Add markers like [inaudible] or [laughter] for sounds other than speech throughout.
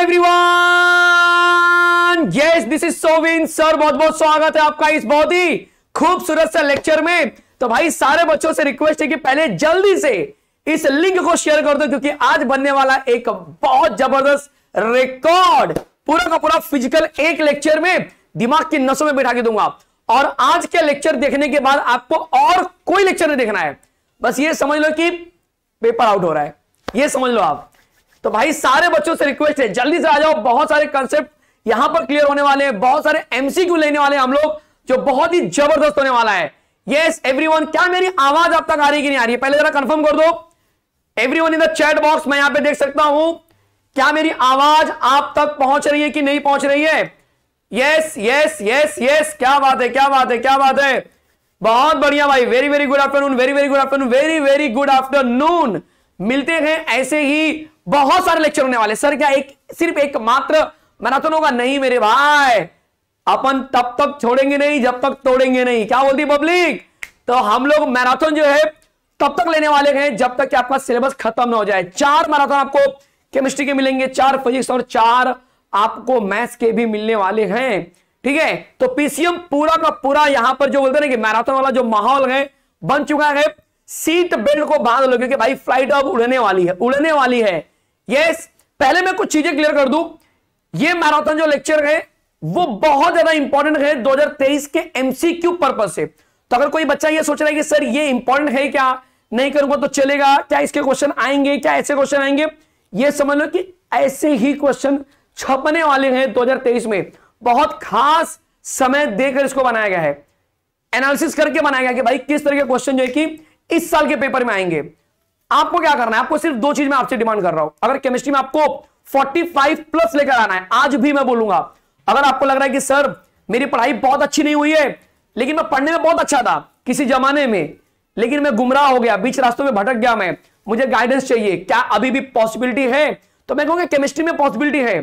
Everyone yes this is Sovin sir बहुत बहुत स्वागत है आपका इस बहुत ही खूबसूरत सा लेक्चर में तो भाई सारे बच्चों से रिक्वेस्ट है कि पहले जल्दी से इस लिंक को शेयर कर दो क्योंकि आज बनने वाला एक बहुत जबरदस्त रिकॉर्ड पूरा का पूरा फिजिकल एक लेक्चर में दिमाग की नसों में बैठा के दूंगा और आज के लेक्चर देखने के बाद आपको और कोई लेक्चर नहीं देखना है बस ये समझ लो कि पेपर आउट हो रहा है ये समझ लो आप तो भाई सारे बच्चों से रिक्वेस्ट है जल्दी से आ जाओ बहुत सारे कंसेप्ट यहां पर क्लियर होने वाले हैं बहुत सारे एमसीक्यू लेने वाले हम लोग जो बहुत ही जबरदस्त होने वाला है यस एवरीवन क्या मेरी आवाज आप तक आ रही कि नहीं आ रही है पहले जरा कंफर्म कर दो everyone in the chat box मैं यहां पे देख सकता हूं क्या मेरी आवाज आप तक पहुंच रही है कि नहीं पहुंच रही है यस यस यस यस क्या बात है क्या बात है क्या बात है बहुत बढ़िया भाई very very good afternoon very very good afternoon very very good afternoon मिलते हैं ऐसे ही बहुत सारे लेक्चर होने वाले सर क्या एक सिर्फ एक मात्र मैराथन होगा नहीं मेरे भाई अपन तब तक छोड़ेंगे नहीं जब तक तोड़ेंगे नहीं क्या बोलती पब्लिक तो हम लोग मैराथन जो है तब तक लेने वाले हैं जब तक कि आपका सिलेबस खत्म ना हो जाए चार मैराथन आपको केमिस्ट्री के मिलेंगे चार फिजिक्स और चार आपको मैथ्स के भी मिलने वाले हैं ठीक है तो पीसीएम पूरा का पूरा यहां पर जो बोलते ना कि मैराथन वाला जो माहौल है बन चुका है सीट बेल्ट को बांध लो क्योंकि भाई फ्लाइट अब उड़ने वाली है उड़ने वाली है यस पहले मैं कुछ चीजें क्लियर कर दू ये मैराथन जो लेक्चर है वो बहुत ज्यादा इंपॉर्टेंट है 2023 के एमसीक्यू पर्पज से तो अगर कोई बच्चा ये सोच रहा है कि सर ये इंपॉर्टेंट है क्या नहीं करूंगा तो चलेगा क्या इसके क्वेश्चन आएंगे क्या ऐसे क्वेश्चन आएंगे ये समझ लो कि ऐसे ही क्वेश्चन छपने वाले हैं 2023 में बहुत खास समय देकर इसको बनाया गया है एनालिसिस करके बनाया गया कि भाई किस तरह के क्वेश्चन जो है कि इस साल के पेपर में आएंगे आपको क्या करना है आपको सिर्फ दो चीज में आपसे डिमांड कर रहा हूं अगर केमिस्ट्री में आपको 45 प्लस लेकर आना है आज भी मैं बोलूंगा अगर आपको लग रहा है कि सर मेरी पढ़ाई बहुत अच्छी नहीं हुई है लेकिन मैं पढ़ने में बहुत अच्छा था किसी जमाने में लेकिन मैं गुमराह हो गया बीच रास्तों में भटक गया मैं मुझे गाइडेंस चाहिए क्या अभी भी पॉसिबिलिटी है तो मैं कहूंगा केमिस्ट्री में पॉसिबिलिटी है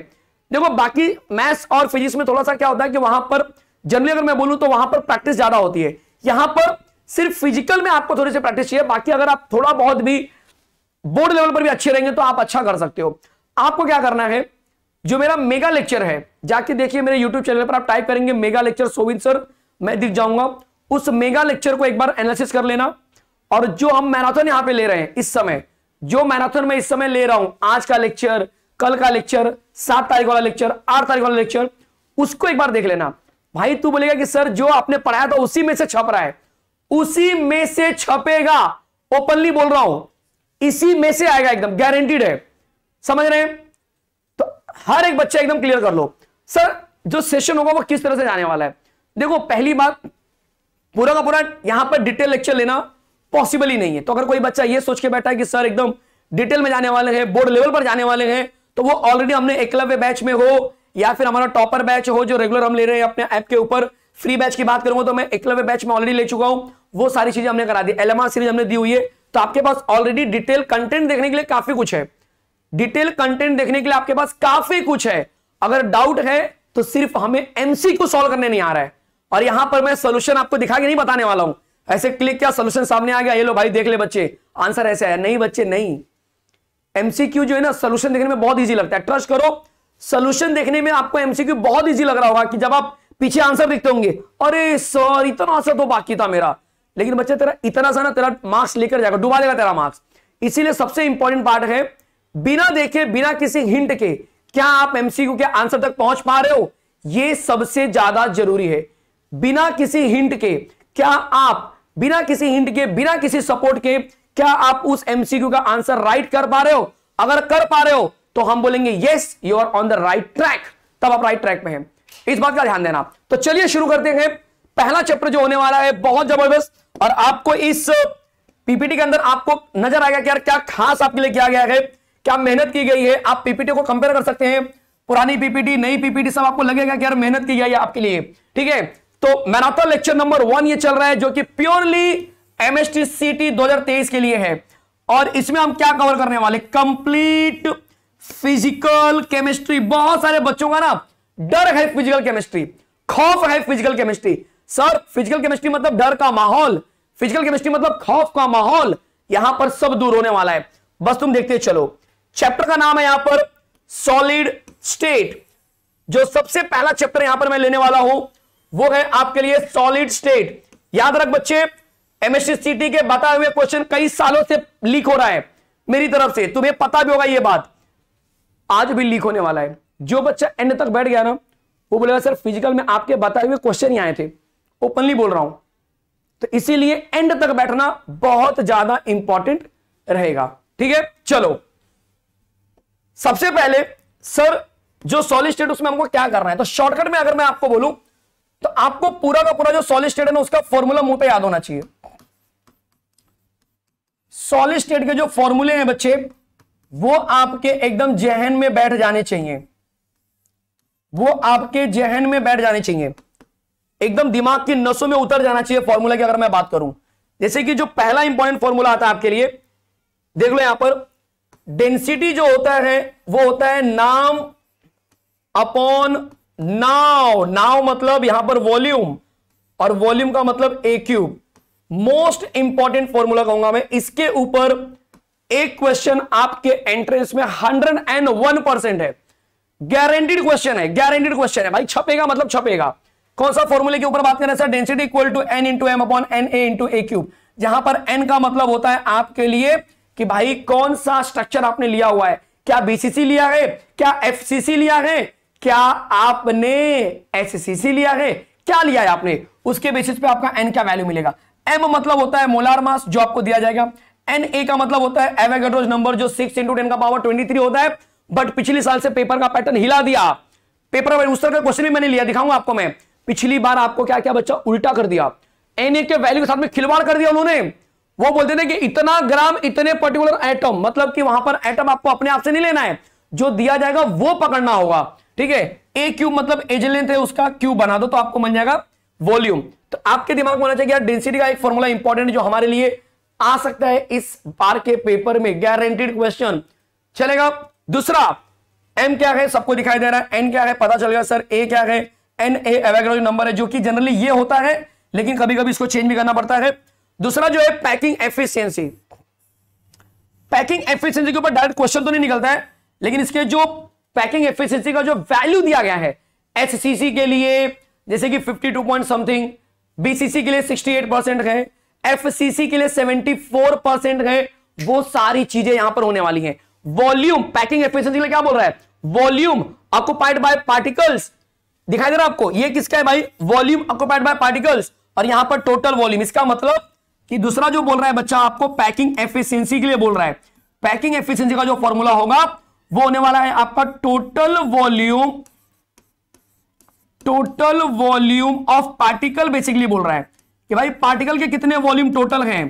देखो बाकी मैथ्स और फिजिक्स में थोड़ा सा क्या होता है कि वहां पर जनरली अगर मैं बोलूं तो वहां पर प्रैक्टिस ज्यादा होती है यहां पर सिर्फ फिजिकल में आपको थोड़ी सी प्रैक्टिस चाहिए बाकी अगर आप थोड़ा बहुत भी बोर्ड लेवल पर भी अच्छे रहेंगे तो आप अच्छा कर सकते हो आपको क्या करना है जो मेरा मेगा लेक्चर है जाके देखिए मेरे यूट्यूब चैनल पर आप टाइप करेंगे मेगा लेक्चर सोविंद सर मैं दिख जाऊंगा उस मेगा लेक्चर को एक बार एनालिसिस कर लेना और जो हम मैराथन यहां पे ले रहे हैं इस समय जो मैराथन मैं इस समय ले रहा हूं आज का लेक्चर कल का लेक्चर सात तारीख वाला लेक्चर आठ तारीख वाला लेक्चर उसको एक बार देख लेना भाई तू बोलेगा कि सर जो आपने पढ़ाया था उसी में से छप रहा है उसी में से छपेगा ओपनली बोल रहा हूं इसी में से आएगा एकदम गारंटीड है समझ रहे हैं तो हर एक बच्चा एकदम क्लियर कर लो सर जो सेशन होगा वो किस तरह से जाने वाला है देखो पहली बात पूरा का पूरा यहां पर डिटेल लेक्चर लेना पॉसिबल ही नहीं है तो अगर कोई बच्चा ये सोच के बैठा है कि सर एकदम डिटेल में जाने वाले हैं बोर्ड लेवल पर जाने वाले हैं तो वो ऑलरेडी हमने एकलव्य बैच में हो या फिर हमारा टॉपर बैच हो जो रेगुलर हम ले रहे हैं अपने ऐप के ऊपर फ्री बैच की बात करूंगा तो मैं एकलव्य बैच में ऑलरेडी ले चुका हूं वो सारी चीजें हमने करा दी एलएमआर सीरीज हमने दी हुई है तो आपके पास ऑलरेडी डिटेल कंटेंट देखने के लिए काफी कुछ है डिटेल कंटेंट देखने के लिए आपके पास काफी कुछ है अगर डाउट है तो सिर्फ हमें एमसी को सोल्व करने नहीं आ रहा है और यहां पर मैं सोल्यूशन आपको दिखा के नहीं बताने वाला हूं ऐसे क्लिक किया सोल्यूशन सामने आ गया ये लो भाई देख ले बच्चे आंसर ऐसे है नहीं बच्चे नहीं एमसीक्यू जो है ना सोल्यूशन देखने में बहुत ईजी लगता है ट्रस्ट करो सोल्यूशन देखने में आपको एमसीक्यू बहुत ईजी लग रहा होगा कि जब आप पीछे आंसर दिखते होंगे अरे सर इतना सा तो बाकी था मेरा लेकिन बच्चे तेरा इतना सा ना तेरा मार्क्स लेकर जाएगा डुबा देगा तेरा मार्क्स इसीलिए सबसे इंपॉर्टेंट पार्ट है बिना देखे बिना किसी हिंट के क्या आप एमसीक्यू के आंसर तक पहुंच पा रहे हो यह सबसे ज्यादा जरूरी है बिना किसी हिंट के क्या आप बिना किसी हिंट के बिना किसी सपोर्ट के क्या आप उस एमसीक्यू का आंसर राइट कर पा रहे हो अगर कर पा रहे हो तो हम बोलेंगे yes you are on the right track तब आप राइट ट्रैक में हैं इस बात का ध्यान देना तो चलिए शुरू करते हैं पहला चैप्टर जो होने वाला है बहुत जबरदस्त और आपको इस पीपीटी के अंदर आपको नजर आएगा कि यार क्या खास आपके लिए किया गया है क्या मेहनत की गई है आप पीपीटी को कंपेयर कर सकते हैं पुरानी पीपीटी नई पीपीटी सब आपको लगेगा कि यार मेहनत की गई है आपके लिए ठीक है तो मैराथन लेक्चर नंबर वन ये चल रहा है जो कि प्योरली एमएसटी सीटी तेईस के लिए है और इसमें हम क्या कवर करने वाले कंप्लीट फिजिकल केमिस्ट्री बहुत सारे बच्चों का ना डर है फिजिकल केमिस्ट्री खौफ है physical chemistry sir physical chemistry मतलब डर का माहौल फिजिकल केमिस्ट्री मतलब खौफ का माहौल यहां पर सब दूर होने वाला है बस तुम देखते चलो चैप्टर का नाम है यहां पर सॉलिड स्टेट जो सबसे पहला चैप्टर यहां पर मैं लेने वाला हूं वो है आपके लिए सॉलिड स्टेट याद रख बच्चे एमएससीटी के बताए हुए क्वेश्चन कई सालों से लीक हो रहा है मेरी तरफ से तुम्हें पता भी होगा यह बात आज भी लीक होने वाला है जो बच्चा एंड तक बैठ गया ना वो बोलेगा सर फिजिकल में आपके बताए हुए क्वेश्चन ही आए थे ओपनली बोल रहा हूं तो इसीलिए एंड तक बैठना बहुत ज्यादा इंपॉर्टेंट रहेगा ठीक है चलो सबसे पहले सर जो सॉलिड स्टेट उसमें हमको क्या करना है तो शॉर्टकट में अगर मैं आपको बोलूं तो आपको पूरा का पूरा जो सॉलिड स्टेट है ना उसका फॉर्मूला मुंह पे याद होना चाहिए सॉलिड स्टेट के जो फॉर्मूले हैं बच्चे वो आपके एकदम जहन में बैठ जाने चाहिए वो आपके जहन में बैठ जाने चाहिए एकदम दिमाग की नसों में उतर जाना चाहिए फॉर्मूला की अगर मैं बात करूं जैसे कि जो पहला इंपॉर्टेंट फॉर्मूला आता है आपके लिए देख लो यहां पर डेंसिटी जो होता है वो होता है नाम अपॉन नाव नाव मतलब यहां पर वॉल्यूम और वॉल्यूम का मतलब a cube most important formula कहूंगा मैं इसके ऊपर एक क्वेश्चन आपके एंट्रेंस में हंड्रेड एंड वन परसेंट है गारंटीड क्वेश्चन है गारंटीड क्वेश्चन है भाई छपेगा मतलब छपेगा कौन सा फॉर्मूले के ऊपर बात करें sir density equal to N into M upon N A into a cube जहां पर एन का मतलब होता है आपके लिए कि भाई कौन सा स्ट्रक्चर आपने लिया हुआ है क्या बीसीसी लिया है क्या एफसीसी लिया है क्या आपने एससीसी लिया है क्या लिया है आपने उसके बेसिस पे आपका एन क्या वैल्यू मिलेगा एम मतलब होता है मोलार मास जो आपको दिया जाएगा एन ए का मतलब होता है एवेगेड्रोज नंबर जो सिक्स इंटू टेन का पावर ट्वेंटी थ्री होता है बट पिछले साल से पेपर का पैटर्न हिला दिया पेपर में उस तरह का क्वेश्चन भी मैंने लिया दिखाऊंगा आपको मैं पिछली बार आपको क्या क्या बच्चा उल्टा कर दिया एन के वैल्यू के साथ में खिलवाड़ कर दिया उन्होंने वो बोलते थे कि इतना ग्राम इतने पर्टिकुलर एटम मतलब कि वहां पर एटम आपको अपने आप से नहीं लेना है जो दिया जाएगा वो पकड़ना होगा ठीक है ए क्यूब मतलब एजेंट है उसका क्यूब बना दो तो आपको मन जाएगा वॉल्यूम तो आपके दिमाग में होना चाहिए डेंसिटी का एक फॉर्मूला इंपॉर्टेंट जो हमारे लिए आ सकता है इस बार के पेपर में गारंटेड क्वेश्चन चलेगा दूसरा एम क्या है सबको दिखाई दे रहा है एन क्या है पता चल गया सर ए क्या है एन ए एवेग्रोज नंबर है जो कि जनरली ये होता है लेकिन कभी कभी इसको चेंज भी करना पड़ता है दूसरा जो है पैकिंग एफिशियंसी पैकिंग एफिशियंसी के ऊपर डायरेक्ट क्वेश्चन तो नहीं निकलता है लेकिन इसके जो पैकिंग एफिशियंसी का जो वैल्यू दिया गया है एचसीसी के लिए जैसे कि 52 पॉइंट समथिंग बीसीसी के लिए 68 परसेंट है एफसीसी के लिए 74 परसेंट है वो सारी चीजें यहां पर होने वाली हैं वॉल्यूम पैकिंग एफिशिएंसी क्या बोल रहा है वॉल्यूम ऑक्युपाइड बाय पार्टिकल्स दिखाई दे रहा है आपको ये किसका है भाई वॉल्यूम ऑक्युपाइड बाय पार्टिकल्स और यहां पर टोटल वॉल्यूम इसका मतलब कि दूसरा जो बोल रहा है बच्चा आपको पैकिंग एफिशिएंसी के लिए बोल रहा है पैकिंग एफिशिएंसी का जो फॉर्मूला होगा वो होने वाला है आपका total volume total volume of particle basically बोल रहा है कि भाई पार्टिकल के कितने वॉल्यूम टोटल हैं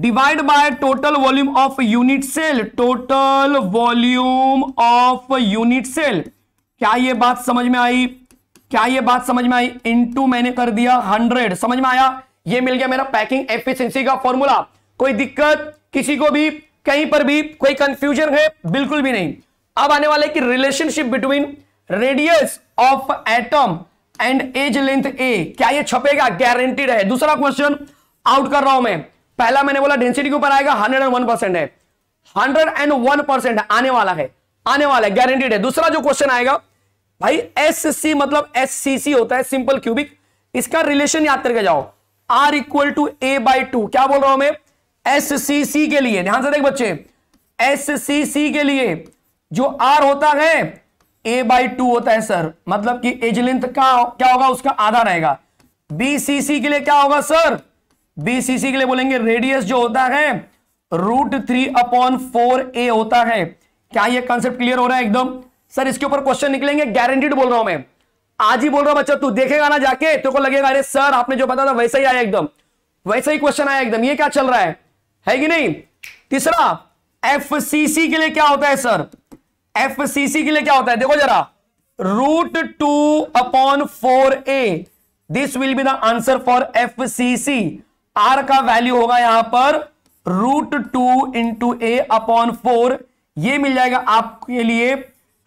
divide by total volume of unit cell total volume of unit cell क्या ये बात समझ में आई क्या ये बात समझ में आई इनटू मैंने कर दिया हंड्रेड समझ में आया ये मिल गया मेरा पैकिंग एफिशिएंसी का फॉर्मूला कोई दिक्कत किसी को भी कहीं पर भी कोई कंफ्यूजन है बिल्कुल भी नहीं अब आने वाले की कि relationship between radius of atom and edge length a क्या ये छपेगा गारंटीड है दूसरा क्वेश्चन आउट कर रहा हूं मैं पहला मैंने बोला डेंसिटी के ऊपर आएगा हंड्रेड एंड वन परसेंट है हंड्रेड एंड वन परसेंट आने वाला है आने वाला है गारंटीड है दूसरा जो क्वेश्चन आएगा भाई एस सी मतलब एस सी सी होता है सिंपल क्यूबिक इसका रिलेशन याद करके जाओ r equal to a by two क्या बोल रहा हूं मैं एस सी सी के लिए ध्यान से देख बच्चे एस सी सी के लिए जो आर होता है ए बाई टू होता है सर मतलब कि एज लेंथ का क्या होगा उसका आधा रहेगा बीसीसी के लिए क्या होगा सर बीसीसी के लिए बोलेंगे रेडियस जो होता है root three upon four a होता है क्या ये कॉन्सेप्ट क्लियर हो रहा है एकदम सर इसके ऊपर क्वेश्चन निकलेंगे गारंटीड बोल रहा हूं मैं आज ही बोल रहा हूं बच्चा तू देखेगा ना जाके तेरे को लगेगा अरे सर आपने जो बताया था वैसा ही आया एकदम वैसा ही क्वेश्चन आया एकदम ये क्या चल रहा है है कि नहीं तीसरा एफसीसी के लिए क्या होता है सर एफसीसी के लिए क्या होता है देखो जरा root two upon four a this will be the answer for FCC r का वैल्यू होगा यहां पर root two into a upon four यह मिल जाएगा आपके लिए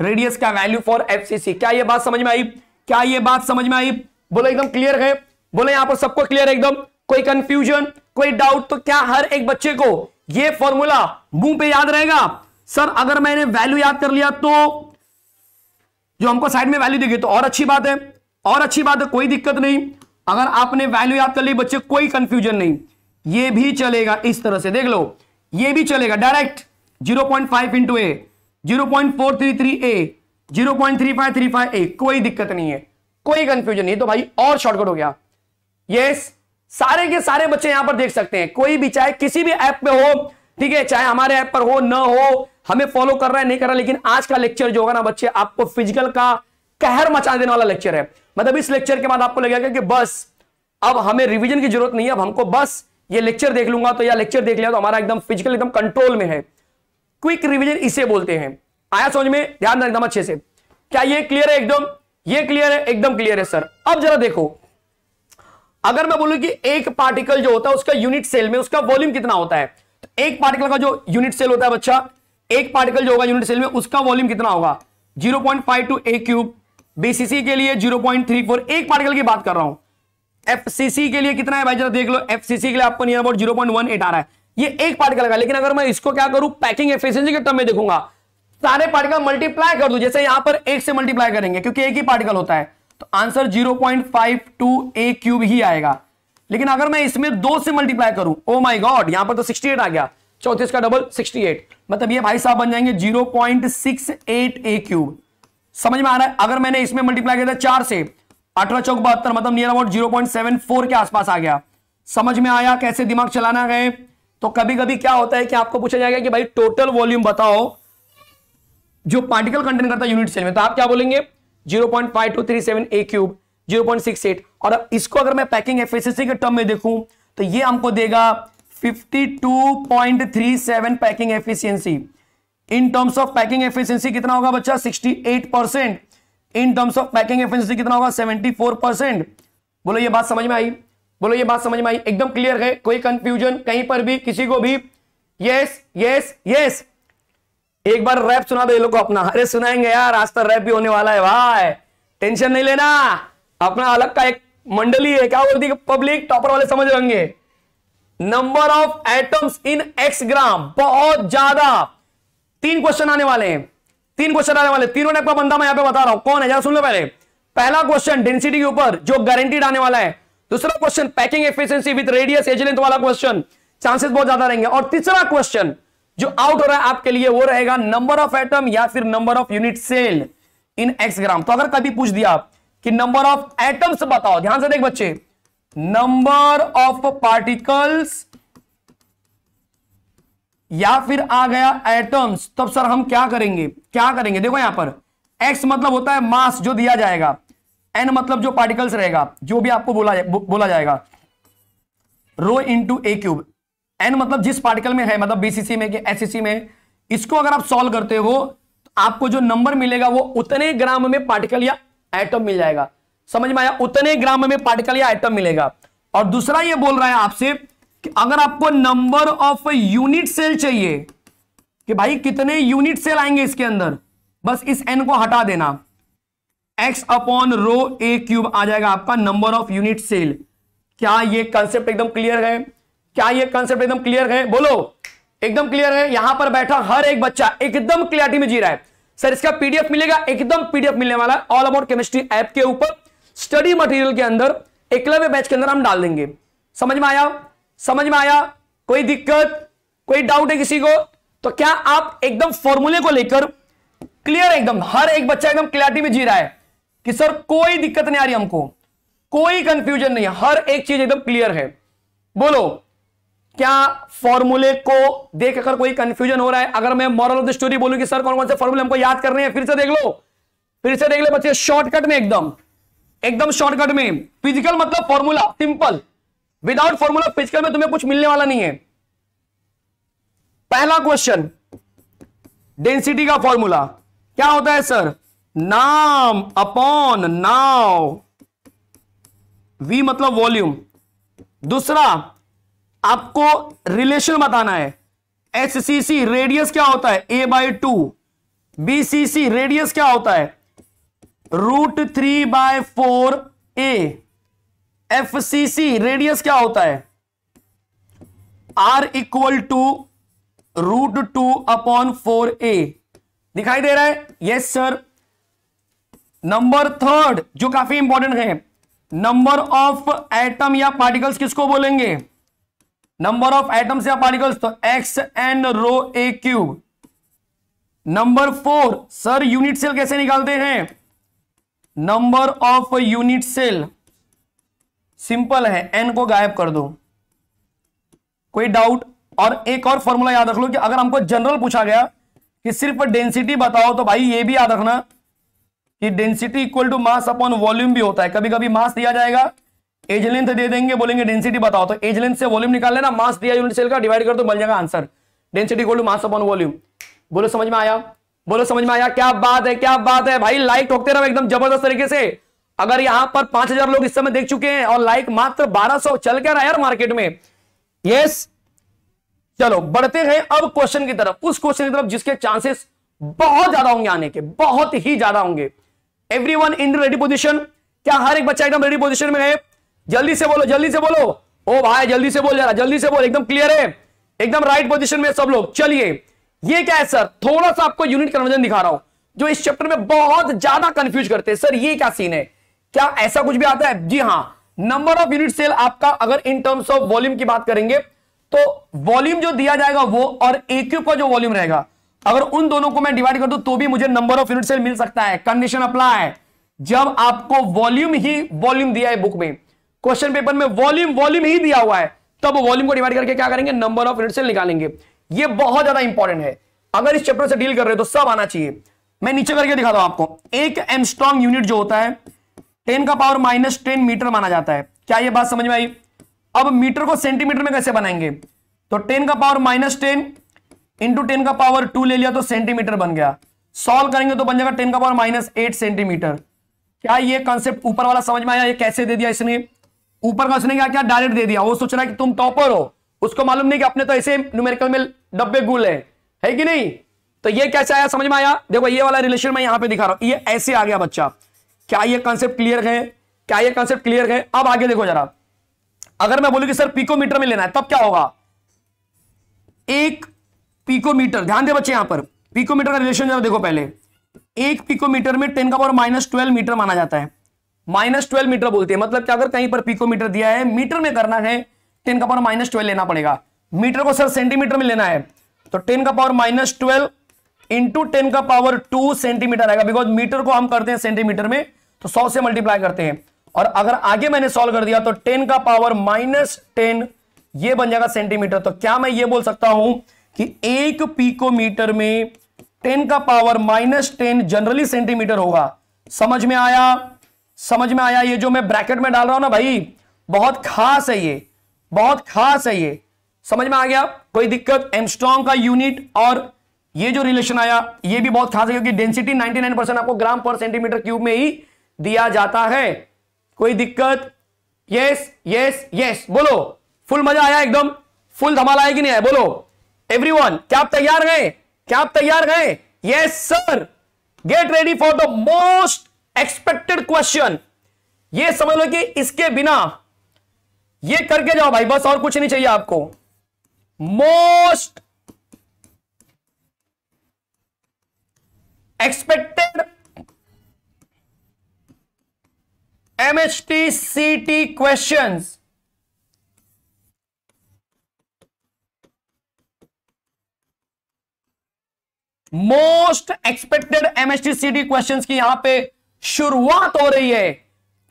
रेडियस का वैल्यू फॉर एफसीसी क्या यह बात समझ में आई क्या यह बात समझ में आई बोलो एकदम क्लियर है बोले यहां पर सबको क्लियर है एकदम कोई कंफ्यूजन कोई डाउट तो क्या हर एक बच्चे को यह फॉर्मूला मुंह पे याद रहेगा सर अगर मैंने वैल्यू याद कर लिया तो जो हमको साइड में वैल्यू दिखे तो और अच्छी बात है और अच्छी बात है कोई दिक्कत नहीं अगर आपने वैल्यू याद कर ली बच्चे कोई कंफ्यूजन नहीं ये भी चलेगा इस तरह से देख लो ये भी चलेगा direct 0.5 point five into a zero point four three three a zero point three five three five a कोई दिक्कत नहीं है कोई कंफ्यूजन नहीं तो भाई और शॉर्टकट हो गया यस सारे के सारे बच्चे यहां पर देख सकते हैं कोई भी चाहे किसी भी ऐप पे हो ठीक है चाहे हमारे ऐप पर हो न हो हमें फॉलो कर रहा है नहीं कर रहा लेकिन आज का लेक्चर जो होगा ना बच्चे आपको फिजिकल का कहर मचा देने वाला लेक्चर है मतलब इस लेक्चर के बाद आपको लगेगा कि बस अब हमें रिवीजन की जरूरत नहीं है अब हमको बस ये लेक्चर देख लूंगा तो या लेक्चर देख लिया तो हमारा एकदम फिजिकल एकदम कंट्रोल में है क्विक रिविजन इसे बोलते हैं आया समझ में ध्यान एकदम अच्छे से क्या ये क्लियर है एकदम ये क्लियर है एकदम क्लियर है सर अब जरा देखो अगर मैं बोलूं कि एक पार्टिकल जो होता है उसका यूनिट सेल में उसका वॉल्यूम कितना होता है तो एक पार्टिकल का जो यूनिट सेल होता है बच्चा एक पार्टिकल जो होगा यूनिट सेल में उसका वॉल्यूम कितना होगा zero point five two a cube BCC के लिए 0.34 एक पार्टिकल की बात कर रहा हूं एफसीसी के लिए कितना है भाई जरा देख लो एफसीसी के लिए आपको नियर अबाउट 0.18 आ रहा है ये एक पार्टिकल का लेकिन अगर मैं इसको क्या करूं पैकिंग एफिशिएंसी के टर्म में देखूंगा सारे पार्टिकल मल्टीप्लाई कर दू जैसे यहां पर एक से मल्टीप्लाई करेंगे क्योंकि एक ही पार्टिकल होता है तो आंसर टू ए क्यूब ही आएगा लेकिन अगर मैं इसमें दो से मल्टीप्लाई करूं ओ माई गॉड यहां पर तो 68 आ गया चौतीस का डबल एट मतलब ये भाई साहब बन जाएंगे एट ए क्यूब समझ में आ रहा है अगर मैंने इसमें मल्टीप्लाई किया था तो चार से अठारह चौक बहत्तर मतलब near about zero point seven four के आसपास आ गया समझ में आया कैसे दिमाग चलाना गए तो कभी कभी क्या होता है कि आपको पूछा जाएगा कि भाई टोटल वॉल्यूम बताओ जो पार्टिकल कंटेन करता है यूनिट सेल में तो आप क्या बोलेंगे zero point five two three seven a cube zero point six eight और अब इसको अगर मैं पैकिंग एफिशिएंसी के टर्म में देखूं तो ये हमको देगा fifty two point three seven packing efficiency in terms of packing efficiency कितना होगा बच्चा 68 percent in terms of packing efficiency कितना होगा 74 परसेंट बोलो ये बात समझ में आई बोलो ये बात समझ में आई एकदम क्लियर है कोई कंफ्यूजन कहीं पर भी किसी को भी यस यस यस एक बार रैप सुना दो ये लोग को अपना अरे सुनाएंगे यार आज तो रैप भी होने वाला है भाई टेंशन नहीं लेना अपना अलग का एक मंडली है क्या बोलती है पब्लिक टॉपर वाले समझ लेंगे number of atoms in x gram बहुत ज्यादा तीन क्वेश्चन आने वाले हैं तीन क्वेश्चन आने वाले तीनों टाइप का बंदा मैं यहां पे बता रहा हूं कौन है जरा सुन लो पहले पहला क्वेश्चन डेंसिटी के ऊपर जो गारंटीड आने वाला है दूसरा question packing efficiency with radius edge length वाला क्वेश्चन चांसेस बहुत ज्यादा रहेंगे और तीसरा क्वेश्चन जो आउट हो रहा है आपके लिए वो रहेगा नंबर ऑफ एटम या फिर number of unit cell in x gram तो अगर कभी पूछ दिया कि नंबर ऑफ एटम्स बताओ ध्यान से देख बच्चे नंबर ऑफ पार्टिकल्स या फिर आ गया एटम्स तब सर हम क्या करेंगे क्या करेंगे देखो यहां पर एक्स मतलब होता है मास जो दिया जाएगा एन मतलब जो पार्टिकल्स रहेगा जो भी आपको बोला बोला जाएगा rho into a cube N मतलब जिस पार्टिकल में है मतलब बीसीसी में सी में इसको अगर आप सॉल्व करते हो तो आपको जो नंबर मिलेगा वो उतने ग्राम में पार्टिकल या एटम मिल जाएगा समझ में आया उतने ग्राम में पार्टिकल या एटम मिलेगा और दूसरा ये बोल रहा है आपसे कि अगर आपको नंबर ऑफ यूनिट सेल चाहिए कि भाई कितने यूनिट सेल आएंगे इसके अंदर बस इस एन को हटा देना x upon rho a cube आ जाएगा आपका नंबर ऑफ यूनिट सेल क्या ये कंसेप्ट एकदम क्लियर है क्या ये कंसेप्ट एकदम क्लियर है बोलो एकदम क्लियर है यहां पर बैठा हर एक बच्चा एकदम क्लियरिटी में जी रहा है सर इसका पीडीएफ मिलेगा एकदम पीडीएफ मिलने वाला है ऑल अबाउट केमिस्ट्री ऐप के ऊपर स्टडी मटेरियल के अंदर एकलव्य बैच के अंदर हम डाल देंगे समझ में आया समझ में आया कोई दिक्कत कोई डाउट है किसी को तो क्या आप एकदम फॉर्मूले को लेकर क्लियर एकदम हर एक बच्चा एकदम क्लैरिटी में जी रहा है कि सर कोई दिक्कत नहीं आ रही हमको कोई कंफ्यूजन नहीं है हर एक चीज एकदम क्लियर है बोलो क्या फॉर्मूले को देखकर कोई कंफ्यूजन हो रहा है अगर मैं मॉरल ऑफ द स्टोरी बोलूं कि सर कौन कौन से फॉर्मूले हमको याद करने हैं फिर से देख लो फिर से देख लो बच्चे शॉर्टकट में एकदम एकदम शॉर्टकट में फिजिकल मतलब formula simple without formula physical में तुम्हें कुछ मिलने वाला नहीं है पहला क्वेश्चन डेंसिटी का फॉर्मूला क्या होता है सर नाम अपॉन नाव वी मतलब वॉल्यूम दूसरा आपको रिलेशन बताना है एच सी सी रेडियस क्या होता है a by two B C C radius क्या होता है root three by four a F C C radius क्या होता है r equal to root two upon four a दिखाई दे रहा है यस सर नंबर थर्ड जो काफी इंपॉर्टेंट है नंबर ऑफ एटम या पार्टिकल्स किसको बोलेंगे नंबर ऑफ एटम्स या पार्टिकल्स तो x N rho a cube number for sir unit cell कैसे निकालते हैं number of unit cell simple है एन को गायब कर दो कोई डाउट और एक और फॉर्मूला याद रख लो कि अगर हमको जनरल पूछा गया कि सिर्फ डेंसिटी बताओ तो भाई ये भी याद रखना कि density equal to mass upon volume भी होता है कभी कभी मास दिया जाएगा एज लेंथ दे देंगे बोलेंगे डेंसिटी बताओ तो एज लेंथ से वॉल्यूम निकाल लेना मास दिया यूनिट सेल का डिवाइड कर दो तो बन जाएगा answer density equal to mass upon volume बोलो समझ में आया बोलो समझ में आया क्या बात है क्या बात है भाई लाइक ठोकते रहो एकदम जबरदस्त तरीके से अगर यहां पर पांच हजार लोग इस समय देख चुके हैं और लाइक मात्र बारह सौ चल क्या रहा है यार मार्केट में यस चलो बढ़ते हैं अब क्वेश्चन की तरफ उस क्वेश्चन की तरफ जिसके चांसेस बहुत ज्यादा होंगे आने के बहुत ही ज्यादा होंगे every one in ready position क्या हर एक बच्चा एकदम रेडी पोजिशन में है जल्दी से बोलो जल्दी से बोलो ओ भाई जल्दी से बोल जरा जल्दी से बोल एकदम क्लियर है एकदम राइट पोजिशन में सब लोग चलिए ये क्या है सर थोड़ा सा आपको यूनिट कन्वर्जन दिखा रहा हूं जो इस चैप्टर में बहुत ज्यादा कंफ्यूज करते हैं सर ये क्या सीन है क्या ऐसा कुछ भी आता है जी हां नंबर ऑफ यूनिट सेल आपका अगर इन टर्म्स ऑफ वॉल्यूम की बात करेंगे तो वॉल्यूम जो दिया जाएगा वो और एक का जो वॉल्यूम रहेगा अगर उन दोनों को मैं डिवाइड कर दू तो भी मुझे नंबर ऑफ यूनिट सेल मिल सकता है कंडीशन अप्लाई जब आपको वॉल्यूम ही वॉल्यूम दिया है बुक में क्वेश्चन पेपर में वॉल्यूम वॉल्यूम ही दिया हुआ है तब वॉल्यूम को डिवाइड करके क्या करेंगे नंबर ऑफ यूनिट सेल निकालेंगे ये बहुत ज्यादा इंपॉर्टेंट है अगर इस चैप्टर से डील कर रहे हो तो सब आना चाहिए मैं नीचे करके दिखाता हूं आपको एक एमस्ट्रॉन्ग यूनिट जो होता है टेन का पावर माइनस टेन मीटर माना जाता है क्या यह बात समझ में आई अब मीटर को सेंटीमीटर में कैसे बनाएंगे तो टेन का power minus ten into ten का पावर टू ले लिया तो सेंटीमीटर बन गया सॉल्व करेंगे तो बन जाएगा टेन का पावर माइनस एट सेंटीमीटर क्या ये कॉन्सेप्ट ऊपर वाला समझ में आया ये कैसे दे दिया इसने ऊपर का उसने क्या क्या डायरेक्ट दे दिया वो सोच रहा है कि तुम टॉपर हो उसको मालूम नहीं कि अपने तो ऐसे न्यूमेरिकल में डब्बे गुल है, है कि नहीं तो ये कैसे आया समझ में आया देखो ये वाला रिलेशन मैं यहां पे दिखा रहा हूं ये ऐसे आ गया बच्चा क्या ये कॉन्सेप्ट क्लियर है क्या ये कॉन्सेप्ट क्लियर है अब आगे देखो जरा अगर मैं बोलूं कि सर पीकोमीटर में लेना है तब क्या होगा एक पीकोमीटर ध्यान दे बच्चे यहां पर पीकोमीटर का रिलेशन जरा देखो पहले एक पीकोमीटर में टेन का पावर माइनस ट्वेल्व मीटर माना जाता है माइनस ट्वेल्व मीटर बोलते हैं मतलब क्या अगर कहीं पर पीकोमीटर दिया है मीटर में करना है टेन का पावर माइनस ट्वेल्व लेना पड़ेगा मीटर को सर सेंटीमीटर में लेना है तो टेन का power minus twelve into ten का पावर टू सेंटीमीटर आएगा बिकॉज मीटर को हम करते हैं सेंटीमीटर में तो सौ से मल्टीप्लाई करते हैं और अगर आगे मैंने सॉल्व कर दिया तो टेन का पावर माइनस टेन ये बन जाएगा सेंटीमीटर तो क्या मैं ये बोल सकता हूं कि एक पीकोमीटर में टेन का power minus ten generally centimetre होगा समझ में आया समझ में आया ये जो मैं ब्रैकेट में डाल रहा हूं ना भाई बहुत खास है ये बहुत खास है ये समझ में आ गया कोई दिक्कत एमस्ट्रॉन्ग का यूनिट और ये जो रिलेशन आया ये भी बहुत खास है क्योंकि डेंसिटी 99 परसेंट आपको ग्राम पर सेंटीमीटर क्यूब में ही दिया जाता है कोई दिक्कत यस यस यस बोलो फुल मजा आया एकदम फुल धमाल आया कि नहीं आया बोलो एवरी क्या आप तैयार गए क्या आप तैयार गए yes sir get ready for the most expected question ये समझ लो कि इसके बिना ये करके जाओ भाई बस और कुछ नहीं चाहिए आपको most expected MHT CET questions most expected CET question की यहां पे शुरुआत हो रही है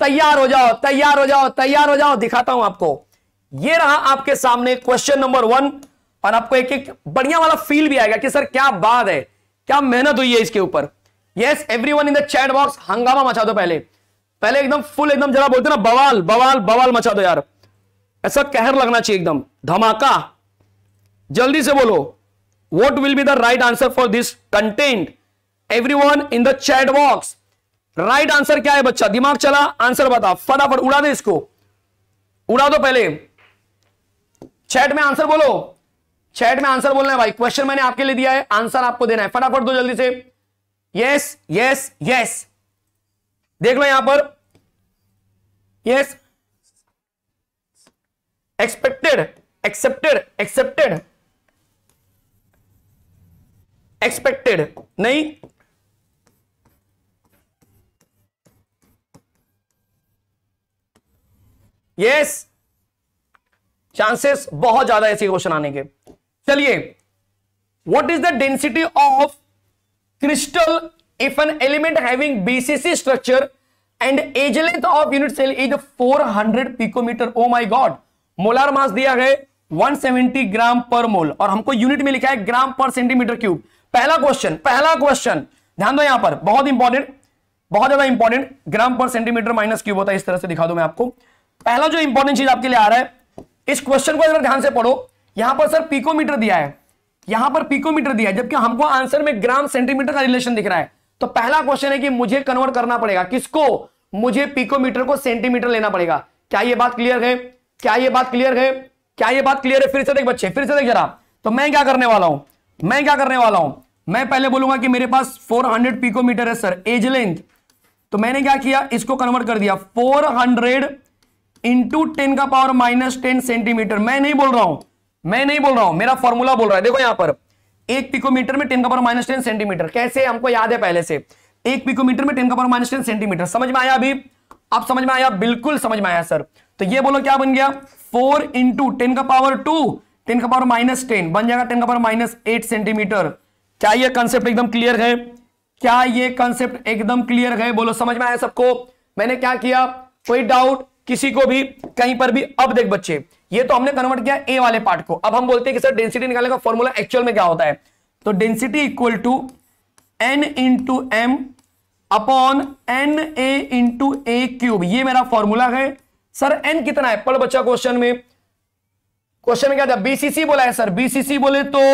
तैयार हो जाओ तैयार हो जाओ तैयार हो जाओ दिखाता हूं आपको ये रहा आपके सामने क्वेश्चन नंबर वन और आपको एक एक बढ़िया वाला फील भी आएगा कि सर क्या बात है क्या मेहनत हुई है इसके ऊपर yes one in the chat box हंगामा मचा दो पहले पहले एकदम फुल एकदम जरा बोलते ना बवाल बवाल बवाल मचा दो यार ऐसा कहर लगना चाहिए एकदम धमाका जल्दी से बोलो what will be the right answer for this content every one in the chat box right answer क्या है बच्चा दिमाग चला आंसर बता फटाफट उड़ा दे इसको उड़ा दो पहले चैट में आंसर बोलो चैट में आंसर बोलना है भाई क्वेश्चन मैंने आपके लिए दिया है आंसर आपको देना है फटाफट दो जल्दी से यस यस यस देख लो यहां पर yes expected accepted accepted expected नहीं यस yes. चांसेस बहुत ज्यादा ऐसे क्वेश्चन आने के चलिए what is the density of crystal an element having having structure and and edge length of unit cell four 400 picometre oh my God molar mass दिया है 170 ग्राम पर मोल और हमको यूनिट में लिखा है ग्राम पर सेंटीमीटर क्यूब पहला क्वेश्चन पहला क्वेश्चन ध्यान दो यहां पर बहुत इंपॉर्टेंट बहुत ज्यादा इंपॉर्टेंट ग्राम पर सेंटीमीटर माइनस क्यूब होता है इस तरह से दिखा दो मैं आपको पहला जो इंपॉर्टेंट चीज आपके लिए आ रहा है इस क्वेश्चन को अगर ध्यान से पढ़ो यहां पर सर पिकोमीटर दिया है यहां पर पिकोमीटर दिया है जबकि हमको आंसर में ग्राम सेंटीमीटर का रिलेशन दिख रहा है तो पहला क्वेश्चन है कि मुझे कन्वर्ट करना पड़ेगा किसको मुझे पिकोमीटर को सेंटीमीटर लेना पड़ेगा क्या यह बात क्लियर है क्या यह बात क्लियर है क्या यह बात क्लियर है फिर से देख बच्चे फिर से देख जरा तो मैं क्या करने वाला हूं मैं क्या करने वाला हूं मैं पहले बोलूंगा कि मेरे पास 400 पिकोमीटर है सर एज लेंथ तो मैंने क्या किया इसको कन्वर्ट कर दिया 400 हंड्रेड इंटू टेन का पावर माइनस टेन सेंटीमीटर मैं नहीं बोल रहा हूं मैं नहीं बोल रहा हूं मेरा फॉर्मूला बोल रहा है देखो यहां पर एक पिकोमीटर में टेन का पावर माइनस टेन सेंटीमीटर कैसे हमको याद है पहले से एक पिकोमीटर में टेन का पर माइनस टेन सेंटीमीटर समझ में आया अभी आप समझ में आया बिल्कुल समझ में आया सर तो ये बोलो क्या बन गया फोर इंटू टेन का पावर टू टेन का पावर माइनस टेन बन जाएगा टेन का पावर माइनस एट सेंटीमीटर क्या ये कंसेप्ट एकदम क्लियर है क्या ये कंसेप्ट एकदम क्लियर है बोलो समझ में आया सबको मैंने क्या किया कोई डाउट किसी को भी कहीं पर भी अब देख बच्चे ये तो हमने कन्वर्ट किया ए वाले पार्ट को अब हम बोलते हैं कि सर डेंसिटी निकालने का फॉर्मूला एक्चुअल में क्या होता है तो density equal to N into M upon N A into a cube ये मेरा फॉर्मूला है सर एन कितना है पढ़ बच्चा क्वेश्चन में क्वेश्चन में क्या था बीसीसी बोला है सर बीसीसी बोले तो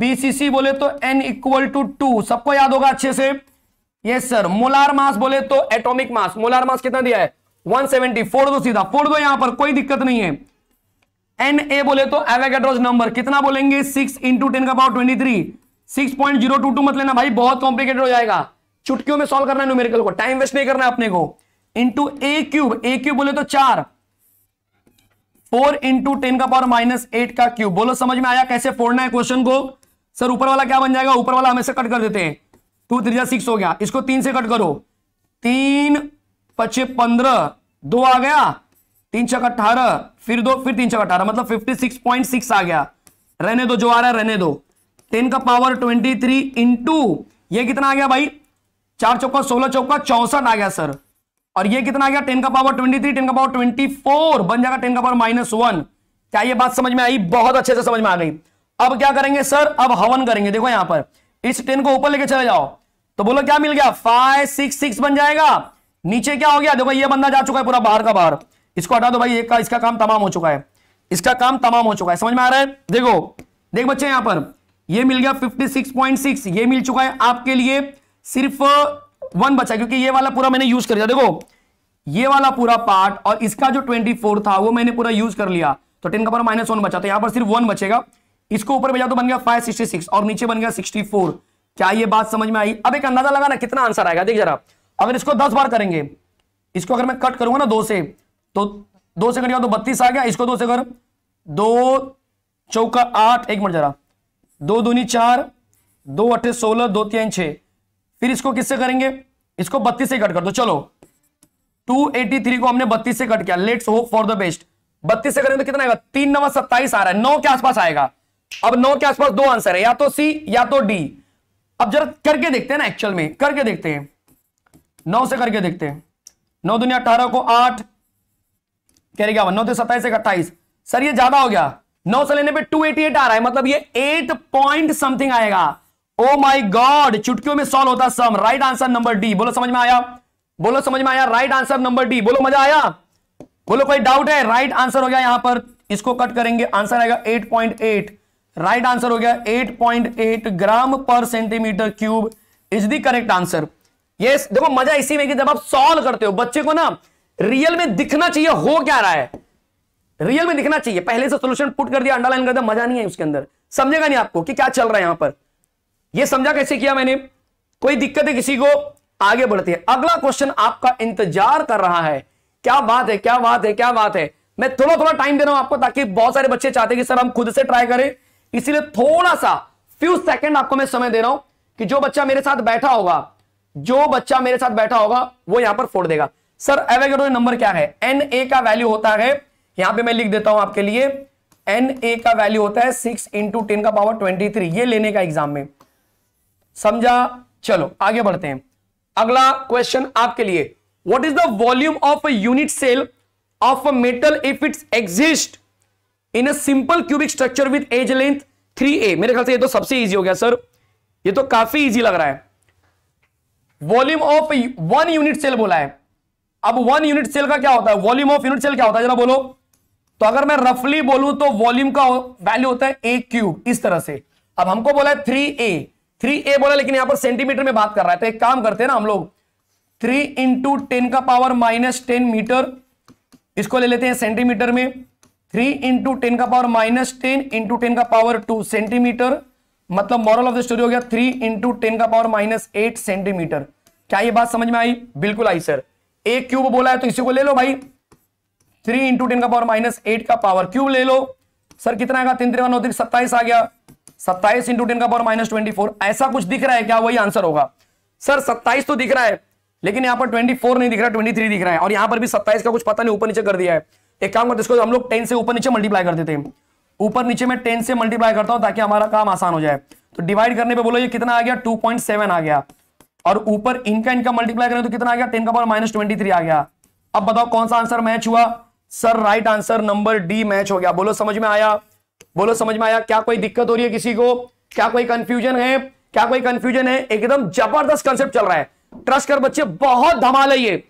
बीसीसी बोले तो एन इक्वल टू टू सबको याद होगा अच्छे से यस सर मोलार मास बोले तो एटॉमिक मास मोलार मास कितना दिया है वन सेवेंटी फोड़ दो सीधा फोड़ दो यहां पर कोई दिक्कत नहीं है एन ए बोले तो एवेगेड्रोज नंबर कितना बोलेंगे सिक्स इंटू टेन का power twenty three six point zero two two मत लेना भाई बहुत कॉम्प्लिकेटेड हो जाएगा चुटकियों में सॉल्व करना है न्यूमेरिकल को टाइम वेस्ट नहीं करना है अपने को into a cube a cube बोले तो चार फोर इंटू टेन का पावर माइनस एट का क्यूब बोलो समझ में आया कैसे फोड़ना है क्वेश्चन को सर ऊपर वाला क्या बन जाएगा ऊपर वाला हमेशा कट कर देते हैं टू थ्री सिक्स हो गया इसको तीन से कट करो तीन पचे पंद्रह दो आ गया तीन छक अट्ठारह फिर दो फिर तीन छक अट्ठारह मतलब फिफ्टी सिक्स पॉइंट सिक्स आ गया रहने दो जो आ रहा है रहने दो टेन का पावर ट्वेंटी थ्री इंटू यह कितना आ गया भाई चार चौका सोलह चौका चौसठ आ गया सर और ये कितना आ गया टेन का पावर ट्वेंटी थ्री टेन का पावर ट्वेंटी फोर बन जाएगा टेन का पावर माइनस वन क्या ये बात समझ में आई बहुत अच्छे से समझ में आ गई अब क्या करेंगे सर अब हवन करेंगे देखो यहां पर इस टेन को ऊपर लेके चले जाओ तो बोलो क्या मिल गया फाइव सिक्स सिक्स बन जाएगा नीचे क्या हो गया देखो ये बंदा जा चुका है पूरा बाहर का बाहर इसको हटा दो भाई एक का इसका काम तमाम हो चुका है इसका काम तमाम हो चुका है समझ में आ रहा है देखो देख बच्चे यहां पर ये मिल गया 56.6 ये मिल चुका है आपके लिए सिर्फ वन बचा क्योंकि ये वाला पूरा मैंने यूज कर लिया देखो ये वाला पूरा पार्ट और इसका जो 24 था वो मैंने पूरा यूज कर लिया तो टेन का पर माइनस वन बचा तो यहां पर सिर्फ वन बचेगा इसको ऊपर भेजा तो बन गया फाइव और नीचे बन गया सिक्सटी क्या ये बात समझ में आई अब एक अंदाजा लगाना कितना आंसर आएगा देख जरा अगर इसको दस बार करेंगे इसको अगर मैं कट करूंगा ना दो से तो दो से कट गया तो बत्तीस आ गया इसको दो से कर दो चौका आठ एक मिनट जरा दो दूनी चार दो अट्ठे सोलह दो तीन छः फिर इसको किससे करेंगे इसको बत्तीस से कट कर दो चलो 283 को हमने बत्तीस से कट किया let's hope for the best बत्तीस से करेंगे तो कितना आएगा तीन नवा सत्ताईस आ रहा है नौ के आसपास आएगा अब नौ के आसपास दो आंसर है या तो सी या तो डी अब जरा करके देखते हैं ना एक्चुअल में करके देखते हैं नौ से करके देखते हैं नौ दुनिया अठारह को आठ कह रहे क्या नौ से सत्ताईस एक अट्ठाईस सर ये ज्यादा हो गया नौ से लेने पे टू एटी एट आ रहा है मतलब ये एट पॉइंट समथिंग आएगा ओ माई गॉड चुटकियों में सॉल्व होता some right answer number D बोलो समझ में आया बोलो समझ में आया राइट आंसर नंबर डी बोलो मजा आया बोलो कोई डाउट है राइट आंसर हो गया यहां पर इसको कट करेंगे आंसर आएगा 8.8 राइट आंसर हो गया 8.8 gram per centimetre cube is the correct answer ये देखो मजा इसी में कि जब आप सॉल्व करते हो बच्चे को ना रियल में दिखना चाहिए हो क्या रहा है रियल में दिखना चाहिए पहले से सोल्यूशन पुट कर दिया अंडरलाइन कर दिया मजा नहीं है उसके अंदर समझेगा नहीं आपको कि क्या चल रहा है यहां पर यह समझा कैसे किया मैंने कोई दिक्कत है किसी को आगे बढ़ते हैं अगला क्वेश्चन आपका इंतजार कर रहा है क्या बात है क्या बात है क्या बात है मैं थोड़ा थोड़ा टाइम दे रहा हूं आपको ताकि बहुत सारे बच्चे चाहते हैं कि सर हम खुद से ट्राई करें इसीलिए थोड़ा सा फ्यू सेकंड आपको मैं समय दे रहा हूं कि जो बच्चा मेरे साथ बैठा होगा जो बच्चा मेरे साथ बैठा होगा वो यहां पर फोड़ देगा सर एवेगेडो नंबर क्या है एन ए का वैल्यू होता है यहां पे मैं लिख देता हूं आपके लिए एन ए का वैल्यू होता है सिक्स इंटू टेन का पावर ट्वेंटी थ्री ये लेने का एग्जाम में समझा चलो आगे बढ़ते हैं अगला क्वेश्चन आपके लिए what is the volume of a unit cell of a metal if it's exist in a simple cubic structure with edge length a मेरे ख्याल से ये तो सबसे ईजी हो गया सर ये तो काफी इजी लग रहा है volume of one unit cell बोला है अब वन यूनिट सेल का क्या होता है वॉल्यूम ऑफ यूनिट सेल क्या होता है जरा बोलो तो अगर मैं रफली बोलूं तो वॉल्यूम का वैल्यू होता है ए क्यूब इस तरह से अब हमको बोला है थ्री ए थ्री ए बोला लेकिन यहां पर सेंटीमीटर में बात कर रहा है तो एक काम करते हैं ना हम लोग थ्री इंटू टेन का पावर माइनस टेन मीटर इसको ले लेते हैं सेंटीमीटर में थ्री इंटू टेन का power minus ten into ten का पावर टू सेंटीमीटर मतलब मॉरल ऑफ द स्टोरी हो गया थ्री इंटू टेन का पावर माइनस एट सेंटीमीटर क्या ये बात समझ में आई बिल्कुल आई सर एक क्यूब बोला है तो इसी को ले लो भाई थ्री इंटू टेन का पावर माइनस एट का पावर क्यूब ले लो सर कितना आएगा तीन त्रिवन होती सत्ताईस आ गया सत्ताईस इंटू टेन का पावर माइनस ट्वेंटी फोर ऐसा कुछ दिख रहा है क्या वही आंसर होगा सर सत्ताईस तो दिख रहा है लेकिन यहां पर ट्वेंटी फोर नहीं दिख रहा ट्वेंटी थ्री दिख रहा है और यहां पर भी सत्ताईस का कुछ पता नहीं ऊपर नीचे कर दिया है एक काम करते हम लोग टेन से ऊपर नीचे मल्टीप्लाई कर देते हैं ऊपर नीचे में टेन से मल्टीप्लाई करता हूं ताकि हमारा काम आसान हो जाए तो डिवाइड करने पे बोलो ये कितना आ गया 2.7 आ गया और ऊपर इनका इनका मल्टीप्लाई करें तो कितना आ गया टेन का पावर माइनस ट्वेंटी आ गया अब बताओ कौन सा आंसर मैच हुआ sir right answer number D match हो गया बोलो समझ में आया बोलो समझ में आया क्या कोई दिक्कत हो रही है किसी को क्या कोई कंफ्यूजन है क्या कोई कंफ्यूजन है एकदम जबरदस्त कंसेप्ट चल रहा है ट्रस्ट कर बच्चे बहुत धमाल है ये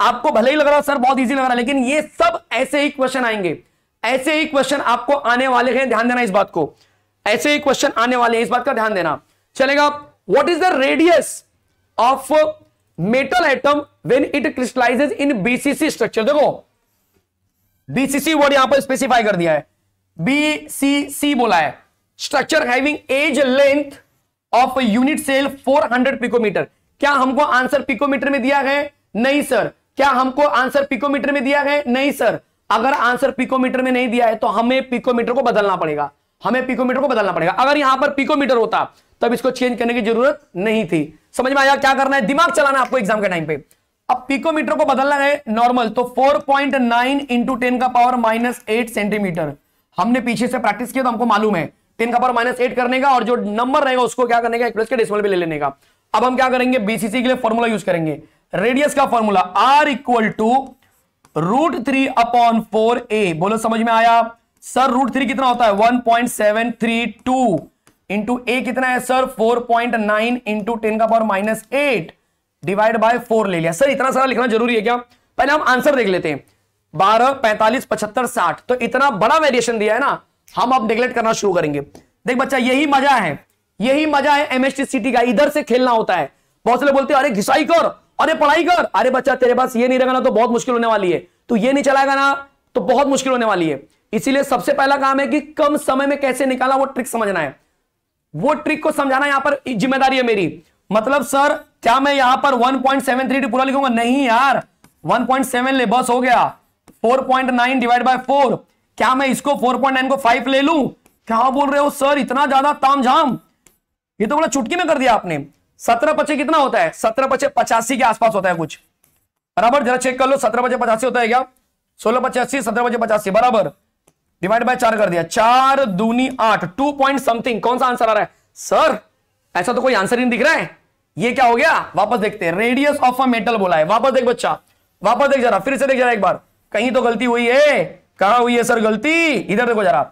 आपको भले ही लग रहा है सर बहुत इजी लग रहा है लेकिन ये सब ऐसे ही क्वेश्चन आएंगे ऐसे ही क्वेश्चन आपको आने वाले हैं ध्यान देना इस बात को ऐसे ही क्वेश्चन आने वाले हैं इस बात का ध्यान देना चलेगा what is the radius of metal atom when it crystallises in BCC structure देखो बीसीसी वर्ड यहां पर स्पेसिफाई कर दिया है बीसीसी बोला है structure having edge length of unit cell 400 picometre क्या हमको आंसर पिकोमीटर में दिया है नहीं सर क्या हमको आंसर पिकोमीटर में दिया है नहीं सर अगर आंसर पिकोमीटर में नहीं दिया है तो हमें पिकोमीटर को बदलना पड़ेगा हमें पिकोमीटर को बदलना पड़ेगा अगर यहां पर पिकोमीटर होता तब इसको चेंज करने की जरूरत नहीं थी समझ में आया क्या करना है दिमाग चलाना आपको एग्जाम के टाइम पे अब पिकोमीटर को बदलना है नॉर्मल तो 4.9 पॉइंट नाइन इंटू टेन का पावर माइनस एट सेंटीमीटर हमने पीछे से प्रैक्टिस किया तो हमको मालूम है टेन का पावर माइनस एट करने का और जो नंबर रहेगा उसको क्या करने का एक के ले लेने का अब हम क्या करेंगे बीसीसी के लिए फॉर्मूला यूज करेंगे रेडियस का formula r equal to root three upon four a बोलो समझ में आया सर रूट थ्री कितना होता है one point seven three two into a कितना है sir four point nine into ten का power minus eight divide by four ले लिया सर इतना सारा लिखना जरूरी है क्या पहले हम आंसर देख लेते हैं बारह पैंतालीस पचहत्तर साठ तो इतना बड़ा वेरिएशन दिया है ना हम अब निगलेक्ट करना शुरू करेंगे देख बच्चा यही मजा है यही मजा है एमएसटी सिटी का इधर से खेलना होता है बहुत से लोग बोलते हैं अरे घिसाई कर अरे पढ़ाई कर अरे बच्चा तेरे पास ये नहीं रहेगा ना तो बहुत मुश्किल होने वाली है तो ये नहीं चलाएगा ना तो बहुत मुश्किल होने वाली है इसीलिए सबसे पहला काम है कि कम समय में कैसे निकाला वो ट्रिक समझना है वो ट्रिक को समझाना यहां पर जिम्मेदारी है मेरी मतलब सर क्या मैं यहां पर 1.732 पूरा लिखूंगा नहीं यार 1.7 ले बस हो गया 4.9 डिवाइड बाय फोर क्या मैं इसको 4.9 को 5 ले लू क्या बोल रहे हो सर इतना ज्यादा झाम ये तो बोला चुटकी में कर दिया आपने सत्रह पचे कितना होता है सत्रह पचे पचासी के आसपास होता है कुछ बराबर जरा चेक कर लो सत्रह पचे पचासी होता है क्या सोलह पचे अस्सी सत्रह पचे पचासी बराबर डिवाइड बाय चार कर दिया चार दूनी आठ टू पॉइंट समथिंग कौन सा आंसर आ रहा है सर ऐसा तो कोई आंसर ही दिख रहा है ये क्या हो गया वापस देखते हैं रेडियस ऑफ अ मेटल बोला है वापस देख बच्चा वापस देख जरा फिर से देख जरा एक बार कहीं तो गलती हुई है कहा हुई है सर गलती इधर देखो जरा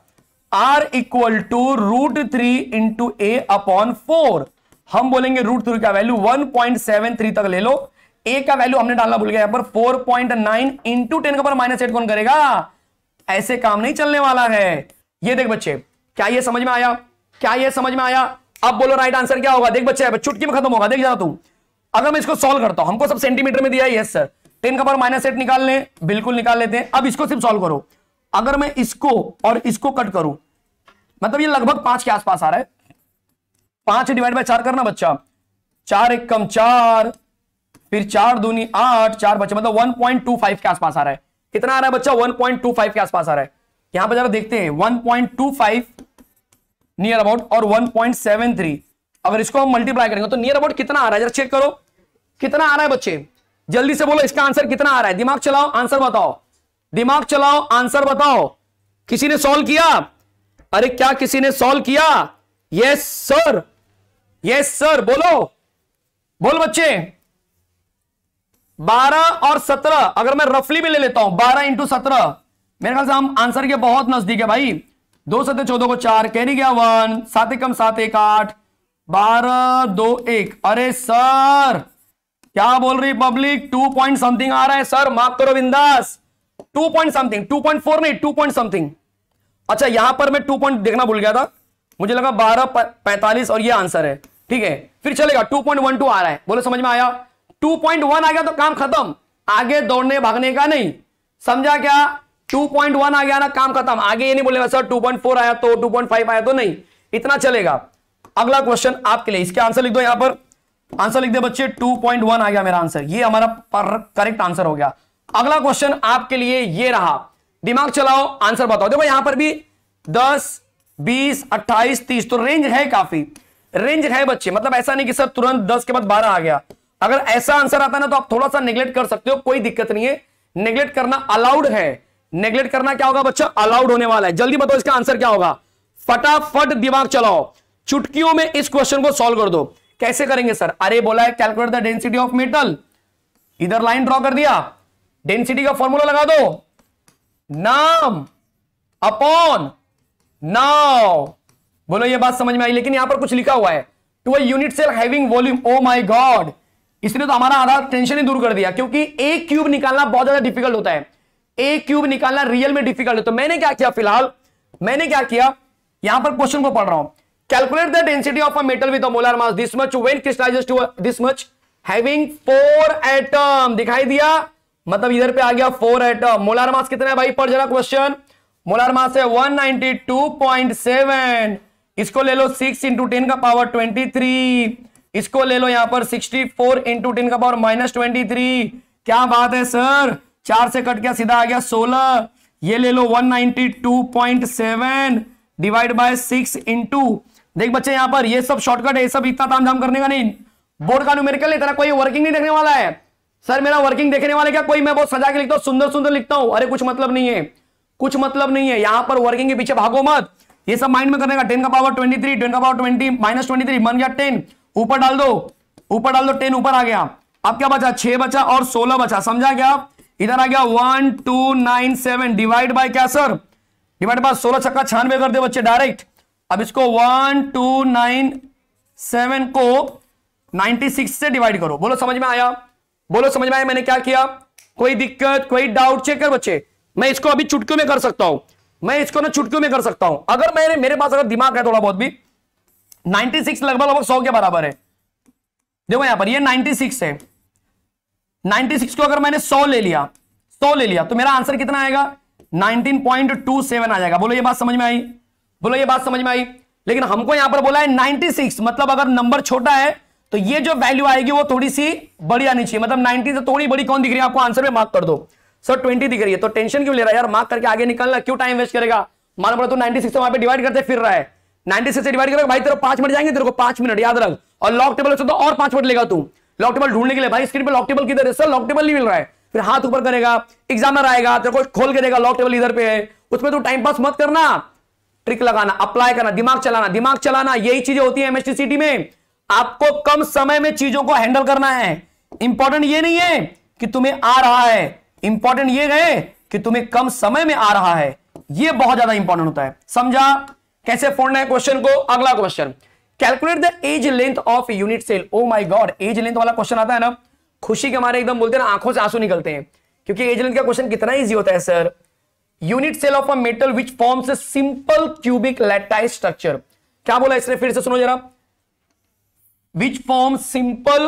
R equal to root three into a upon four हम बोलेंगे रूट थ्री का वैल्यू 1.73 तक ले लो ए का वैल्यू हमने डालना भूल गया यहां पर 4.9 पॉइंट नाइन इंटू टेन का ऊपर माइनस एट कौन करेगा ऐसे काम नहीं चलने वाला है ये देख बच्चे क्या ये समझ में आया क्या ये समझ में आया अब बोलो राइट आंसर क्या होगा देख बच्चे चुटकी में खत्म होगा देख जाना तू अगर मैं इसको सोल्व करता हूं हमको सब सेंटीमीटर में दिया है यस सर टेन का पर माइनस एट निकाल लें बिल्कुल निकाल लेते हैं अब इसको सिर्फ सोल्व करो अगर मैं इसको और इसको कट करूं मतलब ये लगभग पांच के आसपास आ रहा है पांच डिवाइड बाय चार करना बच्चा चार एक कम चार फिर चार दूनी आठ चार बच्चा मतलब वन पॉइंट टू फाइव के आसपास आ रहा है कितना आ रहा है बच्चा वन पॉइंट टू फाइव के आसपास आ रहा है यहां पर जरा देखते हैं one point two five near about और वन पॉइंट सेवन थ्री अगर इसको हम मल्टीप्लाई करेंगे तो नियर अबाउट कितना आ रहा है जरा चेक करो कितना आ रहा है बच्चे जल्दी से बोलो इसका आंसर कितना आ रहा है दिमाग चलाओ आंसर बताओ दिमाग चलाओ आंसर बताओ किसी ने सॉल्व किया अरे क्या किसी ने सॉल्व किया यस सर यस सर बोलो बोल बच्चे बारह और सत्रह अगर मैं रफली भी ले लेता हूं बारह इंटू सत्रह मेरे ख्याल से हम आंसर के बहुत नजदीक है भाई दो सत्य चौदह को चार कैरी गया वन सात एकम सात एक आठ बारह दो एक अरे सर क्या बोल रही पब्लिक टू पॉइंट समथिंग आ रहा है सर माफ करो बिंदास two point something two point four नहीं टू पॉइंट समथिंग अच्छा यहां पर मैं टू पॉइंट देखना भूल गया था मुझे लगा बारह पैंतालीस और ये आंसर है ठीक है फिर चलेगा 2.12 आ रहा है बोलो समझ में आया 2.1 आ गया तो काम खत्म आगे दौड़ने भागने का नहीं समझा क्या 2.1 आ गया ना काम खत्म आगे ये नहीं बोलेगा सर 2.4 आया तो 2.5 आया तो नहीं इतना चलेगा अगला क्वेश्चन आपके लिए इसके आंसर लिख दो यहां पर आंसर लिख दे बच्चे 2.1 आ गया मेरा आंसर ये हमारा करेक्ट आंसर हो गया अगला क्वेश्चन आपके लिए ये रहा दिमाग चलाओ आंसर बताओ देखो यहां पर भी दस बीस अट्ठाईस तीस तो रेंज है काफी रेंज है बच्चे मतलब ऐसा नहीं कि सर तुरंत दस के बाद बारह आ गया अगर ऐसा आंसर आता ना तो आप थोड़ा सा निगलेक्ट कर सकते हो कोई दिक्कत नहीं है निगलेक्ट करना अलाउड है नेग्लेक्ट करना क्या होगा बच्चा अलाउड होने वाला है जल्दी बताओ इसका आंसर क्या होगा फटाफट दिमाग चलाओ चुटकियों में इस क्वेश्चन को सॉल्व कर दो कैसे करेंगे सर अरे बोला है calculate the density of metal इधर लाइन ड्रॉ कर दिया डेंसिटी का फॉर्मूला लगा दो नाम अपॉन नाउ बोलो ये बात समझ में आई लेकिन यहां पर कुछ लिखा हुआ है to at unit cell having volume oh my god इसने तो हमारा आधा टेंशन ही दूर कर दिया क्योंकि एक क्यूब निकालना बहुत ज्यादा डिफिकल्ट होता है एक क्यूब निकालना रियल में डिफिकल्ट है तो मैंने क्या किया फिलहाल मैंने क्या किया यहां पर क्वेश्चन को पढ़ रहा हूं calculate the density of a metal with molar mass this much when crystallizes to this much having four atom दिखाई दिया मतलब इधर पे आ गया फोर एटम मोलर मास कितना है भाई पढ़ जरा क्वेश्चन मोलर मास है 192.7 इसको ले लो सिक्स इंटू टेन का पावर ट्वेंटी थ्री इसको ले लो यहाँ पर सिक्सटी फोर इंटू टेन का पावर माइनस ट्वेंटी थ्री क्या बात है सर चार से कट गया सीधा आ गया सोलह ये ले लो one ninety two point seven divide by six into देख बच्चे यहाँ पर ये सब शॉर्टकट है ये सब इतना ताम करने का नहीं बोर्ड का न्यूमेरिकल नहीं तेरा कोई वर्किंग नहीं देखने वाला है सर मेरा वर्किंग देखने वाला क्या कोई मैं बहुत सजा के लिखता हूँ सुंदर सुंदर लिखता हूँ अरे कुछ मतलब नहीं है कुछ मतलब नहीं है यहां पर वर्किंग के पीछे भागो मत ये सब माइंड में करने का टेन का पावर ट्वेंटी थ्री टेन का power twenty minus twenty three बन गया टेन ऊपर डाल दो ऊपर डाल दो टेन ऊपर आ गया अब क्या बचा छह बचा और सोलह बचा समझा क्या इधर आ गया one two nine seven divide by क्या सर डिवाइड बाय सोलह छक्का छानवे कर दे बच्चे डायरेक्ट अब इसको वन टू नाइन सेवन को नाइनटी सिक्स से डिवाइड करो बोलो समझ में आया बोलो समझ में आया मैंने क्या किया कोई दिक्कत कोई डाउट चेक कर बच्चे मैं इसको अभी चुटकियों में कर सकता हूं मैं इसको ना चुटकियों में कर सकता हूं अगर मैंने मेरे पास अगर दिमाग है थोड़ा बहुत भी 96 लगभग लगभग 100 के बराबर है देखो यहां पर ये 96 है 96 को अगर मैंने 100 ले लिया 100 ले लिया तो मेरा आंसर कितना आएगा 19.27 आ जाएगा बोलो ये बात समझ में आई बोलो ये बात समझ में आई लेकिन हमको यहां पर बोला है सिक्स मतलब अगर नंबर छोटा है तो ये जो वैल्यू आएगी वो थोड़ी सी बड़ी आनी चाहिए मतलब नाइनटी से थोड़ी बड़ी कौन दिख रही है आपको आंसर में मार्क कर दो सर ट्वेंटी दिख रही है तो टेंशन क्यों ले रहा है यार मार्क करके आगे निकलना क्यों टाइम वेस्ट करेगा मान पड़ा तू नाइनटी सिक्स वहां पर डिवाइड करते फिर रहा है नाइनटी सिक्स से डिवाइड करेगा भाई तेरे पांच मिनट जाएंगे तेरे को पांच मिनट याद रख और लॉक टेबल तो और पांच मिनट लेगा तू लॉक टेबल ढूंढने के लिए भाई स्क्रीन पर लॉक टेबल किधर है सर लॉक टेबल नहीं मिल रहा है फिर हाथ ऊपर करेगा एग्जामर आएगा तेरे को खोल के देगा लॉक टेबल इधर पे है उसमें तू टाइम पास मत करना ट्रिक लगाना अप्लाई करना दिमाग चलाना दिमाग चलाना यही चीजें होती है एमएसटी में आपको कम समय में चीजों को हैंडल करना है इंपॉर्टेंट ये नहीं है कि तुम्हें आ रहा है इंपॉर्टेंट ये गए कि तुम्हें कम समय में आ रहा है ये बहुत ज्यादा इंपॉर्टेंट होता है समझा कैसे फोड़ना है क्वेश्चन को अगला question calculate the edge length of unit cell oh my god edge length वाला क्वेश्चन आता है ना खुशी के हमारे एकदम बोलते हैं ना आंखों से आंसू निकलते हैं क्योंकि एज लेंथ का क्वेश्चन कितना इजी होता है sir unit cell of a metal which forms a simple cubic lattice structure क्या बोला इसने फिर से सुनो जरा which form simple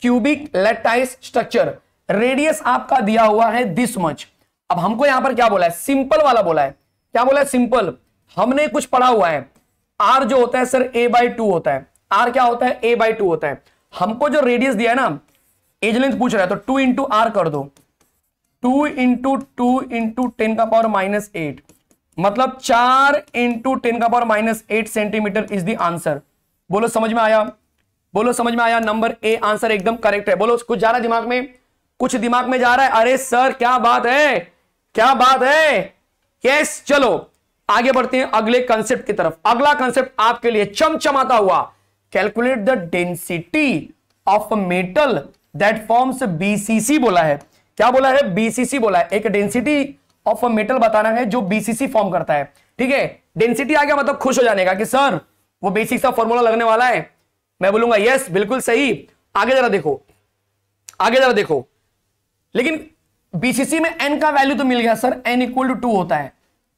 cubic lattice structure radius आपका दिया हुआ है दिस मच अब हमको यहां पर क्या बोला है सिंपल वाला बोला है क्या बोला है सिंपल हमने कुछ पढ़ा हुआ है आर जो होता है सर ए बाई टू होता है आर क्या होता है ए बाई टू होता है हमको जो रेडियस दिया है ना एज लेंथ पूछ रहा है तो टू इंटू आर कर दो two into two into ten का पावर माइनस एट मतलब चार इंटू टेन का power minus eight centimetre is the answer बोलो समझ में आया बोलो समझ में आया नंबर ए आंसर एकदम करेक्ट है बोलो कुछ जा रहा दिमाग में कुछ दिमाग में जा रहा है अरे सर क्या बात है क्या बात है यस चलो आगे बढ़ते हैं अगले कंसेप्ट की तरफ अगला कंसेप्ट आपके लिए चमचमाता हुआ calculate the density of metal that forms BCC बोला है क्या बोला है बीसीसी बोला है एक डेंसिटी ऑफ मेटल बताना है जो बीसीसी फॉर्म करता है ठीक है डेंसिटी आ गया मतलब खुश हो जाने का कि सर वो बेसिक सा फॉर्मूला लगने वाला है मैं बोलूंगा यस बिल्कुल सही आगे जरा देखो आगे जरा देखो लेकिन बीसीसी में एन का वैल्यू तो मिल गया sir N equal to two होता है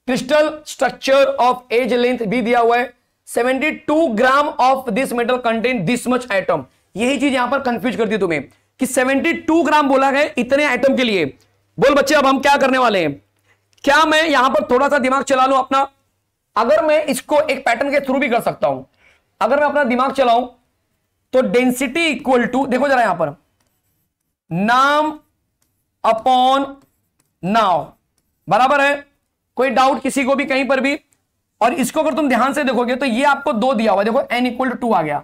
crystal structure of edge length भी दिया हुआ है 72 gram of this metal contain this much atom यही चीज यहां पर कंफ्यूज कर दी तुम्हें कि 72 ग्राम बोला गया इतने आइटम के लिए बोल बच्चे अब हम क्या करने वाले हैं क्या मैं यहां पर थोड़ा सा दिमाग चला लू अपना अगर मैं इसको एक पैटर्न के थ्रू भी कर सकता हूं अगर मैं अपना दिमाग चलाऊं तो डेंसिटी इक्वल टू देखो जरा यहां पर नाम अपॉन नाउ बराबर है कोई डाउट किसी को भी कहीं पर भी और इसको अगर तुम ध्यान से देखोगे तो ये आपको दो दिया हुआ देखो एन इक्वल टू आ गया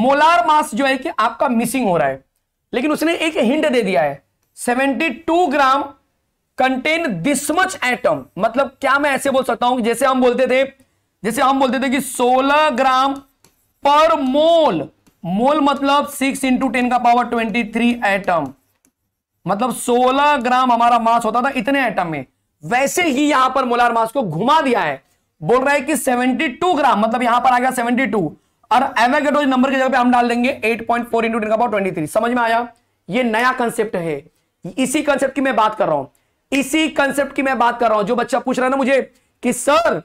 मोलार मास जो है कि आपका मिसिंग हो रहा है लेकिन उसने एक हिंट दे दिया है 72 gram contain this much atom मतलब क्या मैं ऐसे बोल सकता हूं जैसे हम बोलते थे जैसे हम बोलते थे कि 16 ग्राम पर मोल मोल मतलब 6 इंटू टेन का पावर 23 एटम मतलब 16 ग्राम हमारा मास होता था इतने एटम में वैसे ही यहां पर मोलार मास को घुमा दिया है बोल रहा है कि 72 ग्राम मतलब यहां पर आ गया 72 और एवेगेटोज नंबर की जगह पे हम डाल देंगे 8.4 पॉइंट फोर इंटू ट्वेंटी समझ में आया ये नया कंसेप्ट है इसी कंसेप्ट की मैं बात कर रहा हूं इसी कंसेप्ट की मैं बात कर रहा हूं जो बच्चा पूछ रहा है ना मुझे कि सर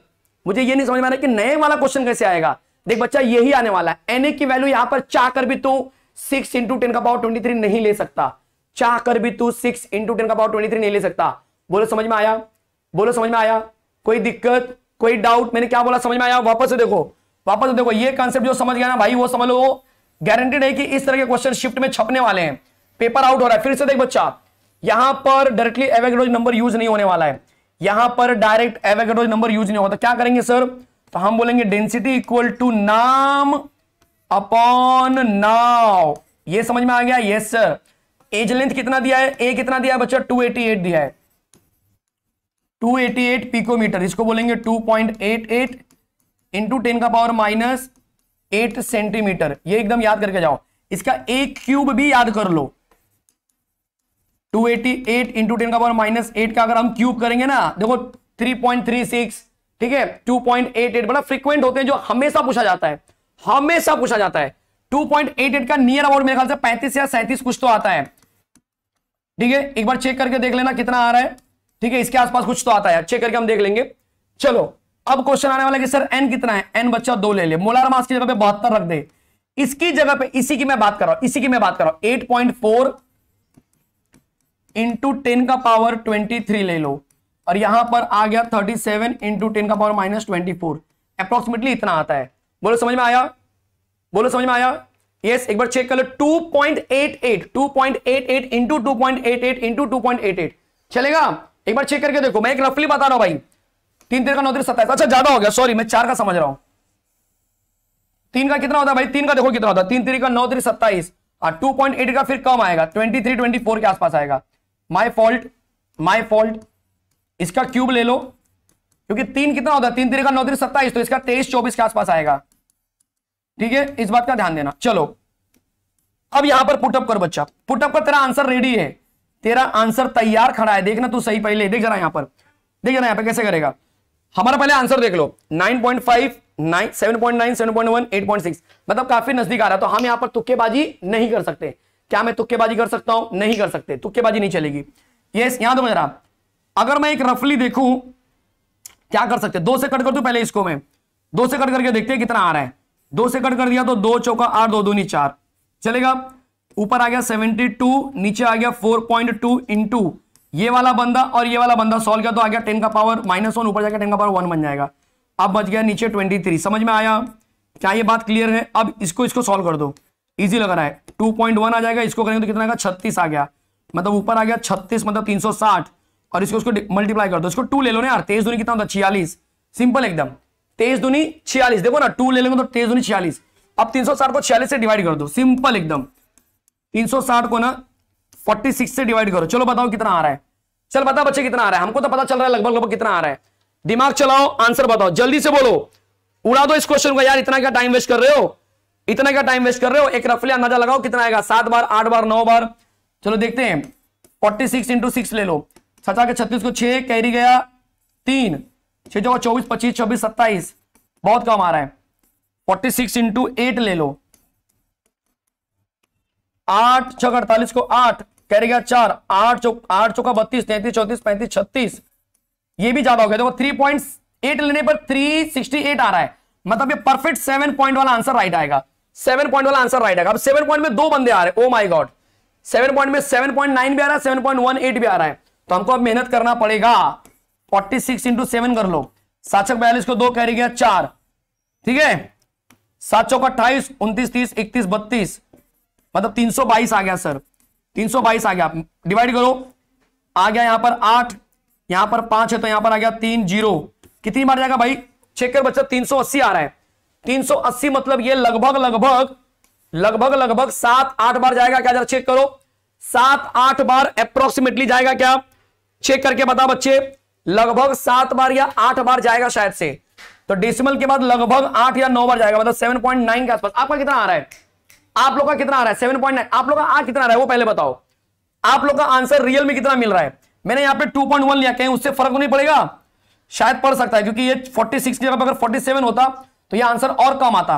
मुझे ये नहीं समझ में आ रहा कि नए वाला क्वेश्चन कैसे आएगा देख बच्चा यही आने वाला है एनए की वैल्यू यहां पर चाह कर भी तो सिक्स इंटू टेन का पावर ट्वेंटी थ्री नहीं ले सकता चाह कर भी तू सिक्स इंटू टेन का पावर ट्वेंटी थ्री नहीं ले सकता बोलो समझ में आया बोलो समझ में आया कोई दिक्कत कोई डाउट मैंने क्या बोला समझ में आया वापस से देखो वापस से देखो ये कॉन्सेप्ट जो समझ गया ना भाई वो समझ लो गारंटेड है कि इस तरह के क्वेश्चन शिफ्ट में छपने वाले हैं पेपर आउट हो रहा है फिर से देख बच्चा यहां पर डायरेक्टली एवेग्रोज नंबर यूज नहीं होने वाला है यहां पर डायरेक्ट एवेग्रोज नंबर यूज नहीं होता क्या करेंगे सर तो हम बोलेंगे डेंसिटी इक्वल टू नाम अपॉन नाव ये समझ में आ गया यस सर एज लेंथ कितना दिया है ए कितना दिया है बच्चा 288 दिया है 288 पिकोमीटर इसको बोलेंगे 2.88 इंटू टेन का पावर माइनस एट सेंटीमीटर ये एकदम याद करके जाओ इसका एक क्यूब भी याद कर लो 288 एटी एट इंटू टेन का पावर माइनस एट का अगर हम क्यूब करेंगे ना देखो 3.36 ठीक है 2.88 बड़ा फ्रीक्वेंट होते हैं जो हमेशा पूछा जाता है हमेशा पूछा जाता है 2.88 का नियर अबाउट मेरे ख्याल से 35 या 37 कुछ तो आता है ठीक है एक बार चेक करके देख लेना कितना आ रहा है ठीक है इसके आसपास कुछ तो आता है चेक करके हम देख लेंगे चलो अब क्वेश्चन आने वाला कि सर एन कितना है एन बच्चा दो ले ले मोलार मास की जगह पे बहत्तर रख दे इसकी जगह पे इसी की मैं बात कर रहा हूं इसी की मैं बात कर रहा हूं eight point four into ten का पावर ट्वेंटी थ्री ले लो और यहां पर आ गया थर्टी सेवन इंटू टेन का power minus twenty four approximately इतना आता है बोलो समझ में आया बोलो समझ में आया यस एक बार चेक कर लो 2.88 2.88 इंटू 2.88 इंटू 2.88 चलेगा एक बार चेक करके देखो मैं एक रफली बता रहा हूं भाई तीन तीन का नौ तीन सत्ताईस अच्छा ज्यादा हो गया सॉरी मैं चार का समझ रहा हूं तीन का कितना होता है भाई तीन का देखो कितना होता है तीन तीन का नौ तीन सत्ताईस टू पॉइंट एट का फिर कम आएगा ट्वेंटी थ्री ट्वेंटी फोर के आसपास आएगा माई फॉल्ट माई फॉल्ट इसका क्यूब ले लो क्योंकि तीन कितना होता है तीन तीन का नौ तीन सत्ताईस तो इसका तेईस चौबीस के आसपास आएगा ठीक है इस बात का ध्यान देना चलो अब यहां पर पुटअप कर बच्चा पुटअप कर तेरा आंसर रेडी है तेरा आंसर तैयार खड़ा है देखना तू सही पहले देख जाना यहां पर देख जाना यहां पर कैसे करेगा हमारा पहले आंसर देख लो 9.5 9 7.9 7.1 सिक्स मतलब काफी नजदीक आ रहा तो हम यहां पर तुक्केबाजी नहीं कर सकते क्या मैं तुक्केबाजी कर सकता हूं नहीं कर सकते तुक्केबाजी नहीं चलेगी यस यहां तो जरा अगर मैं एक रफली देखू क्या कर सकते दो से कट कर दू पहले इसको मैं दो से कट करके देखते हैं कितना आ रहा है दो से कट कर दिया तो दो चौका आठ दो दूनी चार चलेगा ऊपर आ गया सेवेंटी टू नीचे आ गया फोर पॉइंट टू इंटू ये वाला बंदा और ये वाला बंदा सॉल्व किया तो आ गया टेन का पावर माइनस वन ऊपर जाकर टेन का पावर वन बन जाएगा अब बच गया नीचे ट्वेंटी थ्री समझ में आया क्या ये बात क्लियर है अब इसको इसको सॉल्व कर दो इजी लग रहा है टू पॉइंट वन आ जाएगा इसको करेंगे तो कितना आएगा छत्तीस आ गया मतलब ऊपर आ गया छत्तीस मतलब तीन सौ साठ और इसको उसको मल्टीप्लाई कर दो इसको टू ले लो ना यार तेज दूरी कितना होता है छियालीस सिंपल एकदम तेईस दुनी छियालीस देखो ना टू ले लेंगे तो तेईस दुनी छियालीस अब तीन सौ साठ को छियालीस से डिवाइड कर दो सिंपल एकदम तीन सौ साठ को ना फोर्टी सिक्स से डिवाइड करो चलो बताओ कितना आ रहा है चल बताओ बच्चे कितना आ रहा है हमको तो पता चल रहा है लगभग लगभग कितना आ रहा है दिमाग चलाओ आंसर बताओ जल्दी से बोलो उड़ा दो इस क्वेश्चन को यार इतना क्या टाइम वेस्ट कर रहे हो इतना क्या टाइम वेस्ट कर रहे हो एक रफली अंदाजा लगाओ कितना आएगा सात बार आठ बार नौ बार चलो देखते हैं फोर्टी सिक्स इंटू सिक्स ले लो छचा के छत्तीस को छह कैरी गया तीन छह चौबा चौबीस पच्चीस छब्बीस सत्ताईस बहुत कम आ रहा है फोर्टी सिक्स इंटू एट ले लो आठ छह अड़तालीस को आठ कह रहेगा चार आठ चौक आठ चौका बत्तीस तैतीस चौतीस पैंतीस छत्तीस ये भी ज्यादा हो गया देखो थ्री पॉइंट एट लेने पर थ्री सिक्सटी एट आ रहा है मतलब ये परफेक्ट सेवन पॉइंट वाला आंसर राइट आएगा सेवन पॉइंट वाला आंसर राइट आएगा अब सेवन पॉइंट में दो बंदे आ रहे हैं oh my god seven point में सेवन पॉइंट नाइन भी आ रहा है सेवन पॉइंट वन एट भी आ रहा है तो हमको अब मेहनत करना पड़ेगा फोर्टी सिक्स इंटू सेवन कर लो सात सौ बयालीस को दो कैरी गया चार ठीक है सात सौ अट्ठाईस उन्तीस तीस इकतीस बत्तीस मतलब तीन सौ बाईस आ गया सर तीन सौ बाईस आ गया डिवाइड करो आ गया यहां पर आठ यहां पर पांच है तो यहां पर आ गया तीन जीरो कितनी बार जाएगा भाई चेक कर बच्चा तीन सौ अस्सी आ रहा है तीन सौ अस्सी मतलब ये लगभग लगभग लगभग लगभग सात आठ बार जाएगा क्या जरा चेक करो सात आठ बार अप्रोक्सीमेटली जाएगा क्या चेक करके बता बच्चे लगभग सात बार या आठ बार जाएगा शायद से तो डेसिमल के बाद लगभग आठ या नौ बार जाएगा मतलब सेवन पॉइंट नाइन के आसपास आपका कितना आ रहा है आप लोग का कितना आ रहा है सेवन पॉइंट नाइन आप लोग का आ कितना आ रहा है वो पहले बताओ आप लोग का आंसर रियल में कितना मिल रहा है मैंने यहां पे टू पॉइंट वन लिया कहीं उससे फर्क तो नहीं पड़ेगा शायद पड़ सकता है क्योंकि ये फोर्टी सिक्स की जगह अगर फोर्टी सेवन होता तो ये आंसर और कम आता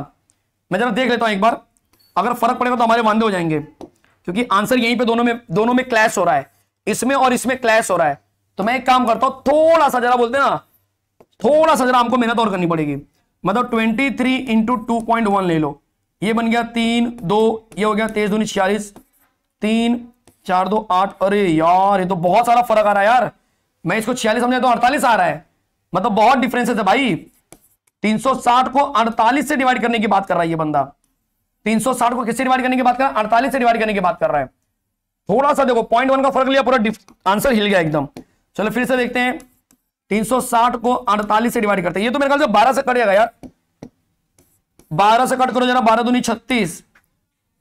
मैं जरा देख लेता हूं एक बार अगर फर्क पड़ेगा तो हमारे वादे हो जाएंगे क्योंकि आंसर यहीं पे दोनों में दोनों में क्लैश हो रहा है इसमें और इसमें क्लैश हो रहा है तो मैं एक काम करता हूं थोड़ा सा जरा बोलते ना थोड़ा सा जरा हमको मेहनत और करनी पड़ेगी मतलब twenty three into two point one ले लो ये बन गया तीन दो ये हो गया तेईस दूनी छियालीस तीन चार दो आठ अरे यार ये तो बहुत सारा फर्क आ रहा है यार मैं इसको छियालीस समझा तो अड़तालीस आ रहा है मतलब बहुत डिफरेंसेस है भाई 360 को 48 से डिवाइड करने की बात कर रहा है ये बंदा 360 को किससे डिवाइड करने की बात कर रहा है 48 से डिवाइड करने की बात कर रहा है थोड़ा सा देखो पॉइंट वन का फर्क लिया पूरा आंसर हिल गया एकदम चलो फिर से देखते हैं 360 को 48 से डिवाइड करते हैं ये तो मेरे ख्याल से 12 से कटेगा यार 12 से कट करो जरा 12 दूनी 36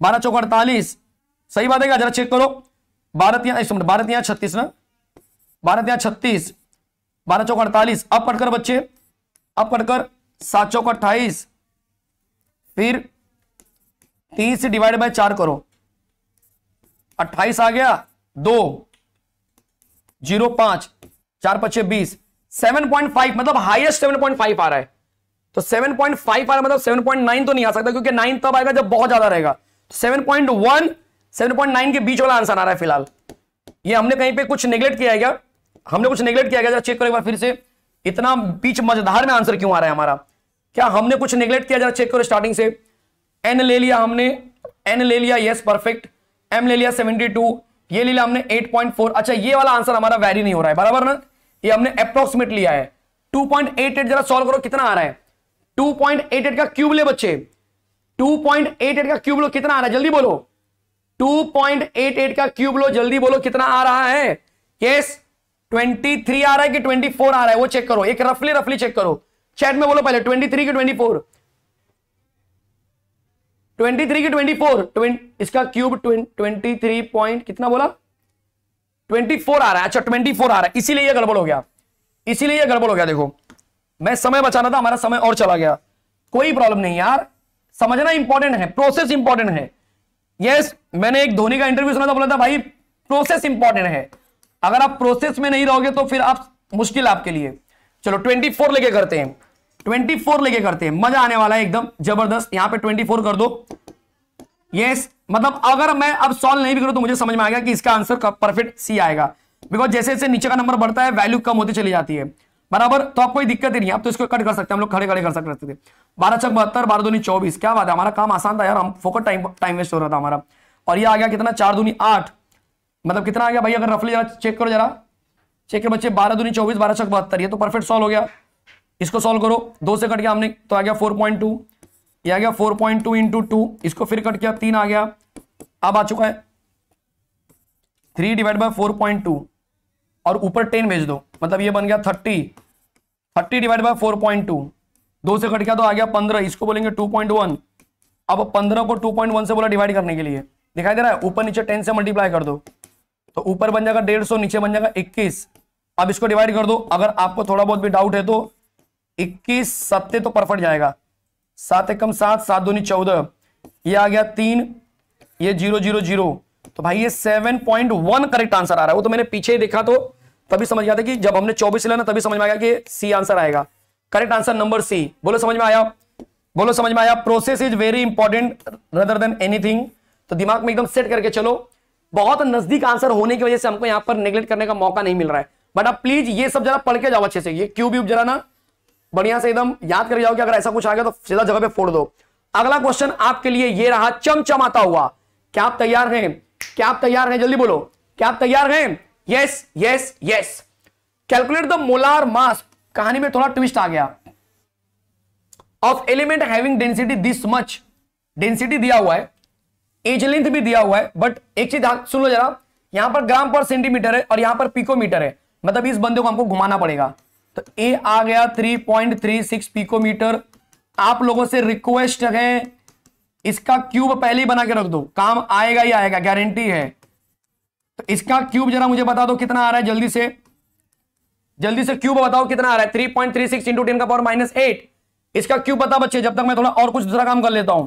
12 चौक अड़तालीस सही बात है क्या जरा चेक करो बारह यहाँ एक मिनट छत्तीस ना बारह यहाँ छत्तीस बारह चौक अड़तालीस अब कटकर बच्चे अब कटकर सात चौक अट्ठाईस फिर तीस डिवाइड बाय चार करो अट्ठाईस आ गया दो जीरो पांच चार पच्चे बीस सेवन पॉइंट फाइव मतलब हाइस्ट सेवन पॉइंट फाइव आ रहा है तो सेवन पॉइंट फाइव आ रहा है मतलब सेवन पॉइंट नाइन तो नहीं आ सकता क्योंकि नाइन तब आएगा जब बहुत ज्यादा रहेगा seven point one seven point nine के बीच वाला आंसर आ रहा है फिलहाल ये हमने कहीं पे कुछ निगलेक्ट किया है क्या हमने कुछ निगलेक्ट किया गया चेक करो एक बार फिर से इतना बीच मझधार में आंसर क्यों आ रहा है हमारा क्या हमने कुछ निगलेक्ट किया जरा चेक करो स्टार्टिंग से एन ले लिया हमने एन ले लिया यस परफेक्ट एम ले लिया सेवेंटी टू ये ले लिया हमने 8.4 अच्छा ये वाला आंसर हमारा वैरी नहीं हो रहा है बराबर ना ये हमने अप्रोक्सीमेट लिया है 2.88 जरा सॉल्व करो कितना आ रहा है 2.88 का क्यूब ले बच्चे 2.88 का क्यूब लो कितना आ रहा है जल्दी बोलो 2.88 का क्यूब लो जल्दी बोलो कितना आ रहा है यस 23 आ रहा है कि 24 आ रहा है वो चेक करो एक रफली रफली चेक करो चैट में बोलो पहले 23 कि 24 ट्वेंटी थ्री की ट्वेंटी फोर इसका क्यूब ट्वेंटी थ्री पॉइंट कितना बोला ट्वेंटी फोर आ रहा है अच्छा ट्वेंटी फोर आ रहा है इसीलिए यह गड़बड़ हो गया इसीलिए यह गड़बड़ हो गया देखो मैं समय बचाना था हमारा समय और चला गया कोई प्रॉब्लम नहीं यार समझना इंपॉर्टेंट है प्रोसेस इंपॉर्टेंट है यस yes, मैंने एक धोनी का इंटरव्यू सुना था बोला था भाई प्रोसेस इंपॉर्टेंट है अगर आप प्रोसेस में नहीं रहोगे तो फिर आप मुश्किल आपके लिए चलो फोर लेके करते हैं फोर लेके करते हैं मजा आने वाला है एकदम जबरदस्त यहां पे फोर कर दो यस मतलब अगर मैं अब सॉल्व नहीं भी करूं तो मुझे समझ में आएगा कि इसका आंसर परफेक्ट सी आएगा बिकॉज जैसे जैसे नीचे का नंबर बढ़ता है वैल्यू कम होती चली जाती है बराबर तो आप कोई दिक्कत ही नहीं आप तो इसको कट कर सकते हैं हम लोग खड़े खड़े कर सकते थे बारह छक बहत्तर बारह दूनी चौबीस क्या बात है हमारा काम आसान था यार हम फोकट टाइम टाइम वेस्ट हो रहा था हमारा और ये आ गया कितना चार दूनी आठ मतलब कितना आ गया भाई अगर रफली जरा चेक करो जरा चेक करो बच्चे बारह दूनी चौबीस बारह छक बहत्तर ये तो परफेक्ट सॉल्व हो गया इसको सॉल्व करो दो से कट गया हमने तो आ गया फोर पॉइंट टू ये आ गया four point two into two इसको फिर कट किया तीन आ गया अब आ चुका है three divide by four point two और ऊपर टेन भेज दो मतलब ये बन गया thirty thirty divide by four point two दो से कट गया तो आ गया पंद्रह इसको बोलेंगे टू पॉइंट वन अब पंद्रह को टू पॉइंट वन से बोला डिवाइड करने के लिए दिखाई दे रहा है ऊपर नीचे टेन से मल्टीप्लाई कर दो तो ऊपर बन जाएगा डेढ़ सौ नीचे बन जाएगा इक्कीस अब इसको डिवाइड कर दो अगर आपको थोड़ा बहुत भी डाउट है तो इक्कीस सत्ते तो परफेक्ट जाएगा सात एकम सात सात दो चौदह ये आ गया तीन ये जीरो जीरो जीरो तो भाई ये seven point one correct answer आ रहा है वो तो मैंने पीछे ही देखा तो तभी समझ गया था कि जब हमने चौबीस लेना तभी समझ में आया कि सी आंसर आएगा करेक्ट आंसर नंबर सी बोलो समझ में आया बोलो समझ में आया process is very important rather than anything तो दिमाग में एकदम सेट करके चलो बहुत नजदीक आंसर होने की वजह से हमको यहां पर नेग्लेक्ट करने का मौका नहीं मिल रहा है बट आप प्लीज ये सब जरा पढ़ के जाओ अच्छे से ये क्यूब्यूब जरा ना बढ़िया से एकदम याद कर जाओ कि अगर ऐसा कुछ आ गया तो सीधा जगह पे फोड़ दो अगला क्वेश्चन आपके लिए ये रहा चमचमाता हुआ क्या आप तैयार हैं क्या आप तैयार हैं जल्दी बोलो क्या आप तैयार हैं yes yes yes calculate the molar mass कहानी में थोड़ा ट्विस्ट आ गया of element having density this much density दिया हुआ है एज लेंथ भी दिया हुआ है बट एक चीज सुन लो जरा यहां पर ग्राम पर सेंटीमीटर है और यहां पर पिकोमीटर है मतलब इस बंदे को हमको घुमाना पड़ेगा तो ए आ गया 3.36 पिकोमीटर आप लोगों से रिक्वेस्ट है इसका क्यूब पहले ही बना के रख दो काम आएगा ही आएगा गारंटी है तो इसका क्यूब जरा मुझे बता दो कितना आ रहा है जल्दी से जल्दी से क्यूब बताओ कितना आ रहा है three point three six into ten का पावर माइनस एट इसका क्यूब बता बच्चे जब तक मैं थोड़ा और कुछ दूसरा काम कर लेता हूं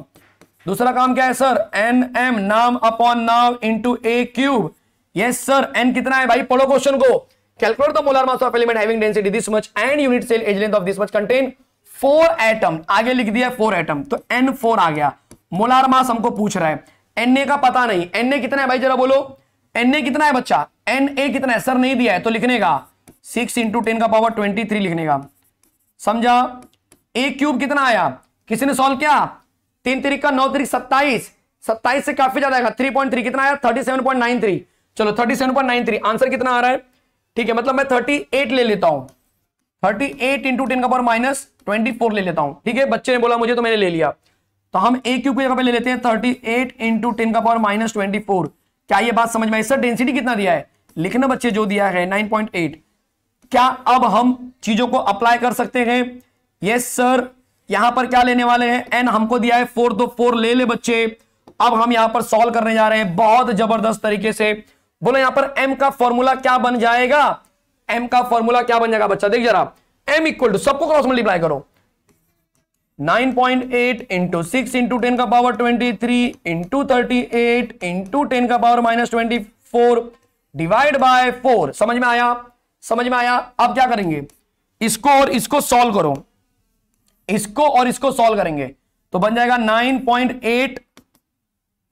दूसरा काम क्या है सर एन एम नाम अपॉन नाव into a cube yes sir N कितना है भाई पढ़ो क्वेश्चन को Calculate the molar mass of element having density this much and unit cell age length of this much contain four atom आगे लिख दिया फोर एटम तो एन फोर आ गया मोलार मास हमको पूछ रहा है एन ए का पता नहीं एन ए कितना है भाई जरा बोलो एन ए कितना है बच्चा एन ए कितना है सर नहीं दिया है तो लिखने का सिक्स इंटू टेन का पावर ट्वेंटी थ्री लिखने का समझा ए क्यूब कितना आया किसी ने सॉल्व किया तीन तरीक का नौ तरीक सत्ताईस सत्ताईस से काफी ज्यादा आएगा थ्री पॉइंट थ्री कितना आया thirty seven point nine three चलो thirty seven point nine three answer कितना आ रहा है ठीक है मतलब मैं थर्टी एट ले लेता हूं थर्टी एट इंटू टेन का पावर माइनस ट्वेंटी फोर ले लेता हूं ठीक है बच्चे ने बोला मुझे तो मैंने ले लिया तो हम ए क्यूब की जगह पे ले लेते हैं थर्टी एट इंटू टेन का पावर माइनस ट्वेंटी फोर क्या ये बात समझ में आई सर डेंसिटी कितना दिया है लिखना बच्चे जो दिया है नाइन पॉइंट एट क्या अब हम चीजों को अप्लाई कर सकते हैं यस सर यहां पर क्या लेने वाले हैं एन हमको दिया है फोर दो फोर ले ले बच्चे अब हम यहां पर सॉल्व करने जा रहे हैं बहुत जबरदस्त तरीके से बोलो यहां पर एम का फॉर्मूला क्या बन जाएगा एम का फॉर्मूला क्या बन जाएगा बच्चा देख जरा एम इक्वल टू सबको क्रॉस मल्टीप्लाई करो 9.8 point eight into six into ten का power 23 three into thirty eight into ten का power minus twenty four divide by four समझ में आया समझ में आया अब क्या करेंगे इसको और इसको सॉल्व करो इसको और इसको सॉल्व करेंगे तो बन जाएगा 9.8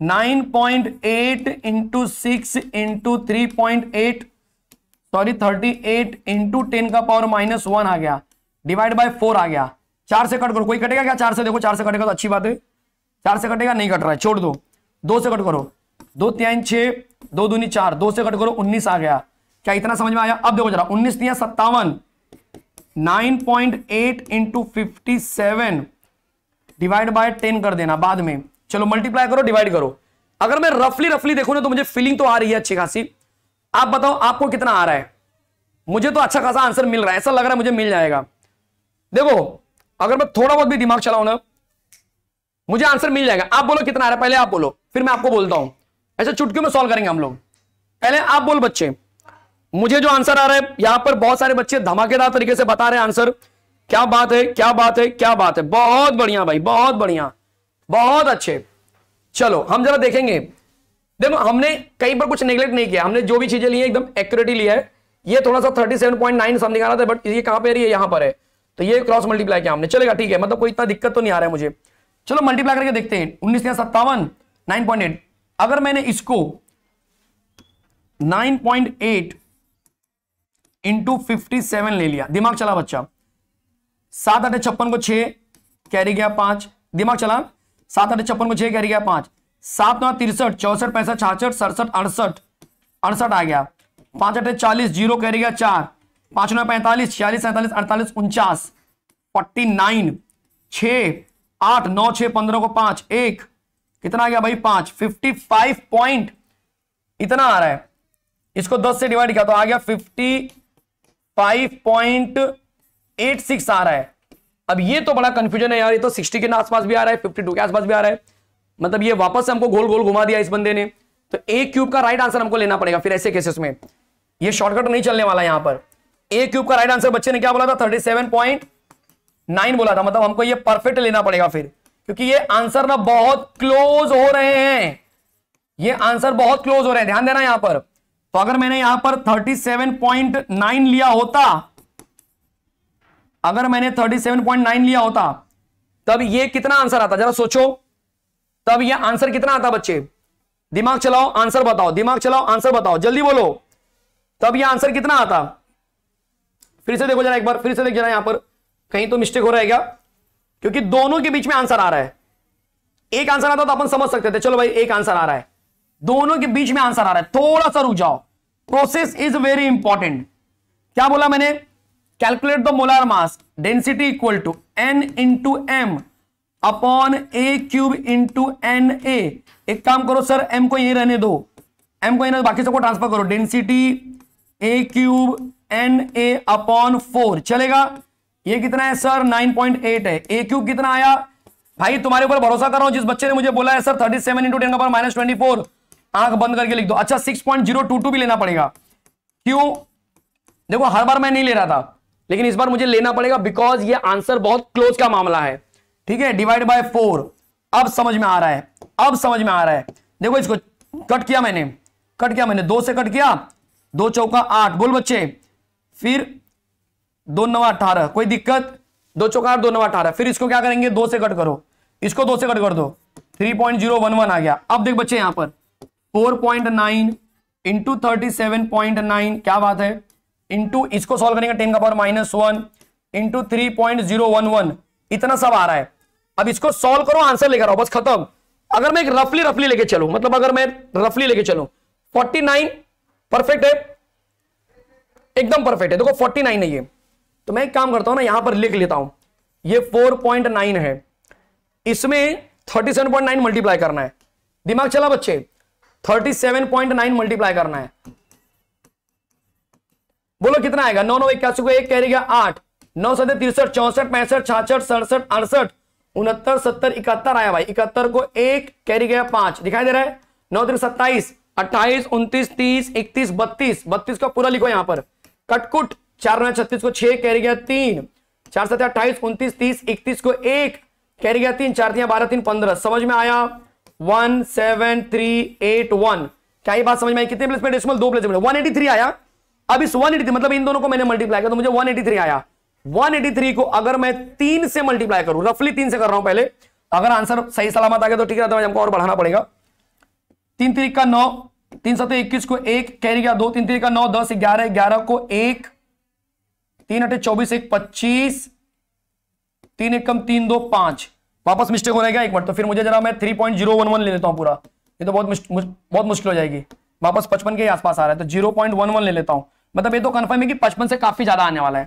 nine point eight into six into three point eight sorry thirty eight into ten का पावर माइनस वन आ गया डिवाइड बाय फोर आ गया चार से कट करो कोई कटेगा क्या चार से देखो चार से कटेगा तो अच्छी बात है चार से कटेगा नहीं कट रहा है छोड़ दो दो से कट करो दो तीन छह दो दूनी चार दो से कट करो उन्नीस आ गया क्या इतना समझ में आया अब देखो जरा उन्नीस दिया सत्तावन nine point eight into fifty seven divide by ten कर देना बाद में चलो मल्टीप्लाई करो डिवाइड करो अगर मैं रफली रफली देखू ना तो मुझे फीलिंग तो आ रही है अच्छी खासी आप बताओ आपको कितना आ रहा है मुझे तो अच्छा खासा आंसर मिल रहा है ऐसा लग रहा है मुझे मिल जाएगा देखो अगर मैं थोड़ा बहुत भी दिमाग चलाऊ ना मुझे आंसर मिल जाएगा आप बोलो कितना आ रहा है पहले आप बोलो फिर मैं आपको बोलता हूं ऐसे चुटकियों में सॉल्व करेंगे हम लोग पहले आप बोल बच्चे मुझे जो आंसर आ रहा है यहां पर बहुत सारे बच्चे धमाकेदार तरीके से बता रहे हैं आंसर क्या बात है क्या बात है क्या बात है बहुत बढ़िया भाई बहुत बढ़िया बहुत अच्छे चलो हम जरा देखेंगे देखो हमने कहीं पर कुछ नेग्लेक्ट नहीं किया हमने जो भी चीजें ली है एकदम एक्यूरेटी लिया है ये थोड़ा सा 37.9 समथिंग आ रहा था बट ये कहां पे है यहां पर है तो ये क्रॉस मल्टीप्लाई किया हमने चलेगा ठीक है मतलब कोई इतना दिक्कत तो नहीं आ रहा है मुझे चलो मल्टीप्लाई करके देखते हैं उन्नीस या सत्तावन नाइन अगर मैंने इसको nine point eight into fifty seven ले लिया दिमाग चला बच्चा सात आठ छप्पन को छह कैरी गया पांच दिमाग चला सात आठ छप्पन को छह कह गया पांच सात नौ तिरसठ चौसठ पैंसठ छाछठ सड़सठ अड़सठ अड़सठ आ गया पांच अठे चालीस जीरो कह रही चार पांच नौ पैंतालीस छियालीस सैंतालीस अड़तालीस उनचास फोर्टी नाइन छ आठ नौ छह पंद्रह को पांच एक कितना आ गया भाई पांच फिफ्टी फाइव पॉइंट इतना आ रहा है इसको दस से डिवाइड किया तो आ गया fifty five point eight six आ रहा है अब ये तो बड़ा कंफ्यूजन है यार ये तो 60 के आसपास भी आ रहा है 52 के आसपास भी आ रहा है मतलब ये वापस से हमको गोल गोल घुमा दिया इस बंदे ने तो ए क्यूब का राइट आंसर हमको लेना पड़ेगा फिर ऐसे केसेस में ये शॉर्टकट नहीं चलने वाला यहां पर ए क्यूब का राइट आंसर बच्चे ने क्या बोला था थर्टी बोला था मतलब हमको ये परफेक्ट लेना पड़ेगा फिर क्योंकि ये आंसर ना बहुत क्लोज हो रहे हैं ये आंसर बहुत क्लोज हो रहे हैं ध्यान देना यहां पर तो अगर मैंने यहां पर थर्टी लिया होता अगर मैंने 37.9 लिया होता तब ये कितना आंसर आता जरा सोचो तब ये आंसर कितना आता बच्चे दिमाग चलाओ आंसर बताओ दिमाग चलाओ आंसर बताओ जल्दी बोलो तब ये आंसर कितना आता फिर से देखो जरा एक बार फिर से देख जरा यहां पर कहीं तो मिस्टेक हो रहा है क्या क्योंकि दोनों के बीच में आंसर आ रहा है एक आंसर आता तो अपन समझ सकते थे चलो भाई एक आंसर आ रहा है दोनों के बीच में आंसर आ रहा है थोड़ा सा रुक जाओ प्रोसेस इज वेरी इंपॉर्टेंट क्या बोला मैंने calculate the molar mass density equal to N into M upon a cube into N A एक काम करो सर एम को यही रहने दो एम को यही बाकी सबको ट्रांसफर करो density a cube N A upon four चलेगा ये कितना है सर 9.8 है ए क्यूब कितना आया भाई तुम्हारे ऊपर भरोसा कर रहा हूं जिस बच्चे ने मुझे बोला है सर 37 सेवन इंटू टेन का माइनस ट्वेंटी फोर आंख बंद करके लिख दो अच्छा 6.022 भी लेना पड़ेगा क्यों देखो हर बार मैं नहीं ले रहा था लेकिन इस बार मुझे लेना पड़ेगा बिकॉज ये आंसर बहुत क्लोज का मामला है ठीक है डिवाइड बाय फोर अब समझ में आ रहा है अब समझ में आ रहा है देखो इसको कट किया मैंने कट किया मैंने दो से कट किया दो चौका आठ बोल बच्चे फिर दो नवा अठारह कोई दिक्कत दो चौका आठ दो नवा अठारह फिर इसको क्या करेंगे दो से कट करो इसको दो से कट कर दो three point zero one one आ गया अब देख बच्चे यहां पर four point nine into thirty seven point nine क्या बात है इंटू इसको सॉल्व करेंगे टेन का power minus one into three point zero one one इतना सब आ रहा है अब इसको सॉल्व करो आंसर लेकर आओ बस खत्म अगर मैं एक रफली रफली लेके चलू मतलब अगर मैं रफली लेके चलू फोर्टी नाइन परफेक्ट है एकदम परफेक्ट है देखो फोर्टी नाइन है ये तो मैं एक काम करता हूं ना यहां पर लिख लेता हूं ये फोर पॉइंट नाइन है इसमें thirty seven point nine multiply करना है दिमाग चला बच्चे thirty seven point nine multiply करना है बोलो कितना आएगा नौ नौ इक्यासी को एक कह गया आठ नौ सदे तिरसठ चौसठ पैंसठ छाछठ सड़सठ अड़सठ उनहत्तर सत्तर इकहत्तर आया भाई इकहत्तर को एक कैरी गया पांच दिखाई दे रहा है नौ तीन सत्ताईस अट्ठाईस उन्तीस तीस इकतीस बत्तीस बत्तीस का पूरा लिखो यहां पर कटकुट चार नौ छत्तीस को छह कैरी गया तीन चार सत्या अट्ठाईस उन्तीस तीस इकतीस को एक कैरी गया तीन चार तीन बारह तीन पंद्रह समझ में आया one seven three eight one क्या ये बात समझ में आई कितने प्लेस में डेसिमल दो प्लेस में वन एटी थ्री आया अब इस 183 मतलब इन दोनों को मैंने मल्टीप्लाई किया तो मुझे 183 आया 183 को अगर मैं तीन से मल्टीप्लाई करूं रफली तीन से कर रहा हूं पहले अगर आंसर सही सलामत आ गया तो ठीक रहता है तो हमको और बढ़ाना पड़ेगा तीन तीन का नौ तीन सौ इक्कीस को एक कैरी गया दो तीन तीन का नौ दस ग्यारह ग्यारह को एक तीन अठे चौबीस एक पच्चीस तीन एक कम तीन दो पांच वापस मिस्टेक हो जाएगा एक मिनट तो फिर मुझे जरा मैं three point zero one one ले लेता हूं पूरा ये तो बहुत बहुत मुश्किल हो जाएगी वापस पचपन के आसपास आ रहा है तो जीरो पॉइंट वन वन ले लेता हूं मतलब ये तो कन्फर्म है कि पचपन से काफी ज्यादा आने वाला है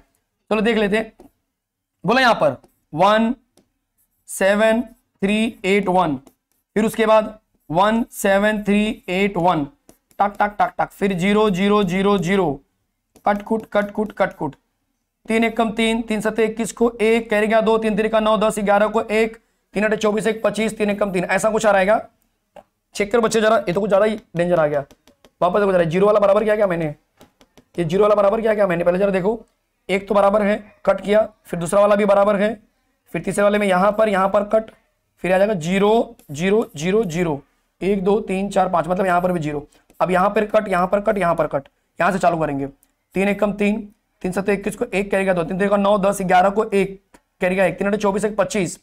चलो देख लेते बोला यहां पर one seven three eight one फिर उसके बाद one seven three eight one टक टक टक टक फिर जीरो जीरो जीरो जीरो कुट कट कुट तीन एक कम तीन तीन सत्य इक्कीस को एक कह गया दो तीन तीन का नौ दस ग्यारह को एक तीन अठे चौबीस एक पच्चीस तीन एक कम तीन ऐसा कुछ आ रहेगा चेक कर बच्चे जरा ये तो कुछ ज्यादा ही डेंजर आ गया वापस देखो जरा जीरो वाला बराबर क्या क्या मैंने ये जीरो वाला बराबर क्या क्या मैंने पहले जरा देखो एक तो बराबर है कट किया फिर दूसरा वाला भी बराबर है फिर तीसरे वाले में यहां पर यहाँ पर कट फिर आ जाएगा जीरो जीरो जीरो जीरो एक दो तीन चार पांच मतलब यहां पर भी जीरो अब यहां पर कट यहाँ पर कट यहाँ पर कट यहां से चालू करेंगे तीन एक कम तीन तीन सत्तर इक्कीस को एक करेगा दो तो? तीन तीन तो का नौ दस ग्यारह को एक करेगा एक तीन अटे चौबीस एक पच्चीस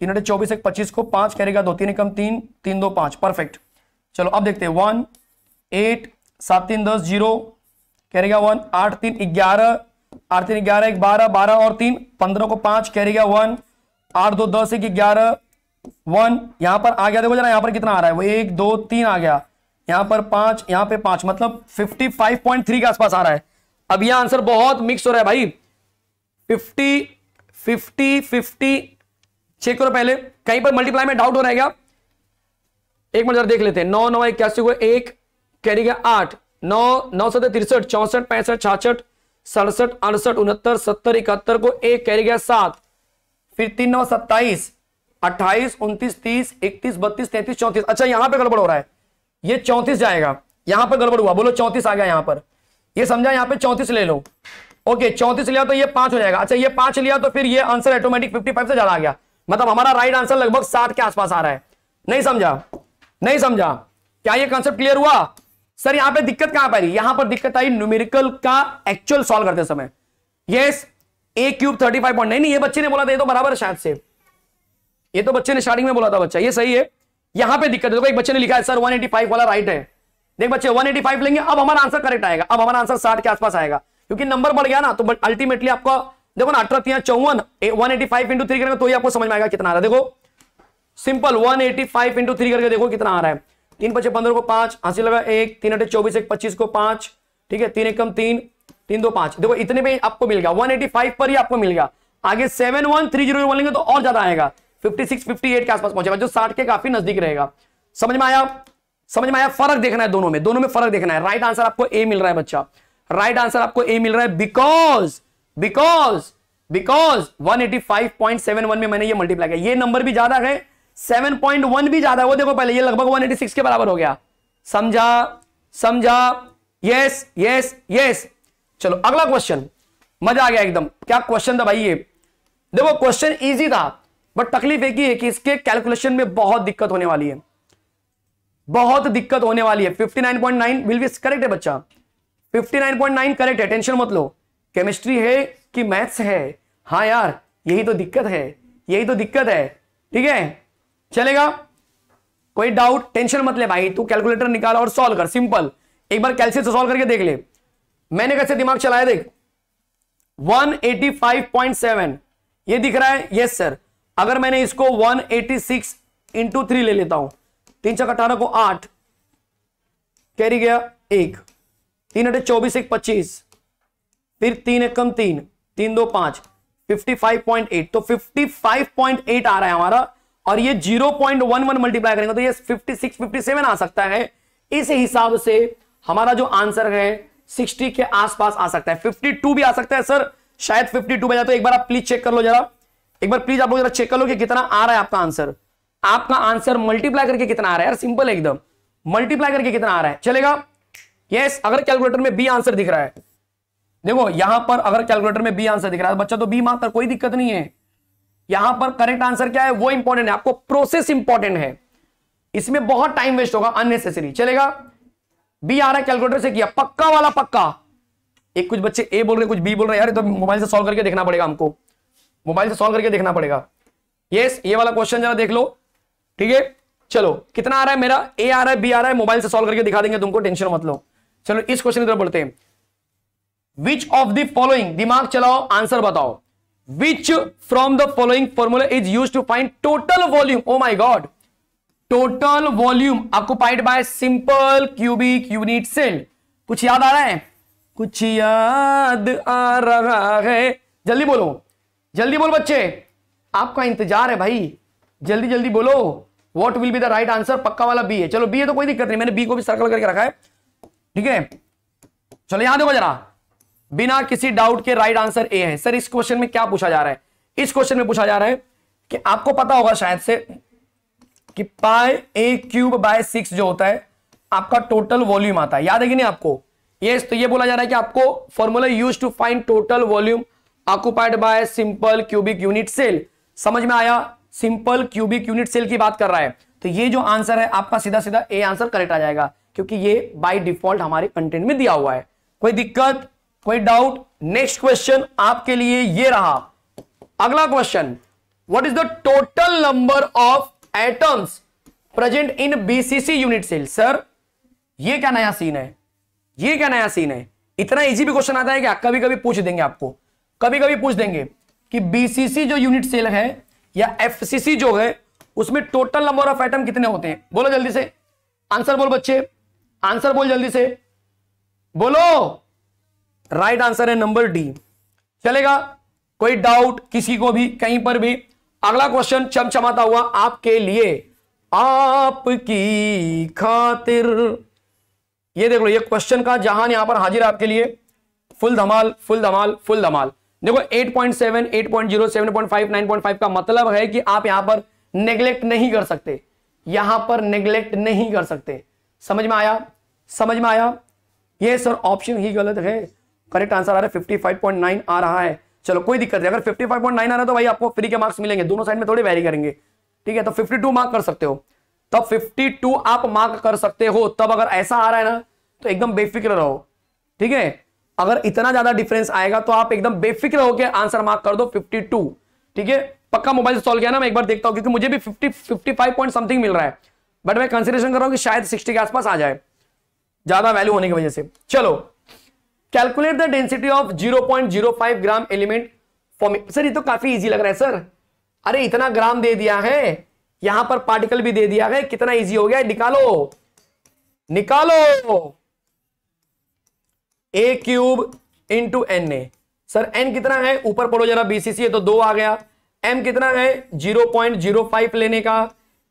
तीन अटे चौबीस एक पच्चीस को पांच करेगा दो तीन कम तीन तीन दो पांच परफेक्ट चलो अब देखते हैं वन एट सात तीन दस जीरो कैरी गया वन आठ तीन ग्यारह आठ तीन ग्यारह एक बारह बारह और तीन पंद्रह को पांच कैरी गया वन आठ दो दस एक ग्यारह वन यहां पर आ गया देखो जरा यहां पर कितना आ रहा है वो एक दो तीन आ गया यहां पर पांच यहां पे पांच मतलब फिफ्टी फाइव पॉइंट थ्री के आसपास आ रहा है अब यह आंसर बहुत मिक्स हो रहा है भाई फिफ्टी फिफ्टी फिफ्टी चेक करो पहले कहीं पर मल्टीप्लाई में डाउट हो रहा है क्या एक मिनट जरा देख लेते हैं नौ नौ इक्यासी को एक कैरी गया आठ नौ नौ सौ तिरसठ चौसठ पैंसठ छाछठ सड़सठ अड़सठ उनहत्तर सत्तर इकहत्तर को एक कैरी गया सात फिर तीन नौ सत्ताईस अट्ठाईस उन्तीस तीस इकतीस बत्तीस तैतीस चौंतीस अच्छा यहां पे गड़बड़ हो रहा है ये चौंतीस जाएगा यहां पर गड़बड़ हुआ बोलो चौंतीस आ गया यहां पर ये समझा यहां पे चौंतीस ले लो ओके चौंतीस लिया तो ये पांच हो जाएगा अच्छा ये पांच लिया तो फिर ये आंसर ऑटोमेटिक फिफ्टी फाइव से ज्यादा आ गया मतलब हमारा राइट आंसर लगभग सात के आसपास आ रहा है नहीं समझा नहीं समझा क्या ये कॉन्सेप्ट क्लियर हुआ सर यहां पे दिक्कत कहां पर यहां पर दिक्कत आई न्यूमेरिकल का एक्चुअल सॉल्व करते समय yes a cube thirty five point नहीं नहीं ये बच्चे ने बोला था ये तो बराबर शायद से ये तो बच्चे ने स्टार्टिंग में बोला था बच्चा ये सही है यहां पे दिक्कत है देखो एक बच्चे ने लिखा है सर 185 वाला राइट है देख बच्चे 185 लेंगे अब हमारा आंसर करेक्ट आएगा अब हमारा आंसर साठ के आसपास आएगा क्योंकि नंबर बढ़ गया ना तो बट अल्टीमेटली आपका देखो ना अठारह तीन चौवन one eighty five into three करेंगे तो ही आपको समझ में आएगा कितना आ रहा है देखो simple one eighty five into three करके देखो कितना आ रहा है तीन पचे पंद्रह को पांच हंसी लगा एक तीन अटे चौबीस एक पच्चीस को पांच ठीक है तीन एकम तीन तीन दो पांच देखो इतने पे आपको मिल गया 185 पर ही आपको मिल गया आगे सेवन वन थ्री जीरो बोलेंगे तो और ज्यादा आएगा 56 58 के आसपास पहुंचेगा जो 60 के काफी नजदीक रहेगा समझ में आया समझ में आया फर्क देखना है दोनों में दोनों में फर्क देखना है राइट आंसर आपको ए मिल रहा है बच्चा राइट आंसर आपको ए मिल रहा है बिकॉज बिकॉज बिकॉज वन में मैंने ये मल्टीप्लाई किया ये नंबर भी ज्यादा है सेवन पॉइंट वन भी ज्यादा है वो देखो पहले ये लगभग वन एटी सिक्स के बराबर हो गया समझा समझा यस यस यस चलो अगला क्वेश्चन मजा आ गया एकदम क्या क्वेश्चन था भाई ये देखो क्वेश्चन इजी था बट तकलीफ एक ही है कि इसके कैलकुलेशन में बहुत दिक्कत होने वाली है बहुत दिक्कत होने वाली है 59.9 विल बी करेक्ट है बच्चा 59.9 करेक्ट है टेंशन मत लो केमिस्ट्री है कि मैथ्स है हाँ यार यही तो दिक्कत है यही तो दिक्कत है ठीक है चलेगा कोई डाउट टेंशन मत ले भाई तू कैलकुलेटर निकाल और सॉल्व कर सिंपल एक बार से सॉल्व करके देख ले मैंने कैसे दिमाग चलाया देख 185.7 ये दिख रहा है यस सर अगर मैंने इसको 186 एटी सिक्स इंटू थ्री ले लेता हूं तीन सौ अठारह को आठ कैरी गया एक तीन अठे चौबीस एक पच्चीस फिर तीन एक कम तीन तीन दो पांच 55.8 तो 55.8 आ रहा है हमारा और ये 0.11 मल्टीप्लाई करेंगे तो ये 56 57 आ सकता है इस हिसाब से हमारा जो आंसर है 60 के आसपास आ सकता है 52 भी आ सकता है सर शायद 52 में जाते एक बार आप प्लीज चेक कर लो जरा एक बार प्लीज आप लोग चेक कर लो कि कितना आ रहा है आपका आंसर आपका आंसर मल्टीप्लाई करके कितना आ रहा है यार सिंपल एकदम मल्टीप्लाई करके कितना आ रहा है चलेगा यस अगर कैलकुलेटर में बी आंसर दिख रहा है देखो यहां पर अगर कैलकुलेटर में बी आंसर दिख रहा है बच्चा तो बी मार्क कोई दिक्कत नहीं है यहां पर करेक्ट आंसर क्या है वो इंपॉर्टेंट है आपको प्रोसेस इंपॉर्टेंट है इसमें बहुत टाइम वेस्ट होगा अननेसेसरी चलेगा बी आ रहा है कैलकुलेटर से किया पक्का वाला पक्का एक कुछ बच्चे ए बोल रहे कुछ बी बोल रहे यार तो मोबाइल से सॉल्व करके देखना पड़ेगा हमको मोबाइल से सॉल्व करके देखना पड़ेगा यस ये वाला क्वेश्चन जरा देख लो ठीक है चलो कितना आ रहा है मेरा ए आ रहा है बी आ रहा है मोबाइल से सॉल्व करके दिखा देंगे तुमको टेंशन मत लो चलो इस क्वेश्चन की तरफ बढ़ते हैं विच ऑफ द फॉलोइंग दिमाग चलाओ आंसर बताओ which from the following formula is use to find total volume oh my god total volume occupied by simple cubic unit cell कुछ याद आ रहा है कुछ याद आ रहा है जल्दी बोलो जल्दी बोलो बच्चे आपका इंतजार है भाई जल्दी जल्दी बोलो what will be the right answer पक्का वाला बी है चलो बी है तो कोई दिक्कत नहीं मैंने बी को भी सर्कल करके रखा है ठीक है चलो याद होगा जरा बिना किसी डाउट के राइट आंसर ए है सर इस क्वेश्चन में क्या पूछा जा रहा है इस क्वेश्चन में पूछा जा रहा है कि आपको पता होगा शायद से कि पाए ए क्यूब बाय सिक्स जो होता है आपका टोटल वॉल्यूम आता है याद है कि नहीं आपको ये तो ये बोला जा रहा है कि आपको formula use to find total volume occupied by simple cubic unit cell समझ में आया सिंपल क्यूबिक यूनिट सेल की बात कर रहा है तो ये जो आंसर है आपका सीधा सीधा ए आंसर करेक्ट आ जाएगा क्योंकि ये बाय डिफॉल्ट हमारे कंटेंट में दिया हुआ है कोई दिक्कत कोई डाउट नेक्स्ट क्वेश्चन आपके लिए ये रहा अगला question what is the total number of atoms present in BCC unit cell sir ये क्या नया सीन है ये क्या नया सीन है इतना इजी भी क्वेश्चन आता है क्या कभी कभी पूछ देंगे आपको कभी कभी पूछ देंगे कि बीसीसी जो यूनिट सेल है या एफ जो है उसमें टोटल नंबर ऑफ एटम कितने होते हैं बोलो जल्दी से आंसर बोल बच्चे आंसर बोल जल्दी से बोलो राइट आंसर है नंबर डी चलेगा कोई डाउट किसी को भी कहीं पर भी अगला क्वेश्चन चमचमाता हुआ आपके लिए आपकी खातिर ये देख लो ये क्वेश्चन का जहान यहां पर हाजिर आपके लिए फुल धमाल फुल धमाल फुल धमाल देखो 8.7 8.0 7.5 9.5 का मतलब है कि आप यहां पर नेग्लेक्ट नहीं कर सकते यहां पर नेग्लेक्ट नहीं कर सकते समझ में आया समझ में आया ये सर ऑप्शन ही गलत है करेक्ट आंसर आ रहा है फिफ्टी आ रहा है चलो कोई दिक्कत नहीं अगर फिफ्टी फाइव पॉइंट नाइन आ रहा है तो भाई आपको फ्री के मार्क्स मिलेंगे दोनों साइड में थोड़ी वैरी करेंगे ठीक है तो फिफ्टी टू मार्क कर सकते हो तब फिफ्टी टू आप मार्क कर सकते हो तब अगर ऐसा आ रहा है ना तो एकदम बेफिक्र रहो ठीक है अगर इतना ज्यादा डिफरेंस आएगा तो आप एकदम बेफिक्र हो के आंसर मार्क कर दो फिफ्टी टू ठीक है पक्का मोबाइल से सॉल्व किया ना मैं एक बार देखता हूँ क्योंकि मुझे भी fifty fifty five point something मिल रहा है बट मैं कंसिडरेशन कर रहा हूँ कि शायद सिक्सटी के आसपास आ जाए ज्यादा वैल्यू होने की वजह से चलो calculate the density of 0.05 gram element form sir ये तो काफी इजी लग रहा है सर अरे इतना ग्राम दे दिया है यहां पर पार्टिकल भी दे दिया है कितना इजी हो गया है निकालो निकालो a cube into N a sir N कितना है ऊपर पढ़ो जरा बीसीसी है तो दो आ गया एम कितना है जीरो पॉइंट जीरो फाइव लेने का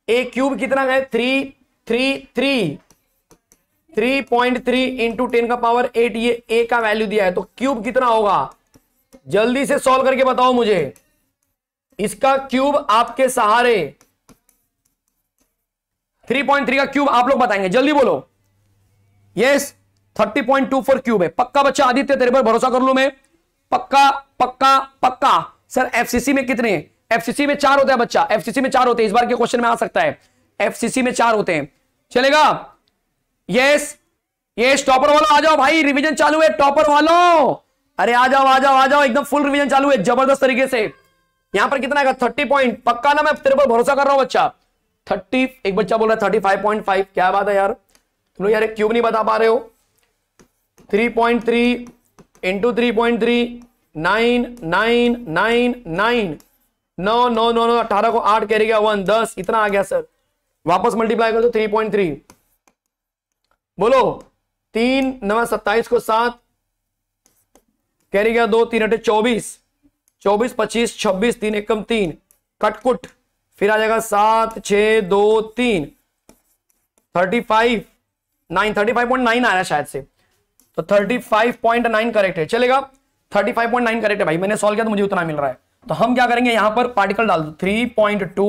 ए क्यूब कितना है three three three three point three into ten का पावर एट ये ए का वैल्यू दिया है तो क्यूब कितना होगा जल्दी से सॉल्व करके बताओ मुझे इसका क्यूब आपके सहारे थ्री पॉइंट थ्री का क्यूब आप लोग बताएंगे जल्दी बोलो yes thirty point two four cube है पक्का बच्चा आदित्य तेरे पर भरोसा कर लू मैं पक्का पक्का पक्का सर एफसीसी में कितने एफसीसी में चार होता है बच्चा एफसीसी में चार होते हैं इस बार के क्वेश्चन में आ सकता है एफसीसी में चार होते हैं चलेगा यस यस टॉपर वालों आ जाओ भाई रिवीजन चालू है टॉपर वालों अरे आ जाओ आ जाओ आ जाओ एकदम फुल रिवीजन चालू है जबरदस्त तरीके से यहां पर कितना है थर्टी पॉइंट पक्का ना मैं तेरे पर भरोसा कर रहा हूं बच्चा थर्टी एक बच्चा बोल रहा है थर्टी फाइव पॉइंट फाइव क्या बात है यार तुम लोग यार क्यूब नहीं बता पा रहे हो three point three into three point three nine nine nine nine नौ नौ नौ नौ अठारह को आठ रही गया वन दस इतना आ गया सर वापस मल्टीप्लाई कर दो थ्री पॉइंट थ्री बोलो तीन नवा सत्ताईस को सात कैरी गया दो तीन अठे चौबीस चौबीस पच्चीस छब्बीस तीन एकम तीन कटकुट फिर आ जाएगा सात छ दो तीन thirty five nine thirty five point nine आ रहा शायद से तो thirty five point nine correct है चलेगा thirty five point nine correct है भाई मैंने सॉल्व किया तो मुझे उतना मिल रहा है तो हम क्या करेंगे यहां पर पार्टिकल डाल दो three point two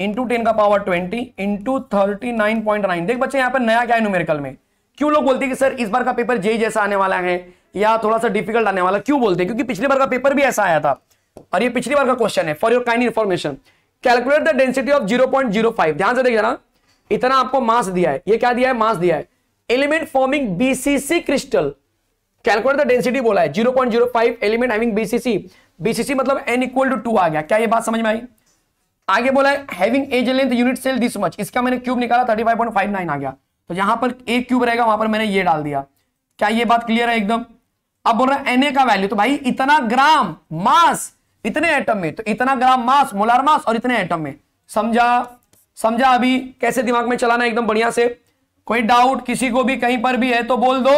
into ten का power twenty into thirty nine point nine देख बच्चे यहाँ पर नया क्या है न्यूमेरिकल में क्यों लोग बोलते हैं कि सर इस बार का पेपर जे जैसा आने वाला है या थोड़ा सा डिफिकल्ट आने वाला क्यों बोलते हैं क्योंकि पिछले बार का पेपर भी ऐसा आया था और ये पिछली बार का क्वेश्चन है for your kind information calculate the density of zero zero point five ध्यान से देखिए ना इतना आपको मास दिया है ये क्या दिया है मास दिया है element forming BCC crystal calculate the density बोला है zero zero point five element having BCC BCC मतलब एन इक्वल टू टू आ गया क्या ये बात समझ में आई आगे बोला है having edge length unit cell this much इसका मैंने क्यूब निकाला 35.59 आ गया तो यहां पर एक क्यूब रहेगा वहां पर मैंने ये डाल दिया क्या ये बात क्लियर है एकदम अब बोल रहा है एनए का वैल्यू तो भाई इतना ग्राम मास इतने एटम में तो इतना ग्राम मास मोलार मास और इतने एटम में समझा समझा अभी कैसे दिमाग में चलाना एकदम बढ़िया से कोई डाउट किसी को भी कहीं पर भी है तो बोल दो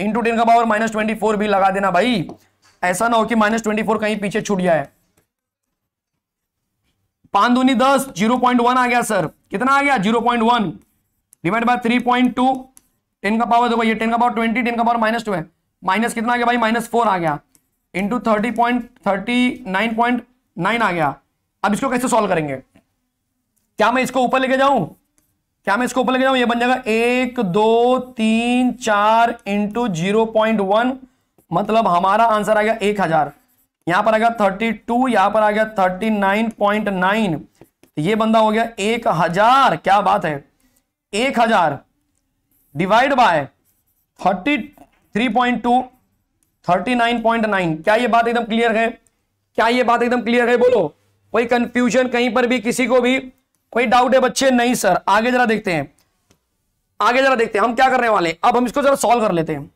इंटू टेन का पावर माइनस ट्वेंटी फोर भी लगा देना भाई ऐसा ना हो कि माइनस ट्वेंटी फोर कहीं पीछे छूट जाए पांच दूनी दस जीरो पॉइंट वन आ गया सर कितना आ गया zero point one divide by three point two ten का पावर देखो ये टेन का पावर ट्वेंटी टेन का पावर माइनस टू है माइनस कितना आ गया भाई माइनस फोर आ गया into thirty point thirty nine point nine आ गया अब इसको कैसे सॉल्व करेंगे क्या मैं इसको ऊपर लेके जाऊं क्या मैं इसको ऊपर लेके जाऊं ये बन जाएगा एक दो तीन चार इंटू जीरो पॉइंट वन मतलब हमारा आंसर आ गया एक हजार यहां पर आ गया थर्टी टू यहां पर आ गया थर्टी नाइन पॉइंट नाइन तो ये बंदा हो गया एक हजार क्या बात है एक हजार divide by thirty three point two thirty nine point nine क्या ये बात एकदम क्लियर है क्या ये बात एकदम क्लियर है बोलो कोई कंफ्यूजन कहीं पर भी किसी को भी कोई डाउट है बच्चे नहीं सर आगे जरा देखते हैं आगे जरा देखते हैं हम क्या करने वाले अब हम इसको जरा सॉल्व कर लेते हैं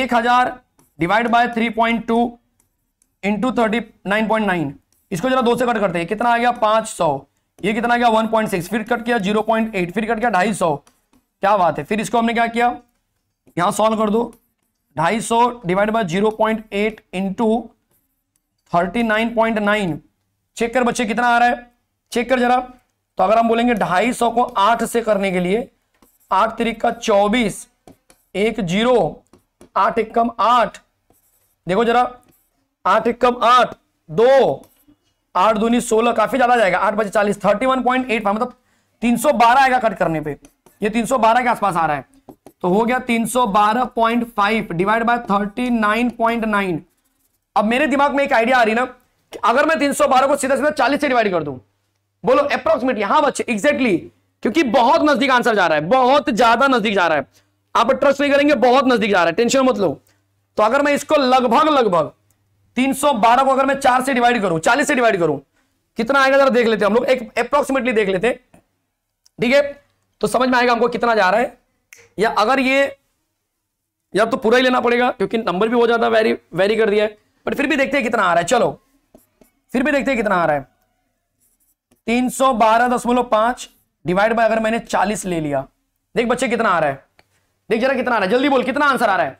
एक हजार divide by three point two into thirty nine point nine इसको जरा दो से कट करते हैं कितना आ गया पांच सौ ये कितना आ गया वन पॉइंट सिक्स फिर कट किया जीरो पॉइंट एट फिर कट किया ढाई सौ क्या बात है फिर इसको हमने क्या किया यहां सॉल्व कर दो ढाई सौ divide by zero point eight into thirty nine point nine check कर बच्चे कितना आ रहा है चेक कर जरा तो अगर हम बोलेंगे ढाई सौ को आठ से करने के लिए आठ तरीक का चौबीस एक जीरो आठ एक कम आठ देखो जरा आठ एक कम आठ दो आठ दूनी सोलह काफी ज्यादा जाएगा आठ बजे चालीस थर्टी वन पॉइंट एट मतलब तीन सौ बारह आएगा कट करने पे ये तीन सौ बारह के आसपास आ रहा है तो हो गया तीन सौ बारह point five divide by thirty nine point nine अब मेरे दिमाग में एक आइडिया आ रही ना कि अगर मैं तीन सौ बारह को सीधा सीधा चालीस से डिवाइड कर दूं बोलो अप्रोक्सीमेटली हाँ बच्चे एग्जैक्टली क्योंकि बहुत नजदीक आंसर जा रहा है बहुत ज्यादा नजदीक जा रहा है आप ट्रस्ट नहीं करेंगे बहुत नजदीक जा रहा है टेंशन मत लो तो अगर मैं इसको लगभग लगभग 312 को अगर मैं चार से डिवाइड करूं चालीस से डिवाइड करूं कितना आएगा जरा देख लेते हम लोग एक अप्रोक्सीमेटली देख लेते ठीक है तो समझ में आएगा हमको कितना जा रहा है या अगर ये या तो पूरा ही लेना पड़ेगा क्योंकि नंबर भी बहुत ज्यादा वेरी वेरी कर दिया है बट फिर भी देखते हैं कितना आ रहा है चलो फिर भी देखते हैं कितना आ रहा है तीन सौ बारह दशमलव पांच डिवाइड बाय अगर मैंने चालीस ले लिया देख बच्चे कितना आ रहा है देख जरा कितना आ रहा है जल्दी बोल कितना आंसर आ रहा है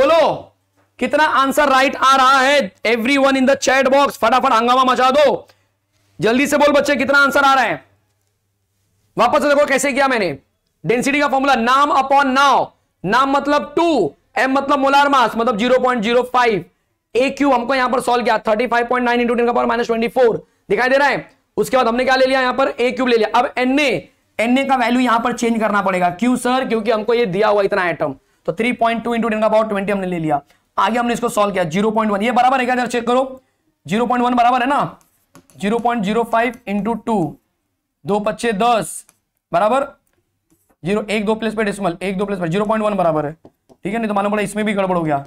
बोलो कितना आंसर राइट आ रहा है every one in the chat box फटाफट हंगामा मचा दो जल्दी से बोल बच्चे कितना आंसर आ रहा है वापस देखो कैसे किया मैंने डेंसिटी का फॉर्मूला नाम अपॉन नाव नाम मतलब टू एम मतलब मोलार मास मतलब zero point zero five a cube हमको यहां पर सॉल्व किया thirty five point nine into ten का पावर माइनस ट्वेंटी फोर दिखाई दे रहा है उसके बाद हमने क्या ले लिया यहां पर ए क्यूब ले लिया अब एन ए एन ए का वैल्यू यहां पर चेंज करना पड़ेगा क्यू सर क्योंकि हमको ये दिया हुआ इतना आइटम तो three point two into ten का पावर ट्वेंटी हमने ले लिया आगे हमने इसको सॉल्व किया जीरो पॉइंट वन ये बराबर है क्या चेक करो जीरो पॉइंट वन बराबर है ना zero point zero five into two दो पच्चे दस बराबर जीरो एक दो प्लस पे डेसिमल एक दो प्लस पे जीरो पॉइंट वन बराबर है ठीक है नहीं तो मानो बड़ा इसमें भी गड़बड़ हो गया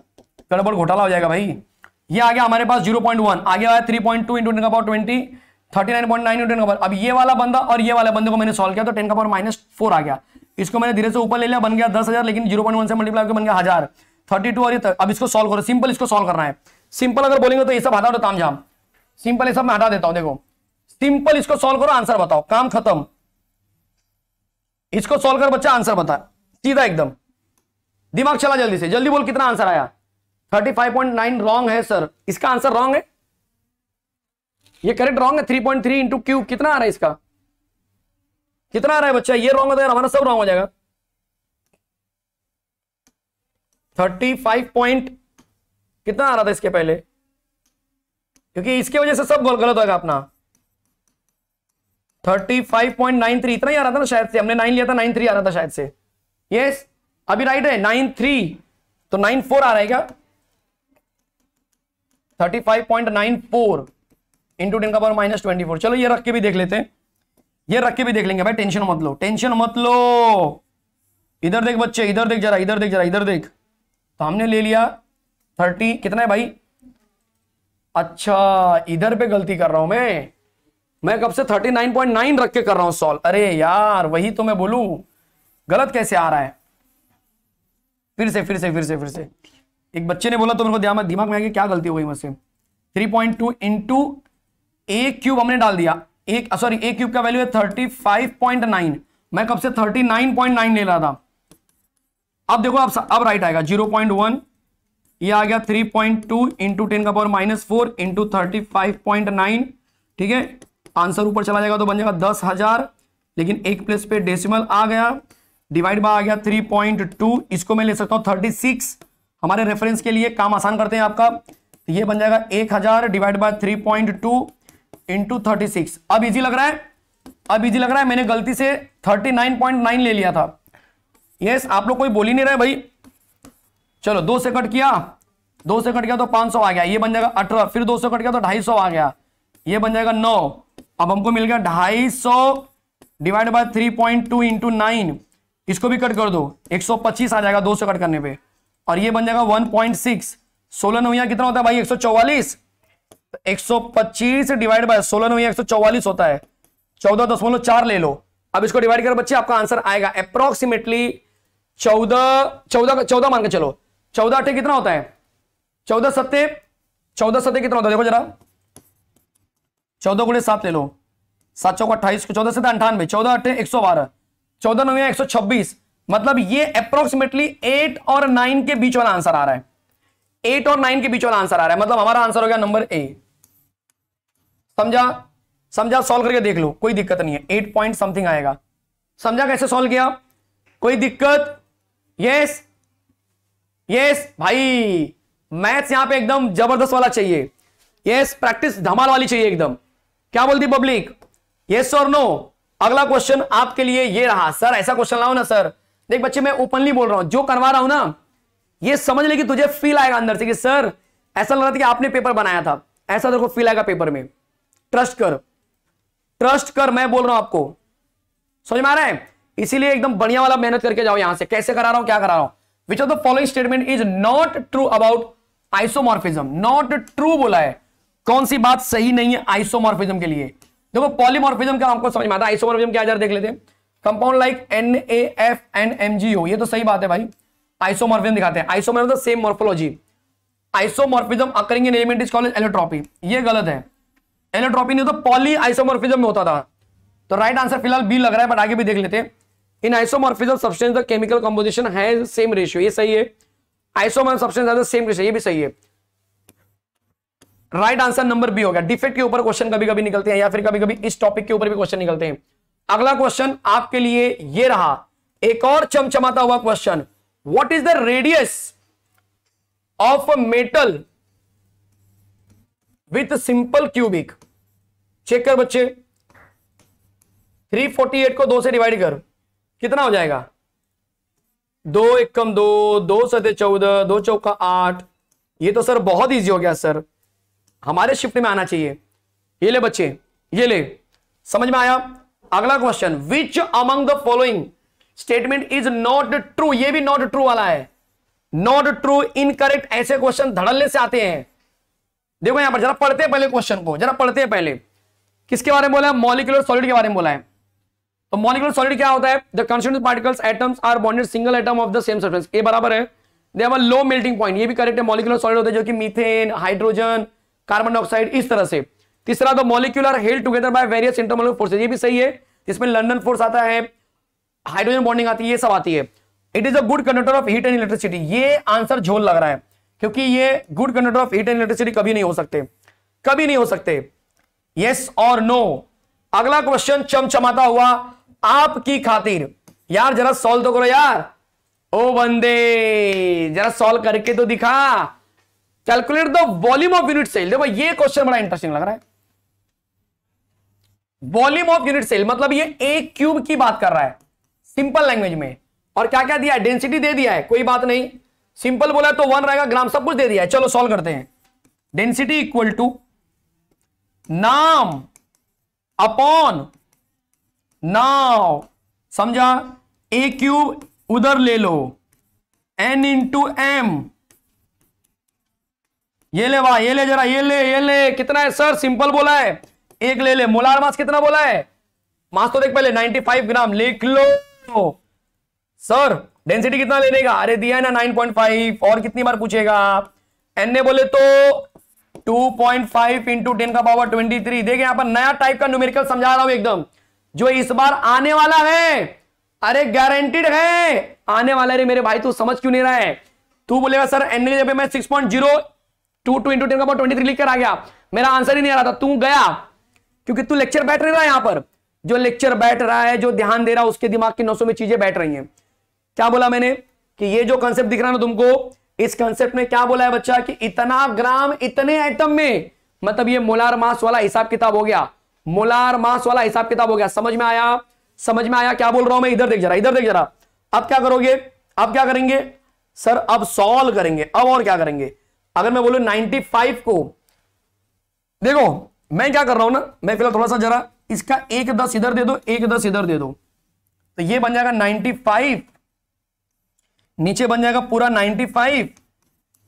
गड़बड़ घोटाला हो जाएगा भाई ये आ गया हमारे पास जीरो पॉइंट वन आगे आया three point two into ten का power twenty thirty nine point nine into ten का पावर अब ये वाला बंदा और ये वाले बंदे को मैंने सॉल्व किया तो टेन का पावर माइनस फोर आ गया इसको मैंने धीरे से ऊपर ले लिया बन गया दस हजार लेकिन जीरो पॉइंट वन से मल्टीप्लाई बन गया हजार थर्टी टू और ये अब इसको सोल्व करो सिंपल इसको सोल्व करना है सिंपल अगर बोलेंगे तो ये सब हटा दो तामझाम सिंपल ये सब मैं हटा देता हूं देखो सिंपल इसको सोल्व करो आंसर बताओ काम खत्म इसको सोल्व कर बच्चा आंसर बता सीधा एकदम दिमाग चला जल्दी से जल्दी बोल कितना आंसर आया 35.9 रॉन्ग है सर इसका आंसर रॉन्ग है ये करेक्ट रॉन्ग है 3.3 पॉइंट थ्री इंटू क्यूब कितना आ रहा है इसका कितना आ रहा है बच्चा ये रॉन्ग होता है तो हमारा सब रॉन्ग हो जाएगा थर्टी फाइव पॉइंट कितना आ रहा था इसके पहले क्योंकि इसके वजह से सब गलत होगा अपना thirty five point nine three इतना ही आ रहा था ना शायद से हमने नाइन लिया था नाइन थ्री आ रहा था शायद से यस अभी राइट है नाइन थ्री तो नाइन फोर आ रहा है क्या thirty five point nine four into ten का पावर माइनस ट्वेंटी फोर चलो ये रख के भी देख लेते हैं ये रख के भी देख लेंगे भाई टेंशन मत लो टेंशन मत लो इधर देख बच्चे इधर देख जरा इधर देख जरा इधर देख तो हमने ले लिया थर्टी कितना है भाई अच्छा इधर पे गलती कर रहा हूं मैं मैं कब से थर्टी नाइन पॉइंट नाइन रख के कर रहा हूं सॉल्व अरे यार वही तो मैं बोलू गलत कैसे आ रहा है फिर से फिर से फिर से फिर से एक बच्चे ने बोला तो मेरे को दिमाग दिमाग में आ गया क्या गलती हो गई मुझसे three point two into a cube हमने डाल दिया एक सॉरी ए क्यूब का वैल्यू है थर्टी फाइव पॉइंट नाइन मैं कब से थर्टी नाइन पॉइंट नाइन ले रहा था अब देखो अब अब राइट आएगा जीरो पॉइंट वन ये आ गया three point two into ten का power minus four into thirty five point nine ठीक है आंसर ऊपर चला जाएगा तो बन जाएगा दस हजार लेकिन एक प्लेस पे डेसिमल आ गया डिवाइड बाय आ गया थ्री पॉइंट टू इसको मैं ले सकता हूँ थर्टी सिक्स हमारे रेफरेंस के लिए काम आसान करते हैं आपका तो ये बन जाएगा एक हजार divide by three point two into thirty six अब इजी लग रहा है अब इजी लग रहा है मैंने गलती से थर्टी नाइन पॉइंट नाइन ले लिया था यस आप लोग कोई बोल ही नहीं रहे भाई चलो दो से कट किया दो से कट गया तो पांच सौ आ गया ये बन जाएगा अठारह फिर दो से कट गया तो ढाई सौ आ गया ये बन जाएगा नौ अब हमको मिल गया ढाई सौ divide by three point two into nine इसको भी कट कर दो एक सौ पच्चीस आ जाएगा दो से कट करने पे और ये बन जाएगा वन पॉइंट सिक्स सोलह नविया कितना होता है भाई एक सौ चौवालीस तो एक सौ पच्चीस डिवाइड बाय सोलह नवैया एक सौ चौवालीस होता है चौदह दशमलव चार ले लो अब इसको डिवाइड करो बच्चे आपका आंसर आएगा अप्रोक्सीमेटली चौदह चौदह चौदह मान के चलो चौदह अठे कितना होता है चौदह सत्य चौदह सत्य कितना होता है देखो जरा चौदह गुड़े सात ले लो सात चौक अट्ठाईस को चौदह सत्य अंठानवे चौदह अठे एक सौ बारह चौदह नवे एक सौ छब्बीस मतलब ये अप्रोक्सीमेटली एट और नाइन के बीच वाला आंसर आ रहा है एट और नाइन के बीच वाला आंसर आ रहा है मतलब हमारा आंसर हो गया नंबर ए समझा समझा सॉल्व करके देख लो कोई दिक्कत नहीं है एट पॉइंट समथिंग आएगा समझा कैसे सॉल्व किया कोई दिक्कत यस यस भाई मैथ्स यहां पे एकदम जबरदस्त वाला चाहिए यस प्रैक्टिस धमाल वाली चाहिए एकदम क्या बोलती पब्लिक यस और नो अगला क्वेश्चन आपके लिए ये रहा सर ऐसा क्वेश्चन लाओ ना सर देख बच्चे मैं ओपनली बोल रहा हूं जो करवा रहा हूं ना ये समझ ले कि तुझे फील आएगा अंदर से कि सर ऐसा लग रहा था कि आपने पेपर बनाया था ऐसा देखो फील आएगा पेपर में ट्रस्ट कर ट्रस्ट कर मैं बोल रहा हूं आपको समझ में आ रहा है इसीलिए एकदम बढ़िया वाला मेहनत करके जाओ यहां से कैसे करा रहा हूं क्या करा रहा हूं which of the following statement is not true about isomorphism not true बोला है कौन सी बात सही नहीं है आइसोमॉर्फिज्म के लिए देखो पॉलीमॉर्फिज्म का आपको समझ में आता है आइसोमॉर्फिज्म क्या देख लेते हैं compound like N A F N M G हो ये तो सही बात है भाई आइसोमॉर्फिज्म दिखाते हैं isomorphism same morphology isomorphism occurring in element is called allotropy ये गलत है एलोट्रॉपी नहीं तो पॉली आइसोमॉर्फिज्म में होता था तो राइट आंसर फिलहाल बी लग रहा है बट आगे भी देख लेते हैं in isomorphism substance the chemical composition है सेम रेशियो ये सही है आइसोमॉर्फ सब्सटेंस सेम रेशियो ये भी सही है राइट आंसर नंबर बी हो गया डिफेक्ट के ऊपर क्वेश्चन कभी कभी निकलते हैं या फिर कभी कभी इस टॉपिक के ऊपर भी क्वेश्चन निकलते हैं अगला क्वेश्चन आपके लिए ये रहा एक और चमचमाता हुआ question what is the radius of metal with simple cubic check कर बच्चे 348 को दो से डिवाइड कर कितना हो जाएगा दो एक कम दो दो सते चौदह दो चौका आठ ये तो सर बहुत इजी हो गया सर हमारे शिफ्ट में आना चाहिए ये ले बच्चे ये ले समझ में आया अगला question which among the following statement is not true ये भी नॉट ट्रू वाला है नॉट ट्रू इनकरेक्ट ऐसे क्वेश्चन धड़ल्ले से आते हैं देखो यहां पर जरा पढ़ते हैं पहले क्वेश्चन को जरा पढ़ते हैं पहले किसके बारे में बोला है मॉलिकुलर सॉलिड के बारे में बोला है तो मॉलिकुलर सॉलिड क्या होता है the constituent particles atoms are bonded single atom of the same substance a बराबर है they have a low melting point ये भी करेक्ट है मॉलिकुलर सॉलिड होते हैं जो कि मीथेन हाइड्रोजन कार्बन डाइऑक्साइड इस तरह से तीसरा the molecular held together by various intermolar forces ये भी सही है इसमें लंडन फोर्स आता है हाइड्रोजन बॉन्डिंग आती है ये सब आती है it is a good conductor of heat and electricity ये आंसर झोल लग रहा है क्योंकि ये good conductor of heat and electricity कभी नहीं हो सकते कभी नहीं हो सकते यस और नो अगला क्वेश्चन चमचमाता हुआ आपकी खातिर यार जरा सॉल्व तो करो यार ओ बंदे जरा सॉल्व करके तो दिखा calculate the volume of unit cell देखो ये क्वेश्चन बड़ा इंटरेस्टिंग लग रहा है वॉल्यूम ऑफ यूनिट सेल मतलब ये एक क्यूब की बात कर रहा है सिंपल लैंग्वेज में और क्या क्या दिया है डेंसिटी दे दिया है कोई बात नहीं सिंपल बोला तो वन रहेगा ग्राम सब कुछ दे दिया है चलो सॉल्व करते हैं डेंसिटी इक्वल टू नाम अपॉन नाउ समझा ए क्यूब उधर ले लो एन इंटू एम ये ले वाह ये ले जरा ये ले ये ले कितना है सर सिंपल बोला है एक ले ले मोलार मास कितना बोला है मास तो देख पहले 95 ग्राम लिख लो सर डेंसिटी कितना लेने का अरे दिया है ना 9.5 और कितनी बार पूछेगा एन ने बोले तो 2.5 पॉइंट फाइव इंटू टेन का पावर 23 देखिए यहां पर नया टाइप का न्यूमेरिकल समझा रहा हूं एकदम जो इस बार आने वाला है अरे गारंटीड है आने वाला रे मेरे भाई तू समझ क्यों नहीं रहा है तू बोलेगा सर एन जब मैं six point zero two two into ten का ट्वेंटी थ्री लिखकर आ गया मेरा आंसर ही नहीं आ रहा था तू गया क्योंकि तू लेक्चर बैठ नहीं रहा है यहां पर जो लेक्चर बैठ रहा है जो ध्यान दे रहा है उसके दिमाग की नसों में चीजें बैठ रही हैं क्या बोला मैंने कि ये जो कंसेप्ट दिख रहा ना तुमको इस कंसेप्ट में क्या बोला है बच्चा कि इतना ग्राम इतने आइटम में मतलब ये मोलार मास वाला हिसाब किताब हो गया मोलार मास वाला हिसाब किताब हो गया समझ में आया समझ में आया क्या बोल रहा हूं मैं इधर देख जरा इधर देख जरा अब क्या करोगे अब क्या करेंगे सर अब सॉल्व करेंगे अब और क्या करेंगे अगर मैं बोलू 95 को देखो मैं क्या कर रहा हूं ना मैं फिलहाल थोड़ा सा जरा इसका एक दस इधर दे दो एक दस इधर दे दो तो ये बन जाएगा 95 नीचे बन जाएगा पूरा 95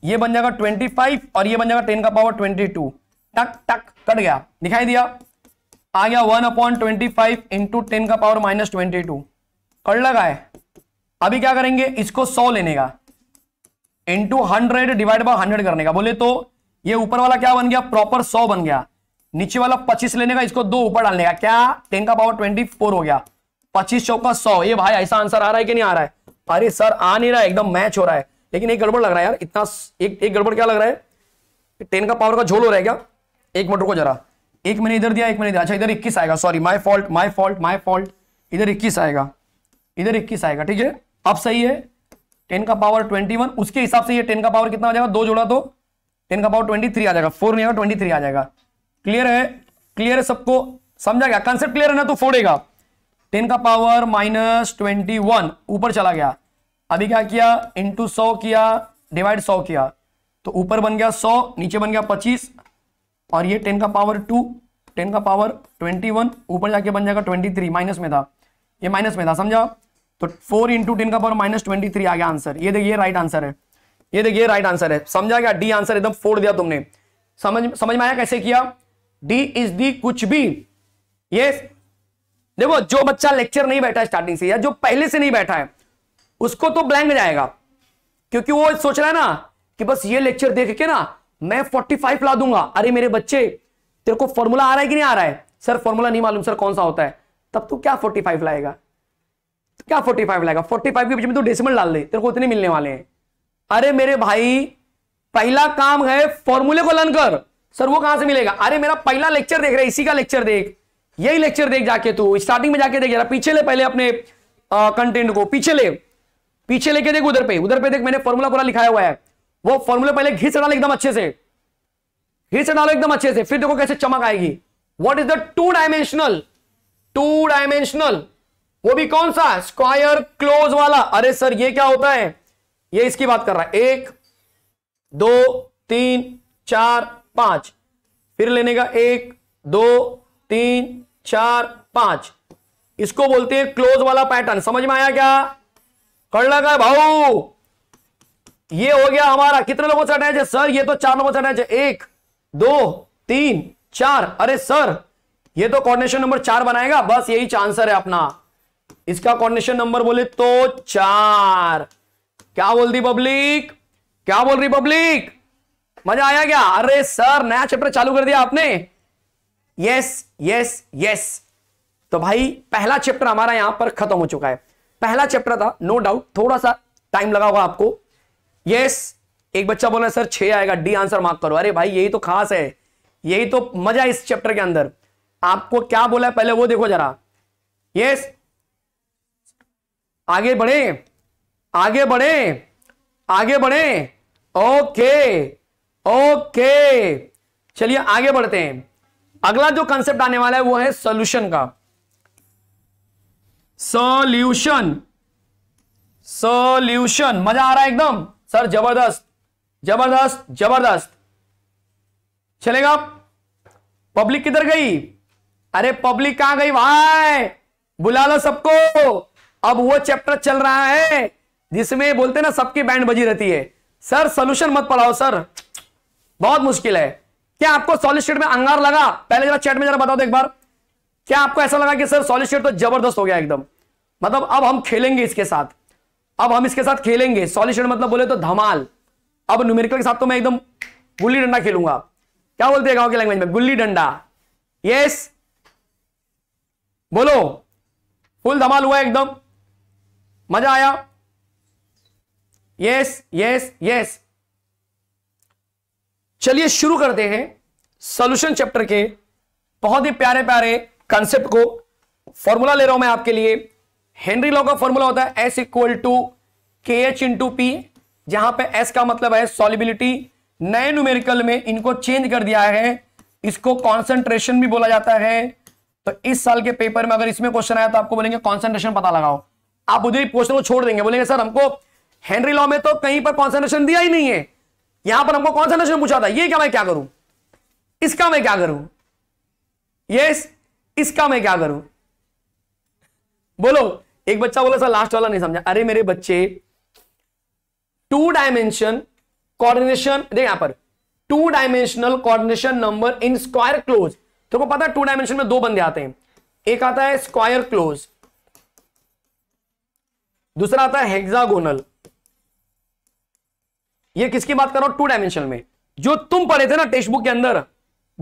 ये बन जाएगा 25 और ये बन जाएगा 10 का पावर 22 टक टक कट गया दिखाई दिया आ गया one point twenty five into ten का पावर माइनस ट्वेंटी टू कर लगा है अभी क्या करेंगे इसको सौ लेने का into hundred divide by hundred करने का बोले तो ये ऊपर वाला क्या बन गया प्रॉपर सौ बन गया नीचे वाला पच्चीस लेने का इसको दो ऊपर डालने का क्या टेन का पावर ट्वेंटी फोर हो गया पच्चीस चौका सौ ये भाई ऐसा आंसर आ रहा है कि नहीं आ रहा है अरे सर आ नहीं रहा है एकदम मैच हो रहा है लेकिन एक गड़बड़ लग रहा है यार इतना एक एक गड़बड़ क्या लग रहा है टेन का पावर का झोल हो रहा है क्या एक मोटर को जरा एक मैंने इधर दिया एक मैंने दिया अच्छा इधर इक्कीस आएगा sorry my fault my fault my fault इधर इक्कीस आएगा इधर इक्कीस आएगा ठीक है अब सही है टेन का पावर ट्वेंटी वन उसके हिसाब से ये टेन का पावर कितना आ जाएगा दो जोड़ा तो टेन का पावर ट्वेंटी थ्री आ जाएगा फोर नहीं आएगा ट्वेंटी थ्री आ जाएगा क्लियर है क्लियर है सबको समझा गया कंसेप्ट क्लियर है ना तो फोड़ेगा टेन का पावर माइनस ट्वेंटी वन ऊपर चला गया अभी क्या किया इंटू सौ किया डिवाइड सौ किया तो ऊपर बन गया सौ नीचे बन गया पच्चीस और ये टेन का पावर टू टेन का पावर ट्वेंटी वन ऊपर जाके बन जाएगा ट्वेंटी थ्री माइनस में था ये माइनस में था समझा तो फोर इंटू टेन का पावर माइनस ट्वेंटी थ्री आ गया आंसर ये देखिए राइट आंसर है ये देखिए राइट आंसर है समझा गया डी आंसर एकदम फोड़ दिया तुमने समझ समझ में आया कैसे किया डी इज दी कुछ भी ये देखो जो बच्चा लेक्चर नहीं बैठा स्टार्टिंग से या जो पहले से नहीं बैठा है उसको तो ब्लैंक जाएगा क्योंकि वो सोच रहा है ना कि बस ये लेक्चर देख के ना मैं 45 ला दूंगा अरे मेरे बच्चे तेरे को फॉर्मूला आ रहा है कि नहीं आ रहा है सर फॉर्मूला नहीं मालूम सर कौन सा होता है तब तू क्या 45 लाएगा तो क्या 45 लाएगा 45 के बीच में तू तो डेसिमल डाल दे तेरे को उतने मिलने वाले हैं अरे मेरे भाई पहला काम है फॉर्मूले को लर्न कर सर वो कहां से मिलेगा अरे मेरा पहला लेक्चर देख रहे इसी का लेक्चर देख यही लेक्चर देख जाके तू स्टार्टिंग में जाके देख जरा पीछे ले पहले अपने कंटेंट को पीछे ले पीछे लेके देख उधर पे उधर पे देख मैंने फॉर्मूला पूरा लिखाया हुआ है वो फॉर्मूला पहले घिस डालो एकदम अच्छे से घिस डालो एकदम अच्छे से फिर देखो कैसे चमक आएगी what is the two dimensional two dimensional वो भी कौन सा स्क्वायर क्लोज वाला अरे सर ये क्या होता है ये इसकी बात कर रहा है एक दो तीन चार पांच फिर लेने का एक दो तीन चार पांच इसको बोलते हैं क्लोज वाला पैटर्न समझ में आया क्या कर लगा भाऊ ये हो गया हमारा कितने लोगों से अटैच है सर ये तो चार लोगों से अटैच है एक दो तीन चार अरे सर ये तो कॉर्डिनेशन नंबर चार बनाएगा बस यही आंसर है अपना इसका कॉर्डिनेशन नंबर बोले तो चार क्या बोल दी पब्लिक क्या बोल रही पब्लिक मजा आया क्या अरे सर नया चैप्टर चालू कर दिया आपने यस यस यस तो भाई पहला चैप्टर हमारा यहां पर खत्म हो चुका है पहला चैप्टर था नो डाउट थोड़ा सा टाइम लगा होगा आपको यस एक बच्चा बोला सर छह आएगा डी आंसर मार्क करो अरे भाई यही तो खास है यही तो मजा इस चैप्टर के अंदर आपको क्या बोला है पहले वो देखो जरा यस आगे बढ़े आगे बढ़े आगे बढ़े ओके ओके चलिए आगे बढ़ते हैं अगला जो कंसेप्ट आने वाला है वो है सॉल्यूशन का सॉल्यूशन सॉल्यूशन मजा आ रहा है एकदम सर जबरदस्त जबरदस्त जबरदस्त चलेगा पब्लिक किधर गई अरे पब्लिक कहां गई भाई बुला लो सबको अब वो चैप्टर चल रहा है जिसमें बोलते ना सबकी बैंड बजी रहती है सर सोल्यूशन मत पढ़ाओ सर बहुत मुश्किल है क्या आपको सॉलिड स्टेट में अंगार लगा पहले जरा चैट में जरा बताओ तो एक बार क्या आपको ऐसा लगा कि सर सॉलिड स्टेट तो जबरदस्त हो गया एकदम मतलब अब हम खेलेंगे इसके साथ अब हम इसके साथ खेलेंगे सॉल्यूशन मतलब बोले तो धमाल अब न्यूमेरिकल के साथ तो मैं एकदम गुल्ली डंडा खेलूंगा क्या बोलते हैं गांव के लैंग्वेज में गुल्ली डंडा यस बोलो फुल धमाल हुआ एकदम मजा आया यस यस यस चलिए शुरू करते हैं सॉल्यूशन चैप्टर के बहुत ही प्यारे प्यारे कंसेप्ट को फॉर्मूला ले रहा हूं मैं आपके लिए हेनरी लॉ का फॉर्मूला होता है S equal to K H into P जहां पे एस का मतलब है सॉलिबिलिटी नए न्यूमेरिकल में इनको चेंज कर दिया है इसको कॉन्सेंट्रेशन भी बोला जाता है तो इस साल के पेपर में अगर इसमें क्वेश्चन आया तो आपको बोलेंगे कॉन्सेंट्रेशन पता लगाओ आप मुझे क्वेश्चन को छोड़ देंगे बोलेंगे सर हमको हेनरी लॉ में तो कहीं पर कॉन्सेंट्रेशन दिया ही नहीं है यहां पर हमको कॉन्सेंट्रेशन पूछा था ये क्या मैं क्या करूं इसका मैं क्या करूं यस इसका मैं क्या करूं बोलो एक बच्चा बोला सर लास्ट वाला नहीं समझा अरे मेरे बच्चे टू डायमेंशन कोऑर्डिनेशन देख यहां पर two dimensional coordination number in square close तो पता है टू डायमेंशन में दो बंदे आते हैं एक आता है स्क्वायर क्लोज दूसरा आता है हेक्सागोनल ये किसकी बात कर रहा हूं टू डायमेंशन में जो तुम पढ़े थे ना टेक्स्ट बुक के अंदर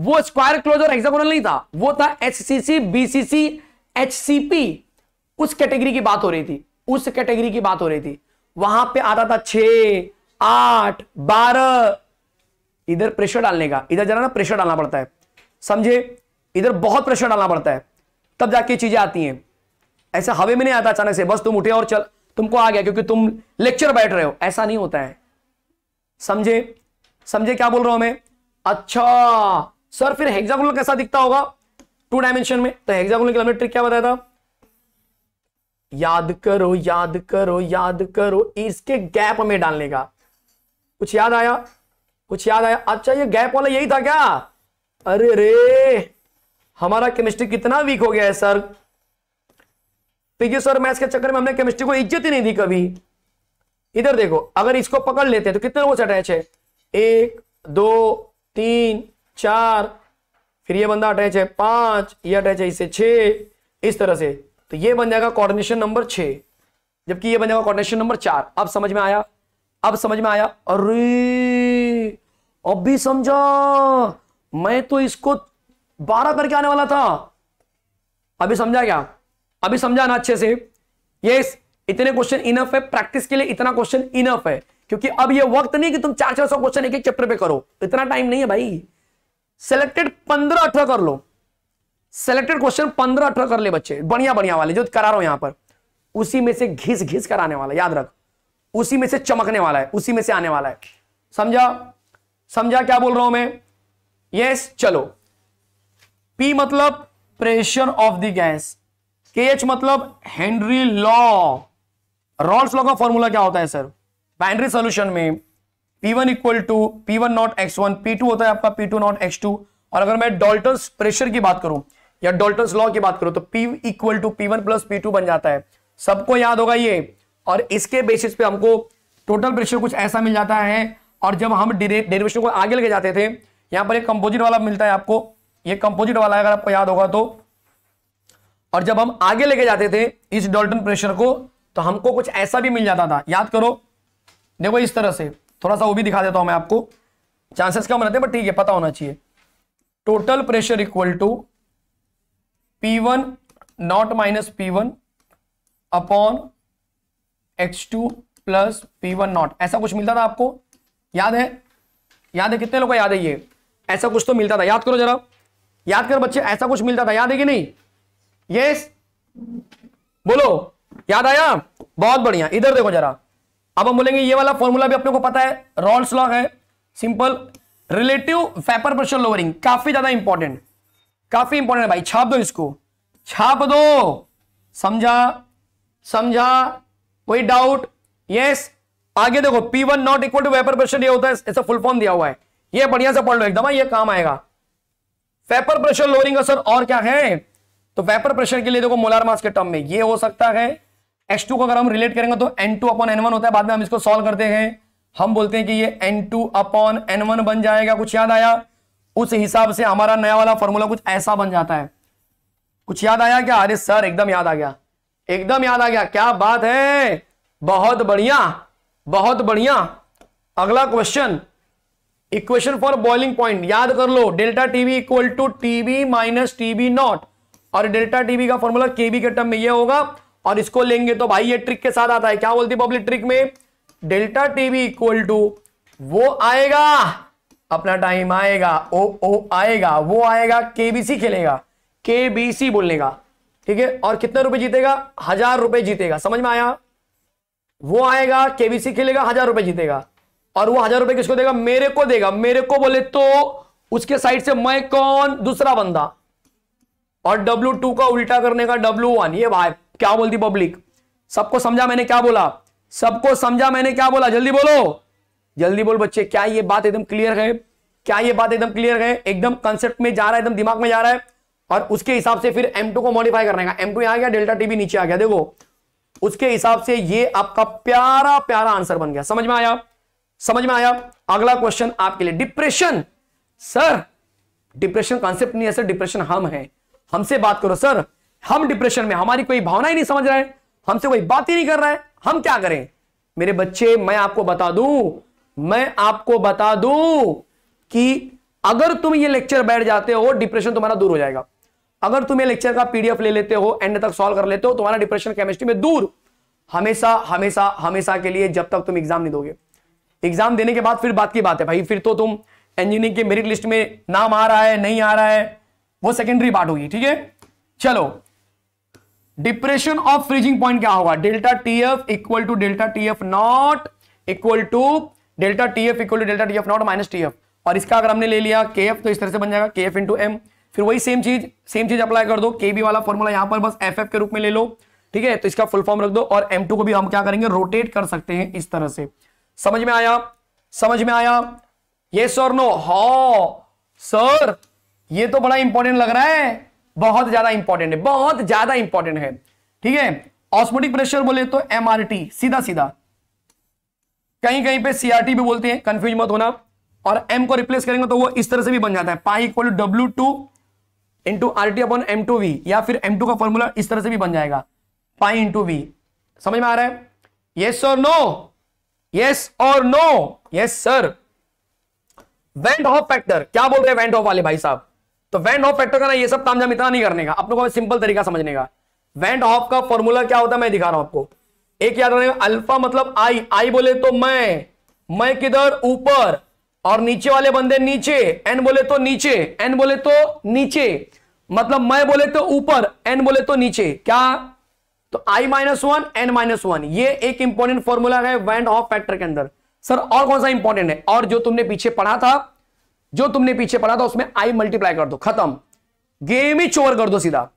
वो स्क्वायर क्लोज और हेक्सागोनल नहीं था वो था एचसीसी बीसीसी एचसीपी उस कैटेगरी की बात हो रही थी उस कैटेगरी की बात हो रही थी वहां पे आता था छ आठ बारह इधर प्रेशर डालने का इधर जरा ना प्रेशर डालना पड़ता है समझे इधर बहुत प्रेशर डालना पड़ता है तब जाके चीजें आती हैं ऐसा हवे में नहीं आता अचानक से बस तुम उठे और चल तुमको आ गया क्योंकि तुम लेक्चर बैठ रहे हो ऐसा नहीं होता है समझे समझे क्या बोल रहा हूं मैं अच्छा सर फिर हेक्सागोनल कैसा दिखता होगा टू डायमेंशन में तो हेक्सागोनल की ट्रिक क्या बताया था याद करो याद करो याद करो इसके गैप में डालने का कुछ याद आया कुछ याद आया अच्छा ये गैप वाला यही था क्या अरे रे हमारा केमिस्ट्री कितना वीक हो गया है सर फिजिक्स और मैथ्स के चक्कर में हमने केमिस्ट्री को इज्जत ही नहीं दी कभी इधर देखो अगर इसको पकड़ लेते हैं तो कितने से अटैच है एक दो तीन चार फिर ये बंदा अटैच है पांच ये अटैच है इससे छह इस तरह से तो ये बन जाएगा कोऑर्डिनेशन नंबर छ जबकि ये बन जाएगा कोऑर्डिनेशन नंबर चार अब समझ में आया अब समझ में आया अरे अब भी समझा मैं तो इसको बारह करके आने वाला था अभी समझा क्या अभी समझा ना अच्छे से ये इतने क्वेश्चन इनफ है प्रैक्टिस के लिए इतना क्वेश्चन इनफ है क्योंकि अब ये वक्त नहीं कि तुम चार चार सौ क्वेश्चन एक एक चैप्टर पे करो इतना टाइम नहीं है भाई सिलेक्टेड पंद्रह अठारह कर लो सेलेक्टेड क्वेश्चन पंद्रह अठारह कर ले बच्चे बढ़िया बढ़िया वाले जो करा रहा हूं यहां पर उसी में से घिस घिस कर आने वाला याद रख उसी में से चमकने वाला है उसी में से आने वाला है समझा समझा क्या बोल रहा हूं मैं यस yes, चलो पी मतलब प्रेशर ऑफ द गैस के एच मतलब हेनरी लॉ रॉल्स लॉ का फॉर्मूला क्या होता है सर बाइनरी सोल्यूशन में P one equal to P one not X one P two होता है आपका P two not X two और अगर मैं डॉल्टन प्रेशर की बात करूं या डोल्टन लॉ की बात करो तो P equal to P one plus P two बन जाता है सबको याद होगा ये और इसके बेसिस पे हमको टोटल प्रेशर कुछ ऐसा मिल जाता है और जब हम डेरिवेशन को आगे लेके जाते थे यहां पर एक कंपोजिट वाला मिलता है आपको ये कंपोजिट वाला अगर आपको याद होगा तो और जब हम आगे लेके जाते थे इस डोल्टन प्रेशर को तो हमको कुछ ऐसा भी मिल जाता था याद करो देखो इस तरह से थोड़ा सा वो भी दिखा देता हूं मैं आपको चांसेस कम रहते हैं बट ठीक है पता होना चाहिए total pressure equal to P1 one not minus P one upon X two plus P one not ऐसा कुछ मिलता था आपको याद है याद है कितने लोगों को याद है ये ऐसा कुछ तो मिलता था याद करो जरा याद करो बच्चे ऐसा कुछ मिलता था याद है कि नहीं यस बोलो याद आया बहुत बढ़िया इधर देखो जरा अब हम बोलेंगे ये वाला फॉर्मूला भी अपने को पता है रॉल्स लॉ है simple relative vapour pressure lowering काफी ज्यादा इंपॉर्टेंट काफी इंपॉर्टेंट है भाई छाप दो इसको छाप दो समझा समझा कोई डाउट यस आगे देखो P one not equal to vapour pressure ये होता है ऐसा फुल फॉर्म दिया हुआ है ये बढ़िया से पढ़ लो एकदम हाँ, ये काम आएगा वेपर प्रेशर लोअरिंग असर और क्या है तो वेपर प्रेशर के लिए देखो मोलार मास के टर्म में ये हो सकता है टू को अगर हम रिलेट करेंगे तो टू अपॉन वन होता है बाद में हम इसको सॉल्व करते हैं हम बोलते हैं कि ये टू अपॉन वन बन जाएगा कुछ याद आया उस हिसाब से हमारा नया वाला फॉर्मूला कुछ ऐसा बन जाता है कुछ याद आया क्या अरे सर एकदम याद आ गया एकदम याद आ गया क्या बात है बहुत बढ़िया बहुत बढ़िया अगला question equation for boiling point याद कर लो delta TB equal to TB minus TB not और डेल्टा टीबी का फॉर्मूला केबी के टर्म में ये होगा और इसको लेंगे तो भाई ये ट्रिक के साथ आता है क्या बोलती है पब्लिक ट्रिक में डेल्टा टीबी इक्वल टू वो आएगा अपना टाइम आएगा ओ ओ आएगा वो आएगा केबीसी खेलेगा केबीसी बोलेगा ठीक है और कितने रुपए जीतेगा हजार रुपए जीतेगा समझ में आया वो आएगा केबीसी खेलेगा हजार रुपए जीतेगा और वो हजार रुपए किसको देगा मेरे को देगा मेरे को बोले तो उसके साइड से मैं कौन दूसरा बंदा और डब्ल्यू टू का उल्टा करने का डब्ल्यू वन ये भाई क्या बोलती पब्लिक सबको समझा मैंने क्या बोला सबको समझा मैंने क्या बोला जल्दी बोलो जल्दी बोल बच्चे क्या ये बात एकदम क्लियर है क्या ये बात एकदम क्लियर है एकदम कंसेप्ट में जा रहा है एकदम दिमाग में जा रहा है और उसके हिसाब से फिर M2 को मॉडिफाई करने का M2 आ गया डेल्टा टीबी नीचे आ गया देखो उसके हिसाब से ये आपका प्यारा प्यारा आंसर बन गया समझ में आया समझ में आया अगला क्वेश्चन आपके लिए डिप्रेशन सर डिप्रेशन कॉन्सेप्ट नहीं है सर डिप्रेशन हम है हमसे बात करो सर हम डिप्रेशन में हमारी कोई भावना ही नहीं समझ रहे हमसे कोई बात ही नहीं कर रहा है हम क्या करें मेरे बच्चे मैं आपको बता दूं मैं आपको बता दूं कि अगर तुम ये लेक्चर बैठ जाते हो डिप्रेशन तुम्हारा दूर हो जाएगा अगर तुम ये लेक्चर का पीडीएफ ले लेते हो एंड तक सॉल्व कर लेते हो तुम्हारा डिप्रेशन केमिस्ट्री में दूर हमेशा हमेशा हमेशा के लिए जब तक तुम एग्जाम नहीं दोगे एग्जाम देने के बाद फिर बात की बात है भाई फिर तो तुम इंजीनियरिंग के मेरिट लिस्ट में नाम आ रहा है नहीं आ रहा है वो सेकेंडरी पार्ट होगी ठीक है चलो डिप्रेशन ऑफ फ्रीजिंग पॉइंट क्या होगा delta T F equal to delta T F not equal to delta T F equal to delta T F not minus T F और इसका अगर हमने ले लिया के एफ तो इस तरह से बन जाएगा के एफ इंटू एम फिर वही सेम चीज सेम चीज अप्लाई कर दो के बी वाला फॉर्मूला यहाँ पर बस एफ एफ के रूप में ले लो ठीक है तो इसका फुल फॉर्म रख दो और एम टू को भी हम क्या करेंगे रोटेट कर सकते हैं इस तरह से समझ में आया समझ में आया ये सर नो हा सर ये तो बड़ा इंपॉर्टेंट लग रहा है बहुत ज्यादा इंपॉर्टेंट है बहुत ज्यादा इंपॉर्टेंट है ठीक है ऑस्मोटिक प्रेशर बोले तो एमआरटी सीधा सीधा कहीं कहीं पे सीआरटी भी बोलते हैं कंफ्यूज मत होना और एम को रिप्लेस करेंगे तो वो इस तरह से भी बन जाता है pi equal to W two into R T upon M two V या फिर एम टू का फॉर्मूला इस तरह से भी बन जाएगा पाई इंटू वी समझ में आ रहा है यस और नो येस और no yes sir van't Hoff factor क्या बोल रहे हैं वेंट ऑफ वाले भाई साहब तो वेंट ऑफ फैक्टर का ना ये सब जाम इतना नहीं करने का लोगों को सिंपल तरीका समझने का वेंट ऑफ का फॉर्मूला क्या होता है मैं दिखा रहा हूं आपको एक याद रखेगा अल्फा मतलब आई आई बोले तो मैं मैं किधर ऊपर और नीचे वाले बंदे नीचे एन बोले तो नीचे एन बोले तो नीचे मतलब मैं बोले तो ऊपर एन बोले तो नीचे क्या तो I minus one N minus one ये एक इंपॉर्टेंट फॉर्मूला है वैंड ऑफ फैक्टर के अंदर सर और कौन सा इंपॉर्टेंट है और जो तुमने पीछे पढ़ा था जो तुमने पीछे पढ़ा था उसमें आई मल्टीप्लाई कर दो खत्म गेम ही चोर कर दो सीधा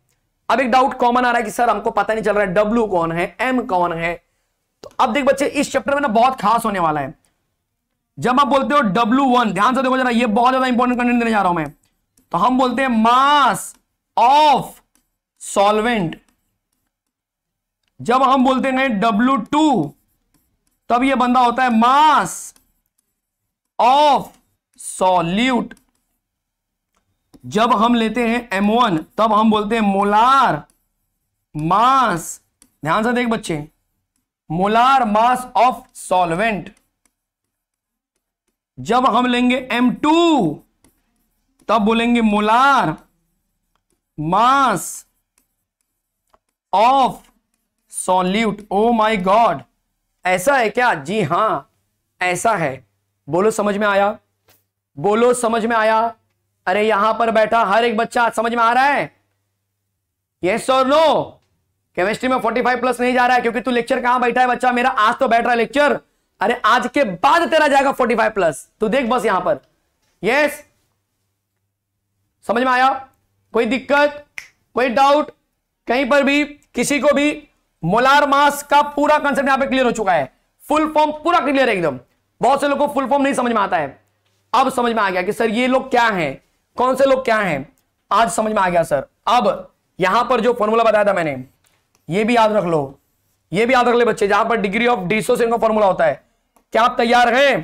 अब एक डाउट कॉमन आ रहा है कि सर हमको पता नहीं चल रहा है डब्ल्यू कौन है एम कौन है तो अब देख बच्चे इस चैप्टर में ना बहुत खास होने वाला है जब आप बोलते हो डब्ल्यू वन ध्यान से देखो जरा ये बहुत ज्यादा इंपॉर्टेंट कंटेंट देने जा रहा हूं मैं तो हम बोलते हैं मास ऑफ सॉल्वेंट जब हम बोलते हैं डब्ल्यू टू तब यह बंदा होता है मास ऑफ सॉल्यूट जब हम लेते हैं वन तब हम बोलते हैं मोलार मास ध्यान से देख बच्चे मोलार मास ऑफ सॉल्वेंट जब हम लेंगे M2 तब बोलेंगे molar mass of solute oh my god ऐसा है क्या जी हां ऐसा है बोलो समझ में आया बोलो समझ में आया अरे यहां पर बैठा हर एक बच्चा समझ में आ रहा है यस और नो केमिस्ट्री में 45 प्लस नहीं जा रहा है क्योंकि तू लेक्चर कहां बैठा है बच्चा मेरा आज तो बैठ रहा है लेक्चर अरे आज के बाद तेरा जाएगा 45 प्लस तू देख बस यहां पर यस समझ में आया कोई दिक्कत कोई डाउट कहीं पर भी किसी को भी मोलार मास का पूरा कंसेप्ट यहां पर क्लियर हो चुका है फुल फॉर्म पूरा क्लियर है एकदम बहुत से लोगों को फुल फॉर्म नहीं समझ में आता है अब समझ में आ गया कि सर ये लोग क्या है कौन से लोग क्या हैं आज समझ में आ गया सर अब यहां पर जो फॉर्मूला बताया था मैंने ये भी याद रख लो ये भी याद रख ले बच्चे जहां पर डिग्री ऑफ डिसोसिएशन का फॉर्मूला होता है क्या आप तैयार हैं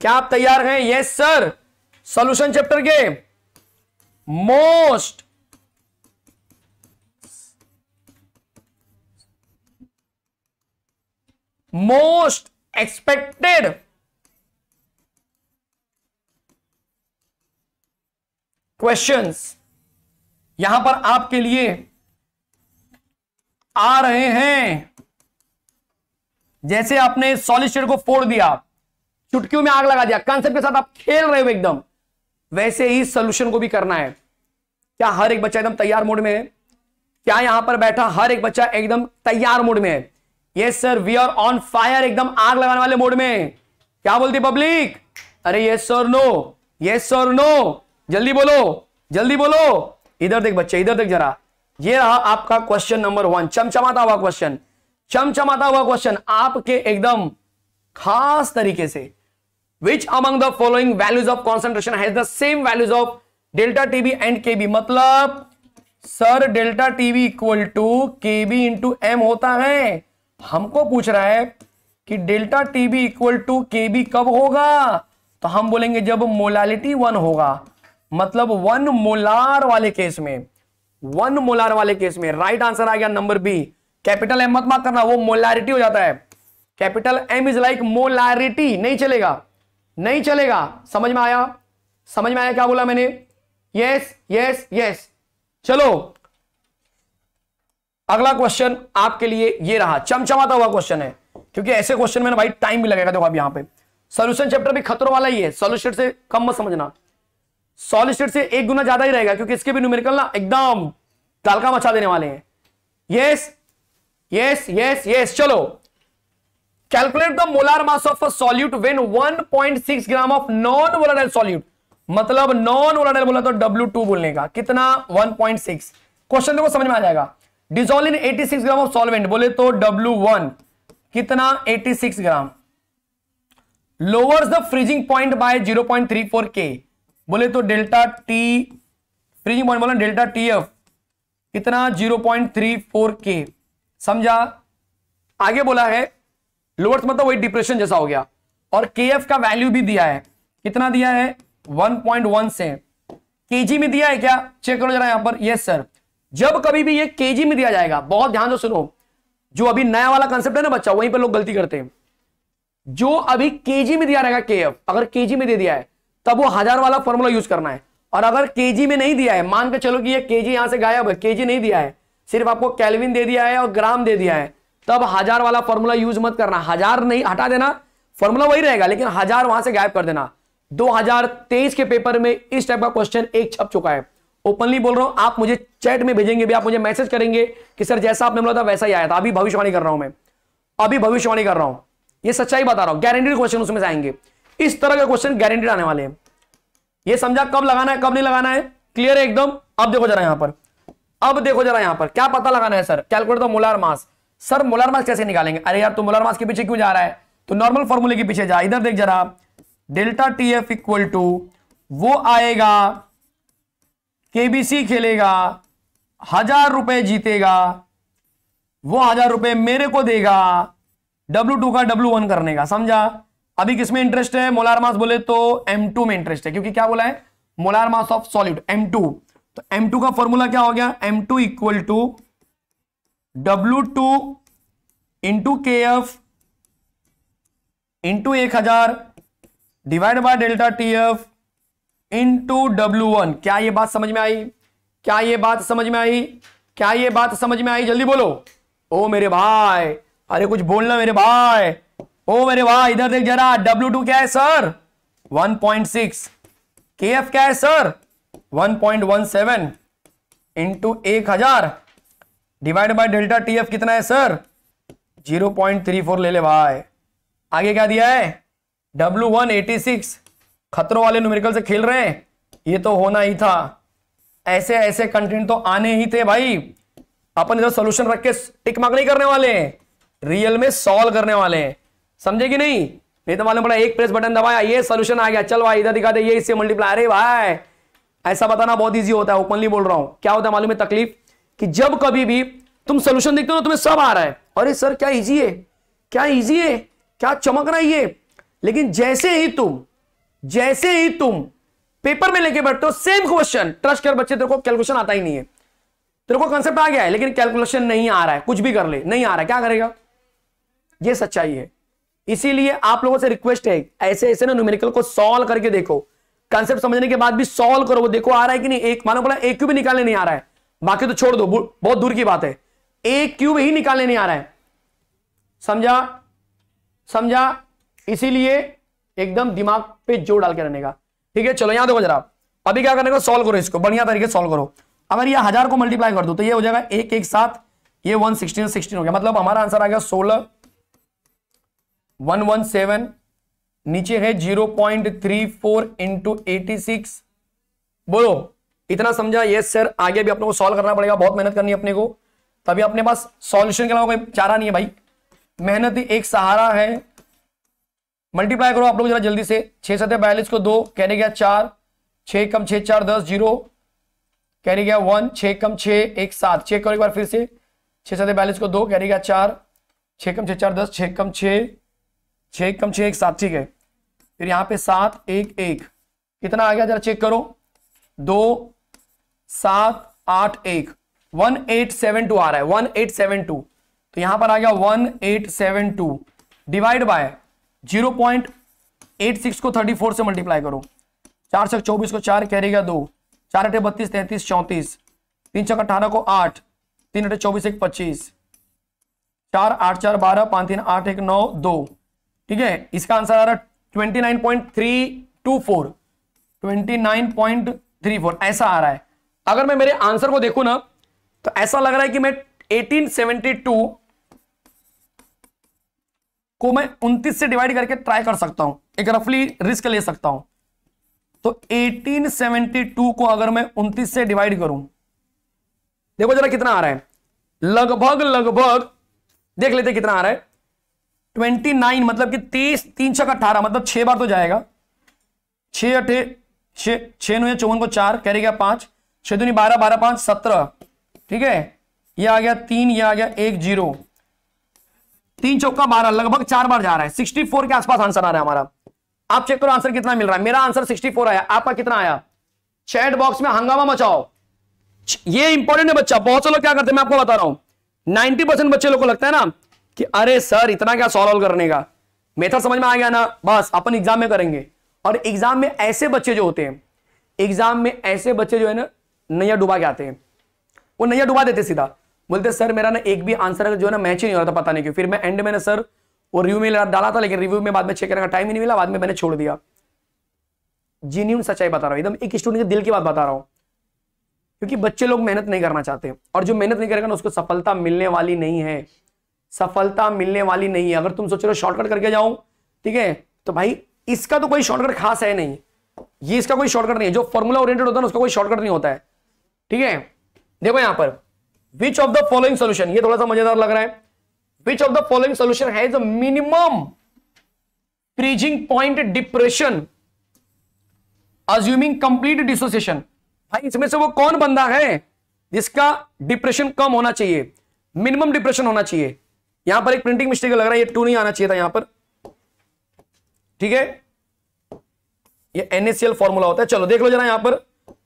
क्या आप तैयार हैं यस सर सोल्यूशन चैप्टर के मोस्ट मोस्ट एक्सपेक्टेड क्वेश्चंस यहां पर आपके लिए आ रहे हैं जैसे आपने सॉलिड स्टेट को फोड़ दिया चुटकियों में आग लगा दिया कंसेप्ट के साथ आप खेल रहे हो एकदम वैसे ही सोल्यूशन को भी करना है क्या हर एक बच्चा एकदम तैयार मोड में है क्या यहां पर बैठा हर एक बच्चा एकदम तैयार मोड में है yes sir we are on fire एकदम आग लगाने वाले मोड में क्या बोलती पब्लिक अरे yes sir no yes sir no जल्दी बोलो जल्दी बोलो इधर देख बच्चे इधर देख जरा ये रहा आपका क्वेश्चन नंबर वन चमचमाता हुआ क्वेश्चन चमचमाता हुआ क्वेश्चन आपके एकदम खास तरीके से which among the following values of concentration has the same values of delta TB and KB मतलब sir delta TB equal to K B into M होता है हमको पूछ रहा है कि delta TB equal to K B कब होगा तो हम बोलेंगे जब मोलालिटी वन होगा मतलब वन मोलार वाले केस में वन मोलार वाले केस में राइट आंसर आ गया नंबर बी कैपिटल एम मत मार्क करना वो मोलारिटी हो जाता है capital M is like molarity नहीं चलेगा नहीं चलेगा समझ में आया समझ में आया क्या बोला मैंने यस यस यस चलो अगला क्वेश्चन आपके लिए ये रहा चमचमाता हुआ क्वेश्चन है क्योंकि ऐसे क्वेश्चन में ना भाई टाइम भी लगेगा देखो अब यहां पे सोल्यूशन चैप्टर भी खतरों वाला ही है सोल्यूशन से कम मत समझना सॉलिड स्टेट से एक गुना ज्यादा ही रहेगा क्योंकि इसके भी न्यूमेरिकल ना एकदम तालका मचा देने वाले हैं यस यस यस यस चलो calculate the molar mass of a solute when 1.6 gram of non volatile solute मतलब नॉन वोलाटाइल बोला तो W2 बोलने का कितना 1.6 क्वेश्चन देखो समझ में आ जाएगा dissolve in 86 gram of solvent बोले तो W1 कितना 86 gram lowers the freezing point by 0.34 K बोले तो डेल्टा टी फ्रिजिंग पॉइंट बोला डेल्टा टी एफ कितना zero point three four K समझा आगे बोला है लोअर्थ मतलब वही डिप्रेशन जैसा हो गया और के एफ का वैल्यू भी दिया है कितना दिया है वन पॉइंट वन से केजी में दिया है क्या चेक करो जरा यहां पर यस सर जब कभी भी ये केजी में दिया जाएगा बहुत ध्यान से सुनो जो अभी नया वाला कंसेप्ट है ना बच्चा वहीं पर लोग गलती करते हैं जो अभी केजी में दिया रहेगा के एफ अगर केजी में दे दिया है तब वो हजार वाला फॉर्मूला यूज करना है और अगर केजी में नहीं दिया है मान के चलो कि ये केजी यहां से गायब है केजी नहीं दिया है सिर्फ आपको कैलविन दे दिया है और ग्राम दे दिया है तब हजार वाला फॉर्मूला यूज मत करना हजार नहीं हटा देना फॉर्मूला वही रहेगा लेकिन हजार वहां से गायब कर देना 2023 के पेपर में इस टाइप का क्वेश्चन एक छप चुका है ओपनली बोल रहा हूं आप मुझे चैट में भेजेंगे भी आप मुझे मैसेज करेंगे कि सर जैसा आपने बोला था वैसा ही आया था अभी भविष्यवाणी कर रहा हूं मैं अभी भविष्यवाणी कर रहा हूं ये सच्चाई बता रहा हूं गारंटीड क्वेश्चन उसमें से आएंगे इस तरह के क्वेश्चन गारंटेड आने वाले हैं ये समझा कब लगाना है कब नहीं लगाना है क्लियर है एकदम अब देखो जरा यहां पर अब देखो जरा यहां पर क्या पता लगाना है सर कैलकुलेट तो molar mass sir molar mass कैसे निकालेंगे अरे यार तू तो मोलार मास के पीछे क्यों जा रहा है तो नॉर्मल फॉर्मूले के पीछे जा इधर देख जरा delta T F equal to वो आएगा केबीसी खेलेगा हजार रुपए जीतेगा वो हजार रुपए मेरे को देगा डब्ल्यू टू का डब्ल्यू वन करने का समझा अभी किसमें इंटरेस्ट है मोलार मास बोले तो एम में इंटरेस्ट है क्योंकि क्या बोला है molar mass of solid M तो एम का फॉर्मूला क्या हो गया M two equal to W two into K F into एक हजार divide by delta T F into W one क्या ये बात समझ में आई क्या ये बात समझ में आई क्या ये बात समझ में आई जल्दी बोलो ओ मेरे भाई अरे कुछ बोलना मेरे भाई ओ मेरे वाह इधर देख जरा डब्ल्यू टू क्या है सर 1.6 एफ क्या है सर 1.17 इंटू एक हजार डिवाइड बाई डेल्टा एफ कितना है सर 0.34 ले ले भाई आगे क्या दिया है डब्ल्यू वन एटी सिक्स खतरों वाले न्यूमेरिकल से खेल रहे हैं ये तो होना ही था ऐसे ऐसे कंटेंट तो आने ही थे भाई अपन इधर सोल्यूशन रख के टिक मार्क नहीं करने वाले हैं रियल में सॉल्व करने वाले हैं समझे कि नहीं नहीं तो मालूम पड़ा एक प्रेस बटन दबाया ये सोल्यूशन आ गया चल भाई इधर दिखा दे ये इससे मल्टीप्लाई अरे भाई ऐसा बताना बहुत ईजी होता है ओपनली बोल रहा हूं क्या होता है मालूम है तकलीफ कि जब कभी भी तुम सोल्यूशन देखते हो तुम्हें सब आ रहा है अरे सर क्या ईजी है क्या ईजी है क्या चमक रहा है ये लेकिन जैसे ही तुम जैसे ही तुम पेपर में लेके बैठते हो सेम क्वेश्चन ट्रस्ट कर बच्चे तेरे को कैलकुलेशन आता ही नहीं है तेरे को कंसेप्ट आ गया है लेकिन कैलकुलेशन नहीं आ रहा है कुछ भी कर ले नहीं आ रहा है क्या करेगा ये सच्चाई है इसीलिए आप लोगों से रिक्वेस्ट है ऐसे ऐसे ना न्यूमेरिकल को सॉल्व करके देखो कंसेप्ट समझने के बाद भी सॉल्व करो वो देखो आ रहा है कि नहीं एक मानो बोला एक क्यूब निकालने नहीं आ रहा है बाकी तो छोड़ दो बहुत दूर की बात है एक क्यूब ही निकालने नहीं आ रहा है समझा समझा इसीलिए एकदम दिमाग पे जोर डाल के रहने का ठीक है चलो यहां देखो जरा अभी क्या करने का सॉल्व करो इसको बढ़िया तरीके से करो अगर ये हजार को मल्टीप्लाई कर दो तो ये हो जाएगा एक एक साथ ये वन सिक्सटीन सिक्सटीन हो गया मतलब हमारा आंसर आ गया सोलह वन वन सेवन नीचे है zero point three four into eighty six बोलो इतना समझा यस सर आगे भी अपने को सॉल्व करना पड़ेगा बहुत मेहनत करनी है अपने को तभी अपने पास सॉल्यूशन के अलावा कोई चारा नहीं है भाई मेहनत ही एक सहारा है मल्टीप्लाई करो आप लोग जरा जल्दी से छह सत्य बयालीस को दो रहे गया चार छह कम छह चार दस जीरो रहे गया वन छह कम छह एक सात चेक करो एक बार फिर से छह सत्य बयालीस को दो कह रहे गया चार छह कम छह चार दस छह कम छह छः एक कम छः एक सात ठीक है फिर यहां पे सात एक एक कितना आ गया जरा चेक करो दो सात आठ एक वन एट सेवन टू आ रहा है वन एट सेवन टू तो यहां पर आ गया one eight seven two divide by zero point eight six को थर्टी फोर से मल्टीप्लाई करो चार सौ चौबीस को चार कैरेगा दो चार अठे बत्तीस तैंतीस चौंतीस तीन चौक अठारह को आठ तीन अठे चौबीस एक पच्चीस चार आठ चार बारह पाँच तीन आठ एक नौ दो ठीक है इसका आंसर आ रहा twenty nine point three two four twenty nine point three four ऐसा आ रहा है अगर मैं मेरे आंसर को देखू ना तो ऐसा लग रहा है कि मैं एटीन सेवेंटी टू को मैं उन्तीस से डिवाइड करके ट्राई कर सकता हूं एक रफली रिस्क ले सकता हूं तो 1872 को अगर मैं उन्तीस से डिवाइड करूं देखो जरा कितना आ रहा है लगभग लगभग देख लेते कितना आ रहा है ट्वेंटी नाइन मतलब कि तीस तीन छक अट्ठारह मतलब छह बार तो जाएगा छ अठे छ नौ चौवन को चार कह रहे पांच छह दूनी बारह बारह पांच सत्रह ठीक है ये आ गया तीन ये आ गया एक जीरो तीन चौका बारह लगभग चार बार जा रहा है सिक्सटी फोर के आसपास आंसर आ रहा है हमारा आप चेक करो आंसर कितना मिल रहा है मेरा आंसर सिक्सटी फोर आया आपका कितना आया चैट बॉक्स में हंगामा मचाओ ये इंपॉर्टेंट है बच्चा बहुत से लोग क्या करते हैं मैं आपको बता रहा हूं नाइनटी परसेंट बच्चे लोग को लगता है ना कि अरे सर इतना क्या सॉल्व करने का मेथड समझ में आ गया ना बस अपन एग्जाम में करेंगे और एग्जाम में ऐसे बच्चे जो होते हैं एग्जाम में ऐसे बच्चे जो है ना नैया डुबा के आते हैं वो नैया डुबा देते सीधा बोलते सर मेरा ना एक भी आंसर जो है ना मैच ही नहीं हो रहा था पता नहीं क्यों फिर मैं एंड में ना सर वो रिव्यू में डाला था लेकिन रिव्यू में बाद में चेक करने का टाइम ही नहीं मिला बाद में मैंने छोड़ दिया जीन्यून सच्चाई बता रहा हूँ एकदम एक स्टूडेंट के दिल की बात बता रहा हूँ क्योंकि बच्चे लोग मेहनत नहीं करना चाहते और जो मेहनत नहीं करेगा ना उसको सफलता मिलने वाली नहीं है सफलता मिलने वाली नहीं है अगर तुम सोच रहे हो शॉर्टकट करके जाऊं ठीक है तो भाई इसका तो कोई शॉर्टकट खास है नहीं ये इसका कोई शॉर्टकट नहीं है जो फॉर्मूला ओरिएंटेड होता है उसका कोई शॉर्टकट नहीं होता है ठीक है देखो यहां पर which of the following solution ये थोड़ा सा मजेदार लग रहा है which of the following solution has minimum freezing point depression assuming complete dissociation भाई इसमें से वो कौन बंदा है जिसका डिप्रेशन कम होना चाहिए मिनिमम डिप्रेशन होना चाहिए यहां पर एक प्रिंटिंग मिस्टेक लग रहा है ये टू नहीं आना चाहिए था यहां पर ठीक है ये एनएससीएल फॉर्मूला होता है चलो देख लो जरा यहां पर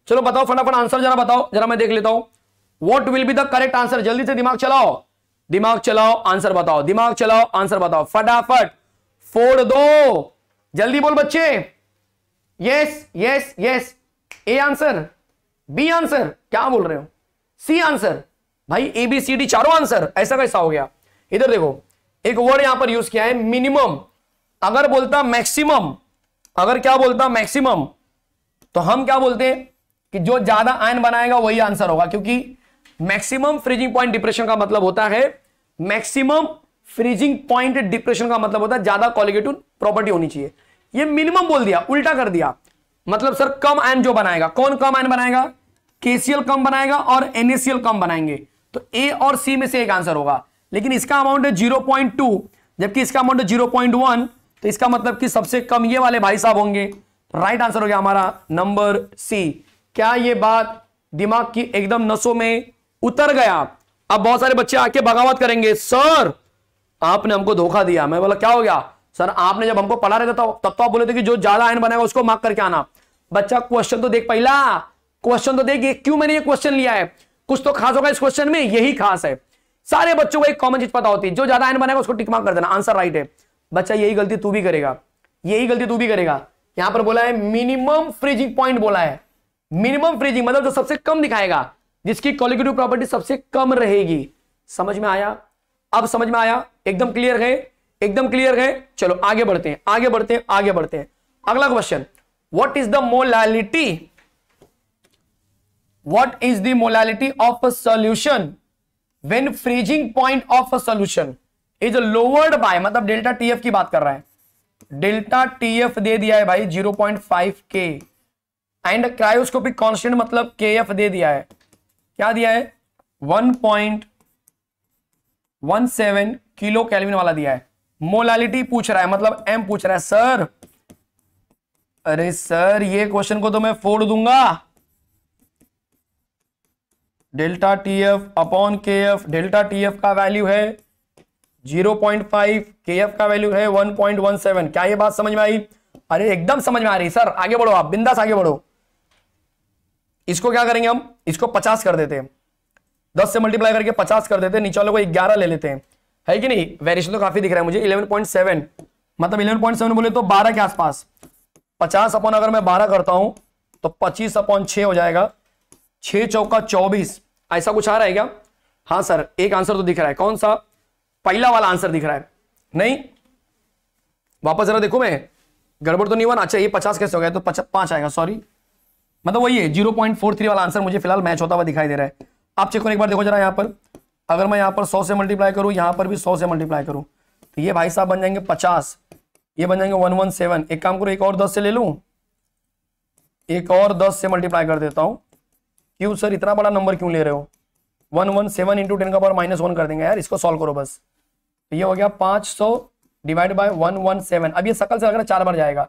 चलो बताओ फटाफट आंसर जरा बताओ जरा मैं देख लेता हूं what will be the correct answer जल्दी से दिमाग चलाओ दिमाग चलाओ आंसर बताओ दिमाग चलाओ आंसर बताओ फटाफट फोड़ दो जल्दी बोल बच्चे yes yes yes A answer B answer क्या बोल रहे हो सी आंसर भाई ए बी सी डी चारों आंसर ऐसा कैसा हो गया इधर देखो एक वर्ड यहां पर यूज किया है मिनिमम अगर बोलता मैक्सिमम अगर क्या बोलता मैक्सिमम तो हम क्या बोलते हैं कि जो ज्यादा आयन बनाएगा वही आंसर होगा क्योंकि मैक्सिमम फ्रीजिंग पॉइंट डिप्रेशन का मतलब होता है मैक्सिमम फ्रीजिंग पॉइंट डिप्रेशन का मतलब होता है ज्यादा कॉलिगेटिव प्रॉपर्टी होनी चाहिए ये मिनिमम बोल दिया उल्टा कर दिया मतलब सर कम आयन जो बनाएगा कौन कम आयन बनाएगा केसीएल कम बनाएगा और एनएसीएल कम बनाएंगे तो ए और सी में से एक आंसर होगा लेकिन इसका अमाउंट है जीरो पॉइंट टू जबकि इसका अमाउंट है जीरो पॉइंट वन तो इसका मतलब कि सबसे कम ये वाले भाई साहब होंगे राइट आंसर हो गया हमारा नंबर सी क्या ये बात दिमाग की एकदम नसों में उतर गया अब बहुत सारे बच्चे आके बगावत करेंगे सर आपने हमको धोखा दिया मैं बोला क्या हो गया सर आपने जब हमको पढ़ा रहता था तब तो आप बोले थे कि जो ज्यादा आयन बनाएगा उसको मार्क करके आना बच्चा क्वेश्चन तो देख पहला क्वेश्चन तो देखिए क्यों मैंने ये क्वेश्चन लिया है कुछ तो खास होगा इस क्वेश्चन में यही खास है सारे बच्चों को एक कॉमन चीज पता होती है जो ज्यादा एन बनेगा उसको टिकमा कर देना आंसर राइट है बच्चा यही गलती तू भी करेगा यही गलती तू भी करेगा यहां पर बोला है मिनिमम फ्रीजिंग पॉइंट बोला है मिनिमम फ्रीजिंग मतलब जो सबसे कम दिखाएगा जिसकी कॉलिगेटिव प्रॉपर्टी सबसे कम रहेगी समझ में आया अब समझ में आया एकदम क्लियर है एकदम क्लियर है चलो आगे बढ़ते हैं आगे बढ़ते हैं आगे बढ़ते हैं अगला question what is the molality what is the molality of a solution when freezing point of a solution is lowered by मतलब डेल्टा टीएफ की बात कर रहा है डेल्टा टीएफ दे दिया है भाई 0.5 के एंड क्रायोस्कोपिक कांस्टेंट मतलब एफ दे दिया है क्या दिया है 1.17 किलो कैलविन वाला दिया है मोलालिटी पूछ रहा है मतलब एम पूछ रहा है सर अरे सर ये क्वेश्चन को तो मैं फोड़ दूंगा delta T F upon K F delta T F का वैल्यू है 0.5 के एफ का वैल्यू है 1.17 क्या ये बात समझ में आई अरे एकदम समझ में आ रही सर आगे बढ़ो आप बिंदास आगे बढ़ो इसको क्या करेंगे हम इसको 50 कर देते हैं 10 से मल्टीप्लाई करके 50 कर देते हैं नीचे वालों को 11 ले लेते हैं है कि नहीं वेरिएशन तो काफी दिख रहा है मुझे 11.7 मतलब 11.7 बोले तो 12 के आसपास 50 अपॉन अगर मैं 12 करता हूं तो 25 अपॉन 6 हो जाएगा छह चौका चौबीस ऐसा कुछ आ रहा है क्या हाँ सर एक आंसर तो दिख रहा है कौन सा पहला वाला आंसर दिख रहा है नहीं वापस जरा देखो मैं गड़बड़ तो नहीं हुआ ना अच्छा ये पचास कैसे हो गया तो पांच आएगा सॉरी मतलब वही है जीरो पॉइंट फोर थ्री वाला आंसर मुझे फिलहाल मैच होता हुआ दिखाई दे रहा है आप चेक करो एक बार देखो जरा यहाँ पर अगर मैं यहाँ पर सौ से मल्टीप्लाई करूँ यहाँ पर भी सौ से मल्टीप्लाई करूँ तो ये भाई साहब बन जाएंगे पचास ये बन जाएंगे वन वन सेवन एक काम करो एक और दस से ले लूँ एक और दस से मल्टीप्लाई कर देता हूँ क्यों सर इतना बड़ा नंबर क्यों ले रहे हो one one seven into ten का पावर माइनस वन कर देंगे यार इसको सॉल्व करो बस तो ये हो गया पांच सौ divide by one one seven अब ये सकल से अगर चार बार जाएगा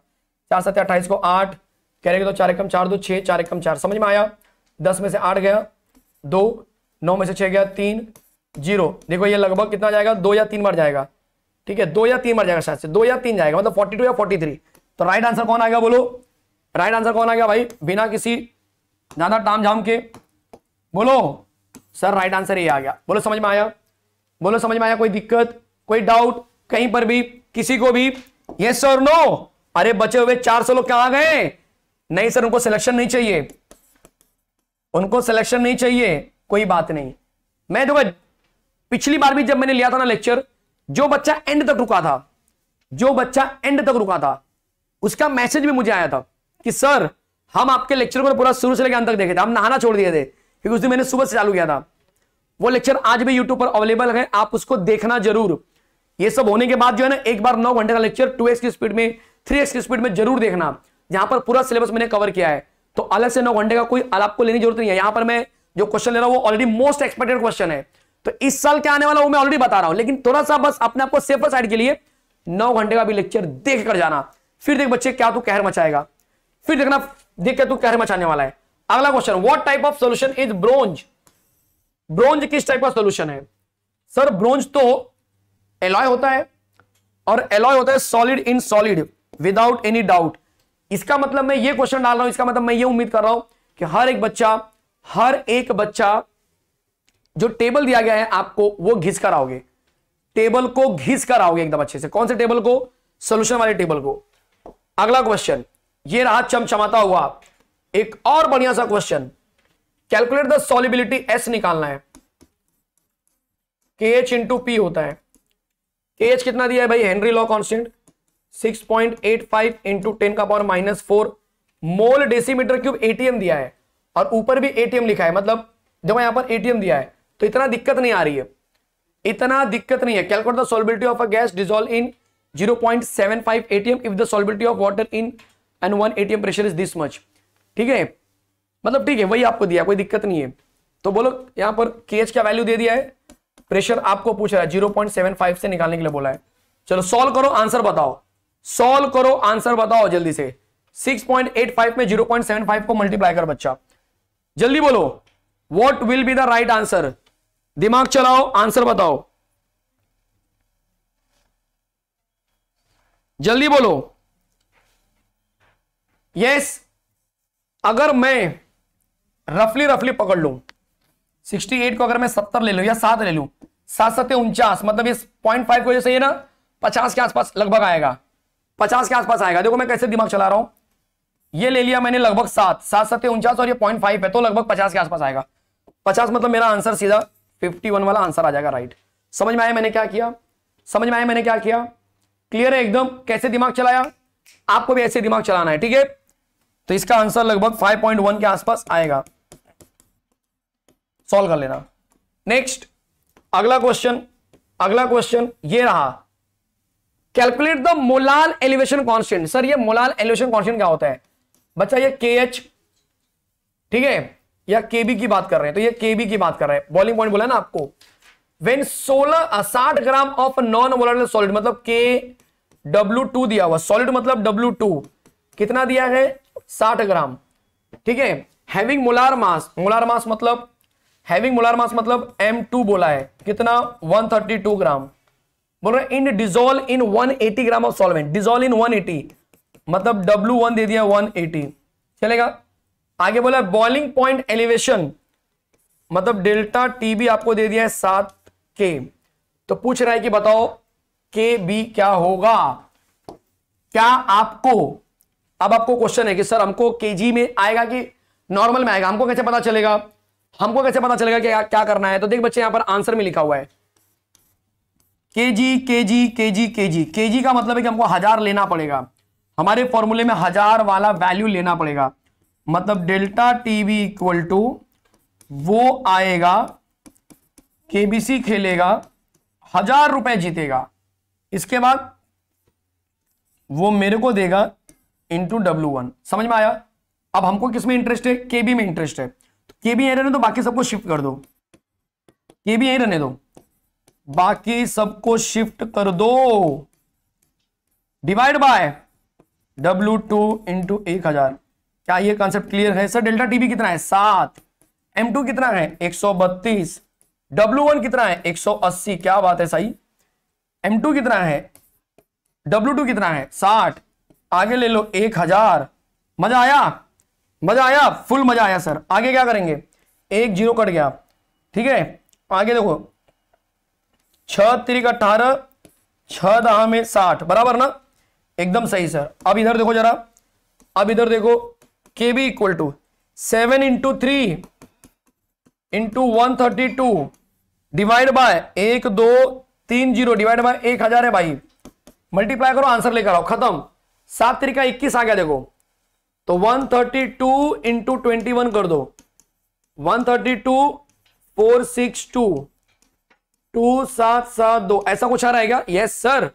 चार सत्या अट्ठाईस को आठ कह रहे तो चार एकम चार दो छः चार एकम चार समझ में आया दस में से आठ गया दो नौ में से छः गया तीन जीरो देखो ये लगभग कितना जाएगा दो या तीन बार जाएगा ठीक है दो या तीन बार जाएगा शायद से दो या तीन जाएगा मतलब फोर्टी टू या फोर्टी थ्री तो राइट आंसर कौन आएगा बोलो राइट आंसर कौन आएगा भाई बिना किसी ज्यादा टाम झाम के बोलो सर राइट आंसर ये आ गया बोलो समझ में आया बोलो समझ में आया कोई दिक्कत कोई डाउट कहीं पर भी किसी को भी यस सर नो अरे बचे हुए चार सौ लोग कहां गए नहीं सर उनको सिलेक्शन नहीं चाहिए उनको सिलेक्शन नहीं चाहिए कोई बात नहीं मैं देखो पिछली बार भी जब मैंने लिया था ना लेक्चर जो बच्चा एंड तक रुका था जो बच्चा एंड तक रुका था उसका मैसेज भी मुझे आया था कि सर हम आपके लेक्चर को पूरा शुरू से लेकर अंत तक देखे थे हम नहाना छोड़ दिए थे क्योंकि उस दिन मैंने सुबह से चालू किया था वो लेक्चर आज भी यूट्यूब पर अवेलेबल है आप उसको देखना जरूर ये सब होने के बाद जो है ना एक बार नौ घंटे का लेक्चर टू की स्पीड में थ्री की स्पीड में जरूर देखना यहाँ पर पूरा सिलेबस मैंने कवर किया है तो अलग से नौ घंटे का कोई आपको लेने जरूरत नहीं है यहां पर मैं जो क्वेश्चन ले रहा हूँ वो ऑलरेडी मोस्ट एक्सपेक्टेड क्वेश्चन है तो इस साल क्या आने वाला वो मैं ऑलरेडी बता रहा हूं लेकिन थोड़ा सा बस अपने आपको सेफर साइड के लिए नौ घंटे का भी लेक्चर देख कर जाना फिर देख बच्चे क्या तू तो कहर मचाएगा फिर देखना देख के तू कहर मचाने वाला है अगला question what type of solution is bronze bronze किस टाइप का सोल्यूशन है सर ब्रोंज तो एलॉय होता है और एलॉय होता है solid in solid without any doubt इसका मतलब मैं ये क्वेश्चन डाल रहा हूं इसका मतलब मैं ये उम्मीद कर रहा हूं कि हर एक बच्चा हर एक बच्चा जो टेबल दिया गया है आपको वो घिस कर आओगे टेबल को घिस कर आओगे एकदम अच्छे से कौन से टेबल को सोल्यूशन वाले टेबल को अगला क्वेश्चन ये रहा चमचमाता हुआ एक और बढ़िया सा question calculate the solubility S निकालना है के एच इंटू पी होता है के एच कितना दिया है भाई Henry law constant 6.85 point eight five into ten का power minus four mole decimetre cube ATM दिया है और ऊपर भी एटीएम लिखा है मतलब जब यहां पर एटीएम दिया है तो इतना दिक्कत नहीं आ रही है इतना दिक्कत नहीं है calculate the solubility of a gas dissolve in 0.75 ATM if the solubility of water in and one ATM pressure is this much ठीक है मतलब ठीक है वही आपको दिया कोई दिक्कत नहीं है तो बोलो यहां पर के का वैल्यू दे दिया है प्रेशर आपको पूछ रहा है जीरो पॉइंट सेवन फाइव से निकालने के लिए बोला है चलो सोल्व करो आंसर बताओ सोल्व करो आंसर बताओ जल्दी से 6.85 में 0.75 को मल्टीप्लाई कर बच्चा जल्दी बोलो what will be the right answer दिमाग चलाओ आंसर बताओ जल्दी बोलो यस अगर मैं रफली रफली पकड़ लू 68 को अगर मैं 70 ले लू या सात ले लू सात सत्य उनचास मतलब इस पॉइंट फाइव को जैसे ये ना पचास के आसपास लगभग आएगा पचास के आसपास आएगा देखो मैं कैसे दिमाग चला रहा हूं ये ले लिया मैंने लगभग सात सात सत्य उनचास और ये पॉइंट फाइव है तो लगभग पचास के आसपास आएगा पचास मतलब मेरा आंसर सीधा फिफ्टी वन वाला आंसर आ जाएगा राइट समझ में आया मैंने क्या किया समझ में आया मैंने क्या किया क्लियर है एकदम कैसे दिमाग चलाया आपको भी ऐसे दिमाग चलाना है ठीक है तो इसका आंसर लगभग 5.1 के आसपास आएगा सॉल्व कर लेना नेक्स्ट अगला क्वेश्चन अगला क्वेश्चन ये रहा calculate the molal elevation constant sir ये मोलाल एलिवेशन कांस्टेंट क्या होता है बच्चा ये के एच ठीक है या केबी की बात कर रहे हैं तो ये केबी की बात कर रहे हैं बॉलिंग पॉइंट बोला ना आपको वेन सोलह uh, साठ ग्राम ऑफ नॉन मोलाइल सॉलिड मतलब के डब्ल्यू टू दिया हुआ सॉलिड मतलब डब्ल्यू टू कितना दिया है साठ ग्राम ठीक है having molar mass molar mass मतलब हैविंग मोलार मास मतलब M2 बोला है कितना 132 ग्राम बोल रहे in dissolve in 180 gram of solvent dissolve in 180 मतलब W1 दे दिया 180 चलेगा आगे बोला है बॉइलिंग पॉइंट एलिवेशन मतलब डेल्टा टी भी आपको दे दिया है सात के तो पूछ रहा है कि बताओ के बी क्या होगा क्या आपको अब आपको क्वेश्चन है कि सर हमको के में आएगा कि नॉर्मल में आएगा हमको कैसे पता चलेगा हमको कैसे पता चलेगा कि क्या करना है तो देख बच्चे यहां पर आंसर में लिखा हुआ है के के के जी जी जी के जी के जी का मतलब है कि हमको हजार लेना पड़ेगा हमारे फॉर्मूले में हजार वाला वैल्यू लेना पड़ेगा मतलब डेल्टा टीवी इक्वल टू वो आएगा केबीसी खेलेगा हजार रुपए जीतेगा इसके बाद वो मेरे को देगा इंटू डब्ल्यू वन समझ में आया अब हमको किस में इंटरेस्ट है केबी में इंटरेस्ट है तो केबी यही रहने दो बाकी सबको शिफ्ट कर दो केबी यही रहने दो बाकी सबको शिफ्ट कर दो divide by W two into एक हजार क्या ये कॉन्सेप्ट क्लियर है सर डेल्टा टीबी कितना है सात एम टू कितना है एक सौ बत्तीस डब्ल्यू वन कितना है एक सौ अस्सी क्या बात है सही एम टू कितना है डब्ल्यू टू कितना है साठ आगे ले लो एक हजार मजा आया मजा आया फुल मजा आया सर आगे क्या करेंगे एक जीरो कट गया ठीक है आगे देखो छह तीन अठारह छह दहा में साठ बराबर ना एकदम सही सर अब इधर देखो जरा अब इधर देखो K B equal to seven into three into one thirty two divide by एक दो तीन जीरो डिवाइड बाय एक हजार है भाई मल्टीप्लाई करो आंसर लेकर आओ खत्म सात तरीका इक्कीस आ गया देखो तो one thirty two into twenty one कर दो one thirty two four six two two सात सात दो ऐसा कुछ आ रहेगा यस सर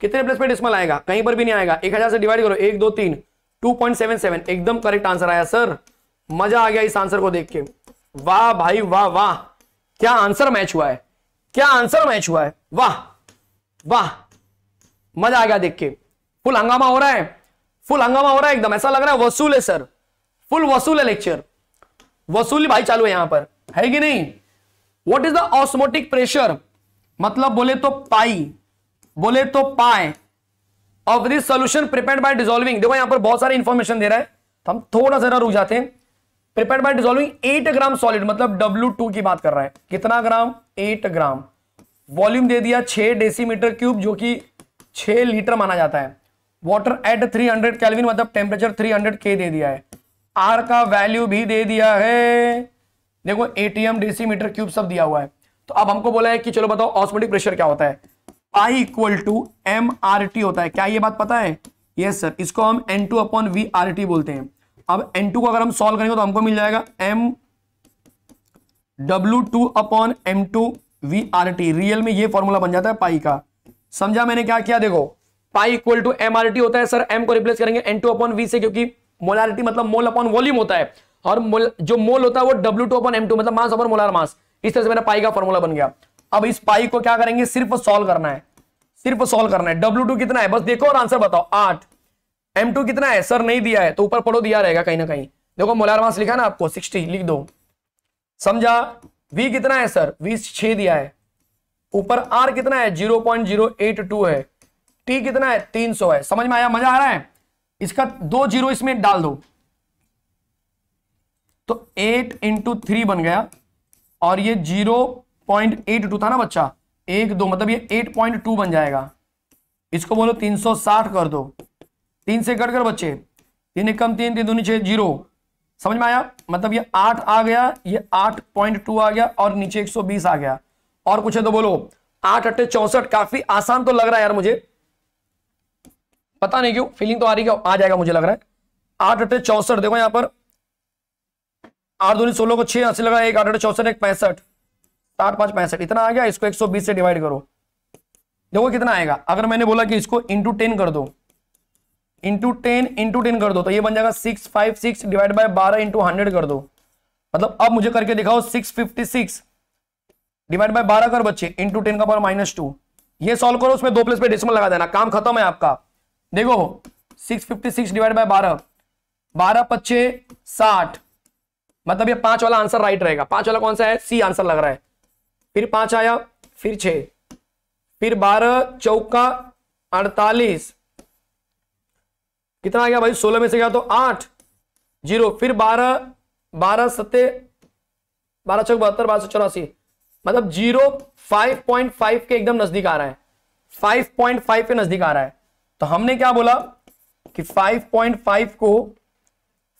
कितने प्लस पे डिस्मल आएगा कहीं पर भी नहीं आएगा एक हजार से डिवाइड करो एक दो तीन टू पॉइंट सेवन सेवन एकदम करेक्ट आंसर आया सर मजा आ गया इस आंसर को देख के वाह भाई वाह वाह क्या आंसर मैच हुआ है क्या आंसर मैच हुआ है वाह वाह मजा आ गया देख के फुल हंगामा हो रहा है फुल हंगामा हो रहा है एकदम ऐसा लग रहा है वसूल है सर फुल वसूल है लेक्चर वसूल भाई चालू है यहां पर है कि नहीं what is the osmotic pressure मतलब बोले तो पाई बोले तो pi of this solution prepare by dissolving देखो यहां पर बहुत सारी इंफॉर्मेशन दे रहा है तो हम थोड़ा जरा रुक जाते हैं prepare by dissolving eight gram solid मतलब डब्ल्यू टू की बात कर रहा है कितना ग्राम एट ग्राम वॉल्यूम दे दिया छह डेसीमीटर क्यूब जो कि छह लीटर माना जाता है वाटर एट 300 हंड्रेड कैलविन मतलब टेम्परेचर 300 के दे दिया है आर का वैल्यू भी दे दिया है देखो एटीएम डीसी मीटर क्यूब सब दिया हुआ है तो अब हमको बोला है कि चलो बताओ ऑस्मोटिक प्रेशर क्या होता है I equal to M R T होता है क्या ये बात पता है यस yes, सर इसको हम N two upon V R T बोलते हैं अब एन टू को अगर हम सॉल्व करेंगे तो हमको मिल जाएगा M W two upon M two V R T real में ये फॉर्मूला बन जाता है पाई का समझा मैंने क्या किया देखो पाई इक्वल टू एम होता है सर एम को रिप्लेस करेंगे एन टू अपॉन वी से क्योंकि मोलारिटी मतलब मोल अपॉन वॉल्यूम होता है और मोल, जो मोल होता है वो W two upon M two मतलब मास अपॉन मोलार मास इस तरह से मेरा पाई का फॉर्मूला बन गया अब इस पाई को क्या करेंगे सिर्फ सोल्व करना है सिर्फ सोल्व करना है डब्ल्यू टू कितना है बस देखो और आंसर बताओ आठ एम टू कितना है सर नहीं दिया है तो ऊपर पढ़ो दिया रहेगा कहीं ना कहीं देखो मोलार मास लिखा ना आपको सिक्सटी लिख दो समझा वी कितना है सर वी छह दिया है ऊपर आर कितना है zero point zero eight two है टी कितना है तीन सौ है समझ में आया मजा आ रहा है इसका दो जीरो इसमें डाल दो तो एट इंटू थ्री बन गया और ये जीरो पॉइंट एट टू था ना बच्चा एक दो मतलब ये एट पॉइंट टू बन जाएगा इसको बोलो तीन सौ साठ कर दो तीन से कट कर बच्चे तीन एक कम तीन तीन दो नीचे जीरो समझ में आया मतलब ये आठ आ गया ये आठ पॉइंट टू आ गया और नीचे एक सौ बीस आ गया और कुछ है तो बोलो आठ अट्ठे चौसठ काफी आसान तो लग रहा है यार मुझे पता नहीं क्यों फीलिंग तो आ रही है आ जाएगा मुझे लग रहा है आठ अठे चौसठ देखो यहां पर आठ दो सोलह को छह अस्सी लगा एक आठ अठे चौसठ एक पैंसठ साठ पांच पैंसठ इतना आ गया इसको एक सौ बीस से डिवाइड करो देखो कितना आएगा अगर मैंने बोला कि इसको इंटू टेन कर दो इंटू टेन इंटू टेन कर दो तो ये बन जाएगा six five six divide by बारह इंटू हंड्रेड कर दो मतलब अब मुझे करके दिखाओ six fifty six divide by बारह कर बच्चे इंटू टेन का पावर माइनस टू ये सॉल्व करो उसमें दो प्लेस पे डेसिमल लगा देना काम खत्म है आपका देखो six fifty six divide by बारह बारह पच्चे साठ मतलब ये पांच वाला आंसर राइट रहेगा पांच वाला कौन सा है सी आंसर लग रहा है फिर पांच आया फिर छ फिर बारह चौका अड़तालीस कितना आ गया भाई सोलह में से गया तो आठ जीरो फिर बारह बारह सत्ते बारह चौक बहत्तर बारह सौ चौरासी मतलब जीरो फाइव पॉइंट फाइव के एकदम नजदीक आ रहा है फाइव पॉइंट फाइव के नजदीक आ रहा है तो हमने क्या बोला कि 5.5 को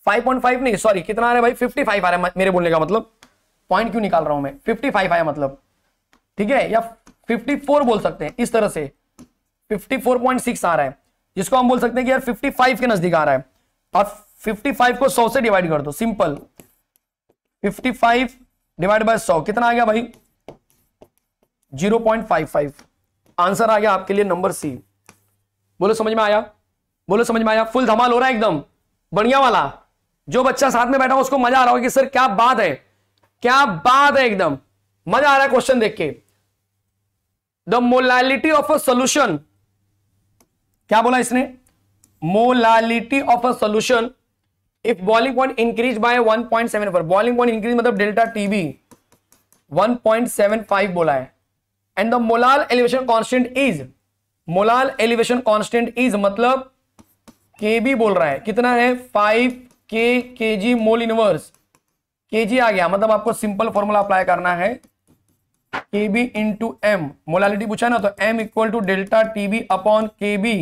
5.5 नहीं सॉरी कितना आ रहा है भाई 55 फाइव आ रहा है मेरे बोलने का मतलब पॉइंट क्यों निकाल रहा हूं मैं 55 आया मतलब ठीक है या 54 बोल सकते हैं इस तरह से 54.6 आ रहा है जिसको हम बोल सकते हैं कि यार 55 के नजदीक आ रहा है और 55 को 100 से डिवाइड कर दो सिंपल 55 डिवाइड बाय 100 कितना आ गया भाई 0.55 आंसर आ गया आपके लिए नंबर सी बोलो समझ में आया बोलो समझ में आया फुल धमाल हो रहा है एकदम बढ़िया वाला जो बच्चा साथ में बैठा उसको मजा आ रहा हो कि सर क्या बात है क्या बात है एकदम मजा आ रहा है क्वेश्चन देख के the molality of a solution क्या बोला इसने molality of a solution if boiling point increase by 1.74 boiling point increase मतलब डेल्टा टीबी 1.75 बोला है and the molal elevation constant is molal elevation constant is मतलब के बी बोल रहा है कितना है फाइव के के जी मोल इनवर्स के जी आ गया मतलब आपको सिंपल फॉर्मूला अप्लाई करना है के बी इंटू एम मोलालिटी पूछा ना तो M equal to delta T B upon K B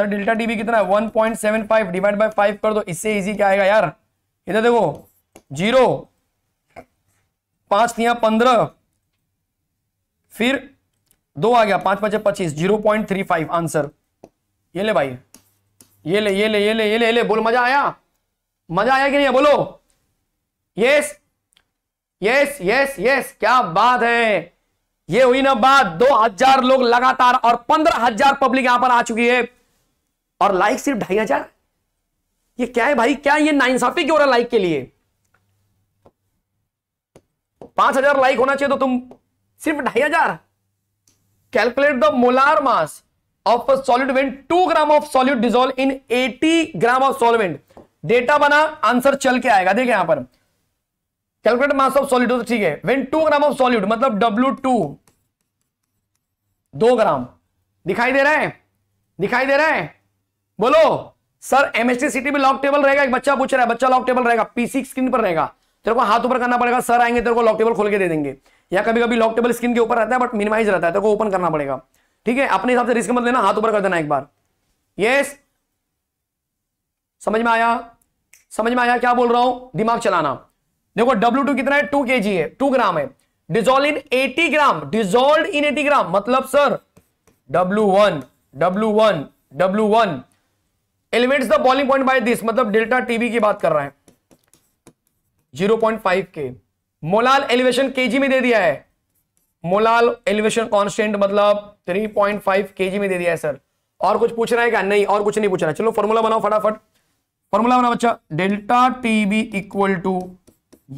sir delta T B कितना है one point seven five divide by five कर दो इससे इजी क्या आएगा यार इधर देखो जीरो पांच थिया पंद्रह फिर दो आ गया पांच पचे पच्चीस zero point three five answer ये ले भाई ये ले ये ले ये ले ये ले ये ले बोल मजा आया मजा आया कि नहीं बोलो यस यस यस यस क्या बात है ये हुई ना बात दो हजार लोग लगातार और पंद्रह हजार पब्लिक यहां पर आ चुकी है और लाइक सिर्फ ढाई हजार ये क्या है भाई क्या ये नाइंसाफी क्यों रहा लाइक के लिए पांच हजार लाइक होना चाहिए तो तुम सिर्फ ढाई हजार calculate the molar mass of solid went two gram of solid dissolve in 80 gram of solvent data बना आंसर चल के आएगा देखिए यहां पर कैलकुलेट मास ऑफ सॉलिड तो ठीक है went two gram of solid मतलब डब्ल्यू टू दो ग्राम दिखाई दे रहा है दिखाई दे रहा है बोलो सर एमएसटी सिटी में लॉक टेबल रहेगा एक बच्चा पूछ रहा है बच्चा लॉक टेबल रहेगा पीसी स्क्रीन पर रहेगा तेरे को हाथ ऊपर करना पड़ेगा सर आएंगे तेरे को लॉक टेबल खोल के दे देंगे या कभी कभी लॉक टेबल स्किन के ऊपर रहता है बट मिनिमाइज रहता है तो ओपन करना पड़ेगा ठीक है अपने हिसाब से रिस्क मत लेना हाथ ऊपर कर देना एक बार यस समझ में आया समझ में आया क्या बोल रहा हूं दिमाग चलाना देखो डब्ल्यू टू कितना है टू के जी है टू ग्राम है dissolve in eighty gram dissolve in eighty gram मतलब sir W one W one W one elements the boiling point by this मतलब डेल्टा टीबी की बात कर रहे हैं zero point five K molal elevation KG में दे दिया है मोलाल एलिवेशन कांस्टेंट मतलब 3.5 केजी में दे दिया है सर और कुछ पूछ रहा है क्या नहीं और कुछ नहीं पूछ रहा है चलो फॉर्मूला बनाओ फटाफट फॉर्मूला बनाओ बच्चा delta T B equal to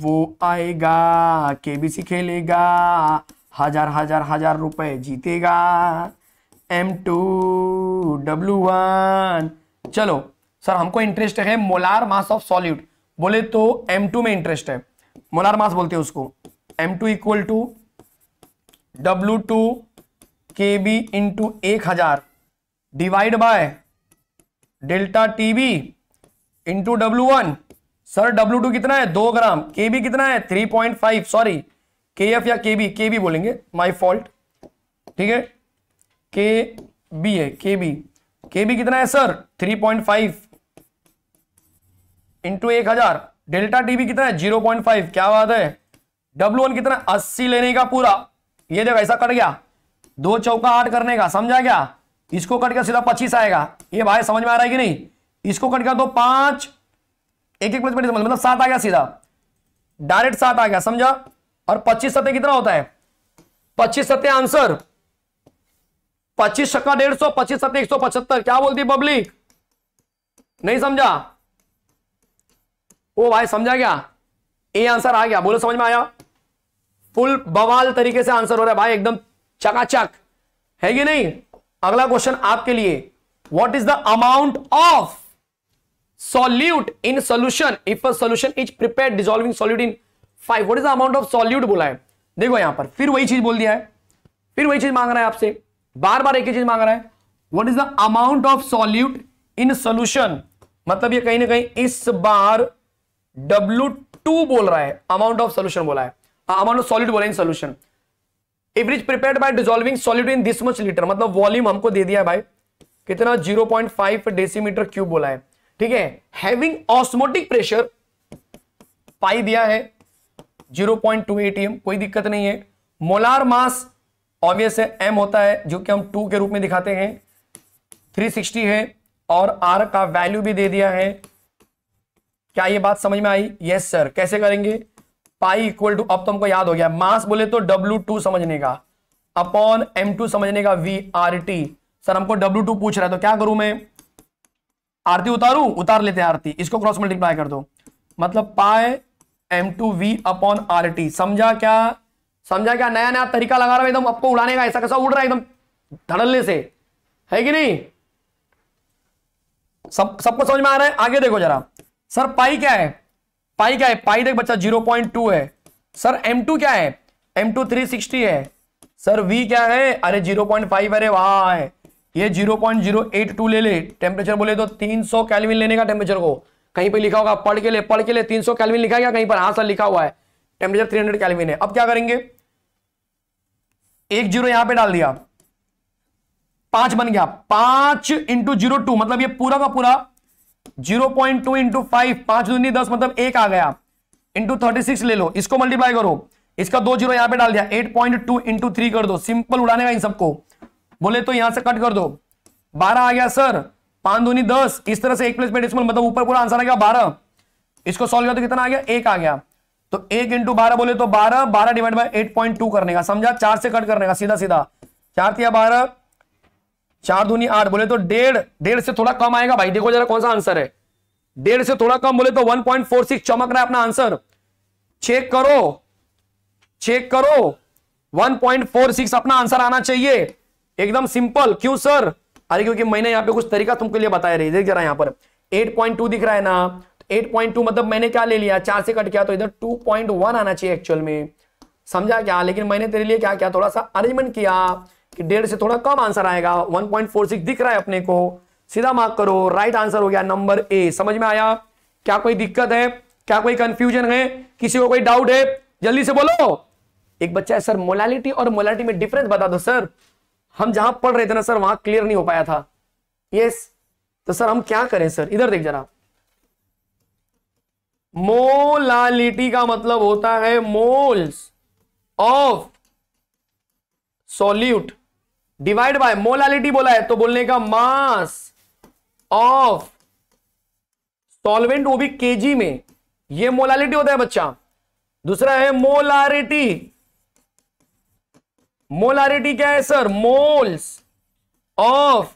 वो आएगा केबीसी खेलेगा हजार हजार हजार रुपए जीतेगा एम टू डब्ल्यू वन चलो सर हमको इंटरेस्ट है मोलार मास ऑफ सॉल्यूट बोले तो एम टू में इंटरेस्ट है मोलार मास बोलते हैं उसको M two equal to W two K B into एक हजार divide by delta T B into W one sir W two कितना है दो ग्राम के बी कितना है three point five sorry K F या के बी के बी बोलेंगे माई फॉल्ट ठीक है के बी है के बी के बी कितना है sir three point five into एक हजार डेल्टा टीबी कितना है जीरो पॉइंट फाइव क्या बात है डब्ल्यू वन कितना अस्सी लेने का पूरा ये देखो ऐसा कट गया दो चौका आठ करने का समझा क्या इसको कट गया सीधा पच्चीस आएगा ये भाई समझ में आ रहा है कि नहीं इसको कट गया तो पांच एक एक प्लस मतलब सात आ गया सीधा डायरेक्ट सात आ गया समझा और पच्चीस सत्य कितना होता है पच्चीस सत्य आंसर पच्चीस छक्का डेढ़ सौ पच्चीस सत्य एक सौ पचहत्तर क्या बोलती पब्लिक नहीं समझा ओ भाई समझा गया ए आंसर आ गया बोलो समझ में आया फुल बवाल तरीके से आंसर हो रहा है भाई एकदम चकाचक है कि नहीं अगला क्वेश्चन आपके लिए what is the amount of solute in solution if a solution is prepare dissolving solute in five what is the amount of solute बोला है देखो यहां पर फिर वही चीज बोल दिया है फिर वही चीज मांग रहा है आपसे बार बार एक ही चीज मांग रहा है what is the amount of solute in solution मतलब ये कहीं ना कहीं इस बार डब्ल्यू टू बोल रहा है अमाउंट ऑफ सोल्यूशन बोला है अमाउंट ऑफ सॉलिड बोला in solution average prepare by dissolving solid in this much litre मतलब वॉल्यूम हमको दे दिया भाई कितना zero point five decimetre cube बोला है ठीक है हैविंग ऑस्मोटिक प्रेशर पाई दिया है जीरो पॉइंट टू कोई दिक्कत नहीं है मोलार मास ऑब्वियस है एम होता है जो कि हम टू के रूप में दिखाते हैं 360 है और आर का वैल्यू भी दे दिया है क्या ये बात समझ में आई यस सर कैसे करेंगे पाई इक्वल टू अब तो हमको याद हो गया मास बोले तो डब्ल्यू टू समझने का अपॉन एम टू समझने का वी आर टी सर हमको डब्ल्यू टू पूछ रहा है तो क्या करूं मैं आरती उतारू उतार लेते हैं आरती इसको क्रॉस मल्टीप्लाई कर दो मतलब pi M two V upon R T समझा क्या समझा क्या नया नया तरीका लगा रहा है एकदम आपको उड़ाने का ऐसा कैसा उड़ रहा है एकदम धड़ल्ले से है कि नहीं सब सबको समझ में आ रहा है आगे देखो जरा सर पाई क्या है पाई क्या है पाई देख बच्चा जीरो पॉइंट टू है सर एम टू क्या है एम टू थ्री सिक्सटी है सर वी क्या है अरे जीरो पॉइंट फाइव अरे वहां है ये zero point zero eight two ले ले टेम्परेचर बोले तो तीन सौ कैलविन लेने का टेम्परेचर को कहीं पे लिखा होगा पढ़ के लिए पढ़ के लिए तीन सौ कैलविन लिखा गया कहीं पर हाँ सर लिखा हुआ है टेम्परेचर थ्री हंड्रेड कैलविन है अब क्या करेंगे एक जीरो यहां पे डाल दिया पांच बन गया पांच इंटू जीरो टू मतलब ये पूरा का पूरा zero point two into five पांच दूनी दस मतलब एक आ गया इंटू थर्टी सिक्स ले लो इसको मल्टीप्लाई करो इसका दो जीरो यहां पे डाल दिया eight point two into three कर दो सिंपल उड़ाने का इन सबको बोले तो यहां से कट कर दो बारह आ गया सर पांच दूनी दस इस तरह से एक प्लस पे डेसिमल मतलब ऊपर पूरा आंसर आ गया बारह इसको सोल्व किया तो कितना आ गया एक आ गया तो एक इंटू बारह बोले तो बारह बारह divide by eight point two करने का समझा चार से कट करने का सीधा सीधा चार थी बारह चार दूनी आठ बोले तो डेढ़ डेढ़ से थोड़ा कम आएगा भाई देखो जरा कौन सा आंसर है डेढ़ से थोड़ा कम बोले तो 1.46 चमक रहा है अपना आंसर चेक करो चेक करो 1.46 अपना आंसर आना चाहिए एकदम सिंपल क्यों सर अरे क्योंकि मैंने यहाँ पे कुछ तरीका तुमके लिए बताया रही देख जरा यहाँ पर 8.2 दिख रहा है ना 8.2 मतलब मैंने क्या ले लिया चार से कट किया तो इधर वन आना चाहिए एक्चुअल में समझा क्या लेकिन मैंने तेरे लिए क्या किया थोड़ा सा अरेंजमेंट किया कि डेढ़ से थोड़ा कम आंसर आएगा 1.46 दिख रहा है अपने को सीधा मार्क करो राइट आंसर हो गया नंबर ए समझ में आया क्या कोई दिक्कत है क्या कोई कंफ्यूजन है किसी को कोई डाउट है जल्दी से बोलो एक बच्चा है सर मोलालिटी और मोलालिटी में डिफरेंस बता दो सर हम जहां पढ़ रहे थे ना सर वहां क्लियर नहीं हो पाया था यस तो सर हम क्या करें सर इधर देख जरा मोलालिटी का मतलब होता है moles of solute divide by molality बोला है तो बोलने का मास ऑफ सॉल्वेंट वो भी केजी में ये मोलालिटी होता है बच्चा दूसरा है मोलारिटी मोलारिटी क्या है sir moles of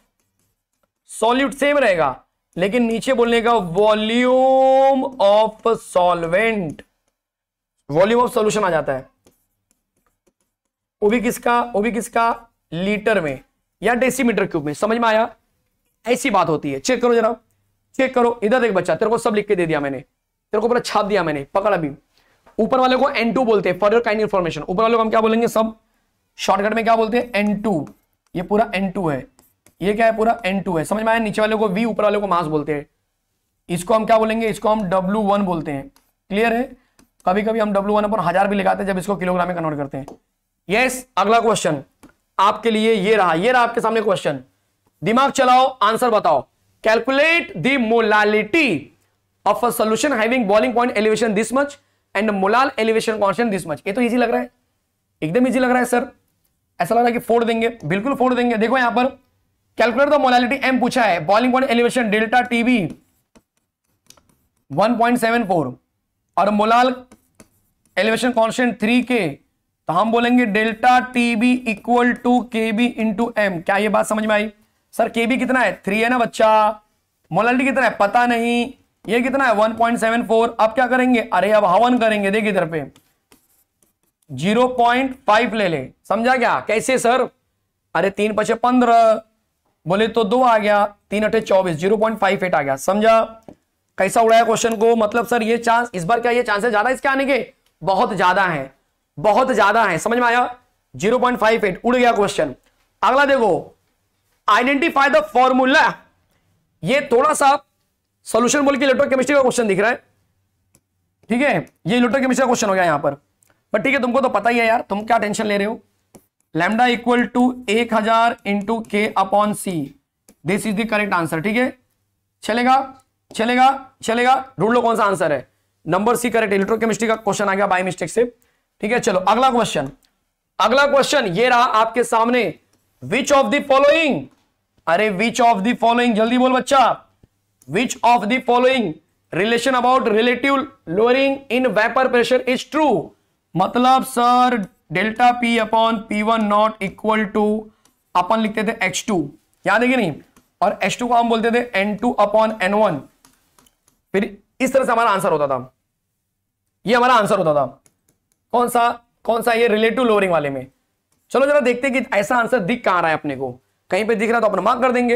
solute same रहेगा लेकिन नीचे बोलने का volume of solvent volume of solution आ जाता है वो भी किसका वो भी किसका लीटर में या डेसीमीटर क्यूब में समझ में आया ऐसी बात होती है चेक करो जरा चेक करो इधर देख बच्चा तेरे को सब लिख के दे दिया मैंने तेरे को पूरा छाप दिया मैंने पकड़ अभी ऊपर वाले को एन बोलते हैं फर्दर काइंड इन्फॉर्मेशन ऊपर वाले को हम क्या बोलेंगे सब शॉर्टकट में क्या बोलते हैं एन ये पूरा एन है ये क्या है पूरा एन है समझ में आया नीचे वाले को वी ऊपर वाले को मास बोलते हैं इसको हम क्या बोलेंगे इसको हम डब्ल्यू वन बोलते हैं क्लियर है कभी कभी हम डब्ल्यू वन अपन हजार भी लगाते हैं जब इसको किलोग्राम में कन्वर्ट करते हैं यस yes, अगला क्वेश्चन आपके लिए ये रहा ये रहा आपके सामने क्वेश्चन दिमाग चलाओ आंसर बताओ calculate the molality of a solution having boiling point elevation this much and molal elevation constant this much ये तो इजी लग रहा है एकदम इजी लग रहा है सर ऐसा लग रहा है कि फोड़ देंगे बिल्कुल फोड़ देंगे देखो यहां पर कैलकुलेट द मोलालिटी एम पूछा है boiling point elevation delta TB 1.74 और मोलाल एलिवेशन कॉन्स्टेंट 3 के तो हम बोलेंगे delta T B equal to K B into M क्या ये बात समझ में आई सर के बी कितना है थ्री है ना बच्चा मोलालिटी कितना है पता नहीं ये कितना है वन पॉइंट सेवन फोर अब क्या करेंगे अरे अब हवन करेंगे देखिए इधर पे फाइव ले ले समझा क्या कैसे सर अरे तीन पचे पंद्रह बोले तो दो आ गया तीन अठे चौबीस जीरो पॉइंट फाइव एट आ गया समझा कैसा उड़ाया क्वेश्चन को मतलब सर ये चांस इस बार क्या ये चांसेस ज्यादा इसके आने के बहुत ज्यादा है बहुत ज्यादा है समझ में आया 0.58 उड़ गया क्वेश्चन अगला देखो आइडेंटिफाई द फॉर्मूला ये थोड़ा सा सोल्यूशन बोल के इलेक्ट्रोकेमिस्ट्री का क्वेश्चन दिख रहा है ठीक है ये इलेक्ट्रोकेमिस्ट्री का क्वेश्चन हो गया यहां पर बट ठीक है तुमको तो पता ही है यार तुम क्या टेंशन ले रहे हो लेमडा इक्वल टू एक हजार into K upon C this is the correct answer ठीक है चलेगा चलेगा चलेगा ढूंढ लो कौन सा आंसर है नंबर सी करेक्ट इलेक्ट्रोकेमिस्ट्री का क्वेश्चन आ गया बाई मिस्टेक से ठीक है चलो अगला क्वेश्चन अगला क्वेश्चन ये रहा आपके सामने विच ऑफ द फॉलोइंग अरे विच ऑफ द फॉलोइंग जल्दी बोल बच्चा which of the following relation about relative lowering in vapour pressure is true मतलब sir delta P upon P one not equal to अपन लिखते थे एच टू याद है कि नहीं और एच टू को हम बोलते थे N two upon N one फिर इस तरह से हमारा आंसर होता था ये हमारा आंसर होता था कौन सा कौन सा ये रिलेटिव लोअरिंग वाले में चलो जरा देखते हैं कि ऐसा आंसर दिख कहां रहा है अपने को कहीं पे दिख रहा है तो अपन मार्क कर देंगे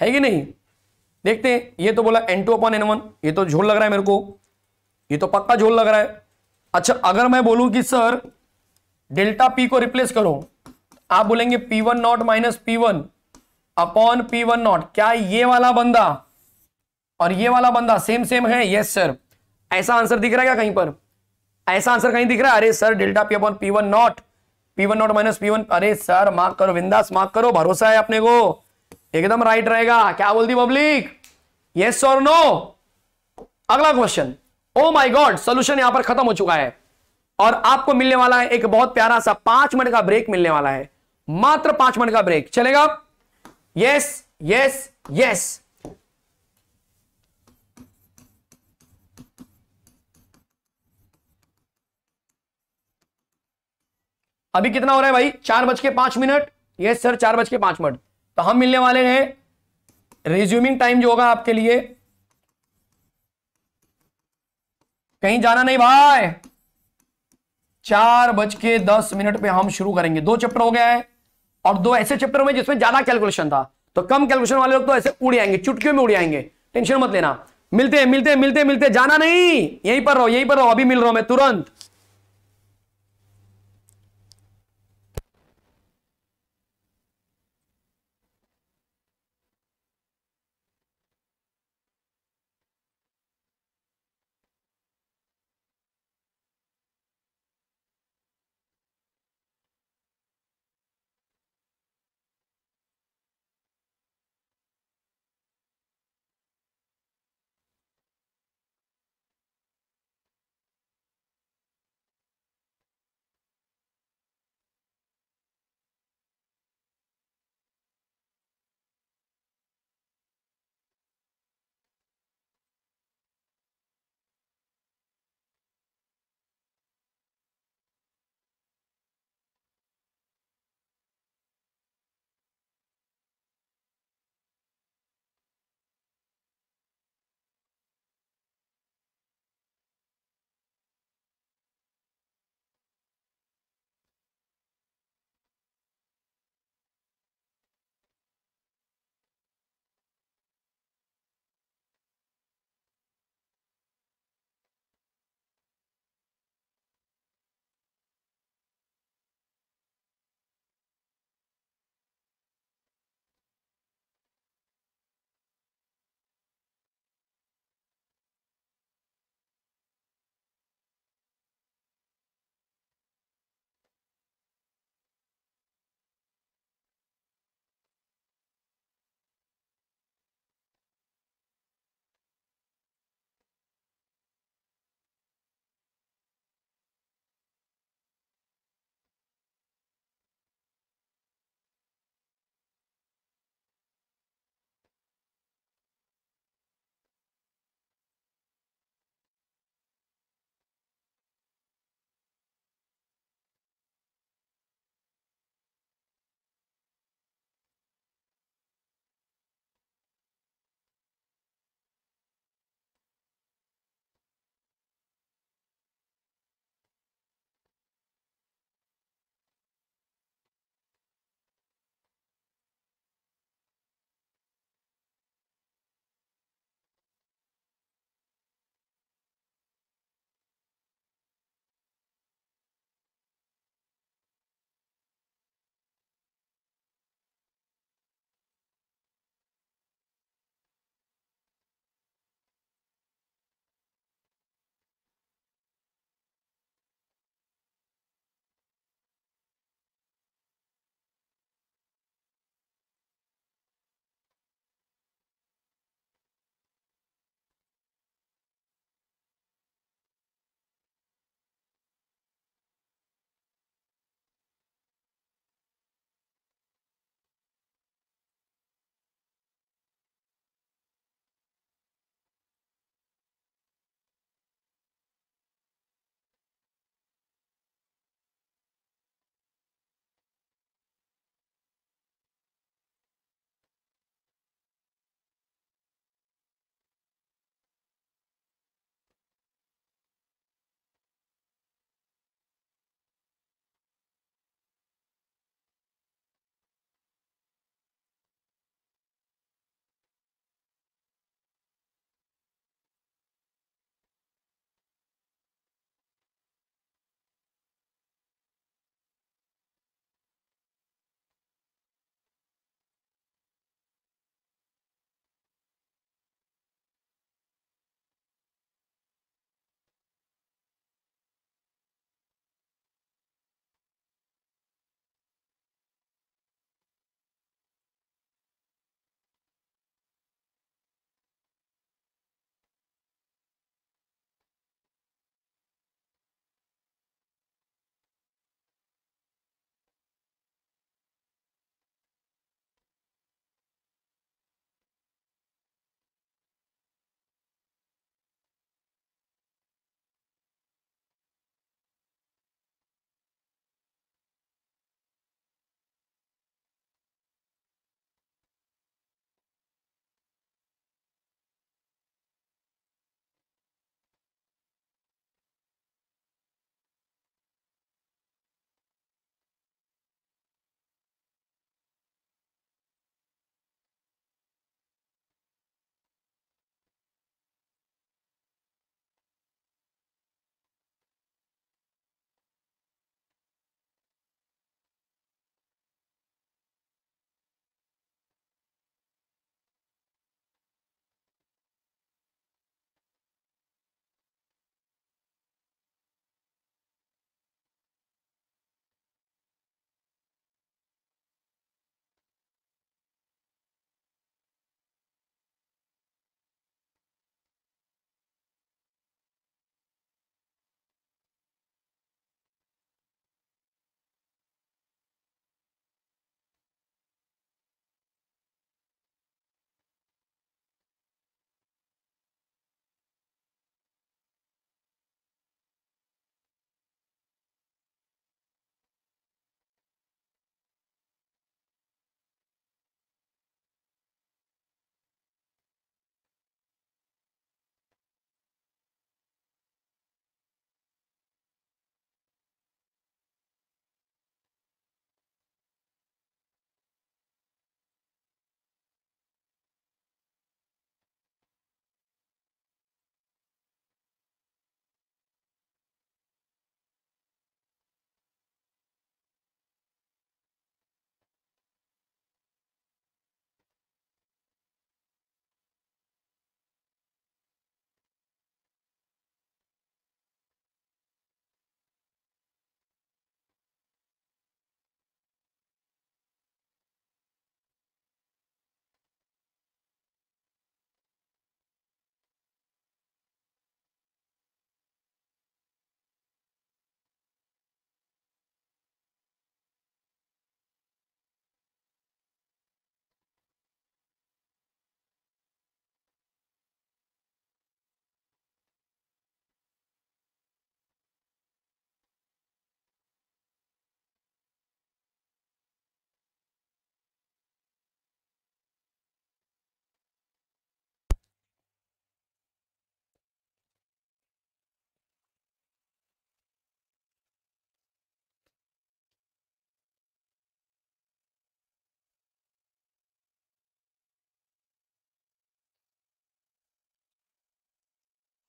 है कि नहीं देखते हैं ये तो बोला N two upon N one ये तो झोल लग रहा है मेरे को ये तो पक्का झोल लग रहा है अच्छा अगर मैं बोलूं कि सर डेल्टा पी को रिप्लेस करो आप बोलेंगे P one not minus P one upon P one not क्या ये वाला बंदा और ये वाला बंदा सेम सेम है यस सर ऐसा आंसर दिख रहा है क्या कहीं पर ऐसा आंसर कहीं दिख रहा है अरे sir delta P upon P one not P one not minus P one अरे सर मार्क करो विंदास मार्क करो भरोसा है अपने को एकदम राइट रहेगा क्या बोलती पब्लिक यस और नो अगला question oh my god solution यहां पर खत्म हो चुका है और आपको मिलने वाला है एक बहुत प्यारा सा पांच मिनट का ब्रेक मिलने वाला है मात्र पांच मिनट का ब्रेक चलेगा यस यस यस अभी कितना हो रहा है भाई चार बज के पांच मिनट ये सर चार बज के पांच मिनट तो हम मिलने वाले हैं रिज्यूमिंग टाइम जो होगा आपके लिए कहीं जाना नहीं भाई चार बज के दस मिनट पे हम शुरू करेंगे दो चैप्टर हो गया है और दो ऐसे चैप्टर में जिसमें ज्यादा कैलकुलेशन था तो कम कैलकुलेशन वाले लोग तो ऐसे उड़ जाएंगे चुटकियों में उड़ जाएंगे टेंशन मत लेना मिलते हैं मिलते हैं मिलते मिलते जाना नहीं यहीं पर रहो यहीं पर रहो अभी मिल रहा हूं मैं तुरंत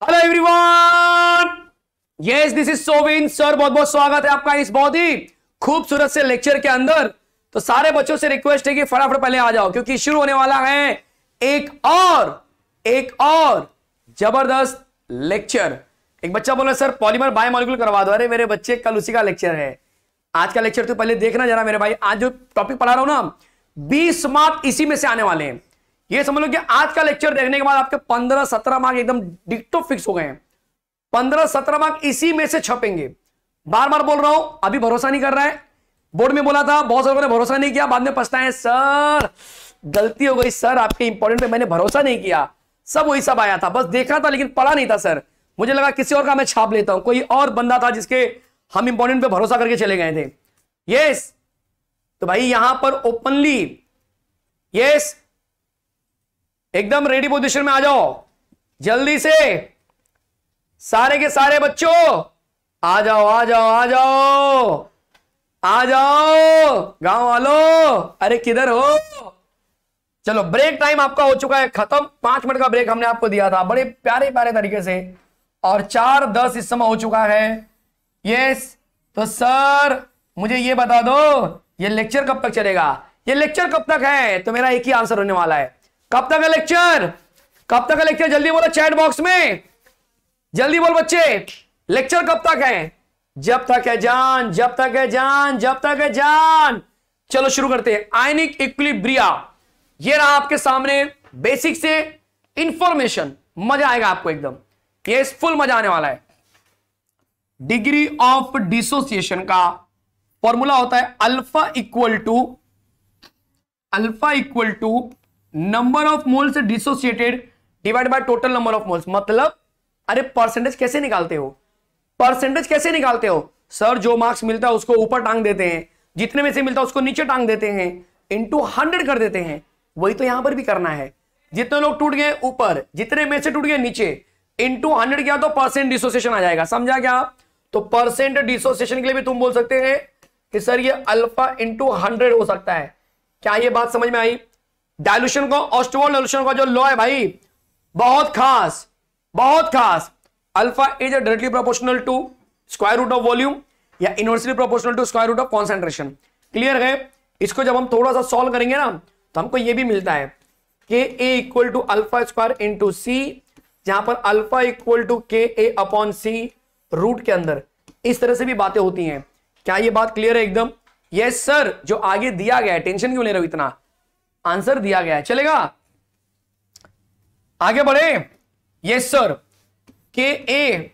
hello everyone yes this is Sovin sir बहुत बहुत स्वागत है आपका इस बहुत ही खूबसूरत से लेक्चर के अंदर तो सारे बच्चों से रिक्वेस्ट है कि फटाफट पहले आ जाओ क्योंकि शुरू होने वाला है एक और एक और जबरदस्त लेक्चर एक बच्चा बोला सर पॉलीमर बाय मॉलिक्यूल करवा दो अरे मेरे बच्चे कल उसी का लेक्चर है आज का लेक्चर तो पहले देखना जरा मेरे भाई आज जो टॉपिक पढ़ा रहा हूं ना बीस मार्क इसी में से आने वाले हैं ये समझ लो कि आज का लेक्चर देखने के बाद आपके पंद्रह सत्रह मार्क एकदम डिक्टो फिक्स हो गए हैं पंद्रह सत्रह मार्क इसी में से छपेंगे बार बार बोल रहा हूं अभी भरोसा नहीं कर रहा है बोर्ड में बोला था बहुत सारे भरोसा नहीं किया बाद में पछताए सर गलती हो गई सर आपके इंपॉर्टेंट पे मैंने भरोसा नहीं किया सब वही सब आया था बस देखा था लेकिन पढ़ा नहीं था सर मुझे लगा किसी और का मैं छाप लेता हूं कोई और बंदा था जिसके हम इंपॉर्टेंट पे भरोसा करके चले गए थे यस तो भाई यहां पर ओपनली यस एकदम रेडी पोजीशन में आ जाओ जल्दी से सारे के सारे बच्चों आ जाओ आ जाओ आ जाओ आ जाओ गांव वालों अरे किधर हो चलो ब्रेक टाइम आपका हो चुका है खत्म पांच मिनट का ब्रेक हमने आपको दिया था बड़े प्यारे प्यारे तरीके से और चार दस इस समय हो चुका है यस तो सर मुझे ये बता दो ये लेक्चर कब तक चलेगा ये लेक्चर कब तक है तो मेरा एक ही आंसर होने वाला है कब तक है लेक्चर कब तक है लेक्चर जल्दी बोलो चैट बॉक्स में जल्दी बोल बच्चे लेक्चर कब तक है जब तक है जान जब तक है जान जब तक है जान चलो शुरू करते हैं आयनिक इक्विलिब्रिया ये रहा आपके सामने बेसिक से इंफॉर्मेशन मजा आएगा आपको एकदम ये फुल मजा आने वाला है डिग्री ऑफ डिसोसिएशन का फॉर्मूला होता है alpha equal to alpha equal to number of moles dissociated divide by total number of moles मतलब अरे परसेंटेज कैसे निकालते हो परसेंटेज कैसे निकालते हो सर जो मार्क्स मिलता है उसको ऊपर टांग देते हैं जितने में से मिलता है उसको नीचे टांग देते हैं इंटू हंड्रेड कर देते हैं वही तो यहां पर भी करना है जितने लोग टूट गए ऊपर जितने में से टूट गए नीचे इंटू हंड्रेड क्या तो परसेंट डिसोसिएशन आ जाएगा समझा क्या तो परसेंट डिसोसिएशन के लिए भी तुम बोल सकते हैं कि सर ये अल्फा इंटू हंड्रेड हो सकता है क्या ये बात समझ में आई डायलूशन को ऑस्टोल डायलूशन का जो लॉ है भाई बहुत खास बहुत खास alpha is directly proportional to square root of volume या inversely proportional to square root of concentration clear है इसको जब हम थोड़ा सा सॉल्व करेंगे ना तो हमको ये भी मिलता है K A equal to alpha square into C जहां पर alpha equal to K A upon C root के अंदर इस तरह से भी बातें होती हैं क्या ये बात क्लियर है एकदम यस सर जो आगे दिया गया है टेंशन क्यों ले रहे हो इतना आंसर दिया गया है चलेगा आगे बढ़े yes sir K A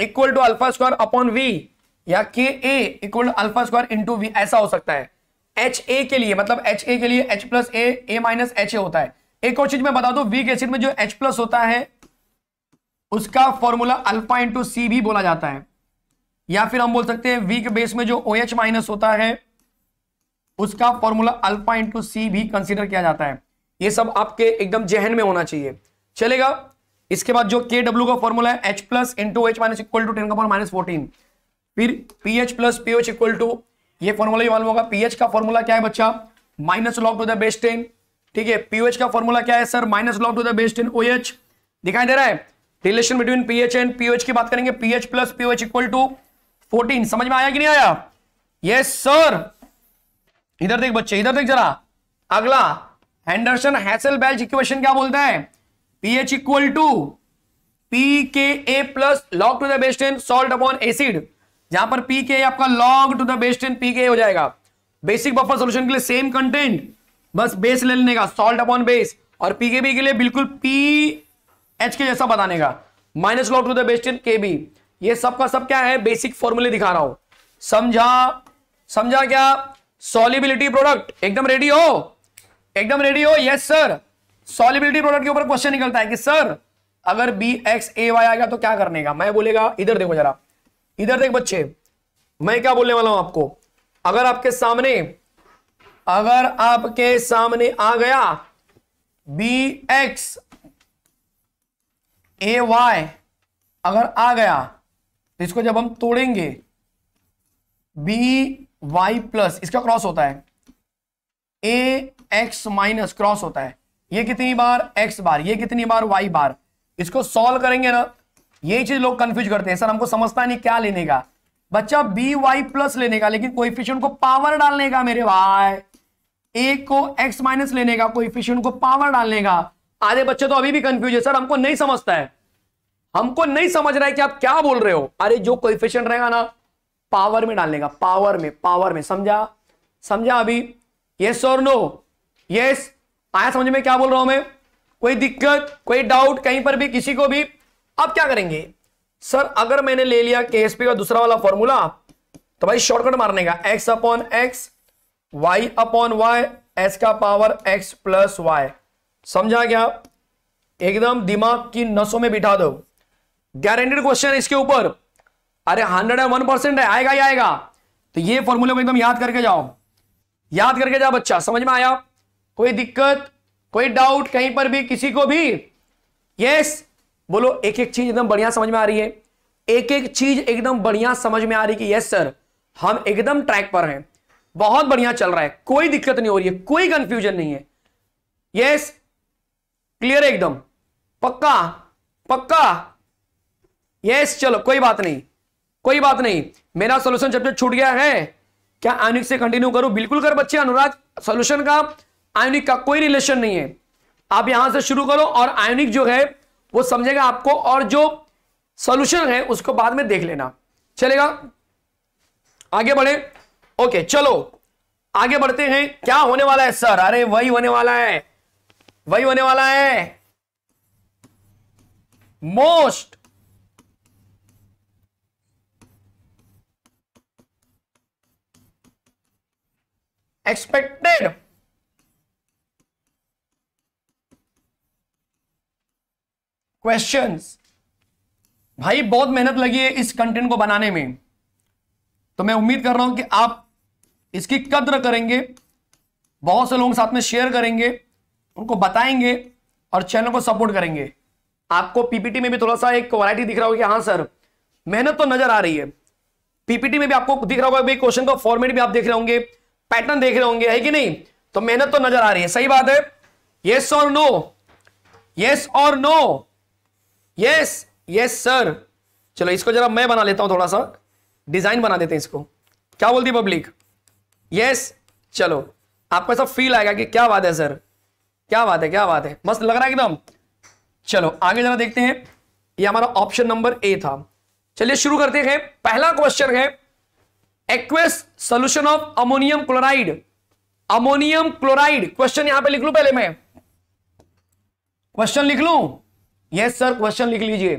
equal to alpha square upon V या K A equal alpha square into V ऐसा हो सकता है एच ए के लिए मतलब एच ए के लिए H plus A A minus H A होता है एक और चीज मैं बता दू वी के में जो एच प्लस होता है उसका फॉर्मूला अल्फा इंटू सी भी बोला जाता है या फिर हम बोल सकते हैं वी के बेस में जो ओ एच माइनस होता है उसका फॉर्मूला अल्फा इंटू सी भी कंसिडर किया जाता है ये सब आपके एकदम जहन में होना चाहिए चलेगा इसके बाद जो के डब्ल्यू का फॉर्मूला है H plus into H minus equal to ten का माइनस फोर्टीन फिर P H plus P H equal to ये फॉर्मूला ही मालूम होगा पी एच का फॉर्मूला क्या है बच्चा minus log to the base ten ठीक है पीओएच का फॉर्मूला क्या है sir minus log to the base ten O H दिखाई दे रहा है relation between P H and POH की बात करेंगे H plus POH equal to fourteen समझ में आया कि नहीं आया यस सर इधर देख बच्चे इधर देख जरा अगला हैंडरसन हैसल बैल्ज इक्वेशन क्या बोलता है pH equal to P K A plus log to the base ten salt upon acid जहां पर पी के आपका log to the base ten P K हो जाएगा बेसिक बफर सॉल्यूशन के लिए सेम कंटेंट बस बेस ले लेने का सॉल्ट अपॉन बेस और पी के बी के लिए बिल्कुल पी एच के जैसा बताने का minus log to the base ten K B ये सबका सब क्या है बेसिक फॉर्मूले दिखा रहा हूं समझा समझा क्या सॉलिबिलिटी प्रोडक्ट एकदम रेडी हो एकदम रेडी हो यस सर सॉलिबिलिटी प्रोडक्ट के ऊपर क्वेश्चन निकलता है कि सर अगर बी एक्स ए वाई आ गया तो क्या करने का मैं बोलेगा इधर देखो जरा इधर देख बच्चे मैं क्या बोलने वाला हूं आपको अगर आपके सामने अगर आपके सामने आ गया बी एक्स ए वाई अगर आ गया तो इसको जब हम तोड़ेंगे बी वाई प्लस इसका क्रॉस होता है ए एक्स माइनस क्रॉस होता है ये कितनी बार एक्स बार ये कितनी बार वाई बार इसको सॉल्व करेंगे ना ये चीज लोग कंफ्यूज करते हैं सर हमको समझता नहीं क्या लेने का बच्चा बी वाई प्लस लेने का लेकिन कोइफिशियंट को पावर डालने का मेरे भाई ए को एक्स माइनस लेने का कोइफिशियंट को पावर डालने का आधे बच्चे तो अभी भी कंफ्यूज है सर हमको नहीं समझता है हमको नहीं समझ रहा है कि आप क्या बोल रहे हो अरे जो कोई रहेगा ना पावर में डालने का पावर में पावर में समझा समझा अभी यस और नो यस आया समझ में क्या बोल रहा हूं मैं कोई दिक्कत कोई डाउट कहीं पर भी किसी को भी अब क्या करेंगे सर अगर मैंने ले लिया के एसपी का दूसरा वाला फॉर्मूला तो भाई शॉर्टकट मारने का x upon x y upon y S का पावर एक्स प्लस वाई समझा क्या एकदम दिमाग की नसों में बिठा दो गारंटेड क्वेश्चन इसके ऊपर अरे हंड्रेड है वन परसेंट है आएगा ही आएगा तो ये फॉर्मूले को एकदम याद करके जाओ याद करके जाओ बच्चा समझ में आया कोई दिक्कत कोई डाउट कहीं पर भी किसी को भी यस बोलो एक एक चीज एकदम बढ़िया समझ में आ रही है एक एक चीज एकदम बढ़िया समझ में आ रही कि यस सर हम एकदम ट्रैक पर हैं बहुत बढ़िया चल रहा है कोई दिक्कत नहीं हो रही है कोई कंफ्यूजन नहीं है यस क्लियर है एकदम पक्का पक्का यस चलो कोई बात नहीं कोई बात नहीं मेरा सोल्यूशन चैप्टर छूट गया है क्या आयुनिक से कंटिन्यू करूं बिल्कुल कर बच्चे अनुराग सोल्यूशन का आयुनिक का कोई रिलेशन नहीं है आप यहां से शुरू करो और आयुनिक जो है वो समझेगा आपको और जो सोल्यूशन है उसको बाद में देख लेना चलेगा आगे बढ़े ओके चलो आगे बढ़ते हैं क्या होने वाला है सर अरे वही होने वाला है वही होने वाला है मोस्ट एक्सपेक्टेड क्वेश्चंस भाई बहुत मेहनत लगी है इस कंटेंट को बनाने में तो मैं उम्मीद कर रहा हूं कि आप इसकी कद्र करेंगे बहुत से लोगों के साथ में शेयर करेंगे उनको बताएंगे और चैनल को सपोर्ट करेंगे आपको पीपीटी में भी थोड़ा सा एक वैरायटी दिख रहा होगा कि हाँ सर मेहनत तो नजर आ रही है पीपीटी में भी आपको दिख रहा होगा क्वेश्चन का फॉर्मेट भी आप देख रहे होंगे पैटर्न देख रहे होंगे है कि नहीं तो मेहनत तो नजर आ रही है सही बात है यस और नो यस और नो यस यस सर चलो इसको जरा मैं बना लेता हूं थोड़ा सा डिजाइन बना देते हैं इसको क्या बोलती पब्लिक यस चलो आपको ऐसा फील आएगा कि क्या बात है सर क्या बात है क्या बात है मस्त लग रहा है एकदम चलो आगे जरा देखते हैं ये हमारा ऑप्शन नंबर ए था चलिए शुरू करते हैं पहला क्वेश्चन है aqueous solution of ammonium chloride ammonium chloride question यहां पे लिख लू पहले मैं क्वेश्चन लिख लू यस सर क्वेश्चन लिख लीजिए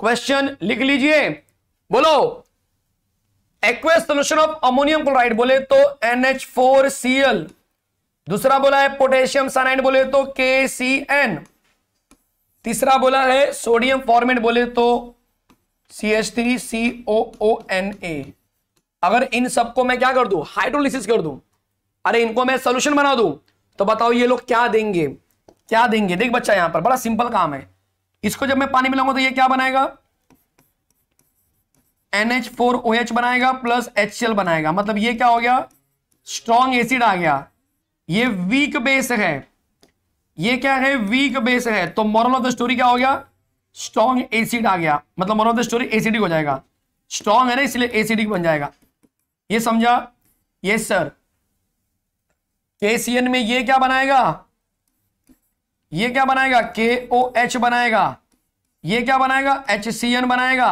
क्वेश्चन लिख लीजिए बोलो aqueous solution of ammonium chloride बोले तो NH4Cl दूसरा बोला है पोटेशियम साइनाइड बोले तो KCN तीसरा बोला है सोडियम फॉर्मेट बोले तो C H three C O O N A अगर इन सबको मैं क्या कर दू हाइड्रोलिसिस कर दू अरे इनको मैं सोल्यूशन बना दू तो बताओ ये लोग क्या देंगे क्या देंगे देख बच्चा यहां पर बड़ा सिंपल काम है इसको जब मैं पानी मिलाऊंगा तो ये क्या बनाएगा NH4OH बनाएगा प्लस HCl बनाएगा मतलब ये क्या हो गया स्ट्रॉन्ग एसिड आ गया ये वीक बेस है ये क्या है वीक बेस है तो मॉरल ऑफ द स्टोरी क्या हो गया स्ट्रॉन्ग एसिड आ गया मतलब moral of the story acidic हो जाएगा स्ट्रॉन्ग है ना इसलिए एसिडिक बन जाएगा ये समझा ये सर के में ये क्या बनाएगा ये क्या बनाएगा के ओ एच बनाएगा ये क्या बनाएगा एच सी एन बनाएगा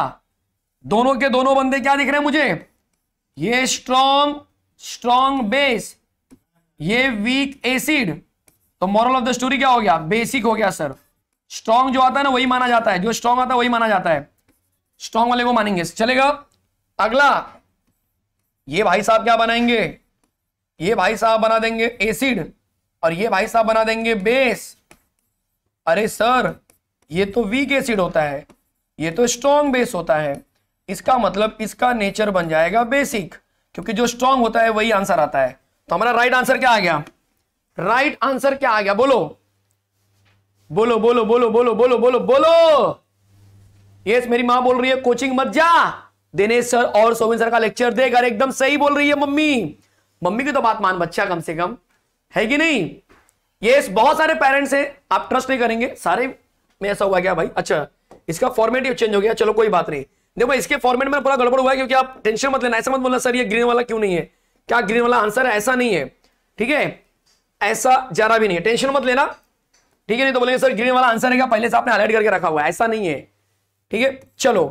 दोनों के दोनों बंदे क्या दिख रहे हैं मुझे ये स्ट्रॉन्ग स्ट्रॉन्ग बेस ये वीक एसिड तो मॉरल ऑफ द स्टोरी क्या हो गया बेसिक हो गया सर स्ट्रॉन्ग जो आता है ना वही माना जाता है जो स्ट्रॉन्ग आता है वही माना जाता है स्ट्रॉन्ग वाले को मानेंगे चलेगा अगला ये भाई साहब क्या बनाएंगे ये भाई साहब बना देंगे एसिड और ये भाई साहब बना देंगे बेस अरे सर ये तो वीक एसिड होता है ये तो स्ट्रॉन्ग बेस होता है इसका मतलब इसका नेचर बन जाएगा बेसिक क्योंकि जो स्ट्रॉन्ग होता है वही आंसर आता है तो हमारा राइट आंसर क्या आ गया राइट आंसर क्या आ गया बोलो बोलो बोलो बोलो बोलो बोलो बोलो बोलो यस मेरी मां बोल रही है कोचिंग मत जा दिनेश सर और सोविंद सर का लेक्चर देकर एकदम सही बोल रही है मम्मी मम्मी की तो बात मान बच्चा कम से कम है कि नहीं ये बहुत सारे पेरेंट्स हैं आप ट्रस्ट नहीं करेंगे सारे में ऐसा हुआ क्या भाई अच्छा इसका फॉर्मेट ही चेंज हो गया चलो कोई बात नहीं देखो इसके फॉर्मेट में पूरा गड़बड़ हुआ है क्योंकि आप टेंशन मत लेना ऐसा मत बोलना सर ये ग्रीन वाला क्यों नहीं है क्या ग्रीन वाला आंसर है ऐसा नहीं है ठीक है ऐसा जरा भी नहीं है टेंशन मत लेना ठीक है नहीं तो बोलेंगे सर ग्रीन वाला आंसर है क्या पहले से आपने हाईलाइट करके रखा हुआ है ऐसा नहीं है ठीक है चलो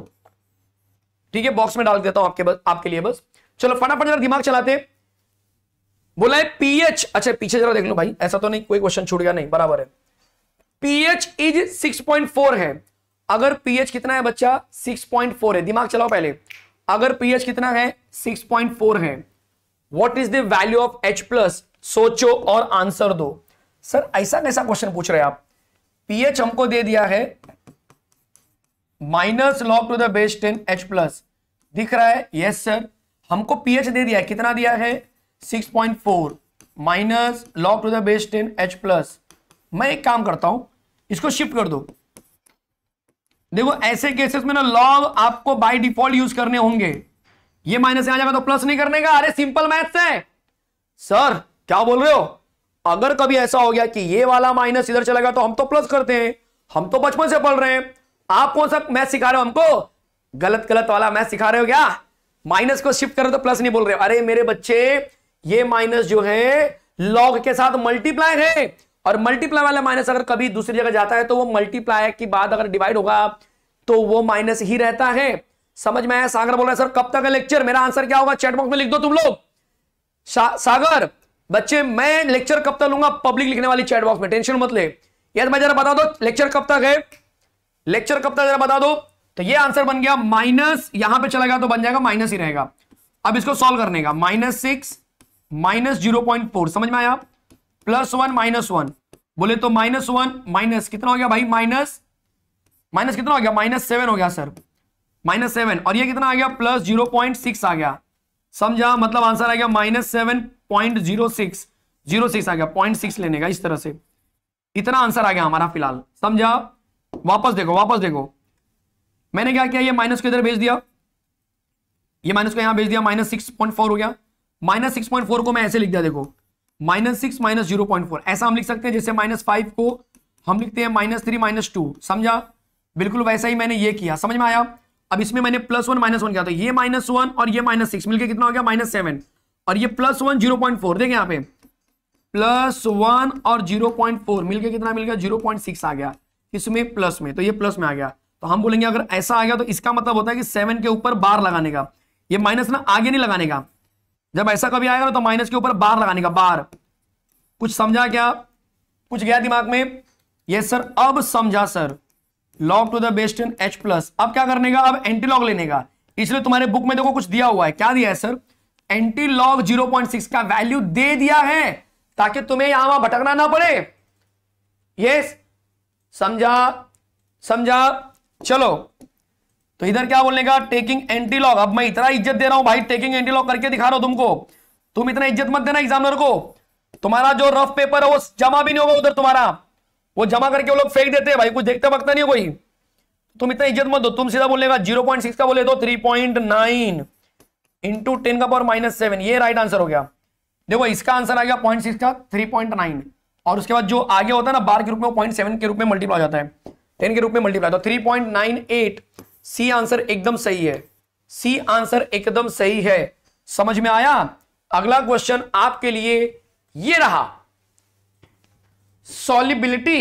ठीक है बॉक्स में डाल देता हूं आपके बस आपके लिए बस चलो फटाफट जरा दिमाग चलाते बोला है पीएच अच्छा पीछे जरा देख लो भाई ऐसा तो नहीं कोई क्वेश्चन छूट गया नहीं बराबर है पीएच इज 6.4 है अगर पीएच कितना है बच्चा 6.4 है दिमाग चलाओ पहले अगर पीएच कितना है 6.4 है what is the value of H plus सोचो और आंसर दो सर ऐसा कैसा क्वेश्चन पूछ रहे हैं आप पीएच हमको दे दिया है minus log to the base ten H plus दिख रहा है यस सर हमको पीएच दे दिया है कितना दिया है 6.4 minus log to the base ten H plus मैं एक काम करता हूं इसको शिफ्ट कर दो देखो ऐसे केसेस में ना लॉग आपको बाय डिफॉल्ट यूज करने होंगे ये माइनस आ जाएगा तो प्लस नहीं करने का अरे सिंपल मैथ है सर क्या बोल रहे हो अगर कभी ऐसा हो गया कि ये वाला माइनस इधर चलेगा तो हम तो प्लस करते हैं हम तो बचपन से पढ़ रहे हैं आप कौन सा मैथ सिखा रहे हो हमको गलत गलत वाला मैथ सिखा रहे हो क्या माइनस को शिफ्ट करो तो प्लस नहीं बोल रहे हो अरे मेरे बच्चे ये माइनस जो है लॉग के साथ मल्टीप्लाई है और मल्टीप्लाई वाला माइनस अगर कभी दूसरी जगह जाता है तो वो मल्टीप्लाई की बात अगर डिवाइड होगा तो वो माइनस ही रहता है समझ में आया सागर बोल रहा है सर कब तक है लेक्चर मेरा आंसर क्या होगा चैट बॉक्स में लिख दो तुम लोग सागर बच्चे मैं लेक्चर कब तक लूंगा पब्लिक लिखने वाली चैट बॉक्स में टेंशन मत ले यार मैं जरा बता दो लेक्चर कब तक है लेक्चर कब तक जरा बता दो तो ये आंसर बन गया माइनस यहां पे चला गया तो बन जाएगा माइनस ही रहेगा अब इसको सॉल्व करने का minus six minus zero point four समझ में आया प्लस वन माइनस वन बोले तो माइनस वन माइनस कितना हो गया भाई माइनस माइनस कितना हो गया माइनस सेवन हो गया सर माइनस सेवन और ये कितना आ गया प्लस जीरो पॉइंट सिक्स आ गया समझा मतलब आंसर आ गया minus seven point zero six zero six आ गया पॉइंट सिक्स लेने का इस तरह से इतना आंसर आ गया हमारा फिलहाल समझा वापस देखो वापस देखो मैंने क्या किया ये माइनस को इधर भेज दिया ये माइनस को यहां भेज दिया माइनस सिक्स पॉइंट फोर हो गया माइनस सिक्स पॉइंट फोर को मैं ऐसे लिख दिया देखो minus six minus zero point four ऐसा हम लिख सकते हैं जैसे माइनस फाइव को हम लिखते हैं माइनस थ्री माइनस टू समझा बिल्कुल वैसा ही मैंने ये किया समझ में आया अब इसमें मैंने प्लस वन माइनस वन किया था तो ये माइनस वन और ये माइनस सिक्स मिलकर कितना हो गया माइनस सेवन और ये plus one zero point four देखें यहां पे प्लस वन और जीरो पॉइंट फोर मिलकर कितना मिल गया जीरो पॉइंट सिक्स आ गया किसमें प्लस में तो ये प्लस में आ गया तो हम बोलेंगे अगर ऐसा आ गया तो इसका मतलब होता है कि सेवन के ऊपर बार लगाने का ये माइनस ना आगे नहीं लगाने का जब ऐसा कभी आएगा ना तो माइनस के ऊपर बार लगाने का बार कुछ समझा क्या कुछ गया दिमाग में यस सर अब समझा sir log to the best ten H plus अब क्या करने का अब एंटी लॉग लेने का इसलिए तुम्हारे बुक में देखो कुछ दिया हुआ है क्या दिया है sir antilog zero point six का वैल्यू दे दिया है ताकि तुम्हें यहां वहां भटकना ना पड़े यस समझा समझा चलो तो इधर क्या बोलने का टेकिंग एंटी लॉग अब मैं इतना इज्जत दे रहा हूं भाई टेकिंग एंटी लॉग करके दिखा रहा हूं तुमको तुम इतना इज्जत मत देना एग्जामिनर को तुम्हारा जो रफ पेपर है वो जमा भी नहीं होगा उधर तुम्हारा वो जमा करके वो लोग फेंक देते हैं भाई कुछ देखते वक्त नहीं कोई तुम इतना इज्जत मत दो तुम सीधा बोलेगा जीरो पॉइंट सिक्स का बोले तो three point nine into ten का पावर माइनस सेवन ये राइट आंसर हो गया देखो इसका आंसर आ गया पॉइंट सिक्स का थ्री पॉइंट नाइन और उसके बाद जो आगे होता है ना बार के रूप में पॉइंट सेवन के रूप में मल्टीप्लाई जाता है टेन के रूप में मल्टीप्लाई तो three point nine eight see answer एकदम सही है सी आंसर एकदम सही है समझ में आया अगला क्वेश्चन आपके लिए ये रहा सॉलिबिलिटी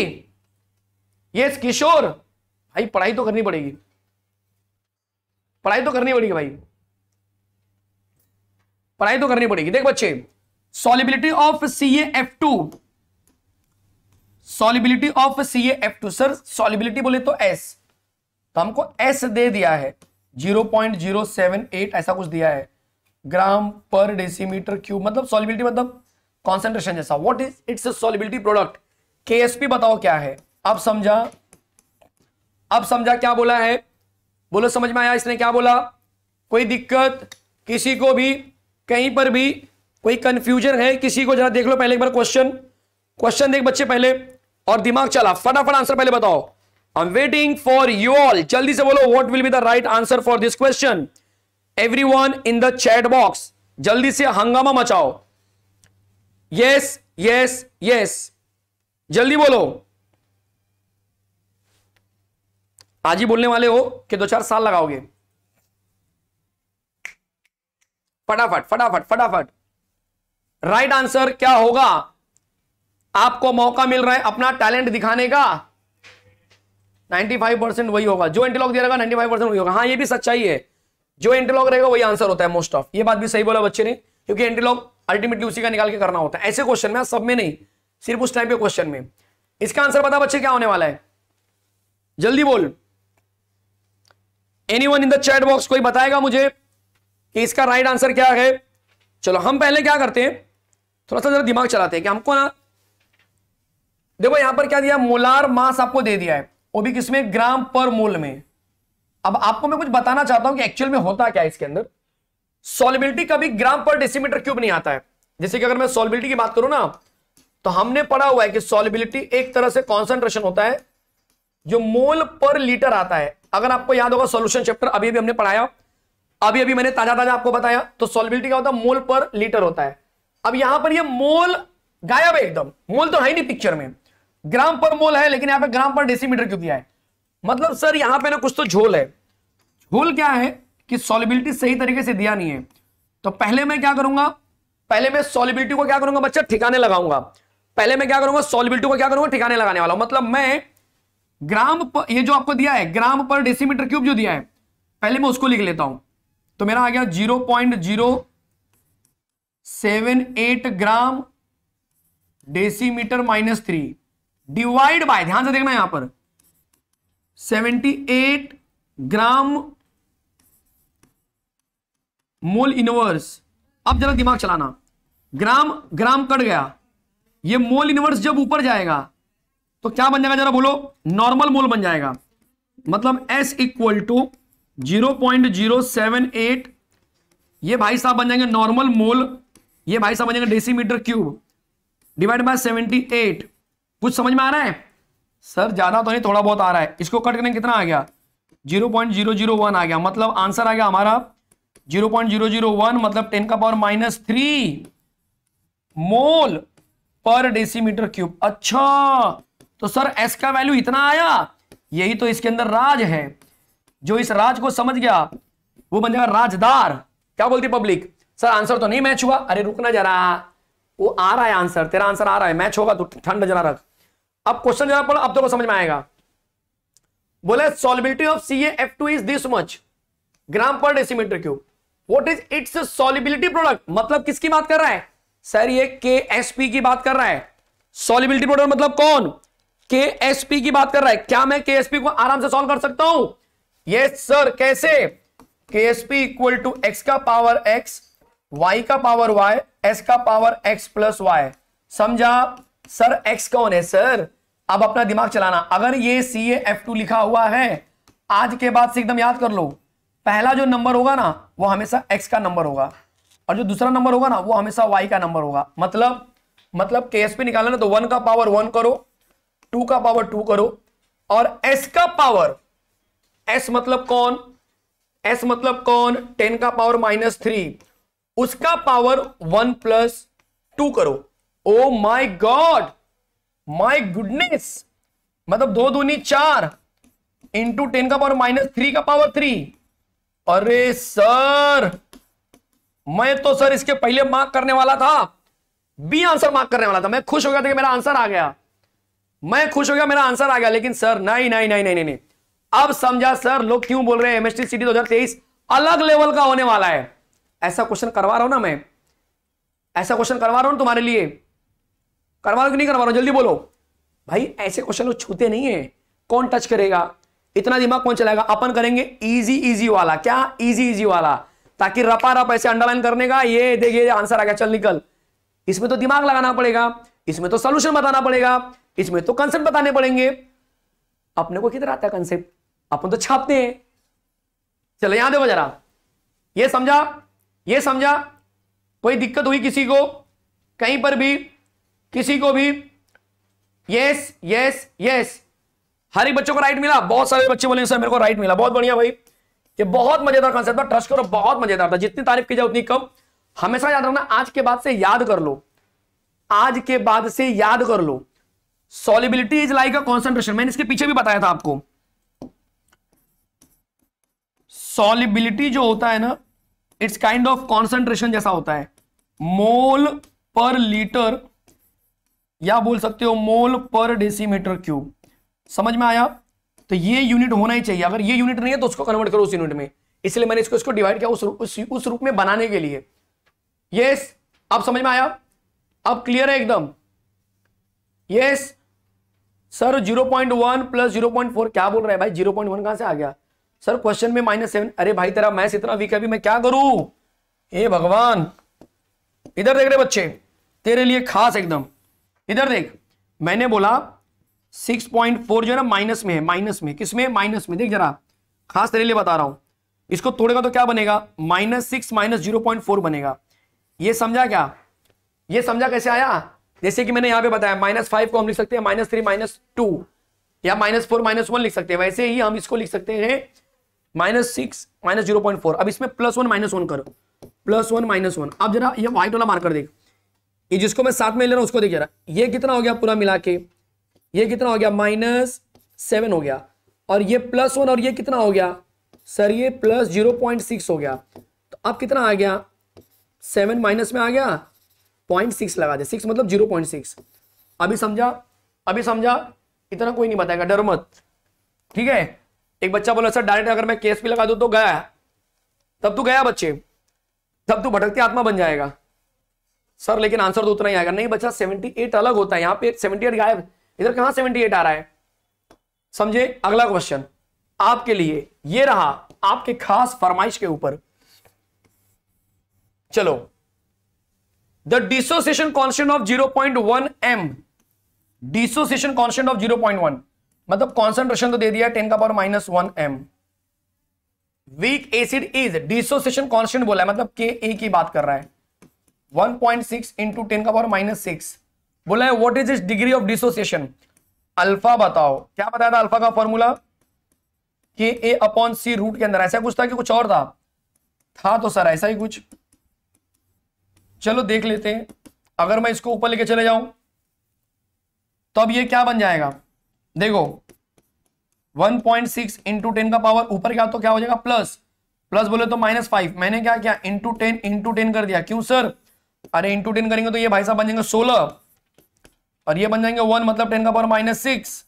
यस किशोर भाई पढ़ाई तो करनी पड़ेगी पढ़ाई तो करनी पड़ेगी भाई पढ़ाई तो करनी पड़ेगी देख बच्चे solubility of C F two solubility of C F two sir solubility बोले तो एस तो हमको एस दे दिया है 0.078 ऐसा कुछ दिया है ग्राम पर डेसीमीटर क्यूब मतलब सॉलिबिलिटी मतलब कॉन्सेंट्रेशन जैसा what is its solubility product Ksp बताओ क्या है अब समझा अब समझा क्या बोला है बोलो समझ में आया इसने क्या बोला कोई दिक्कत किसी को भी कहीं पर भी कोई कंफ्यूजन है किसी को जरा देख लो पहले एक बार क्वेश्चन क्वेश्चन देख बच्चे पहले और दिमाग चला फटाफट आंसर पहले बताओ I am waiting for you all जल्दी से बोलो what will be the right answer for this question everyone in the chat box जल्दी से हंगामा मचाओ यस यस यस जल्दी बोलो आज ही बोलने वाले हो कि दो चार साल लगाओगे फटाफट फटाफट फटाफट राइट आंसर क्या होगा आपको मौका मिल रहा है अपना टैलेंट दिखाने का 95 परसेंट वही होगा जो इंटरलॉक दे रहेगा 95 परसेंट वही होगा हाँ ये भी सच्चाई है जो इंटरलॉक रहेगा वही आंसर होता है मोस्ट ऑफ ये बात भी सही बोला बच्चे ने क्योंकि इंटरलॉक अल्टीमेटली उसी का निकाल के करना होता है ऐसे क्वेश्चन में सब में नहीं सिर्फ उस टाइप के क्वेश्चन में इसका आंसर बता बच्चे क्या होने वाला है जल्दी बोल anyone in the chat box कोई बताएगा मुझे कि इसका राइट आंसर क्या है चलो हम पहले क्या करते हैं थोड़ा सा जरा दिमाग चलाते हैं कि हमको ना देखो यहां पर क्या दिया मोलार मास आपको दे दिया है वो भी किसमें ग्राम पर मोल में अब आपको मैं कुछ बताना चाहता हूं कि एक्चुअल में होता क्या है इसके अंदर सोलिबिलिटी कभी ग्राम पर डेसीमीटर क्यूब नहीं आता है जैसे कि अगर मैं सोलिबिलिटी की बात करूं ना तो हमने पढ़ा हुआ है कि सोलिबिलिटी एक तरह से कॉन्सेंट्रेशन होता है जो मोल पर लीटर आता है अगर आपको याद होगा सोल्यूशन चैप्टर अभी अभी हमने पढ़ाया अभी अभी मैंने ताजा ताजा आपको बताया तो सोलिबिलिटी क्या होता है मोल पर लीटर होता है अब यहां पर ये मोल गायब है एकदम मोल तो है नहीं पिक्चर में ग्राम पर मोल है लेकिन यहां पे ग्राम पर डेसीमीटर क्यों दिया है मतलब सर यहां पे ना कुछ तो झोल है झोल क्या है कि सॉलिबिलिटी सही तरीके से दिया नहीं है तो पहले मैं क्या करूंगा पहले मैं सॉलिबिलिटी को क्या करूंगा बच्चा ठिकाने लगाऊंगा पहले मैं क्या करूंगा सॉलिबिलिटी को क्या करूंगा ठिकाने लगाने वाला मतलब मैं ग्राम पर ये जो आपको दिया है ग्राम पर डेसीमीटर क्यूब जो दिया है पहले मैं उसको लिख लेता हूं तो मेरा आ गया zero point zero seven eight gram decimeter minus three divide by ध्यान से देखना यहां पर 78 ग्राम मोल इनवर्स अब जरा दिमाग चलाना ग्राम ग्राम कट गया ये मोल इनवर्स जब ऊपर जाएगा तो क्या बन जाएगा जरा बोलो नॉर्मल मोल बन जाएगा मतलब S equal to zero point zero seven eight ये भाई साहब बन जाएंगे नॉर्मल मोल ये भाई साहब बन जाएंगे decimeter cube divide by seventy eight कुछ समझ में आ रहा है सर ज्यादा तो नहीं थोड़ा बहुत आ रहा है इसको कट करने कितना आ गया zero point zero zero one आ गया मतलब आंसर आ गया हमारा zero point zero zero one मतलब टेन का पावर माइनस थ्री मोल पर डेसीमीटर क्यूब अच्छा तो सर एस का वैल्यू इतना आया यही तो इसके अंदर राज है जो इस राज को समझ गया वो बन जाएगा राजदार क्या बोलती पब्लिक सर आंसर तो नहीं मैच हुआ अरे रुकना जरा वो आ रहा है आंसर तेरा आंसर आ रहा है मैच होगा तो ठंड जरा रख अब क्वेश्चन जरा पढ़ो अब तो को समझ में आएगा बोले solubility of C F two is this much gram per decimetre cube what is its solubility product मतलब किसकी बात कर रहा है सर ये के एस पी की बात कर रहा है सॉलिबिलिटी प्रोडक्ट मतलब कौन के एस पी की बात कर रहा है क्या मैं के एस पी को आराम से सॉल्व कर सकता हूं ये सर कैसे K S P equal to x का पावर एक्स वाई का पावर वाई एस का पावर एक्स प्लस वाई समझा सर एक्स कौन है सर अब अपना दिमाग चलाना अगर ये सी एफ टू लिखा हुआ है आज के बाद से एकदम याद कर लो पहला जो नंबर होगा ना वो हमेशा एक्स का नंबर होगा और जो दूसरा नंबर होगा ना वो हमेशा वाई का नंबर होगा मतलब मतलब के एस पी निकालना ना तो वन का पावर वन करो टू का पावर टू करो और एस का पावर एस मतलब कौन एस मतलब कौन टेन का पावर माइनस थ्री उसका पावर वन प्लस टू करो oh my God my goodness मतलब दो दूनी चार इंटू टेन का पावर माइनस थ्री का पावर थ्री अरे सर मैं तो सर इसके पहले मार्क करने वाला था बी आंसर मार्क करने वाला था मैं खुश हो गया था कि मेरा आंसर आ गया मैं खुश हो गया मेरा आंसर आ गया लेकिन सर नहीं नहीं नहीं नहीं नहीं अब समझा सर लोग क्यों बोल रहे हैं एमएसटी सिटी 2023 अलग लेवल का होने वाला है ऐसा क्वेश्चन करवा रहा हूं ना मैं ऐसा क्वेश्चन करवा रहा हूं तुम्हारे लिए करवा रहा कि नहीं करवा रहा जल्दी बोलो भाई ऐसे क्वेश्चन छूते नहीं है कौन टच करेगा इतना दिमाग कौन चलाएगा अपन करेंगे इजी इजी वाला क्या इजी इजी वाला ताकि रपा रप ऐसे अंडरलाइन करने का ये देखिए आंसर आ गया चल निकल इसमें तो दिमाग लगाना पड़ेगा इसमें तो सोल्यूशन बताना पड़ेगा इसमें तो कंसेप्ट बताने पड़ेंगे अपने को किधर आता है कंसेप्ट अपन तो छापते हैं चलो यहां देखो जरा ये समझा ये समझा कोई दिक्कत हुई किसी को कहीं पर भी किसी को भी यस यस यस हर एक बच्चों को राइट मिला बहुत सारे बच्चे बोले सर मेरे को राइट मिला बहुत बढ़िया भाई ये बहुत मजेदार कॉन्सेप्ट था ट्रस्ट करो बहुत मजेदार था जितनी तारीफ की जाए उतनी कम हमेशा याद रखना आज के बाद से याद कर लो आज के बाद से याद कर लो solubility is like a concentration मैंने इसके पीछे भी बताया था आपको सॉलिबिलिटी जो होता है ना इट्स काइंड ऑफ कॉन्सेंट्रेशन जैसा होता है मोल पर लीटर या बोल सकते हो मोल पर डेसीमीटर क्यूब समझ में आया तो ये यूनिट होना ही चाहिए अगर ये यूनिट नहीं है तो उसको कन्वर्ट करो उस यूनिट में इसलिए मैंने इसको इसको डिवाइड किया उस उस, उस रूप में बनाने के लिए यस yes, अब समझ में आया अब क्लियर है एकदम यस yes, सर 0.1 प्लस 0.4 क्या बोल रहा है भाई 0.1 कहां से आ गया सर क्वेश्चन में माइनस सेवन अरे भाई तेरा मैथ इतना वीक है अभी मैं क्या करूं हे भगवान इधर देख रहे बच्चे तेरे लिए खास एकदम इधर देख मैंने बोला 6.4 जो है ना माइनस में है माइनस में किस में माइनस में देख जरा खास तेरे लिए बता रहा हूं इसको तोड़ेगा तो क्या बनेगा minus six minus zero point four बनेगा ये समझा क्या ये समझा कैसे आया जैसे कि मैंने यहां पे बताया माइनस फाइव को हम लिख सकते हैं माइनस थ्री माइनस टू या माइनस फोर माइनस वन लिख सकते हैं वैसे ही हम इसको लिख सकते हैं minus six minus zero point four अब इसमें प्लस वन माइनस वन करो प्लस वन माइनस वन अब जरा ये व्हाइट वाला मार्कर देख ये जिसको मैं साथ में ले रहा हूं उसको देख जरा ये कितना हो गया पूरा मिला के ये कितना हो गया माइनस सेवन हो गया और ये प्लस वन और ये कितना हो गया सर ये प्लस जीरो पॉइंट सिक्स हो गया तो अब कितना आ गया सेवन माइनस में आ गया पॉइंट सिक्स लगा दे सिक्स मतलब जीरो पॉइंट सिक्स अभी समझा अभी समझा इतना कोई नहीं बताएगा डर मत ठीक है एक बच्चा बोला सर डायरेक्ट अगर मैं केस भी लगा दू तो गया तब तू तो गया बच्चे तब तू तो भटकती आत्मा बन जाएगा सर लेकिन आंसर तो उतना ही आएगा नहीं बच्चा 78 अलग होता है यहां पे 78 गायब इधर कहां 78 आ रहा है समझे अगला क्वेश्चन आपके लिए ये रहा आपके खास फरमाइश के ऊपर चलो the dissociation constant of 0.1 M dissociation constant of 0.1 मतलब कॉन्सेंट्रेशन तो दे दिया टेन का power minus one M weak acid is dissociation constant बोला है मतलब के ए की बात कर रहा है 1.6 पॉइंट सिक्स इंटू टेन का पावर माइनस सिक्स बोला है what is is degree of dissociation alpha बताओ क्या बताया था अल्फा का फॉर्मूला के ए अपॉन सी रूट के अंदर ऐसा कुछ था कि कुछ और था था तो सर ऐसा ही कुछ चलो देख लेते हैं अगर मैं इसको ऊपर लेके चले जाऊं तो अब ये क्या बन जाएगा देखो 1.6 पॉइंट सिक्स इंटू टेन का पावर ऊपर गया तो क्या हो जाएगा प्लस प्लस बोले तो माइनस फाइव मैंने क्या किया इंटू टेन इंटू टेन कर दिया क्यों सर अरे इंटू टेन करेंगे तो ये भाई साहब बन जाएंगे सोलह और ये बन जाएंगे वन मतलब टेन का पावर माइनस सिक्स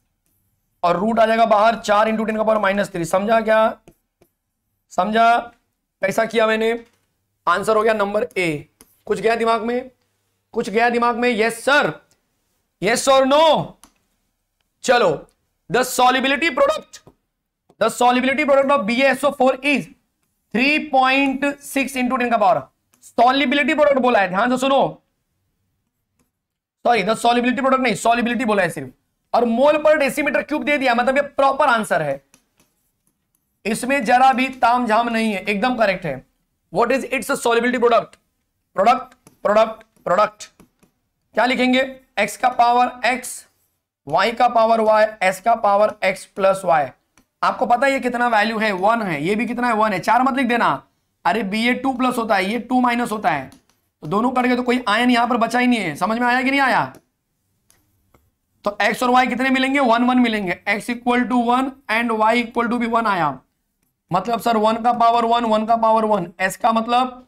और रूट आ जाएगा बाहर चार इंटू टेन का पावर माइनस थ्री समझा क्या समझा कैसा किया मैंने आंसर हो गया नंबर ए कुछ गया दिमाग में कुछ गया दिमाग में यस सर यस और नो चलो the solubility product the solubility product of B S O four is three point six into ten का पावर सॉलिबिलिटी प्रोडक्ट बोला है ध्यान से सुनो सॉरी द सॉलिबिलिटी प्रोडक्ट नहीं सॉलिबिलिटी बोला है सिर्फ और मोल पर डेसीमीटर क्यूब दे दिया मतलब ये प्रॉपर आंसर है इसमें जरा भी तामझाम नहीं है एकदम करेक्ट है what is its solubility product product product product क्या लिखेंगे एक्स का पावर एक्स वाई का पावर वाई एस का पावर एक्स प्लस वाई आपको पता है ये कितना वैल्यू है वन है ये भी कितना है वन है चार मत लिख देना अरे बी ए टू प्लस होता है ये टू माइनस होता है तो दोनों कट गए तो कोई आयन यहां पर बचा ही नहीं है समझ में आया कि नहीं आया तो एक्स और वाई कितने मिलेंगे वन वन मिलेंगे x equal to one and y equal to भी वन आया मतलब सर वन का पावर वन वन का पावर वन एस का मतलब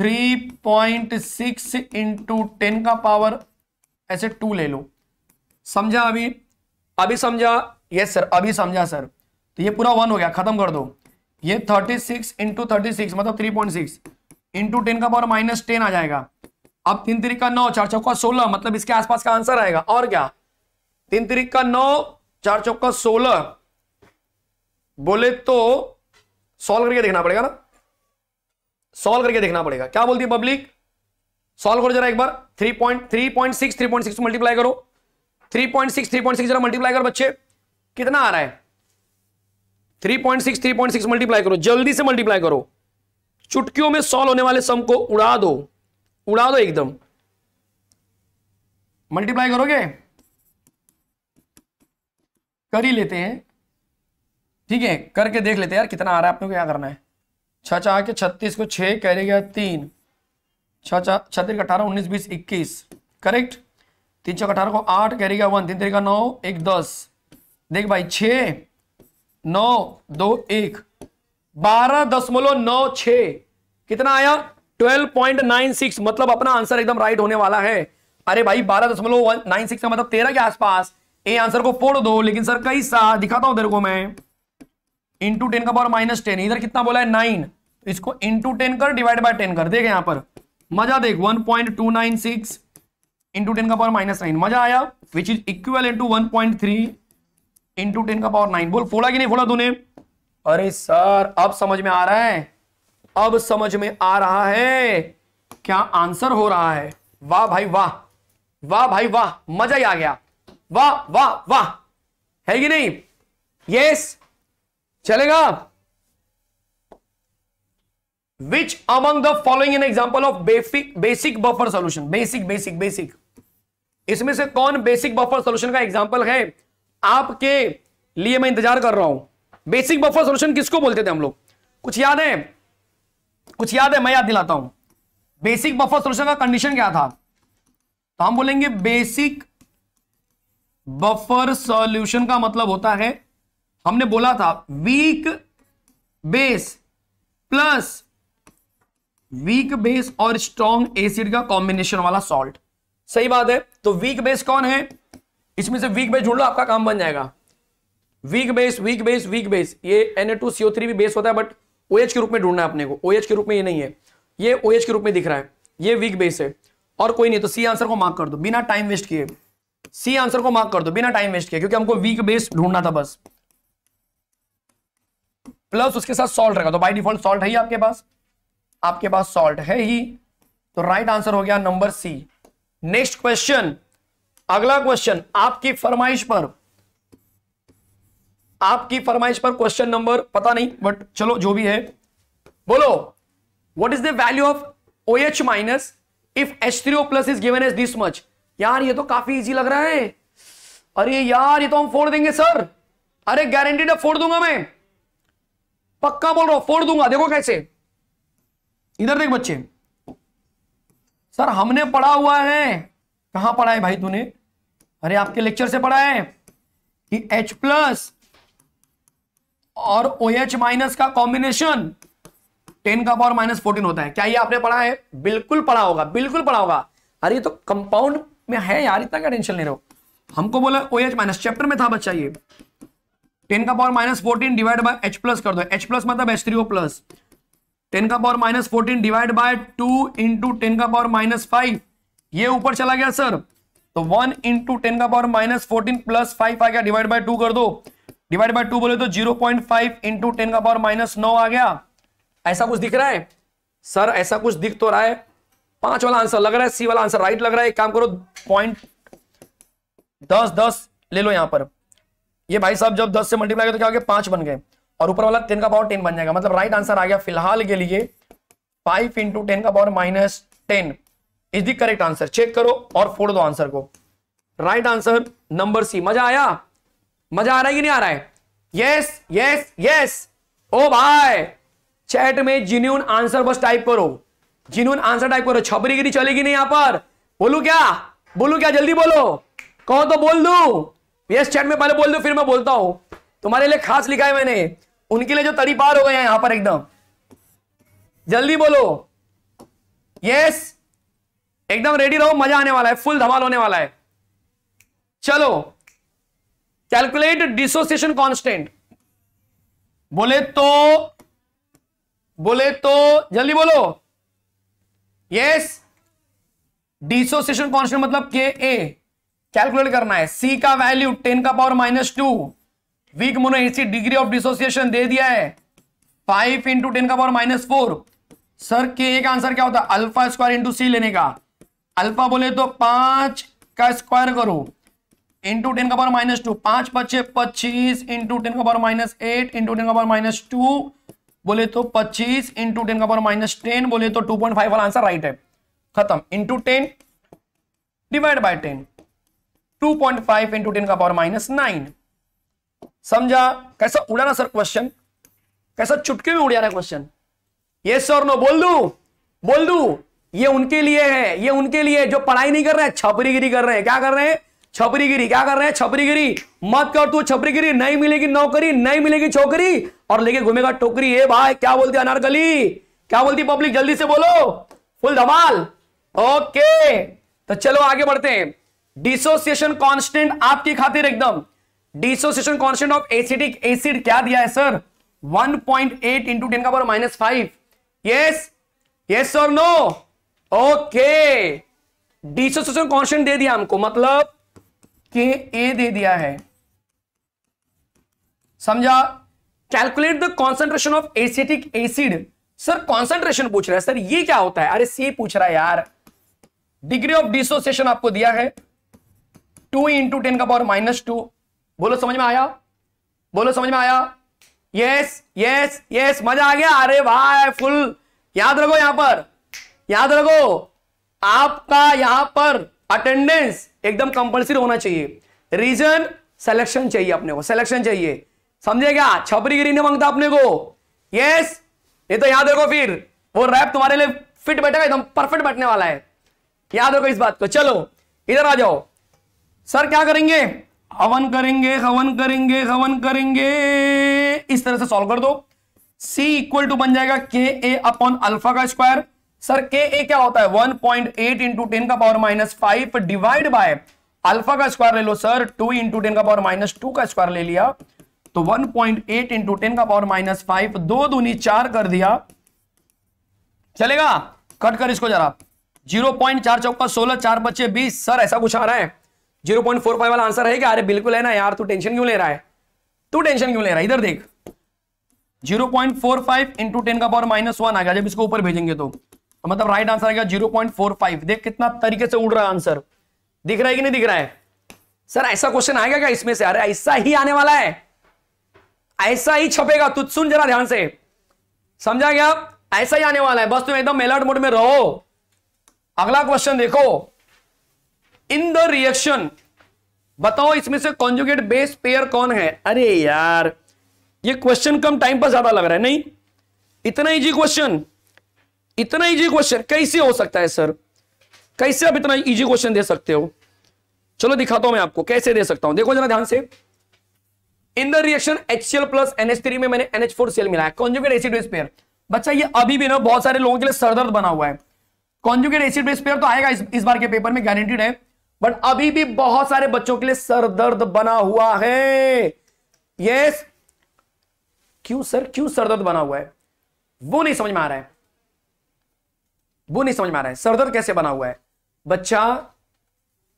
three point six into ten का पावर ऐसे टू ले लो समझा अभी अभी समझा यस सर अभी समझा सर तो ये पूरा वन हो गया खत्म कर दो ये thirty six into thirty six मतलब three point six into ten का पावर माइनस टेन आ जाएगा अब तीन तरीक का नौ चार चौका सोलह मतलब इसके आसपास का आंसर आएगा और क्या तीन तरीक का नौ चार चौका सोलह बोले तो सॉल्व करके देखना पड़ेगा ना सॉल्व करके देखना पड़ेगा क्या बोलती है पब्लिक सॉल्व करो जरा एक बार three point three point six three point six multiply करो three point six three point six जरा मल्टीप्लाई करो बच्चे कितना आ रहा है three point six three point six multiply करो जल्दी से मल्टीप्लाई करो चुटकियों में सॉल्व होने वाले सम को उड़ा दो उड़ा दो एकदम मल्टीप्लाई करोगे कर ही लेते हैं ठीक है करके देख लेते हैं यार कितना आ रहा है आपने को क्या करना है छः चाह के छत्तीस को छह कैरे गया तीन छह छत्तीस अठारह उन्नीस बीस इक्कीस करेक्ट तीन सौ अठारह को आठ कैरी गया वन तीन तेरी का नौ एक दस देख भाई छ नौ दो एक बारह दशमलव नौ छ कितना आया ट्वेल्व पॉइंट नाइन सिक्स मतलब अपना आंसर एकदम राइट होने वाला है अरे भाई बारह दशमलव नाइन सिक्स का मतलब तेरह के आसपास ए आंसर को फोड़ दो लेकिन सर कई सा दिखाता हूं तेरे को मैं इंटू टेन का पावर माइनस टेन इधर कितना बोला है नाइन इसको इंटू टेन कर डिवाइड बाय टेन कर देख यहां पर मजा देख one point two nine six into ten का पावर माइनस नाइन मजा आया which is equal into one point three into ten का पावर नाइन बोल फोड़ा कि नहीं फोड़ा तूने अरे सर अब समझ में आ रहा है अब समझ में आ रहा है क्या आंसर हो रहा है वाह भाई वाह वाह भाई वाह मजा ही आ गया वाह वाह वाह है कि नहीं यस चलेगा which among the following an example of basic basic buffer solution basic basic basic इसमें से कौन बेसिक बफर सोल्यूशन का एग्जाम्पल है आपके लिए मैं इंतजार कर रहा हूं बेसिक बफर सोल्यूशन किसको बोलते थे हम लोग कुछ याद है कुछ याद है मैं याद दिलाता हूं बेसिक बफर सोल्यूशन का कंडीशन क्या था तो हम बोलेंगे बेसिक बफर सोल्यूशन का मतलब होता है हमने बोला था weak base plus weak base और स्ट्रॉन्ग एसिड का कॉम्बिनेशन वाला सॉल्ट सही बात है तो वीक बेस कौन है इसमें से वीक बेस जुड़ लो आपका काम बन जाएगा weak base weak base weak base ये एन भी बेस होता है बट ओ OH के रूप में ढूंढना है अपने को ओ OH के रूप में ये नहीं है ये ओ OH के रूप में दिख रहा है ये वीक बेस है और कोई नहीं तो सी आंसर को मार्क कर दो बिना टाइम वेस्ट किए सी आंसर को मार्क कर दो बिना टाइम वेस्ट किए क्योंकि हमको वीक बेस ढूंढना था बस प्लस उसके साथ सॉल्ट रहेगा तो बाई डिफॉल्ट सॉल्ट है ही आपके पास आपके पास सॉल्ट है ही तो राइट आंसर हो गया नंबर सी नेक्स्ट क्वेश्चन अगला क्वेश्चन आपकी फरमाइश पर आपकी फरमाइश पर क्वेश्चन नंबर पता नहीं बट चलो जो भी है बोलो what is the value of O H minus if H three O plus is given as this much यार ये तो काफी इजी लग रहा है अरे यार ये तो हम फोड़ देंगे सर अरे गारंटीड फोड़ दूंगा मैं पक्का बोल रहा हूं फोड़ दूंगा देखो कैसे इधर देख बच्चे सर हमने पढ़ा हुआ है कहां पढ़ा है भाई तूने अरे आपके लेक्चर से पढ़ा है कि H प्लस और ओ एच माइनस का कॉम्बिनेशन टेन का पावर माइनस फोर्टीन होता है क्या ये आपने पढ़ा है बिल्कुल पढ़ा होगा बिल्कुल पढ़ा होगा अरे तो कंपाउंड में है यार इतना क्या टेंशन ले रहे हो हमको बोला ओ एच माइनस चैप्टर में था बच्चा ये टेन का power minus fourteen divide by H plus कर दो एच प्लस मतलब H three O plus ten का power minus fourteen divide by two into ten का पावर माइनस फाइव ये ऊपर चला गया सर तो वन इंटू टेन का power minus fourteen plus five आ गया डिवाइड बाय टू कर दो डिवाइड बाय टू बोले तो zero point five into ten का पावर माइनस नौ आ गया ऐसा कुछ दिख रहा है सर ऐसा कुछ दिख तो रहा है पांच वाला आंसर लग रहा है सी वाला आंसर राइट लग रहा है एक काम करो पॉइंट दस दस ले लो यहां पर ये भाई साहब जब दस से मल्टीप्लाई तो क्या हो गया पांच बन गए और ऊपर वाला टेन का पावर टेन बन जाएगा मतलब राइट आंसर आ गया फिलहाल के लिए फाइव इंटू टेन का power minus ten is the correct answer check करो और फोड़ दो आंसर को राइट आंसर नंबर सी मजा आया मजा आ रहा है कि नहीं आ रहा है यस यस यस ओ भाई चैट में जिन्यून आंसर बस टाइप करो जिन्यून आंसर टाइप करो छबरी गिरी चलेगी नहीं यहां पर बोलू क्या बोलू क्या जल्दी बोलो कहो तो बोल दू यस चैट में पहले बोल दो फिर मैं बोलता हूं तुम्हारे लिए खास लिखा है मैंने उनके लिए जो तड़ी पार हो गए हैं यहां पर एकदम जल्दी बोलो यस एकदम रेडी रहो मजा आने वाला है फुल धमाल होने वाला है चलो कैलकुलेट डिसोसिएशन कांस्टेंट बोले तो बोले तो जल्दी बोलो यस डिसोसिएशन कांस्टेंट मतलब के ए कैलकुलेट करना है सी का वैल्यू टेन का power minus two weak monoacid degree of dissociation दे दिया है फाइव इंटू टेन का पावर माइनस फोर सर के एक आंसर क्या होता है अल्फा स्क्वायर इंटू सी लेने का अल्फा बोले तो पांच का स्क्वायर करो इंटू टेन का पावर माइनस टू पांच पच्चे पच्चीस इंटू टेन का power minus eight into ten का पावर माइनस टू बोले तो पच्चीस इंटू टेन का पावर माइनस टेन बोले तो टू पॉइंट फाइव वाला आंसर राइट है खत्म into ten divide by ten two point five into ten का पावर माइनस नाइन समझा कैसा उड़ा ना सर क्वेश्चन कैसा चुटके में उड़ाना क्वेश्चन ये सर नो बोल दू बोल दू ये उनके लिए है ये उनके लिए जो पढ़ाई नहीं कर रहे हैं छपरीगिरी कर रहे हैं क्या कर रहे हैं छपरीगिरी क्या कर रहे हैं छपरीगिरी मत कर तू छपरीगिरी नहीं मिलेगी नौकरी नहीं मिलेगी छोकरी और लेके घूमेगा टोकरी ए भाई क्या बोलती अनारकली क्या बोलती पब्लिक जल्दी से बोलो फुल धमाल ओके तो चलो आगे बढ़ते हैं डिसोसिएशन कांस्टेंट आपकी खातिर एकदम dissociation constant of acidic acid क्या दिया है sir 1.8 point eight into ten का power minus five yes yes और नो ओके डिसोसिएशन कॉन्स्टेंट दे दिया हमको मतलब के ए दे दिया है समझा calculate the concentration of acetic acid sir concentration पूछ रहा है सर ये क्या होता है अरे सी पूछ रहा है यार डिग्री ऑफ डिसोसिएशन आपको दिया है टू इंटू टेन का पावर माइनस टू बोलो समझ में आया बोलो समझ में आया यस यस यस मजा आ गया अरे भाई फुल याद रखो यहां पर याद रखो आपका यहां पर अटेंडेंस एकदम कंपल्सरी होना चाहिए रीजन सिलेक्शन चाहिए अपने को सिलेक्शन चाहिए समझे क्या छपरीगिरी नहीं मांगता अपने को यस ये तो याद रखो फिर वो रैप तुम्हारे लिए फिट बैठेगा एकदम परफेक्ट बैठने वाला है याद रखो इस बात को चलो इधर आ जाओ सर क्या करेंगे हवन करेंगे हवन करेंगे हवन करेंगे इस तरह से सॉल्व कर दो C इक्वल टू बन जाएगा के ए अपॉन अल्फा का स्क्वायर सर के ए क्या होता है 1.8 पॉइंट एट इंटू टेन का power minus five divide by alpha का स्क्वायर ले लो सर 2 इंटू टेन का पावर माइनस टू का स्क्वायर ले लिया तो 1.8 पॉइंट एट इंटू टेन का पावर माइनस फाइव दो दूनी चार कर दिया चलेगा कट कर इसको जरा जीरो पॉइंट चार चौका सोलह चार बच्चे बीस सर ऐसा कुछ आ रहा है जीरो पॉइंट फोर फाइव वाला आंसर है क्या अरे बिल्कुल है ना यार तू टेंशन क्यों ले रहा है तू टेंशन क्यों ले रहा है इधर देख zero point four five into ten का पावर माइनस वन आ गया जब इसको ऊपर भेजेंगे तो, तो मतलब राइट आंसर आएगा जीरो पॉइंट फोर फाइव देख कितना तरीके से उड़ रहा है आंसर दिख रहा है कि नहीं दिख रहा है सर ऐसा क्वेश्चन आएगा क्या इसमें से अरे ऐसा ही आने वाला है ऐसा ही छपेगा तू सुन जरा ध्यान से समझा गया ऐसा ही आने वाला है बस तुम एकदम अलर्ट मोड में रहो अगला क्वेश्चन देखो इन द रिएक्शन बताओ इसमें से कॉन्जुगेट बेस पेयर कौन है अरे यार ये क्वेश्चन कम टाइम पर ज्यादा लग रहा है नहीं इतना इजी क्वेश्चन इतना इजी क्वेश्चन कैसे हो सकता है सर कैसे आप इतना इजी क्वेश्चन दे सकते हो चलो दिखाता हूं मैं आपको कैसे दे सकता हूं देखो जरा ध्यान से in the reaction HCl plus NH3 में मैंने फोर सेल मिला है कॉन्जुगेट एसिड बेस पेयर बच्चा ये अभी भी ना बहुत सारे लोगों के लिए सरदर्द बना हुआ है कॉन्जुगेट एसिड बेस पेयर तो आएगा इस, इस बार के पेपर में गारंटीड है बट अभी भी बहुत सारे बच्चों के लिए सरदर्द बना हुआ है यस क्यों सर क्यों सरदर्द बना हुआ है वो नहीं समझ में आ रहा है वो नहीं समझ में आ रहा है सरदर्द कैसे बना हुआ है बच्चा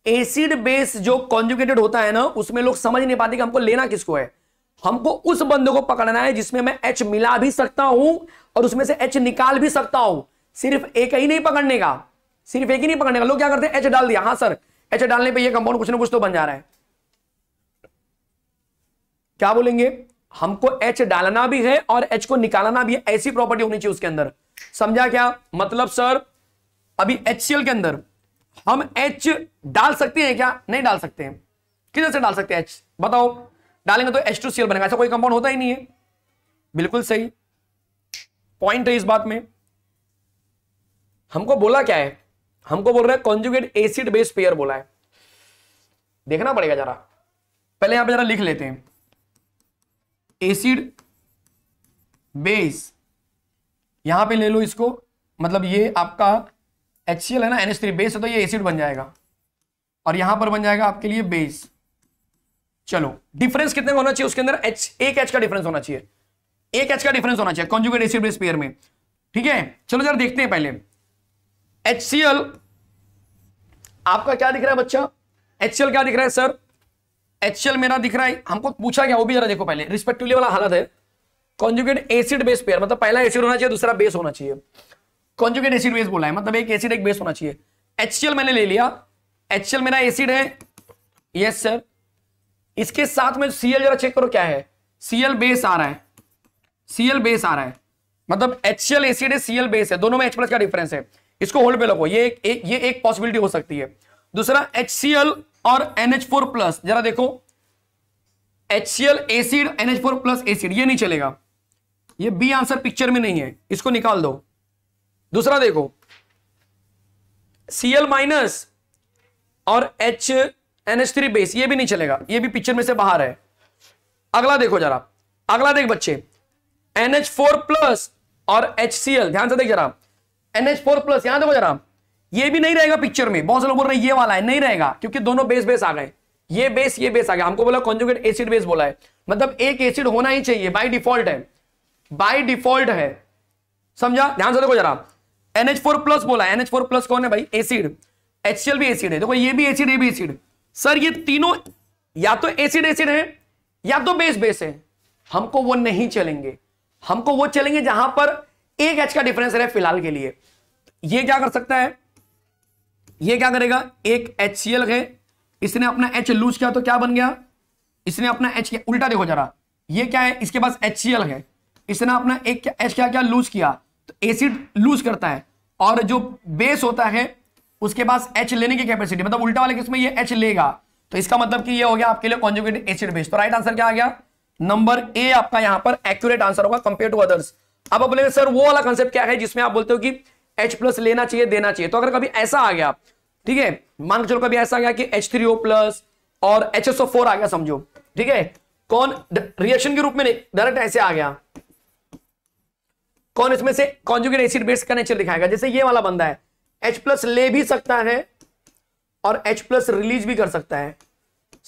एसिड बेस जो कॉन्जुकेटेड होता है ना उसमें लोग समझ नहीं पाते कि हमको लेना किसको है हमको उस बंदे को पकड़ना है जिसमें मैं एच मिला भी सकता हूं और उसमें से एच निकाल भी सकता हूं सिर्फ एक ही नहीं पकड़ने का सिर्फ एक ही नहीं पकड़ने का लोग क्या करते हैं एच डाल दिया हाँ सर एच डालने पे ये कंपाउंड कुछ ना कुछ तो बन जा रहा है क्या बोलेंगे हमको एच डालना भी है और एच को निकालना भी है ऐसी प्रॉपर्टी होनी चाहिए उसके अंदर समझा क्या मतलब सर अभी एच के अंदर हम एच डाल सकते हैं क्या नहीं डाल सकते हैं किधर से डाल सकते हैं एच बताओ डालेंगे तो एच टू सी बनेगा ऐसा कोई कंपाउंड होता ही नहीं है बिल्कुल सही पॉइंट है इस बात में हमको बोला क्या है हमको बोल रहे हैं कॉन्जुगेट एसिड बेस पेयर बोला है देखना पड़ेगा जरा पहले यहां पर जरा लिख लेते हैं एसिड बेस यहां पे ले लो इसको मतलब ये आपका एच है ना एनएच थ्री बेस है तो ये एसिड बन जाएगा और यहां पर बन जाएगा आपके लिए बेस चलो डिफरेंस कितने होना चाहिए उसके अंदर एच एक एच का डिफरेंस होना चाहिए एक एच का डिफरेंस होना चाहिए कॉन्जुगेट एसिड बेस पेयर में ठीक है चलो जरा देखते हैं पहले एल आपका क्या दिख रहा है बच्चा एचसीएल क्या दिख रहा है सर एचसीएल मेरा दिख रहा है हमको पूछा गया वो भी जरा देखो पहले रिस्पेक्टिवली वाला हालत है कॉन्जुगेट एसिड बेस पेयर मतलब पहला एसिड होना चाहिए दूसरा बेस होना चाहिए कॉन्जुगेट एसिड बेस बोला है मतलब एक एसिड एक बेस होना चाहिए एचसीएल मैंने ले लिया एचसीएल मेरा एसिड है यस सर इसके साथ में सीएल जरा चेक करो क्या है सीएल बेस आ रहा है सीएल बेस आ रहा है मतलब एचसीएल एसिड है सीएल बेस है दोनों में एच प्लस का डिफरेंस है इसको होल्ड पे लगो ये एक, एक ये एक पॉसिबिलिटी हो सकती है दूसरा HCl और NH4 प्लस जरा देखो HCl acid NH4 plus acid ये नहीं चलेगा ये बी आंसर पिक्चर में नहीं है इसको निकाल दो दूसरा देखो Cl माइनस और H NH3 बेस ये भी नहीं चलेगा ये भी पिक्चर में से बाहर है अगला देखो जरा अगला देख बच्चे NH4 प्लस और HCl ध्यान से देख जरा एनएच फोर प्लस यहां देखो जरा ये भी नहीं रहेगा पिक्चर में बहुत से लोग बोल रहे हैं ये वाला है नहीं रहेगा क्योंकि दोनों बेस बेस आ गए ये बेस ये बेस आ गया हमको बोला कॉन्जुगेट एसिड बेस बोला है मतलब एक एसिड होना ही चाहिए बाई डिफॉल्ट है बाई डिफॉल्ट है समझा ध्यान से देखो जरा एनएच फोर प्लस बोला एनएच फोर प्लस कौन है भाई एसिड एचसीएल भी एसिड है देखो ये भी एसिड ये भी एसिड सर ये तीनों या तो एसिड एसिड है या तो बेस बेस है हमको वो नहीं चलेंगे हमको वो चलेंगे जहां पर एक एच का डिफरेंस है फिलहाल के लिए ये क्या कर सकता है ये क्या करेगा एक एच सी एल इसने अपना एच लूज किया तो क्या बन गया इसने अपना एच किया उल्टा देखो जरा ये क्या है इसके पास एच सी एल है इसने अपना एक एच क्या क्या लूज किया तो एसिड लूज करता है और जो बेस होता है उसके पास एच लेने की कैपेसिटी मतलब उल्टा वाले किसमें ये एच लेगा तो इसका मतलब कि ये हो गया आपके लिए कॉन्जुकेटेड एसिड बेस तो राइट आंसर क्या आ गया नंबर ए आपका यहां पर एक्यूरेट आंसर होगा कंपेयर टू अदर्स अब आप बोलेंगे सर वो वाला कंसेप्ट क्या है जिसमें आप बोलते हो कि एच प्लस लेना चाहिए देना चाहिए तो अगर कभी ऐसा आ गया ठीक है मान के चलो कभी ऐसा आ गया कि एच थ्री ओ प्लस और एच एस ओ फोर आ गया समझो ठीक है कौन रिएक्शन के रूप में नहीं डायरेक्ट ऐसे आ गया कौन इसमें से कॉन्जुगेट एसिड बेस का नेचर दिखाएगा जैसे ये वाला बंदा है एच प्लस ले भी सकता है और एच प्लस रिलीज भी कर सकता है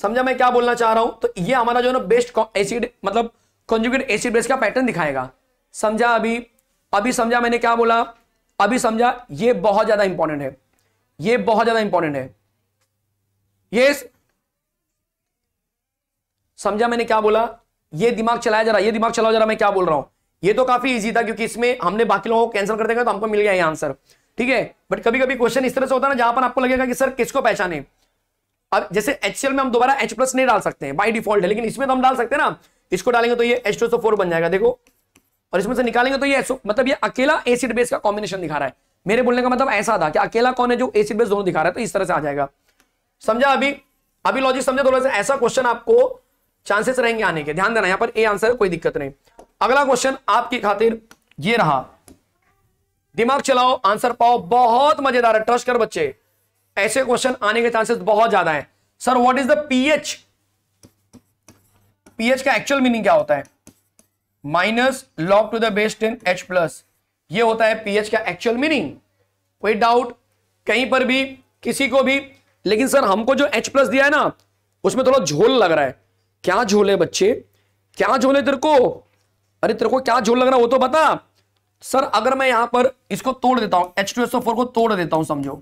समझा मैं क्या बोलना चाह रहा हूं तो ये हमारा जो है ना बेस्ट एसिड मतलब कॉन्जुगेट एसिड बेस का पैटर्न दिखाएगा समझा अभी अभी समझा मैंने क्या बोला अभी समझा ये बहुत ज्यादा इंपॉर्टेंट है ये बहुत ज्यादा इंपॉर्टेंट है ये समझा मैंने क्या बोला ये दिमाग चलाया जा रहा ये दिमाग चलाओ रहा मैं क्या बोल रहा हूं ये तो काफी इजी था क्योंकि इसमें हमने बाकी लोगों को कैंसिल कर देगा तो हमको मिल गया ये आंसर ठीक है बट कभी कभी क्वेश्चन इस तरह से होता है ना जहां पर आपको लगेगा कि सर किसको पहचाने अब जैसे एच में हम दोबारा एच प्लस नहीं डाल सकते हैं बाई डिफॉल्ट है लेकिन इसमें तो हम डाल सकते हैं ना इसको डालेंगे तो ये एच बन जाएगा देखो और इसमें से निकालेंगे तो ये मतलब ये अकेला एसिड बेस का कॉम्बिनेशन दिखा रहा है मेरे बोलने का मतलब ऐसा था कि अकेला कौन है जो एसिड बेस दोनों दिखा रहा है तो इस तरह से आ जाएगा समझा अभी अभी लॉजिक समझा थोड़ा सा ऐसा क्वेश्चन आपको चांसेस रहेंगे आने के ध्यान देना यहां पर ए आंसर है कोई दिक्कत नहीं अगला क्वेश्चन आपकी खातिर ये रहा दिमाग चलाओ आंसर पाओ बहुत मजेदार है ट्रस्ट कर बच्चे ऐसे क्वेश्चन आने के चांसेस बहुत ज्यादा है sir what is the pH pH का एक्चुअल मीनिंग क्या होता है minus log to the base ten H plus ये होता है पीएच का एक्चुअल मीनिंग कोई डाउट कहीं पर भी किसी को भी लेकिन सर हमको जो एच प्लस दिया है ना उसमें थोड़ा झोल लग रहा है क्या झोल है बच्चे क्या झोल है तेरे को अरे तेरे को क्या झोल लग रहा है वो तो बता सर अगर मैं यहां पर इसको तोड़ देता हूं एच टू एस फोर को तोड़ देता हूं समझो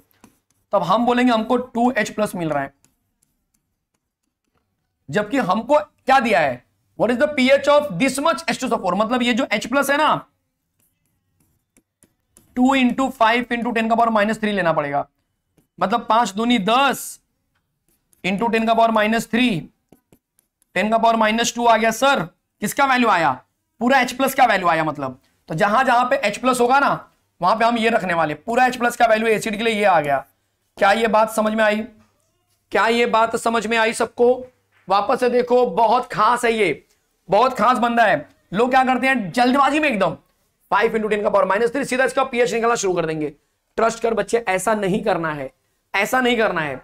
तब हम बोलेंगे हमको टू एच प्लस मिल रहा है जबकि हमको क्या दिया है what is the pH of this much H two SO four मतलब ये जो एच प्लस है ना two into five into ten का पावर माइनस थ्री लेना पड़ेगा मतलब पांच दूनी दस इंटू टेन का पावर माइनस थ्री टेन का पावर माइनस टू आ गया सर किसका वैल्यू आया पूरा एच प्लस का वैल्यू आया मतलब तो जहां जहां पे एच प्लस होगा ना वहां पे हम ये रखने वाले पूरा एच प्लस का वैल्यू एसिड के लिए ये आ गया क्या ये बात समझ में आई क्या ये बात समझ में आई सबको वापस से देखो बहुत खास है ये बहुत खास बंदा है लोग क्या करते हैं जल्दबाजी में एकदम फाइव इंटू टेन का पावर माइनस थ्री सीधा इसका पीएच निकालना शुरू कर देंगे ट्रस्ट कर बच्चे ऐसा नहीं करना है ऐसा नहीं करना है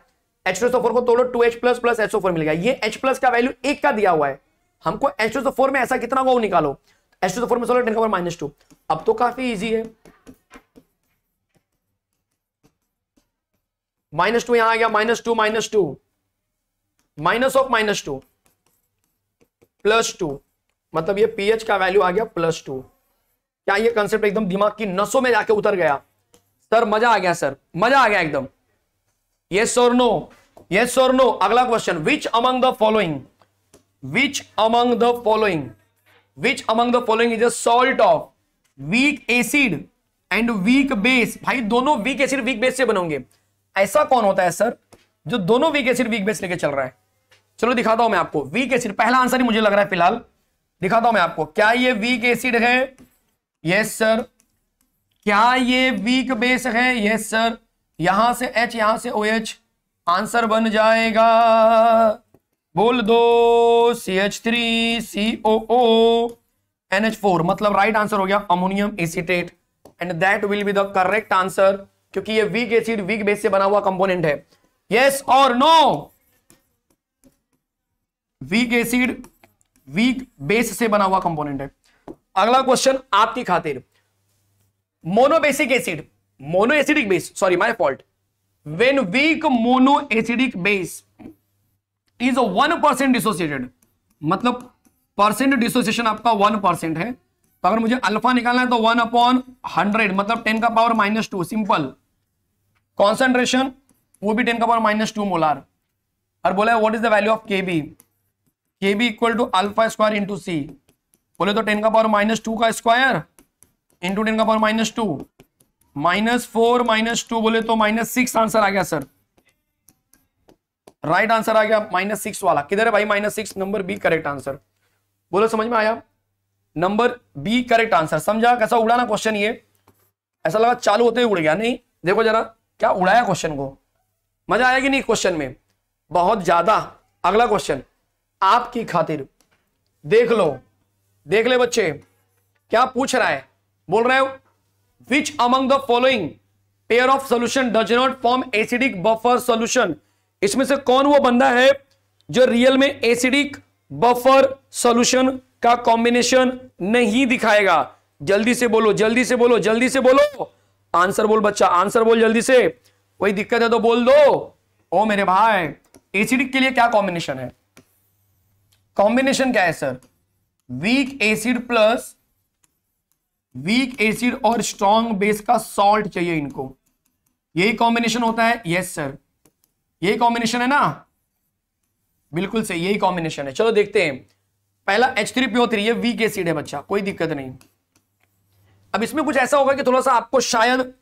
एच टू फोर को तोड़ो two H plus plus H four मिल गया ये एच प्लस का वैल्यू एक का दिया हुआ है हमको एच टू फोर में ऐसा कितना वो निकालो एच टू फोर में सोलह टेन का पावर माइनस टू अब तो काफी ईजी है माइनस टू यहां आ गया minus two minus two minus of minus two plus two मतलब ये पीएच का वैल्यू आ गया प्लस टू क्या ये कंसेप्ट एकदम दिमाग की नसों में जाके उतर गया सर मजा आ गया सर मजा आ गया एकदम ये और नो यस नो अगला question which among the following which among the following which among the following is a salt of weak acid and weak base भाई दोनों वीक एसिड वीक बेस से बनोगे ऐसा कौन होता है सर जो दोनों वीक एसिड वीक बेस लेके चल रहा है चलो दिखाता हूं मैं आपको वीक एसिड पहला आंसर ही मुझे लग रहा है फिलहाल दिखाता हूं मैं आपको क्या ये वीक एसिड है यस सर क्या ये वीक बेस है यस सर यहां से एच यहां से ओ एच आंसर बन जाएगा बोल दो C H three C O O N H four मतलब राइट आंसर हो गया ammonium acetate and that will be the correct answer क्योंकि ये वीक एसिड वीक बेस से बना हुआ कंपोनेंट है यस और no weak acid weak base से बना हुआ कंपोनेंट है अगला क्वेश्चन आपकी खातिर monobasic acid mono acidic base sorry my fault when weak mono acidic base is one percent dissociated मतलब परसेंट डिसोसिएशन आपका वन परसेंट है तो अगर मुझे अल्फा निकालना है तो वन अपॉन हंड्रेड मतलब टेन का power minus two simple concentration वो भी टेन का पावर माइनस टू मोलार और बोला है what is the value of K B K B equal to alpha square into C बोले तो टेन का पावर माइनस टू का स्क्वायर इंटू टेन का power minus two minus four minus two बोले तो माइनस सिक्स आंसर आ गया sir right right answer आ गया माइनस सिक्स वाला किधर है भाई माइनस सिक्स नंबर बी करेक्ट आंसर बोलो समझ में आया नंबर बी करेक्ट आंसर समझा कैसा उड़ा ना क्वेश्चन ये ऐसा लगा चालू होते ही उड़ गया नहीं देखो जरा क्या उड़ाया क्वेश्चन को मजा आया कि नहीं क्वेश्चन में बहुत ज्यादा अगला क्वेश्चन आपकी खातिर देख लो देख ले बच्चे क्या पूछ रहा है बोल रहे हो which among the following pair of solution does not form acidic buffer solution इसमें से कौन वो बंदा है जो रियल में एसिडिक बफर सोल्यूशन का कॉम्बिनेशन नहीं दिखाएगा जल्दी से बोलो जल्दी से बोलो जल्दी से बोलो आंसर बोल बच्चा आंसर बोल जल्दी से कोई दिक्कत है तो बोल दो ओ मेरे भाई एसिडिक के लिए क्या कॉम्बिनेशन है कॉम्बिनेशन क्या है sir weak acid plus weak acid और स्ट्रॉन्ग बेस का सॉल्ट चाहिए इनको यही कॉम्बिनेशन होता है यस सर यही कॉम्बिनेशन है ना बिल्कुल सही यही कॉम्बिनेशन है चलो देखते हैं पहला एच थ्री पीओ थ्री है वीक एसिड है बच्चा कोई दिक्कत नहीं अब इसमें कुछ ऐसा होगा कि थोड़ा सा आपको शायद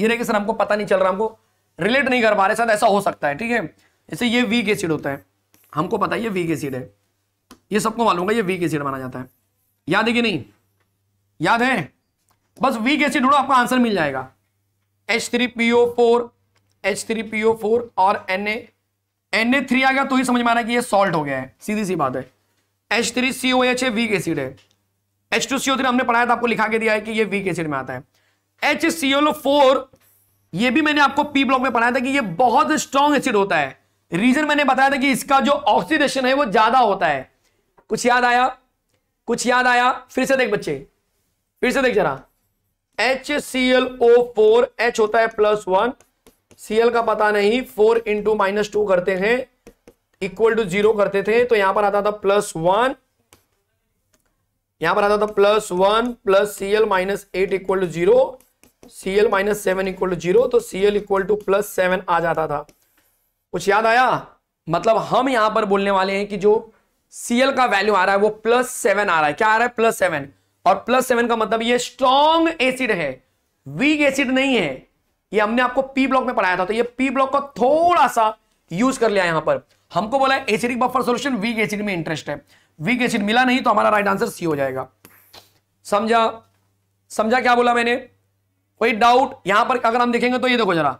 ये रहे कि सर हमको पता नहीं चल रहा हमको रिलेट नहीं कर पा रहे शायद ऐसा हो सकता है ठीक है जैसे ये वीक एसिड होता है हमको पता है ये वीक एसिड है ये सबको मालूम है ये वीक एसिड माना जाता है याद है कि नहीं याद है बस वीक एसिड ढूंढो आपका आंसर मिल जाएगा H three PO four H three PO four और N A N A three आ गया तो ही समझ में आना कि ये सॉल्ट हो गया है सीधी सी बात है H three C O H है वीक एसिड है H two C O three हमने पढ़ाया था आपको लिखा के दिया है कि ये वीक एसिड में आता है एच सी ओ फोर ये भी मैंने आपको पी ब्लॉक में पढ़ाया था कि ये बहुत स्ट्रॉन्ग एसिड होता है रीजन मैंने बताया था कि इसका जो ऑक्सीडेशन है वो ज्यादा होता है कुछ याद आया कुछ याद आया फिर से देख बच्चे फिर से देख जरा H C L O four H होता है प्लस वन सी एल का पता नहीं फोर इंटू माइनस टू करते हैं इक्वल टू जीरो करते थे तो यहां पर आता था प्लस वन यहां पर आता था plus one plus C L minus eight equal to zero C L minus seven equal to zero तो C L equal to plus seven आ जाता था कुछ याद आया मतलब हम यहां पर बोलने वाले हैं कि जो सीएल का वैल्यू आ रहा है वो प्लस सेवन आ रहा है क्या आ रहा है प्लस सेवन और प्लस सेवन का मतलब ये स्ट्रॉन्ग एसिड है वीक एसिड नहीं है ये हमने आपको पी ब्लॉक में पढ़ाया था तो ये पी ब्लॉक का थोड़ा सा यूज कर लिया यहां पर हमको बोला है acidic buffer solution weak acid में इंटरेस्ट है वीक एसिड मिला नहीं तो हमारा राइट आंसर सी हो जाएगा समझा समझा क्या बोला मैंने कोई डाउट यहां पर अगर हम देखेंगे तो ये देखो जरा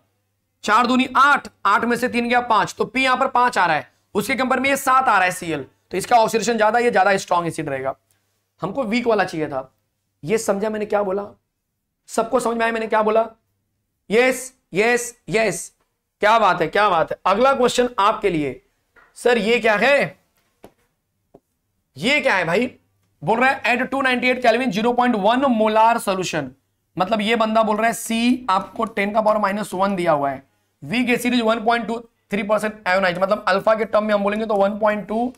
चार दूनी आठ आठ में से तीन गया पांच तो पी यहां पर पांच आ रहा है उसके कंपेयर में ये सात आ रहा है सीएल तो इसका ऑक्सीडेशन ज्यादा ये ज्यादा स्ट्रॉन्ग एसिड रहेगा हमको वीक वाला चाहिए था ये समझा मैंने क्या बोला सबको समझ में आया मैंने क्या बोला यस यस यस क्या बात है क्या बात है अगला क्वेश्चन आपके लिए सर ये क्या है ये क्या है भाई बोल रहा है eight two zero point one molar solution मतलब ये बंदा बोल रहा है सी आपको 10 का पावर माइनस वन दिया हुआ है वी मतलब के सीरीज 1.23 परसेंट एवनाइज मतलब अल्फा के टर्म में हम बोलेंगे तो 1.2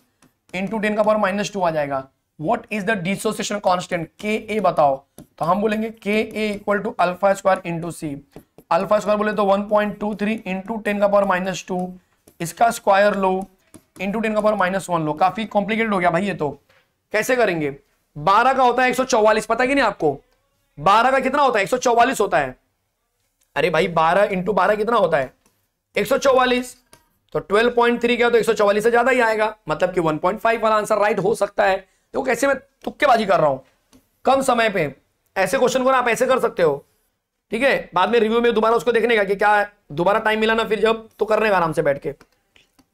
इंटू टेन का पावर माइनस टू आ जाएगा what is the dissociation constant K A बताओ तो हम बोलेंगे K A equal to alpha square into C alpha square बोले तो one point two three into ten का पावर माइनस टू इसका स्क्वायर लो इंटू टेन का पावर माइनस वन लो काफी कॉम्प्लिकेटेड हो गया भाई ये तो कैसे करेंगे बारह का होता है एक सौ चौवालीस पता है कि नहीं आपको बारह का कितना होता है एक सौ चौवालीस होता है अरे भाई बारह इंटू बारह कितना होता है एक सौ चौवालीस तो 12.3 क्या तो 144 से ज्यादा ही आएगा मतलब कि 1.5 वाला आंसर राइट हो सकता है देखो तो कैसे मैं तुक्केबाजी कर रहा हूं कम समय पे ऐसे क्वेश्चन को ना आप ऐसे कर सकते हो ठीक है बाद में रिव्यू में दोबारा उसको देखने का कि क्या दोबारा टाइम मिला ना फिर जब तो करने का आराम से बैठ के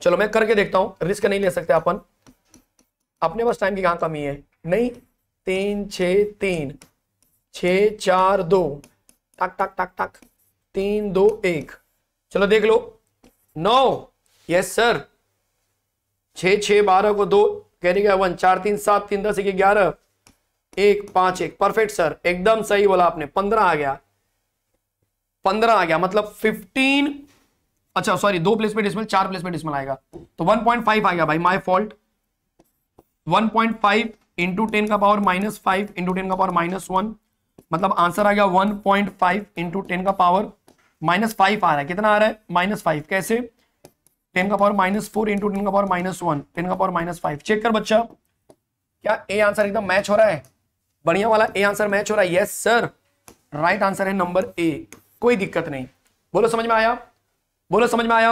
चलो मैं करके देखता हूं रिस्क नहीं ले सकते अपन अपने पास टाइम की कहां कमी है नहीं तीन छ तीन छ चार दो टक टक टक टक तीन दो एक चलो देख लो नौ यस सर छ छ बारह को दो कैरी गया वन चार तीन सात तीन दस एक ग्यारह एक पांच एक परफेक्ट सर एकदम सही बोला आपने पंद्रह आ गया पंद्रह आ गया मतलब फिफ्टीन अच्छा सॉरी दो प्लेसमेंट इसमें चार प्लेसमेंट इसमें आएगा तो वन पॉइंट फाइव आ गया भाई my fault one point five into ten का power minus five into ten का पावर माइनस वन मतलब आंसर आ गया one point five into ten का पावर माइनस फाइव आ रहा है कितना आ रहा है माइनस फाइव कैसे टेन का power minus four into ten का पावर माइनस वन टेन का पावर माइनस फाइव चेक कर बच्चा क्या ए आंसर एकदम मैच हो रहा है बढ़िया वाला ए आंसर मैच हो रहा है यस सर राइट आंसर है नंबर ए कोई दिक्कत नहीं बोलो समझ में आया बोलो समझ में आया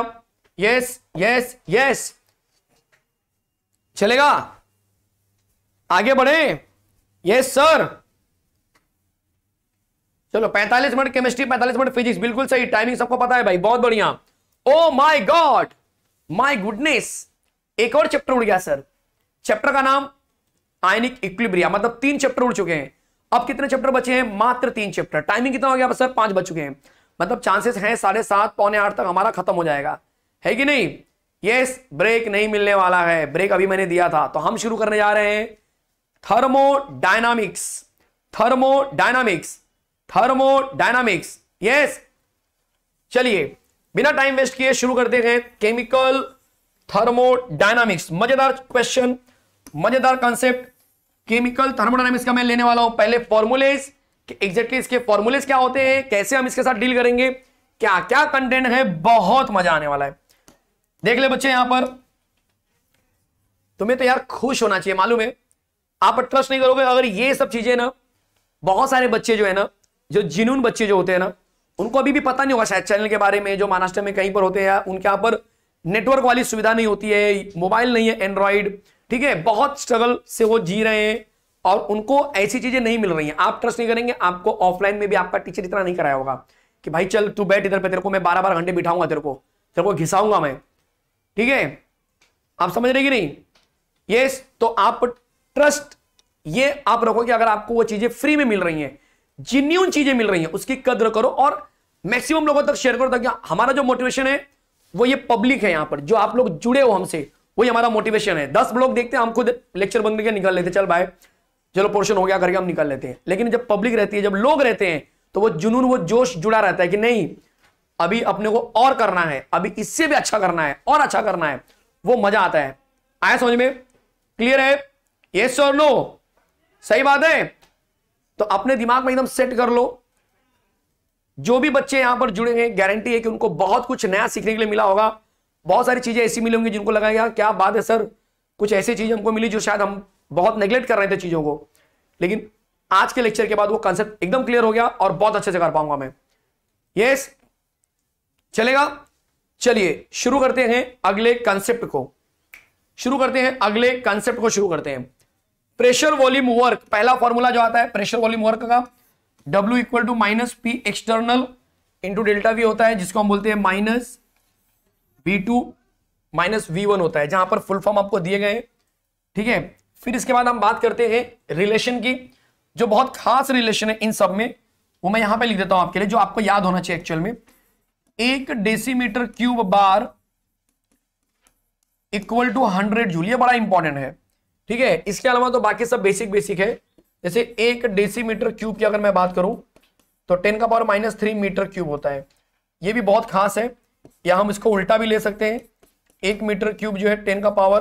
यस यस यस चलेगा आगे बढ़े यस सर चलो 45 मिनट केमिस्ट्री 45 मिनट फिजिक्स बिल्कुल सही टाइमिंग सबको पता है भाई बहुत बढ़िया oh my God my goodness एक और चैप्टर उड़ गया सर चैप्टर का नाम आयनिक इक्विब्रिया मतलब तीन चैप्टर उड़ चुके हैं अब कितने चैप्टर बचे हैं मात्र तीन चैप्टर टाइमिंग कितना हो गया सर पांच बच चुके हैं मतलब चांसेस हैं साढ़े सात पौने आठ तक हमारा खत्म हो जाएगा है कि नहीं यस ब्रेक नहीं मिलने वाला है ब्रेक अभी मैंने दिया था तो हम शुरू करने जा रहे हैं thermo thermodynamics dynamics thermodynamics yes चलिए बिना टाइम वेस्ट किए शुरू करते हैं केमिकल थर्मोडायनामिक्स मजेदार क्वेश्चन मजेदार कॉन्सेप्ट केमिकल थर्मोडायनामिक्स का मैं लेने वाला हूं पहले फॉर्मूलेज एग्जैक्टली इसके फॉर्मूलेज क्या होते हैं कैसे हम इसके साथ डील करेंगे क्या क्या कंटेंट है बहुत मजा आने वाला है देख ले बच्चे यहां पर तुम्हें तो यार खुश होना चाहिए मालूम है आप ट्रस्ट नहीं करोगे अगर ये सब चीजें ना बहुत सारे बच्चे जो है ना जो जिनून बच्चे जो होते हैं ना उनको अभी भी पता नहीं होगा शायद चैनल के बारे में जो महाराष्ट्र में कहीं पर होते हैं उनके यहाँ पर नेटवर्क वाली सुविधा नहीं होती है मोबाइल नहीं है एंड्रॉइड ठीक है बहुत स्ट्रगल से वो जी रहे हैं और उनको ऐसी चीजें नहीं मिल रही हैं आप ट्रस्ट नहीं करेंगे आपको ऑफलाइन में भी आपका टीचर इतना नहीं कराया होगा कि भाई चल तू बैठ इधर पे तेरे को मैं बारह बारह घंटे बिठाऊंगा तेरे को तेरे को घिसाऊंगा मैं ठीक है आप समझ रहे कि नहीं यस तो आप ट्रस्ट ये आप रखो कि अगर आपको वो चीजें फ्री में मिल रही हैं जिन्यून चीजें मिल रही हैं उसकी कद्र करो और मैक्सिमम लोगों तक शेयर करो ताकि हमारा जो मोटिवेशन है वो ये पब्लिक है यहाँ पर जो आप लोग जुड़े हो हमसे वही हमारा मोटिवेशन है दस ब्लॉग देखते हैं हम खुद लेक्चर बंद करके निकल लेते चल भाई चलो पोर्शन हो गया करके हम निकल लेते हैं लेकिन जब पब्लिक रहती है जब लोग रहते हैं तो वो जुनून वो जोश जुड़ा रहता है कि नहीं अभी अपने को और करना है अभी इससे भी अच्छा करना है और अच्छा करना है वो मजा आता है आया समझ में क्लियर है यस और नो सही बात है तो अपने दिमाग में एकदम सेट कर लो जो भी बच्चे यहां पर जुड़ेंगे गारंटी है कि उनको बहुत कुछ नया सीखने के लिए मिला होगा बहुत सारी चीजें ऐसी मिली होंगी जिनको लगाएगा क्या बात है सर कुछ ऐसी चीज हमको मिली जो शायद हम बहुत नेग्लेक्ट कर रहे थे चीजों को लेकिन आज के लेक्चर के बाद वो कॉन्सेप्ट एकदम क्लियर हो गया और बहुत अच्छे से कर पाऊंगा मैं यस yes, चलेगा चलिए शुरू करते हैं अगले कॉन्सेप्ट को शुरू करते हैं अगले कॉन्सेप्ट को शुरू करते हैं प्रेशर वॉल्यूम वर्क पहला फॉर्मूला जो आता है प्रेशर वॉल्यूम वर्क का W equal to minus P external into delta V होता है जिसको हम बोलते हैं minus V two minus V one होता है जहां पर फुल फॉर्म आपको दिए गए ठीक है फिर इसके बाद हम बात करते हैं रिलेशन की जो बहुत खास रिलेशन है इन सब में वो मैं यहां पे लिख देता हूं आपके लिए जो आपको याद होना चाहिए एक्चुअल में एक decimetre cube bar equal to hundred joule ये बड़ा इंपॉर्टेंट है ठीक है इसके अलावा तो बाकी सब बेसिक बेसिक है जैसे एक डेसीमीटर क्यूब की अगर मैं बात करूं तो टेन का power minus three metre cube होता है ये भी बहुत खास है या हम इसको उल्टा भी ले सकते हैं एक मीटर क्यूब जो है टेन का पावर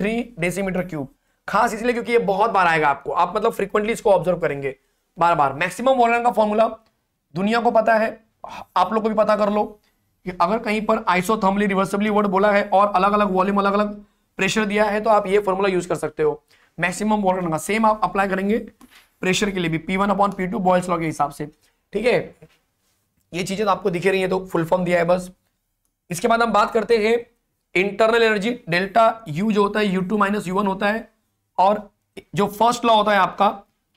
थ्री डेसीमीटर क्यूब खास इसलिए क्योंकि ये बहुत बार आएगा आपको आप मतलब फ्रीक्वेंटली इसको ऑब्जर्व करेंगे बार बार मैक्सिमम वॉल्यूम का फॉर्मूला दुनिया को पता है आप लोग को भी पता कर लो कि अगर कहीं पर आइसोथर्मली रिवर्सिबली वर्ड बोला है और अलग अलग वॉल्यूम अलग अलग प्रेशर दिया है तो आप ये फॉर्मूला यूज कर सकते हो मैक्सिमम वॉल्टन लगा सेम आप अप्लाई करेंगे प्रेशर के लिए भी P one upon P two Boyle's law के हिसाब से ठीक है ये चीजें तो आपको दिखे रही है तो फुल फॉर्म दिया है बस इसके बाद हम बात करते हैं इंटरनल एनर्जी डेल्टा यू जो होता है U two minus U one होता है और जो फर्स्ट लॉ होता है आपका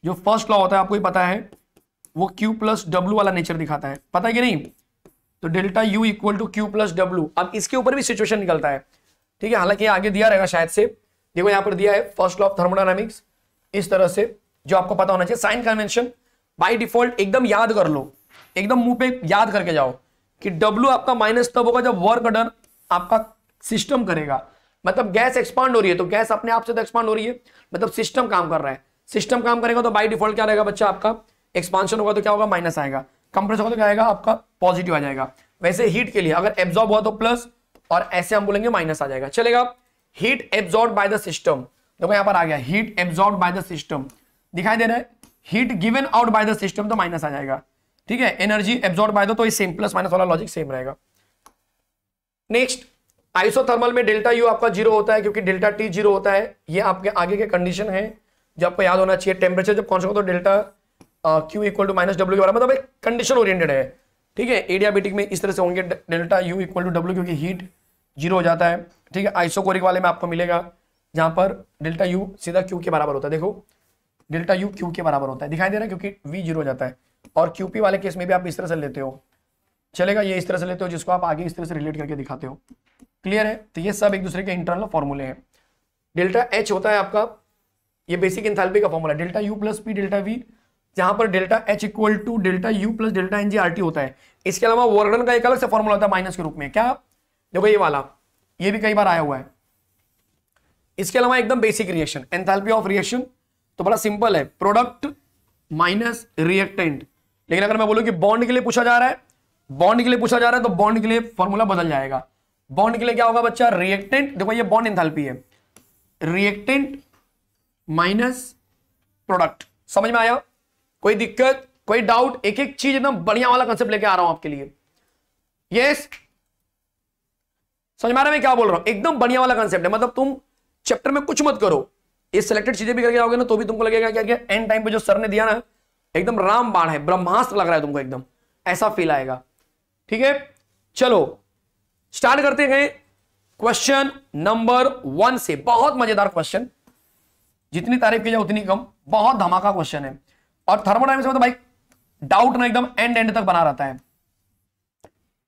जो फर्स्ट लॉ होता है आपको ही पता है वो Q प्लस डब्ल्यू वाला नेचर दिखाता है पता है कि नहीं तो delta U equal to Q plus W अब इसके ऊपर भी सिचुएशन निकलता है ठीक है हालांकि आगे दिया रहेगा शायद से देखो यहां पर दिया है फर्स्ट लॉ ऑफ थर्मोडाइनमिक्स इस तरह से जो आपको पता होना चाहिए साइन कन्वेंशन बाई डिफॉल्ट एकदम याद कर लो एकदम मुंह पे याद करके जाओ कि W आपका माइनस तब होगा जब वर्क डन आपका सिस्टम करेगा मतलब गैस एक्सपांड हो रही है तो गैस अपने आप से तो एक्सपांड हो रही है मतलब सिस्टम काम कर रहा है सिस्टम काम करेगा तो बाई डिफॉल्ट क्या रहेगा बच्चा आपका एक्सपांशन होगा तो क्या होगा माइनस आएगा कंप्रेस होगा तो क्या आएगा आपका पॉजिटिव आ जाएगा वैसे हीट के लिए अगर एब्जॉर्ब हुआ तो प्लस और ऐसे हम बोलेंगे माइनस आ जाएगा चलेगा heat absorb by the system देखो यहां पर आ गया heat absorb by the system दिखाई दे रहा है heat given out by the system तो माइनस आ जाएगा ठीक है एनर्जी एब्जॉर्ब बाय द तो ये सेम प्लस माइनस वाला लॉजिक सेम रहेगा नेक्स्ट आइसोथर्मल में डेल्टा यू आपका जीरो होता है क्योंकि डेल्टा टी जीरो होता है ये आपके आगे के कंडीशन है जो आपको याद होना चाहिए टेम्परेचर जब कौन सा तो delta Q equal to minus W के बराबर मतलब कंडीशन ओरिएंटेड है ठीक है एडियाबेटिक में इस तरह से होंगे delta U equal to W क्योंकि हीट जीरो हो जाता है ठीक है आइसोकोरिक वाले में आपको मिलेगा जहां पर डेल्टा यू सीधा क्यू के बराबर होता है देखो डेल्टा यू क्यू के बराबर होता है दिखाई दे रहा है क्योंकि वी जीरो हो जाता है और क्यूपी वाले केस में भी आप इस तरह से लेते हो चलेगा ये इस तरह से लेते हो जिसको आप आगे इस तरह से रिलेट करके दिखाते हो क्लियर है तो ये सब एक दूसरे के इंटरनल फॉर्मूले हैं डेल्टा एच होता है आपका ये बेसिक इंथेल्पी का formula delta U plus P delta V जहां पर delta H equal to delta U plus delta N G R T होता है इसके अलावा वर्गन का एक अलग से फॉर्मूला होता है माइनस के रूप में क्या देखो ये वाला ये भी कई बार आया हुआ है इसके अलावा एकदम basic reaction enthalpy of reaction तो बड़ा सिंपल है प्रोडक्ट माइनस रिएक्टेंट लेकिन अगर मैं बोलूं कि बॉन्ड के लिए पूछा जा रहा है बॉन्ड के लिए पूछा जा रहा है तो बॉन्ड के लिए फॉर्मूला बदल जाएगा बॉन्ड के लिए क्या होगा बच्चा रिएक्टेंट देखो ये बॉन्ड एंथैल्पी है रिएक्टेंट माइनस प्रोडक्ट समझ में आया कोई दिक्कत कोई डाउट एक एक चीज एकदम बढ़िया वाला कंसेप्ट लेके आ रहा हूं आपके लिए यस yes, समझ में आ रहा है मैं क्या बोल रहा हूं एकदम बढ़िया वाला कंसेप्ट है मतलब तुम चैप्टर में कुछ मत करो ये सिलेक्टेड चीजें भी करके आओगे ना तो भी तुमको लगेगा क्या क्या एंड टाइम पे जो सर ने दिया ना एकदम राम बाण है ब्रह्मास्त्र लग रहा है तुमको एकदम ऐसा फील आएगा ठीक है चलो स्टार्ट करते हैं क्वेश्चन नंबर वन से बहुत मजेदार क्वेश्चन जितनी तारीफ की जाए उतनी कम बहुत धमाका क्वेश्चन है और थर्मोडाइनमिक्स में तो भाई डाउट ना एकदम एंड एंड तक बना रहता है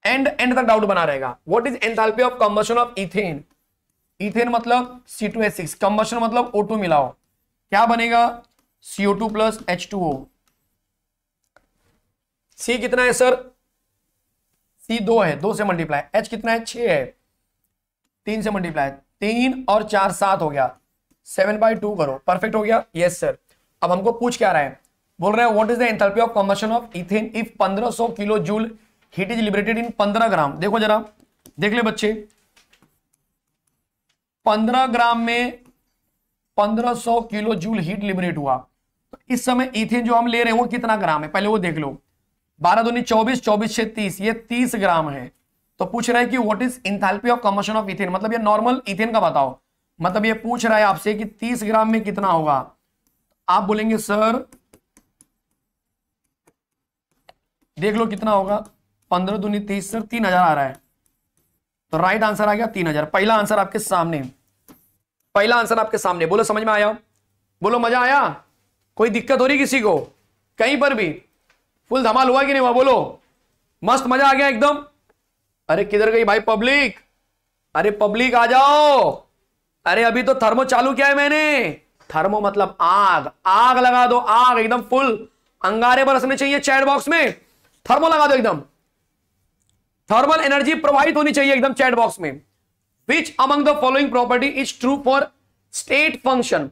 एंड एंड तक डाउट बना रहेगा what is enthalpy of combustion of ethane ethane मतलब C two H six combustion मतलब ओ टू मिलाओ क्या बनेगा CO two plus H two O C कितना है सर सी दो है दो से मल्टीप्लाई एच कितना है छ है तीन से मल्टीप्लाई तीन और चार सात हो गया सेवन बाई टू करो परफेक्ट हो गया यस सर अब हमको पूछ क्या रहा है बोल रहे हैं what is the enthalpy of combustion of ethane if 1500 kilo joule heat is liberated in पंद्रह ग्राम देखो जरा देख ले बच्चे पंद्रह ग्राम में पंद्रह सौ किलो जूल हीट लिबरेट हुआ तो इस समय इथेन जो हम ले रहे हैं वो कितना ग्राम है पहले वो देख लो बारह दूनी चौबीस चौबीस छह तीस ये तीस ग्राम है तो पूछ रहा है कि what is enthalpy of combustion of ethane मतलब ये नॉर्मल इथेन का बताओ मतलब ये पूछ रहा है आपसे कि 30 ग्राम में कितना होगा आप बोलेंगे सर देख लो कितना होगा पंद्रह दूनी तीस सर तीन हजार आ रहा है तो राइट आंसर आ गया तीन हजार पहला आंसर आपके सामने पहला आंसर आपके सामने बोलो समझ में आया बोलो मजा आया कोई दिक्कत हो रही किसी को कहीं पर भी फुल धमाल हुआ कि नहीं हुआ बोलो मस्त मजा आ गया एकदम अरे किधर गई भाई पब्लिक अरे पब्लिक आ जाओ अरे अभी तो थर्मो चालू किया है मैंने थर्मो मतलब आग आग लगा दो आग एकदम फुल अंगारे बरसने चाहिए चैट बॉक्स में थर्मो लगा दो एकदम थर्मल एनर्जी प्रवाहित होनी चाहिए एकदम चैट बॉक्स में which among the following property is true for state function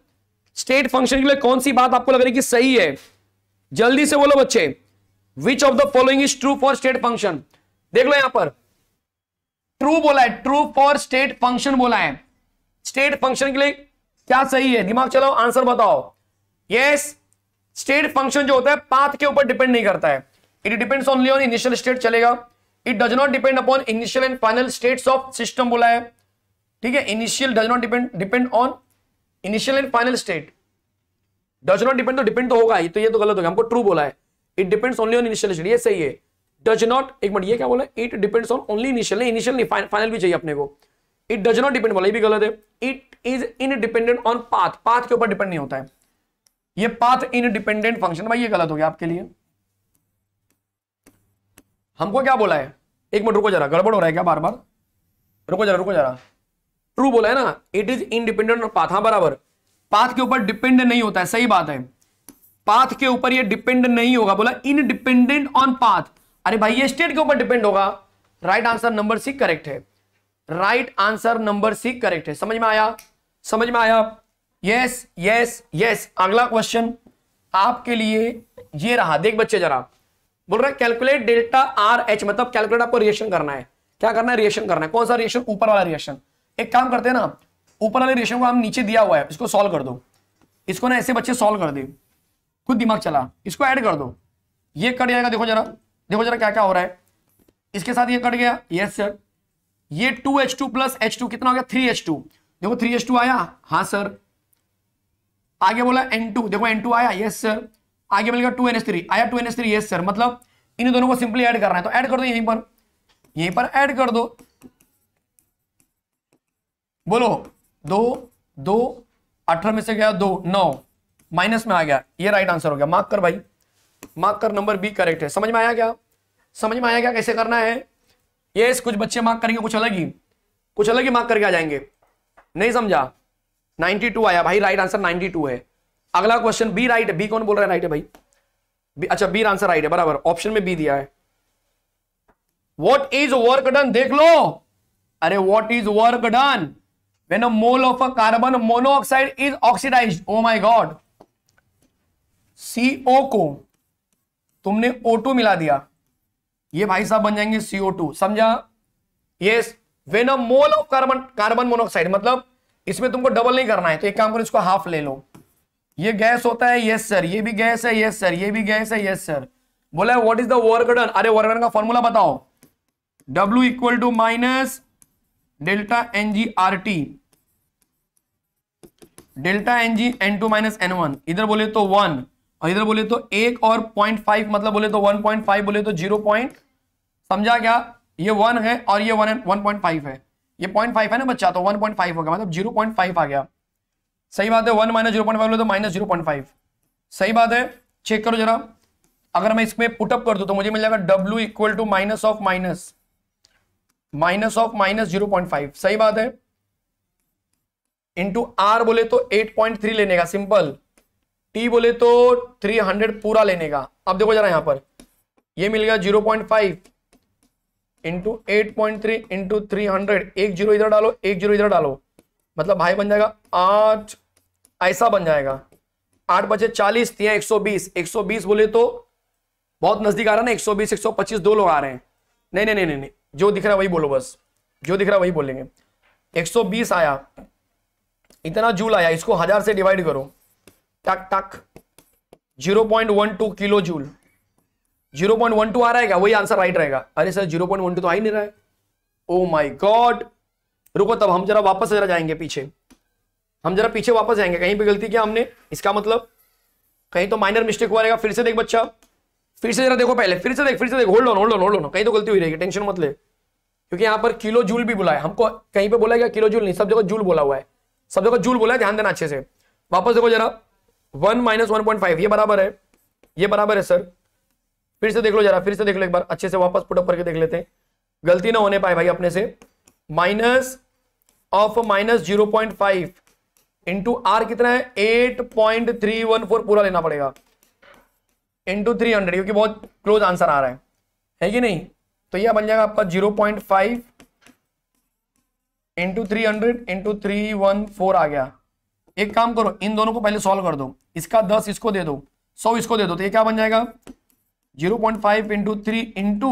state function के लिए कौन सी बात आपको लग रही कि सही है जल्दी से बोलो बच्चे which of the following is true for state function देख लो यहां पर ट्रू बोला है ट्रू फॉर स्टेट फंक्शन बोला है स्टेट फंक्शन के लिए क्या सही है दिमाग चलाओ आंसर बताओ यस स्टेट फंक्शन जो होता है पाथ के ऊपर डिपेंड नहीं करता है it depends only on initial state चलेगा it does not depend upon initial and final states of system बोला है ठीक है initial does not depend depend on initial and final state does not depend तो depend तो होगा ही तो ये तो गलत होगा हमको ट्रू बोला है it depends only on initial state ये सही है डज नॉट एक मिनट ये क्या बोला it depends on only initial initial नहीं फाइनल भी चाहिए अपने को इट डज नॉट डिपेंड बोला ये भी गलत है it is independent on path path के ऊपर डिपेंड नहीं होता है ये पाथ इनडिपेंडेंट फंक्शन भाई ये गलत हो गया आपके लिए हमको क्या बोला है एक मिनट रुको जरा गड़बड़ हो रहा है क्या बार बार रुको जरा रुको जरा ट्रू बोला है ना इट इज इनडिपेंडेंट और पाथ हाँ बराबर पाथ के ऊपर डिपेंड नहीं होता है सही बात है पाथ के ऊपर ये डिपेंड नहीं होगा बोला इनडिपेंडेंट ऑन पाथ अरे भाई ये स्टेट के ऊपर डिपेंड होगा right answer number C correct है right answer number C correct है समझ में आया समझ में आया यस यस यस अगला क्वेश्चन आपके लिए ये रहा देख बच्चे जरा बोल रहा है कैलकुलेट डेल्टा आर एच मतलब कैलकुलेट आपको रिएक्शन करना है क्या करना है रिएक्शन करना है कौन सा रिएक्शन ऊपर वाला रिएक्शन एक काम करते हैं ना ऊपर वाले रिएक्शन को हम नीचे दिया हुआ है इसको सॉल्व कर दो इसको ना ऐसे बच्चे सॉल्व कर दे खुद दिमाग चला इसको ऐड कर दो ये कट जाएगा देखो जरा देखो जरा क्या क्या हो रहा है इसके साथ ये कट गया यस सर ये two H two plus H two कितना हो गया थ्री एच टू देखो थ्री एच टू आया हाँ सर आगे बोला एन टू देखो एन टू आया यस सर आगे मिलेगा टू एन एस थ्री आया two N S three yes sir मतलब इन दोनों को सिंपली ऐड करना है तो ऐड कर दो यहीं पर यहीं पर ऐड कर दो बोलो दो दो अठारह में से गया दो नौ माइनस में आ गया ये राइट आंसर हो गया मार्क कर भाई मार्क कर नंबर बी करेक्ट है समझ में आया क्या समझ में आया क्या कैसे करना है ये yes, कुछ बच्चे मार्क करेंगे कुछ अलग ही कुछ अलग ही मार्क करके आ जाएंगे नहीं समझा 92 आया भाई राइट आंसर 92 है अगला क्वेश्चन बी राइट है बी कौन बोल रहा है राइट है भाई बी, अच्छा बी आंसर राइट है बराबर ऑप्शन में बी दिया है वॉट इज वर्क डन देख लो अरे what is work done when a mole of a carbon monoxide is oxidize oh my God CO को तुमने ओ टू मिला दिया ये भाई साहब बन जाएंगे सीओ टू समझा ये when a mole of carbon carbon monoxide मतलब इसमें तुमको डबल नहीं करना है तो एक काम करो इसको हाफ ले लो ये गैस होता है यस सर ये भी गैस है यस सर ये भी गैस है यस सर बोला है व्हाट इज द वर्कडन अरे वर्कडन का फॉर्मूला बताओ W equal to minus delta N G R T delta N G N two minus N one इधर बोले तो वन और इधर बोले तो एक और पॉइंट फाइव मतलब बोले तो वन पॉइंट फाइव बोले तो जीरो पॉइंट समझा क्या ये वन है और ये वन वन पॉइंट फाइव है ये पॉइंट फाइव है ना बच्चा तो वन पॉइंट फाइव हो गया मतलब जीरो पॉइंट फाइव आ गया सही बात है one minus zero point five तो माइनस जीरो पॉइंट फाइव सही बात है चेक करो जरा अगर मैं इसमें पुटअप कर दू तो मुझे मिल जाएगा W equal to minus of minus minus of minus zero point five सही बात है इंटू आर बोले तो एट पॉइंट थ्री लेने का सिंपल टी बोले तो थ्री हंड्रेड पूरा लेने का अब देखो जरा यहां पर ये मिल गया zero point five into eight point three into three hundred एक जीरो इधर डालो एक जीरो इधर डालो मतलब भाई बन जाएगा आठ ऐसा बन जाएगा आठ बजे चालीस थी एक सौ बीस एक सौ बीस बोले तो बहुत नजदीक आ रहा ना एक सौ बीस एक सौ पच्चीस दो लोग आ रहे हैं नहीं नहीं नहीं नहीं जो दिख रहा है वही बोलो बस जो दिख रहा है वही बोलेंगे एक सौ बीस आया इतना जूल आया इसको हजार से डिवाइड करो टक टक zero point one two kilo joule zero point one two आ रहा है क्या वही आंसर राइट रहेगा अरे sir zero point one two तो आ ही नहीं रहा है ओ माई गॉड रुको तब हम जरा वापस जरा जाएंगे पीछे हम जरा पीछे वापस जाएंगे कहीं पे गलती किया हमने इसका मतलब कहीं तो माइनर मिस्टेक हुआ रहेगा फिर से देख बच्चा फिर से जरा देखो पहले फिर से देख फिर से देख hold on hold on hold on कहीं तो गलती हुई रहेगी टेंशन मत ले क्योंकि यहाँ पर किलो जूल भी बुलाया हमको कहीं पे बोला गया किलो जूल नहीं सब जगह जूल बोला हुआ है सब जगह जूल बोला है ध्यान देना अच्छे से वापस देखो जरा one minus one point five ये बराबर है ये बराबर है सर फिर से देख लो जरा फिर से देख लो एक बार अच्छे से वापस पुटअप करके देख लेते हैं गलती ना होने पाए भाई अपने से minus of minus zero point five into R कितना है eight point three one four पूरा लेना पड़ेगा इंटू थ्री हंड्रेड क्योंकि बहुत क्लोज आंसर आ रहा है है कि नहीं तो यह बन जाएगा आपका zero point five into three hundred into three one four आ गया एक काम करो इन दोनों को पहले सॉल्व कर दो इसका दस इसको दे दो सौ इसको दे दो तो ये क्या बन जाएगा zero point five into three into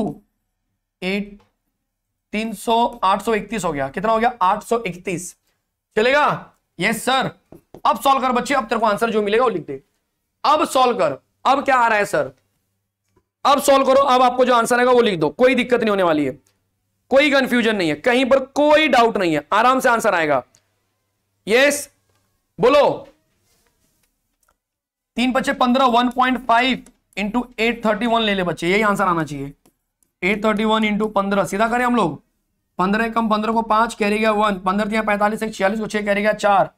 eight तीन सौ आठ सौ इकतीस हो गया कितना हो गया आठ सौ इकतीस चलेगा यस सर अब सॉल्व कर बच्चे अब तेरे को आंसर जो मिलेगा वो लिख दे अब सॉल्व कर अब क्या आ रहा है सर अब सॉल्व करो अब आपको जो आंसर आएगा वो लिख दो कोई दिक्कत नहीं होने वाली है कोई कंफ्यूजन नहीं है कहीं पर कोई डाउट नहीं है आराम से आंसर आएगा यस बोलो तीन बच्चे पंद्रह one point five into eight thirty one ले ले बच्चे यही आंसर आना चाहिए एट थर्टी वन इंटू पंद्रह सीधा करें हम लोग पंद्रह कम पंद्रह को पांच कैरी गया वन पंद्रह यहाँ पैंतालीस एक छियालीस को छह कैरी गया चार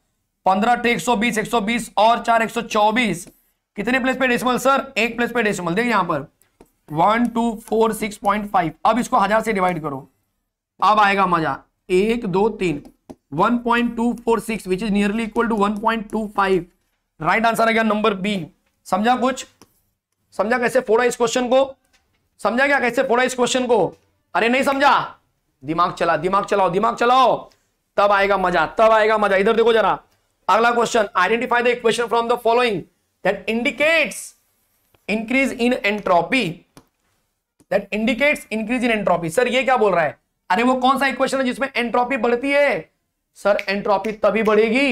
पंद्रह टे एक सौ बीस एक सौ बीस और चार एक सौ चौबीस कितने प्लेस पे डेसिमल सर एक प्लेस पे डेसिमल देखिए यहां पर one two four six point five अब इसको हजार से डिवाइड करो अब आएगा मजा एक दो तीन one point two four six which is nearly equal to one point two five right answer आ गया नंबर बी समझा कुछ समझा कैसे फोड़ा इस क्वेश्चन को समझा क्या कैसे फोड़ा इस क्वेश्चन को अरे नहीं समझा दिमाग चला दिमाग चलाओ दिमाग चलाओ तब आएगा मजा तब आएगा मजा इधर देखो जरा अगला question identify the equation from the following that indicates increase in entropy that indicates increase in entropy sir ये क्या बोल रहा है अरे वो कौन सा इक्वेशन है जिसमें एंट्रोपी बढ़ती है सर एंट्रोपी तभी बढ़ेगी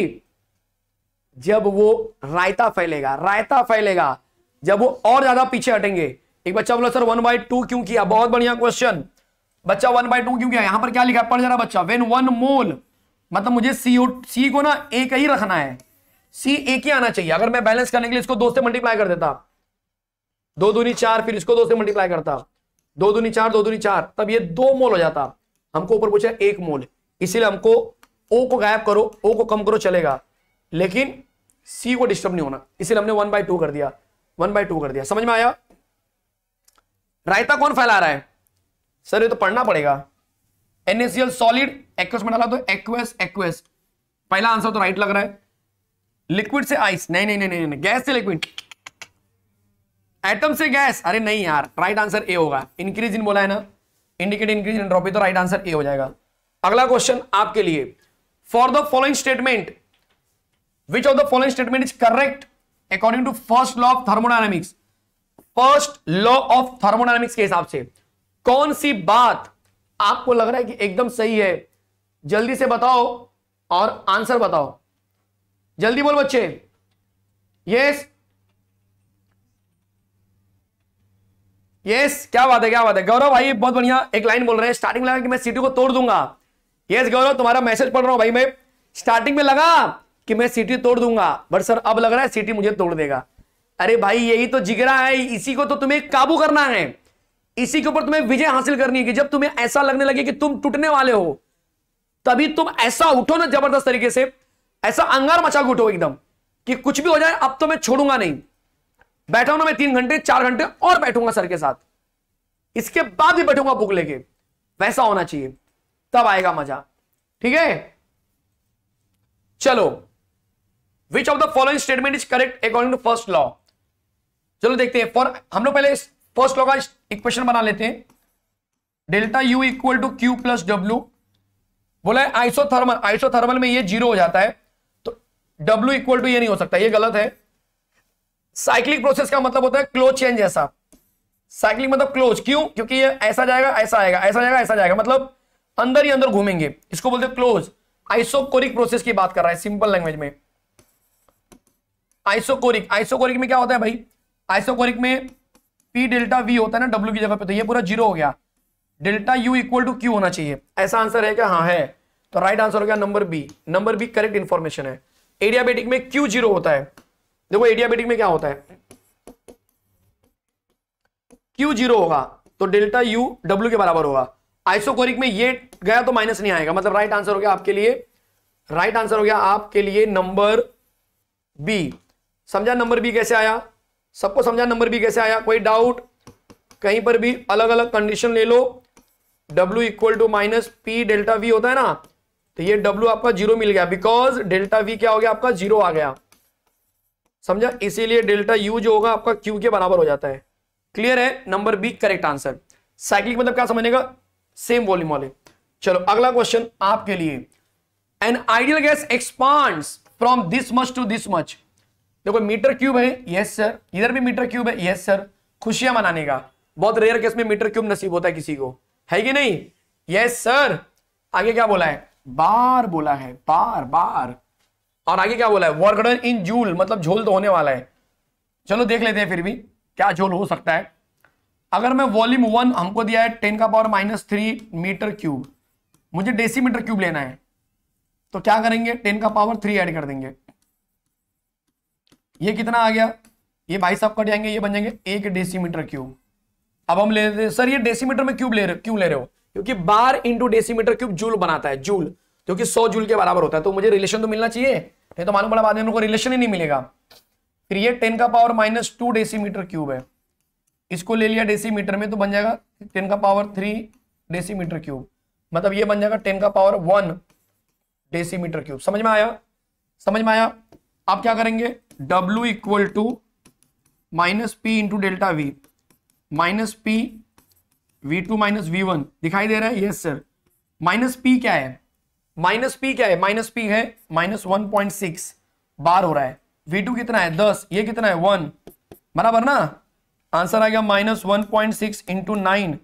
जब वो रायता फैलेगा रायता फैलेगा जब वो और ज्यादा पीछे हटेंगे एक बच्चा बोला सर वन बाई टू क्यों किया बहुत बढ़िया क्वेश्चन बच्चा वन बाई टू क्यों किया यहां पर क्या लिखा पढ़ जरा बच्चा वेन वन मोल मतलब मुझे सीओ सी को ना एक ही रखना है सी एक ही आना चाहिए अगर मैं बैलेंस करने के लिए इसको दो से मल्टीप्लाई कर देता दो दूनी चार फिर इसको दो से मल्टीप्लाई करता दो दूनी चार दो दूनी चार तब ये दो मोल हो जाता हमको ऊपर पूछा एक मोल इसीलिए हमको ओ को गायब करो ओ को कम करो चलेगा लेकिन सी को डिस्टर्ब नहीं होना इसीलिए हमने वन बाई टू कर दिया वन बाई टू कर दिया समझ में आया रायता कौन फैला रहा है सर ये तो पढ़ना पड़ेगा एनएसएल सॉलिड एक्वेस में डाला तो एक्वेस एक्वेस पहला आंसर तो राइट लग रहा है लिक्विड से आइस नहीं नहीं नहीं नहीं, नहीं। गैस से लिक्विड एटम से गैस अरे नहीं यार राइट आंसर ए होगा इंक्रीज इन बोला है ना इंडिकेट इंक्रीज इन ड्रॉपी तो राइट आंसर ए हो जाएगा अगला क्वेश्चन आपके लिए for the following statement which of the following statement is correct according to first law of thermodynamics first law of thermodynamics के हिसाब से कौन सी बात आपको लग रहा है कि एकदम सही है जल्दी से बताओ और आंसर बताओ जल्दी बोल बच्चे यस यस क्या बात है क्या बात है गौरव भाई बहुत बढ़िया एक लाइन बोल रहे हैं स्टार्टिंग में लगा कि मैं सिटी को तोड़ दूंगा यस गौरव तुम्हारा मैसेज पढ़ रहा हूं भाई मैं स्टार्टिंग में लगा कि मैं सिटी तोड़ दूंगा बट सर अब लग रहा है सिटी मुझे तोड़ देगा अरे भाई यही तो जिगरा है इसी को तो तुम्हें काबू करना है इसी के ऊपर तुम्हें विजय हासिल करनी है कि जब तुम्हें ऐसा लगने लगे कि तुम टूटने वाले हो तभी तुम ऐसा उठो ना जबरदस्त तरीके से ऐसा अंगार मचा के उठो एकदम कि कुछ भी हो जाए अब तो मैं छोड़ूंगा नहीं बैठा ना मैं तीन घंटे चार घंटे और बैठूंगा सर के साथ इसके बाद भी बैठूंगा बुक लेके वैसा होना चाहिए तब आएगा मजा ठीक है चलो which of the following statement is correct according to first law चलो देखते हैं फॉर हम लोग पहले फर्स्ट लॉ इक्वेशन बना लेते हैं delta U equal to Q plus W बोला है आइसोथर्मल आइसोथर्मल में ये जीरो हो जाता है तो डब्ल्यू इक्वल टू ये नहीं हो सकता ये गलत है साइक्लिक प्रोसेस का मतलब होता है क्लोज चेंज ऐसा साइक्लिक मतलब क्लोज क्यों क्योंकि ये ऐसा जाएगा ऐसा आएगा ऐसा जाएगा ऐसा जाएगा मतलब अंदर ही अंदर घूमेंगे इसको बोलते हैं क्लोज आइसोकोरिक प्रोसेस की बात कर रहा है सिंपल लैंग्वेज में आइसोकोरिक आइसोकोरिक में क्या होता है भाई आइसोकोरिक में P डेल्टा V होता है ना W की जगह पे तो ये पूरा जीरो हो गया delta U equal to Q होना चाहिए ऐसा आंसर है क्या हाँ है तो राइट आंसर हो गया number B number B correct information है एडियाबेटिक में क्यू जीरो होता है देखो एडियाबेटिक में क्या होता है क्यू जीरो होगा तो डेल्टा यू डब्ल्यू के बराबर होगा आइसोकोरिक में ये गया तो माइनस नहीं आएगा मतलब राइट आंसर हो गया आपके लिए राइट आंसर हो गया आपके लिए नंबर बी समझा नंबर बी कैसे आया सबको समझा नंबर बी कैसे आया कोई डाउट कहीं पर भी अलग अलग कंडीशन ले लो W equal to minus P delta V होता है ना तो ये W आपका जीरो मिल गया बिकॉज डेल्टा V क्या हो गया आपका जीरो आ गया समझा इसीलिए डेल्टा U जो होगा आपका Q के बराबर हो जाता है क्लियर है number B correct answer cyclic मतलब क्या समझेगा सेम वॉल्यूम वाले चलो अगला क्वेश्चन आपके लिए an ideal gas expand from this much to this much देखो मीटर क्यूब है यस सर इधर भी मीटर क्यूब है यस सर खुशियां मनाने का बहुत रेयर केस में मीटर क्यूब नसीब होता है किसी को है कि नहीं यस सर आगे क्या बोला है बार बोला है बार बार और आगे क्या बोला है वर्गडन इन जूल मतलब झोल तो होने वाला है चलो देख लेते हैं फिर भी क्या झोल हो सकता है अगर मैं वॉल्यूम वन हमको दिया है टेन का power minus three metre cube मुझे डेसीमीटर क्यूब लेना है तो क्या करेंगे टेन का पावर थ्री एड कर देंगे ये कितना आ गया ये भाई साहब कट जाएंगे ये बन जाएंगे एक डेसीमीटर क्यूब अब हम ले रहे सर ये डेसीमीटर में क्यूब ले रहे क्यों ले रहे हो क्योंकि bar into decimetre cube joule बनाता है जूल क्योंकि सौ जूल के बराबर होता है तो मुझे रिलेशन तो मिलना चाहिए नहीं तो मालूम पड़ा बाद में हमको रिलेशन ही नहीं मिलेगा फिर ये टेन का power minus two decimetre cube है इसको ले लिया डेसीमीटर में तो बन जाएगा टेन का पावर थ्री डेसीमीटर क्यूब मतलब ये बन जाएगा टेन का पावर वन डेसीमीटर क्यूब समझ में आया समझ में आया आप क्या करेंगे W equal to minus P into delta V minus P V two minus V one दिखाई दे रहा है यस सर माइनस पी क्या है माइनस पी क्या है माइनस पी है minus one point six bar हो रहा है वी टू कितना है दस ये कितना है वन बराबर ना आंसर आ गया minus one point six into nine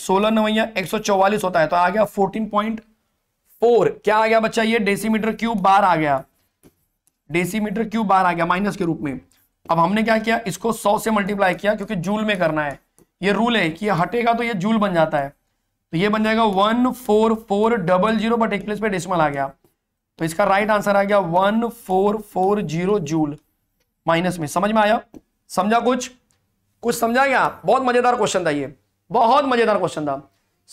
सोलह नवैया एक सौ चौवालीस होता है तो आ गया फोर्टीन पॉइंट फोर क्या आ गया बच्चा ये डेसीमीटर क्यूब बार आ गया डेसीमीटर क्यूब बाहर आ गया माइनस के रूप में अब हमने क्या किया इसको सौ से मल्टीप्लाई किया क्योंकि जूल में करना है ये रूल है कि हटेगा तो ये जूल बन जाता है तो ये बन जाएगा one four four double zero but एक प्लेस पे डेसिमल आ गया तो इसका राइट आंसर आ गया one four four zero joule minus में समझ में आया समझा कुछ कुछ समझा गया बहुत मजेदार क्वेश्चन था ये बहुत मजेदार क्वेश्चन था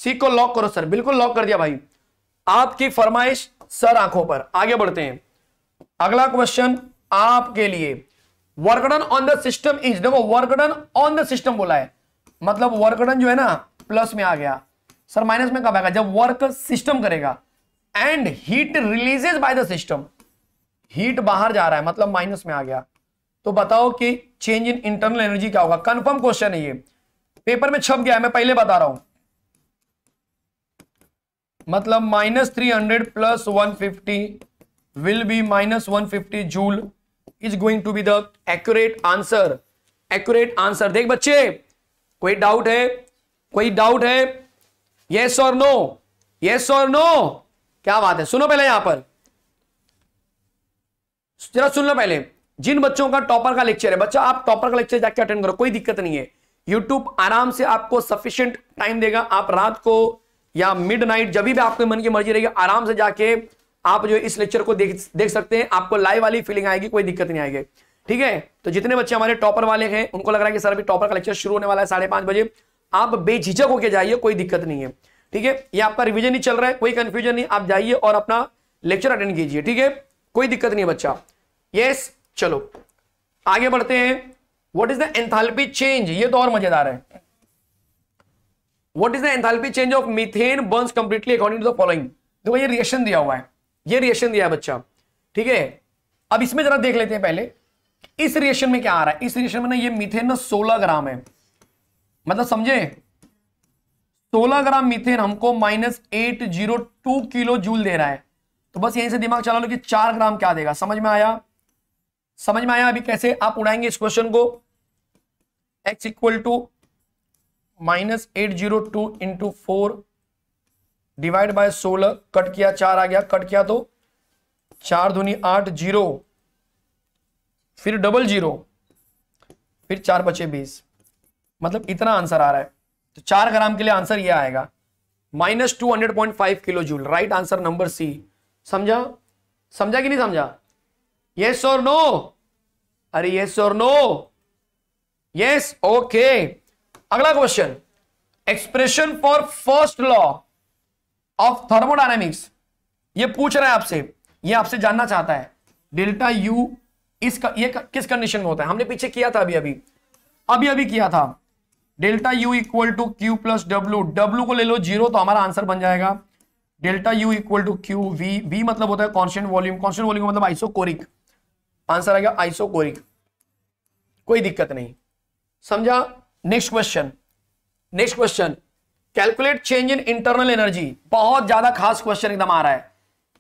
सीख को लॉक करो सर बिल्कुल लॉक कर दिया भाई आपकी फरमाइश सर आंखों पर आगे बढ़ते हैं अगला क्वेश्चन आपके लिए work done on the system is देखो वर्कडन ऑन द सिस्टम बोला है मतलब वर्कडन जो है ना प्लस में आ गया सर माइनस में कब आएगा जब वर्क सिस्टम करेगा and heat releases by the system heat बाहर जा रहा है मतलब माइनस में आ गया तो बताओ कि चेंज इन इंटरनल एनर्जी क्या होगा कंफर्म क्वेश्चन है ये पेपर में छप गया है मैं पहले बता रहा हूं मतलब minus three hundred plus one fifty will be minus 150 joule is going to be the accurate answer. Accurate answer. देख बच्चे कोई डाउट है कोई डाउट है यस और नो यस और नो क्या बात है सुनो पहले यहां पर जरा सुन पहले जिन बच्चों का टॉपर का लेक्चर है बच्चा आप टॉपर का लेक्चर जाके अटेंड करो कोई दिक्कत नहीं है यूट्यूब आराम से आपको सफिशियंट टाइम देगा आप रात को या मिड नाइट जब भी आपके मन की मर्जी रहेगी आराम से जाके आप जो इस लेक्चर को देख देख सकते हैं आपको लाइव वाली फीलिंग आएगी कोई दिक्कत नहीं आएगी ठीक है तो जितने बच्चे हमारे टॉपर वाले हैं उनको लग रहा है कि सर अभी टॉपर का लेक्चर शुरू होने वाला है साढ़े पांच बजे आप बेझिझक होके जाइए कोई दिक्कत नहीं है ठीक है ये आपका रिविजन ही चल रहा है कोई कंफ्यूजन नहीं आप जाइए और अपना लेक्चर अटेंड कीजिए ठीक है कोई दिक्कत नहीं है बच्चा यस चलो आगे बढ़ते हैं what is the enthalpy change ये तो और मजेदार है what is the enthalpy change of methane burn completely according to the following देखो ये रिएक्शन दिया हुआ है ये रिएक्शन दिया है बच्चा ठीक है अब इसमें जरा देख लेते हैं पहले इस रिएक्शन में क्या आ रहा है इस रिएक्शन में ना ये मिथेन सोलह ग्राम है मतलब समझे 16 ग्राम मिथेन हमको minus eight zero two kilo joule दे रहा है तो बस यहीं से दिमाग चला लो कि चार ग्राम क्या देगा समझ में आया समझ में आया अभी कैसे आप उड़ाएंगे इस क्वेश्चन को x equal to minus eight zero two into four divide by सोलह कट किया चार आ गया कट किया तो चार धुनी आठ जीरो फिर डबल जीरो फिर चार बचे बीस मतलब इतना आंसर आ रहा है तो चार ग्राम के लिए आंसर यह आएगा minus two hundred point five kilo joule right answer number C समझा समझा कि नहीं समझा यस और नो अरे यस और नो यस ओके अगला question expression for first law of thermodynamics ये पूछ रहा है आपसे ये आपसे जानना चाहता है डेल्टा यू इस ये किस कंडीशन में होता है हमने पीछे किया था अभी अभी अभी अभी किया था delta U equal to Q plus W W को ले लो जीरो तो हमारा आंसर बन जाएगा delta U equal to Q V V मतलब होता है कॉन्स्टेंट वॉल्यूम कॉन्स्टेंट वॉल्यूम मतलब आइसोकोरिक आंसर आएगा आइसोकोरिक कोई दिक्कत नहीं समझा next question next question calculate change in internal energy बहुत ज्यादा खास क्वेश्चन एकदम आ रहा है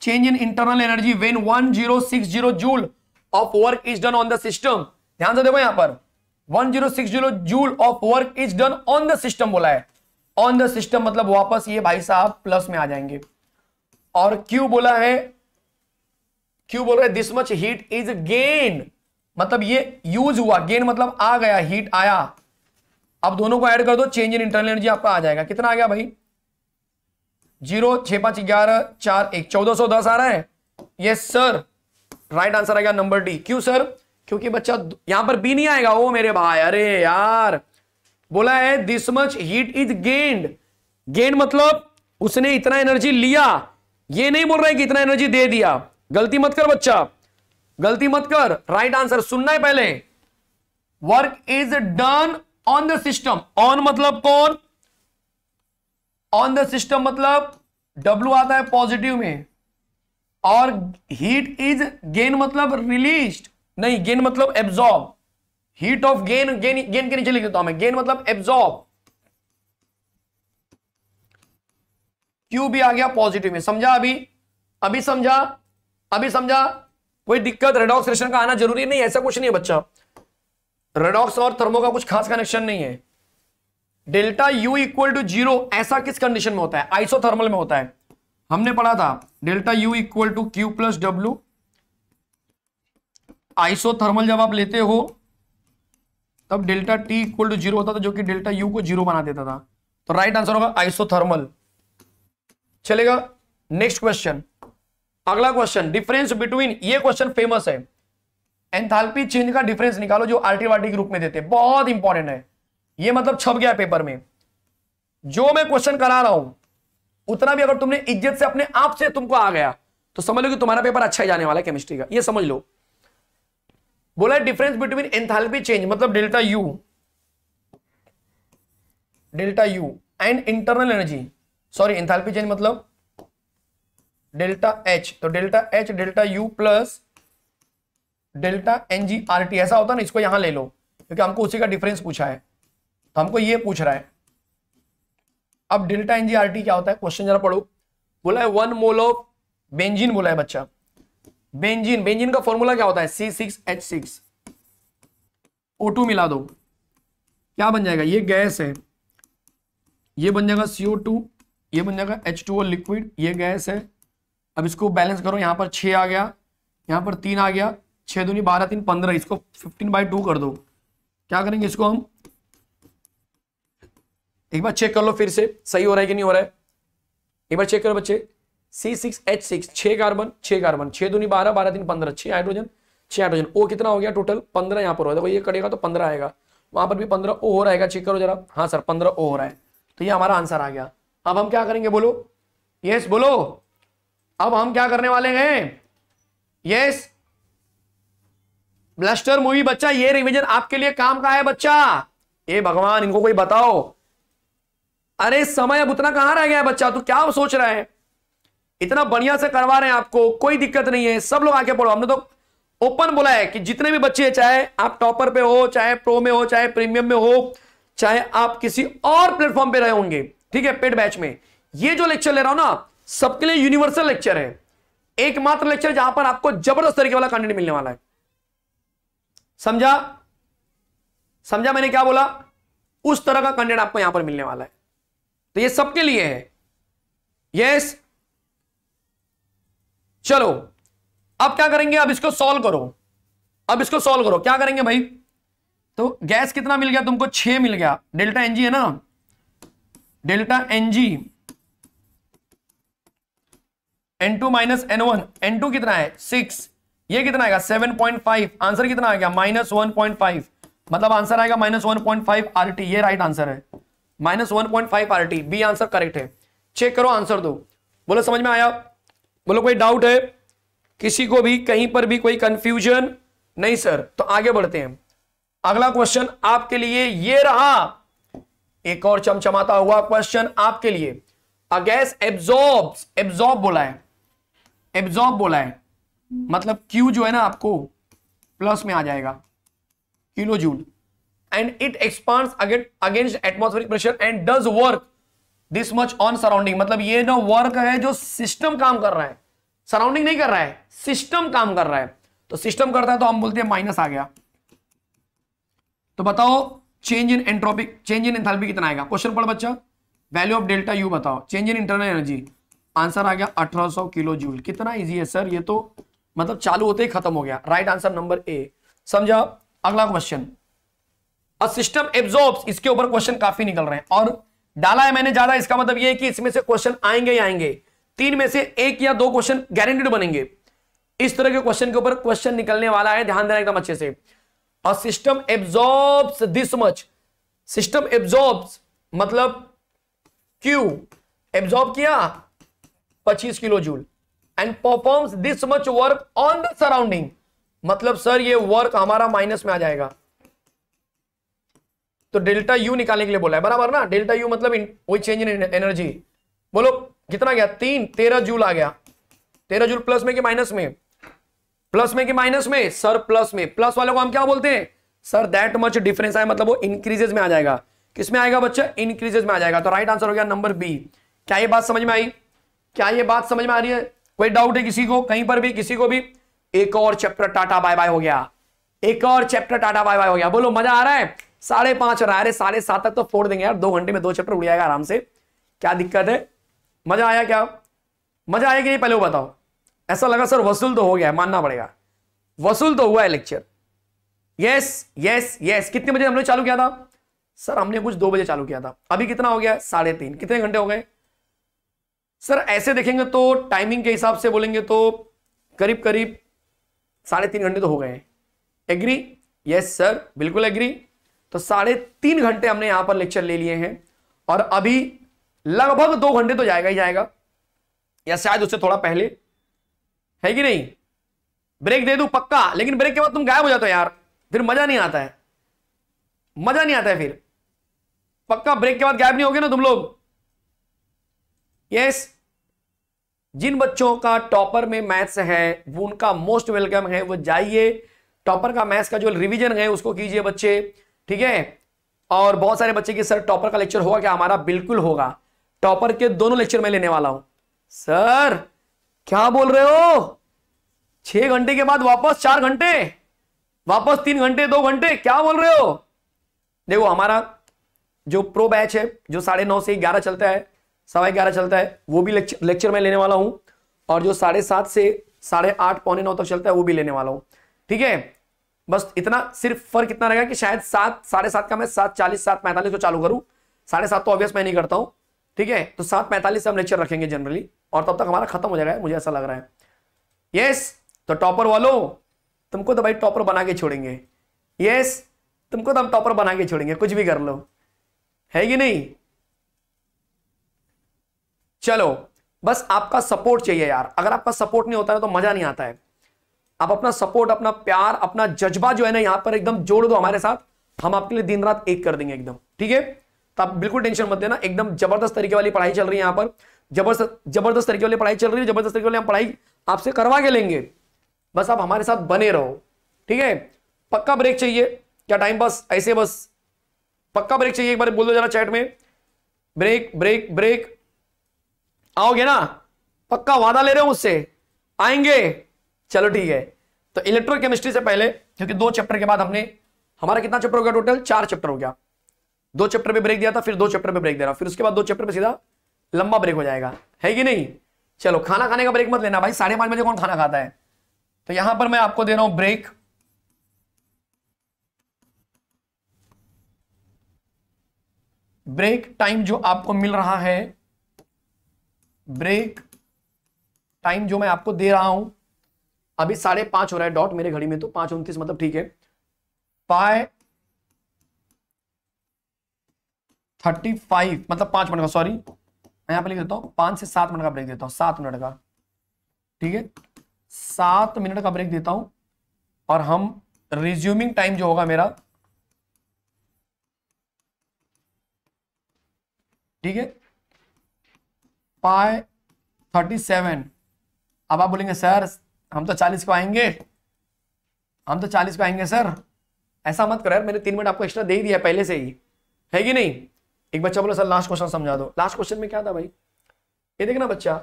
change in internal energy when one zero six zero joule of work is done on the system ध्यान से देखो यहां पर one zero six zero joule of work is done on the system बोला है ऑन द सिस्टम मतलब वापस ये भाई साहब प्लस में आ जाएंगे और क्यू बोला है क्यू बोल रहे हैं this much heat is gain मतलब ये यूज हुआ गेन मतलब आ गया हीट आया अब दोनों को ऐड कर दो चेंज इन इंटरनल एनर्जी आपका आ जाएगा कितना आ गया भाई जीरो छह पांच ग्यारह चार एक चौदह सौ दस आ रहा है यस सर राइट आंसर आ गया नंबर डी क्यों सर क्योंकि बच्चा यहां पर बी नहीं आएगा ओ मेरे भाई अरे यार बोला है this much heat is gained gained मतलब उसने इतना एनर्जी लिया ये नहीं बोल रहा है कि इतना एनर्जी दे दिया गलती मत कर बच्चा गलती मत कर राइट आंसर सुनना है पहले work is done on the system on मतलब कौन ऑन द सिस्टम मतलब डब्ल्यू आता है पॉजिटिव में और हीट इज गेन मतलब रिलीज नहीं गेन मतलब absorb heat of gain gain gain के नीचे लिख देता हूं मैं गेन मतलब एब्जॉर्ब क्यू भी आ गया पॉजिटिव में समझा अभी अभी समझा अभी समझा कोई दिक्कत रेडॉक्स रेशन का आना जरूरी नहीं ऐसा कुछ नहीं है बच्चा रेडॉक्स और थर्मो का कुछ खास कनेक्शन नहीं है delta U equal to zero ऐसा किस कंडीशन में होता है आइसोथर्मल में होता है हमने पढ़ा था delta U equal to Q plus W isothermal जब आप लेते हो तब delta T equal to zero होता था जो कि डेल्टा यू को जीरो बना देता था तो राइट आंसर होगा आइसोथर्मल चलेगा नेक्स्ट क्वेश्चन अगला क्वेश्चन डिफरेंस बिटवीन ये क्वेश्चन फेमस है एंथाल्पी चेंज का डिफरेंस निकालो जो आरटीवाटी के रूप में देते हैं बहुत इंपॉर्टेंट है ये मतलब छप गया पेपर में जो मैं क्वेश्चन करा रहा हूं उतना भी अगर तुमने इज्जत से अपने आप से तुमको आ गया तो समझ लो कि तुम्हारा पेपर अच्छा ही जाने वाला है केमिस्ट्री का ये समझ लो बोला डिफरेंस बिटवीन एंथैल्पी चेंज मतलब delta U delta U and internal energy sorry enthalpy change मतलब डेल्टा एच तो delta H delta U plus delta N G R T ऐसा होता है ना इसको यहां ले लो क्योंकि हमको उसी का डिफरेंस पूछा है तो हमको ये पूछ रहा है अब delta N G R T क्या होता है क्वेश्चन जरा पढ़ो बोला है वन मोल ऑफ बेंजीन बोला है बच्चा बेंजीन बेंजीन का फॉर्मूला क्या होता है C six H six O two मिला दो क्या बन जाएगा ये गैस है ये बन जाएगा सीओ टू ये बन जाएगा एच टू ओ लिक्विड ये गैस है अब इसको बैलेंस करो यहां पर छः आ गया यहां पर तीन आ गया छह दूनी बारह तीन पंद्रह इसको फिफ्टीन बाई टू कर दो क्या करेंगे इसको हम एक बार चेक कर लो फिर से सही हो रहा है कि नहीं हो रहा है एक बार चेक करो बच्चे सी सिक्स एच सिक्स छह कार्बन छह कार्बन छह दूनी बारह बारह तीन पंद्रह छह हाइड्रोजन छह हाइड्रोजन ओ कितना हो गया टोटल पंद्रह यहाँ पर हो देखो ये कटेगा तो पंद्रह आएगा वहां पर भी पंद्रह ओ हो रहा है चेक करो जरा हाँ सर पंद्रह ओ हो रहा है तो ये हमारा आंसर आ गया अब हम क्या करेंगे बोलो यस बोलो अब हम क्या करने वाले हैं यस ब्लस्टर मूवी बच्चा ये रिवीजन आपके लिए काम का है बच्चा ये भगवान इनको कोई बताओ अरे समय अब उतना कहां रह गया है बच्चा तू क्या सोच रहा है इतना बढ़िया से करवा रहे हैं आपको कोई दिक्कत नहीं है सब लोग आके पढ़ो हमने तो ओपन बोला है कि जितने भी बच्चे चाहे आप टॉपर पे हो चाहे प्रो में हो चाहे प्रीमियम में हो चाहे आप किसी और प्लेटफॉर्म पे रहे होंगे ठीक है पेड बैच में ये जो लेक्चर ले रहा हूं ना सबके लिए यूनिवर्सल लेक्चर है एकमात्र लेक्चर जहां पर आपको जबरदस्त तरीके वाला कंटेंट मिलने वाला है समझा समझा मैंने क्या बोला उस तरह का कंटेंट आपको यहां पर मिलने वाला है तो ये सबके लिए है यस चलो अब क्या करेंगे अब इसको सॉल्व करो अब इसको सॉल्व करो क्या करेंगे भाई तो गैस कितना मिल गया तुमको छ मिल गया डेल्टा एनजी है ना delta N G N two minus N one N two कितना है सिक्स ये कितना आएगा 7.5 आंसर कितना आ गया माइनस वन मतलब आंसर आएगा minus one point five R T ये राइट आंसर है minus one point five R T B answer correct है चेक करो आंसर दो बोलो समझ में आया बोलो कोई डाउट है किसी को भी कहीं पर भी कोई कंफ्यूजन नहीं सर तो आगे बढ़ते हैं अगला क्वेश्चन आपके लिए ये रहा एक और चमचमाता हुआ क्वेश्चन आपके लिए अ गैस एब्जॉर्ब एब्जॉर्ब बोला है एब्जॉर्ब बोला है मतलब Q जो है ना आपको प्लस में आ जाएगा kilo joule and it again against atmospheric pressure and does work this much on surrounding मतलब ये ना वर्क है जो सिस्टम काम कर रहा है सराउंडिंग नहीं कर रहा है सिस्टम काम कर रहा है तो सिस्टम करता है तो हम बोलते हैं माइनस आ गया तो बताओ change in entropic change in enthalpy कितना आएगा क्वेश्चन पढ़ बच्चा वैल्यू ऑफ डेल्टा यू बताओ change in internal energy answer आ गया 1800 किलो जूल कितना इजी है सर ये तो मतलब चालू होते ही खत्म हो गया राइट आंसर नंबर ए समझा अगला क्वेश्चन सिस्टम एब्जॉर्ब इसके ऊपर क्वेश्चन काफी निकल रहे हैं और डाला है मैंने ज्यादा इसका मतलब यह कि इसमें से क्वेश्चन आएंगे ही आएंगे तीन में से एक या दो क्वेश्चन गारंटेड बनेंगे इस तरह के क्वेश्चन के ऊपर क्वेश्चन निकलने वाला है ध्यान देना एकदम अच्छे से system absorbs this much system absorbs मतलब क्यू एब्जॉर्ब किया 25 kilo joule and performs this much work on the surrounding मतलब सर ये वर्क हमारा माइनस में आ जाएगा तो डेल्टा यू निकालने के लिए बोला है बराबर ना डेल्टा यू मतलब वही चेंज इन एनर्जी बोलो कितना गया तीन तेरह जूल आ गया तेरह जूल प्लस में कि माइनस में प्लस में कि माइनस में सर प्लस में प्लस वाले को हम क्या बोलते हैं सर दैट मच डिफरेंस आया मतलब वो इंक्रीजेज में आ जाएगा किसमें आएगा बच्चा इंक्रीजेज में आ जाएगा तो राइट आंसर हो गया नंबर बी क्या ये बात समझ में आई क्या ये बात समझ में आ रही है कोई डाउट है किसी को कहीं पर भी किसी को भी एक और चैप्टर टाटा बाय बाय हो गया एक और चैप्टर टाटा बाय बाय हो गया बोलो मजा आ रहा है साढ़े पांच रहा है साढ़े सात तक तो फोड़ देंगे यार दो घंटे में दो चैप्टर उड़ जाएगा आराम से क्या दिक्कत है मजा आया क्या मजा आया कि नहीं पहले वो बताओ ऐसा लगा सर वसूल तो हो गया मानना पड़ेगा वसूल तो हुआ है लेक्चर यस यस यस कितने बजे हमने चालू किया था सर हमने कुछ दो बजे चालू किया था अभी कितना हो गया साढ़े तीन कितने घंटे हो गए सर ऐसे देखेंगे तो टाइमिंग के हिसाब से बोलेंगे तो करीब करीब साढ़े तीन घंटे तो हो गए एग्री यस सर बिल्कुल एग्री तो साढ़े तीन घंटे हमने यहां पर लेक्चर ले लिए हैं और अभी लगभग दो घंटे तो जाएगा ही जाएगा या शायद उससे थोड़ा पहले है कि नहीं ब्रेक दे दू पक्का लेकिन ब्रेक के बाद तुम गायब हो जाते हो यार फिर मजा नहीं आता है मजा नहीं आता है फिर पक्का ब्रेक के बाद गायब नहीं होगे ना तुम लोग यस जिन बच्चों का टॉपर में मैथ्स है वो उनका मोस्ट वेलकम है वो जाइए टॉपर का मैथ्स का जो रिवीजन है उसको कीजिए बच्चे ठीक है और बहुत सारे बच्चे की सर टॉपर का लेक्चर होगा क्या हमारा बिल्कुल होगा टॉपर के दोनों लेक्चर में लेने वाला हूं सर क्या बोल रहे हो छह घंटे के बाद वापस चार घंटे वापस तीन घंटे दो घंटे क्या बोल रहे हो देखो हमारा जो प्रो बैच है जो साढ़े नौ से ग्यारह चलता है सवा ग्यारह चलता है वो भी लेक्चर लेक्चर में लेने वाला हूँ और जो साढ़े सात से साढ़े आठ पौने नौ तक चलता है वो भी लेने वाला हूँ ठीक है बस इतना सिर्फ फर्क इतना रहेगा कि शायद सात साढ़े सात का मैं सात चालीस सात पैंतालीस को तो चालू करूँ साढ़े सात तो ऑब्वियस मैं नहीं करता हूँ ठीक है तो सात पैंतालीस से हम लेक्चर रखेंगे जनरली और तब तक हमारा खत्म हो जाएगा मुझे ऐसा लग रहा है यस तो टॉपर वालो तुमको तो भाई टॉपर बना के छोड़ेंगे यस तुमको तो हम टॉपर बना के छोड़ेंगे कुछ भी कर लो है कि नहीं चलो बस आपका सपोर्ट चाहिए यार अगर आपका सपोर्ट नहीं होता है तो मजा नहीं आता है आप अपना सपोर्ट अपना प्यार अपना जज्बा जो है ना यहां पर एकदम जोड़ दो हमारे साथ हम आपके लिए दिन रात एक कर देंगे एकदम ठीक है तो आप बिल्कुल टेंशन मत देना एकदम जबरदस्त तरीके वाली पढ़ाई चल रही है यहाँ पर जबरदस्त जबरदस्त तरीके वाली पढ़ाई चल रही है जबरदस्त तरीके वाली पढ़ाई आपसे करवा के लेंगे बस आप हमारे साथ बने रहो ठीक है पक्का ब्रेक चाहिए क्या टाइम पास ऐसे बस पक्का ब्रेक चाहिए एक बार बोल दो जरा चैट में ब्रेक ब्रेक ब्रेक आओगे ना पक्का वादा ले रहे हो मुझसे आएंगे चलो ठीक है तो इलेक्ट्रोकेमिस्ट्री से पहले क्योंकि दो चैप्टर के बाद हमने हमारा कितना चैप्टर हो गया टोटल चार चैप्टर हो गया दो चैप्टर पे ब्रेक दिया था फिर दो चैप्टर पे ब्रेक दे रहा फिर उसके बाद दो चैप्टर पे सीधा लंबा ब्रेक हो जाएगा है कि नहीं चलो खाना खाने का ब्रेक मत लेना भाई साढ़े पांच बजे कौन खाना खाता है तो यहां पर मैं आपको दे रहा हूं ब्रेक ब्रेक टाइम जो आपको मिल रहा है ब्रेक टाइम जो मैं आपको दे रहा हूं अभी साढ़े पांच हो रहा है डॉट मेरे घड़ी में तो पांच उन्तीस मतलब ठीक है पाए थर्टी फाइव मतलब पांच मिनट का सॉरी मैं यहां पे लिख देता हूं पांच से सात मिनट का ब्रेक देता हूं सात मिनट का ठीक है सात मिनट का ब्रेक देता हूं और हम रिज्यूमिंग टाइम जो होगा मेरा ठीक है पाए थर्टी सेवन अब आप बोलेंगे सर हम तो चालीस को आएंगे हम तो चालीस को आएंगे सर ऐसा मत करो यार मैंने तीन मिनट आपको एक्स्ट्रा दे ही दिया पहले से ही है कि नहीं एक बच्चा बोला सर लास्ट क्वेश्चन समझा दो लास्ट क्वेश्चन में क्या था भाई ये देखना बच्चा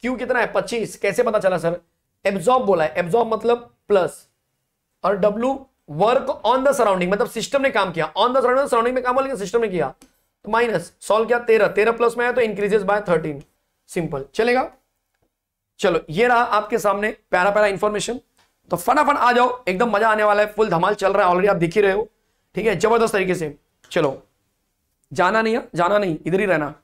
क्यू कितना है पच्चीस कैसे पता चला सर एब्जॉर्ब बोला है एब्जॉर्ब मतलब प्लस और W work on the surrounding मतलब सिस्टम ने काम किया ऑन द सराउंडिंग सराउंडिंग में काम सिस्टम ने किया माइनस सॉल्व किया तेरह तेरह प्लस में आया तो इंक्रीजेस बाय थर्टीन सिंपल चलेगा चलो ये रहा आपके सामने प्यारा प्यारा इंफॉर्मेशन तो फटाफट आ जाओ एकदम मजा आने वाला है फुल धमाल चल रहा है ऑलरेडी आप दिख ही रहे हो ठीक है जबरदस्त तरीके से चलो जाना नहीं है जाना नहीं इधर ही रहना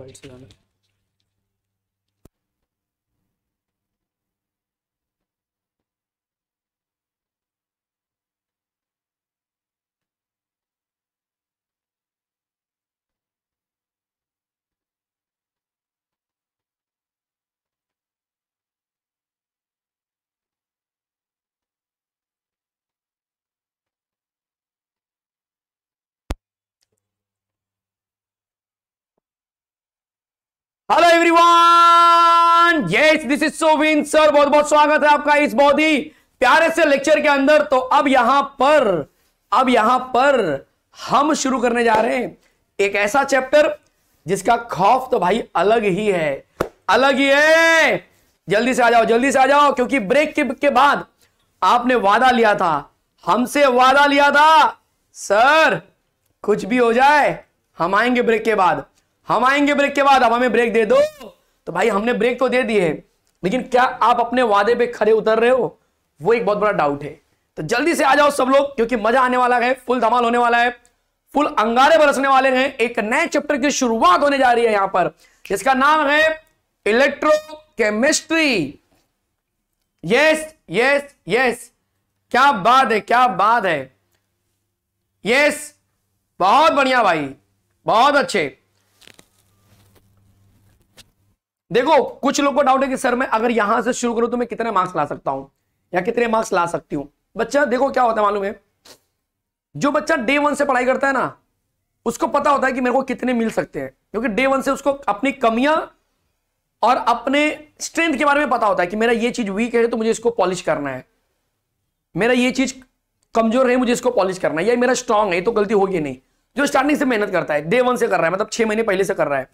来一次，咱们。हेलो everyone yes this is Sovin sir बहुत बहुत स्वागत है आपका इस बहुत ही प्यारे से लेक्चर के अंदर तो अब यहां पर अब यहां पर हम शुरू करने जा रहे हैं एक ऐसा चैप्टर जिसका खौफ तो भाई अलग ही है अलग ही है जल्दी से आ जाओ जल्दी से आ जाओ क्योंकि ब्रेक के, के बाद आपने वादा लिया था हमसे वादा लिया था सर कुछ भी हो जाए हम आएंगे ब्रेक के बाद हम आएंगे ब्रेक के बाद अब हमें ब्रेक दे दो तो भाई हमने ब्रेक तो दे दिए लेकिन क्या आप अपने वादे पे खड़े उतर रहे हो वो एक बहुत बड़ा डाउट है तो जल्दी से आ जाओ सब लोग क्योंकि मजा आने वाला है फुल धमाल होने वाला है फुल अंगारे बरसने वाले हैं एक नए चैप्टर की शुरुआत होने जा रही है यहां पर जिसका नाम है इलेक्ट्रोकेमिस्ट्री यस यस यस क्या बात है क्या बात है यस बहुत बढ़िया भाई बहुत अच्छे देखो कुछ लोग को डाउट है कि सर मैं अगर यहां से शुरू करूं तो मैं कितने मार्क्स ला सकता हूं या कितने मार्क्स ला सकती हूं बच्चा देखो क्या होता है मालूम है जो बच्चा डे वन से पढ़ाई करता है ना उसको पता होता है कि मेरे को कितने मिल सकते हैं क्योंकि डे वन से उसको अपनी कमियां और अपने स्ट्रेंथ के बारे में पता होता है कि मेरा ये चीज वीक है तो मुझे इसको पॉलिश करना है मेरा ये चीज कमजोर है मुझे इसको पॉलिश करना है या मेरा स्ट्रांग है तो गलती होगी नहीं जो स्टार्टिंग से मेहनत करता है डे वन से कर रहा है मतलब छह महीने पहले से कर रहा है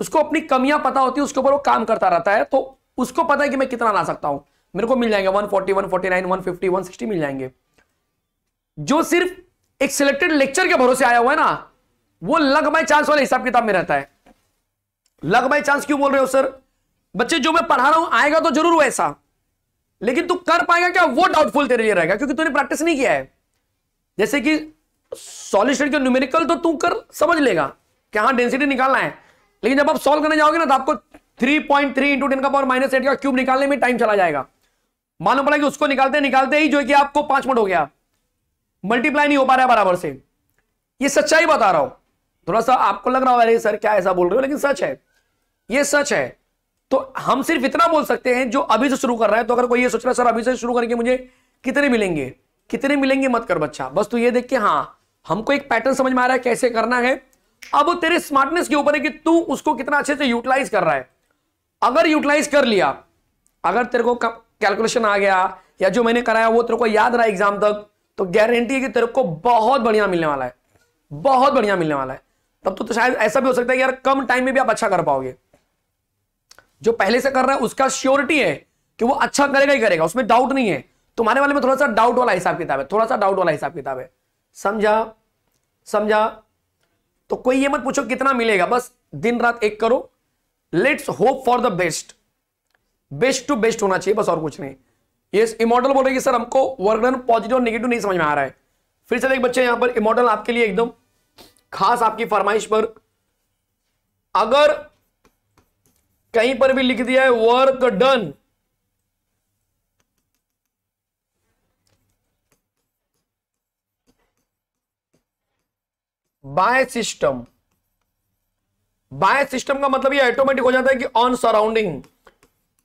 उसको अपनी कमियां पता होती है उसके ऊपर वो काम करता रहता है तो उसको पता है कि मैं कितना ला सकता हूं मेरे को मिल जाएंगे 140, 149, 150, 160 मिल जाएंगे जो सिर्फ एक सिलेक्टेड लेक्चर के भरोसे आया हुआ है ना वो लग बाय चांस वाले हिसाब किताब में रहता है लग बाय चांस क्यों बोल रहे हो सर बच्चे जो मैं पढ़ा रहा हूं आएगा तो जरूर वैसा लेकिन तू कर पाएगा क्या वो डाउटफुल तेरे लिए रहेगा क्योंकि तूने प्रैक्टिस नहीं किया है जैसे कि सोल्यूशन के न्यूमेरिकल तो तू कर समझ लेगा कि हाँ डेंसिटी निकालना है लेकिन जब आप सोल्व करने जाओगे ना तो आपको three point three into ten का पावर माइनस एट का क्यूब निकालने में टाइम चला जाएगा मालूम पड़ा कि उसको निकालते निकालते ही जो कि आपको पांच मिनट हो गया मल्टीप्लाई नहीं हो पा रहा है बराबर से ये सच्चाई बता रहा हूं थोड़ा सा आपको लग रहा होगा सर क्या ऐसा बोल रहे हो लेकिन सच है ये सच है तो हम सिर्फ इतना बोल सकते हैं जो अभी से शुरू कर रहा है तो अगर कोई ये सोच रहा है सर अभी से शुरू करके मुझे कितने मिलेंगे कितने मिलेंगे मत कर बच्चा बस तू तो ये देख के हाँ हमको एक पैटर्न समझ में आ रहा है कैसे करना है अब तेरे स्मार्टनेस के ऊपर है कि तू उसको कितना अच्छे से यूटिलाइज कर रहा है अगर यूटिलाइज कर लिया अगर तेरे को कैलकुलेशन आ गया या जो मैंने कराया वो तेरे को याद रहा एग्जाम तक तो गारंटी है कि तेरे को बहुत बढ़िया मिलने वाला है बहुत बढ़िया मिलने वाला है तब तो, तो शायद ऐसा भी हो सकता है कि यार कम टाइम में भी आप अच्छा कर पाओगे जो पहले से कर रहा है उसका श्योरिटी है कि वो अच्छा करेगा ही करेगा उसमें डाउट नहीं है तुम्हारे वाले में थोड़ा सा डाउट वाला हिसाब किताब है थोड़ा सा डाउट वाला हिसाब किताब है समझा समझा तो कोई ये मत पूछो कितना मिलेगा बस दिन रात एक करो let's hope for the best best to best होना चाहिए बस और कुछ नहीं ये इमोडल बोल रहे कि सर हमको वर्क डन पॉजिटिव और नेगेटिव नहीं समझ में आ रहा है फिर से एक बच्चे यहां पर इमोडल आपके लिए एकदम खास आपकी फरमाइश पर अगर कहीं पर भी लिख दिया है work done by system by system का मतलब ये ऑटोमेटिक हो जाता है कि ऑन सराउंडिंग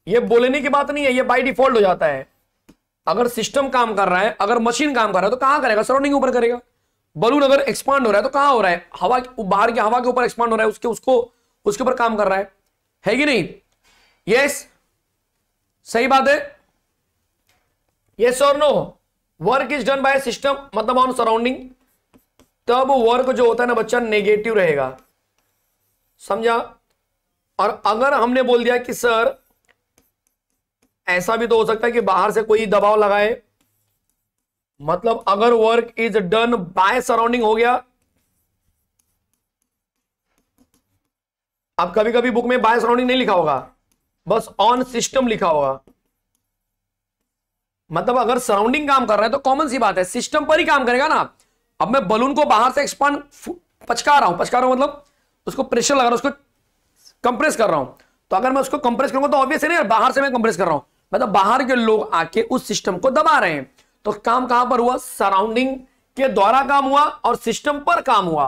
ये बोलने की बात नहीं है ये बाय डिफॉल्ट हो जाता है अगर सिस्टम काम कर रहा है अगर मशीन काम कर रहा है तो कहां करेगा सराउंडिंग ऊपर करेगा बलून अगर एक्सपांड हो रहा है तो कहां हो रहा है हवा बाहर की हवा के ऊपर एक्सपांड हो रहा है उसके उसको उसके ऊपर काम कर रहा है है कि नहीं यस सही बात है यस और no work is done by system मतलब ऑन सराउंडिंग तब तो वर्क जो होता है ना बच्चा नेगेटिव रहेगा समझा और अगर हमने बोल दिया कि सर ऐसा भी तो हो सकता है कि बाहर से कोई दबाव लगाए मतलब अगर work is done by surrounding हो गया आप कभी कभी बुक में बाय सराउंडिंग नहीं लिखा होगा बस ऑन सिस्टम लिखा होगा मतलब अगर सराउंडिंग काम कर रहा है तो कॉमन सी बात है सिस्टम पर ही काम करेगा ना आप अब मैं बलून को बाहर से एक्सपांड पचका रहा हूं पचका रहा हूं मतलब उसको प्रेशर लगा रहा हूं उसको कंप्रेस कर रहा हूं तो अगर मैं उसको कंप्रेस करूंगा तो ऑब्वियस नहीं बाहर से मैं कंप्रेस कर रहा हूं मतलब बाहर के लोग आके उस सिस्टम को दबा रहे हैं तो काम कहां पर हुआ सराउंडिंग के द्वारा काम हुआ और सिस्टम पर काम हुआ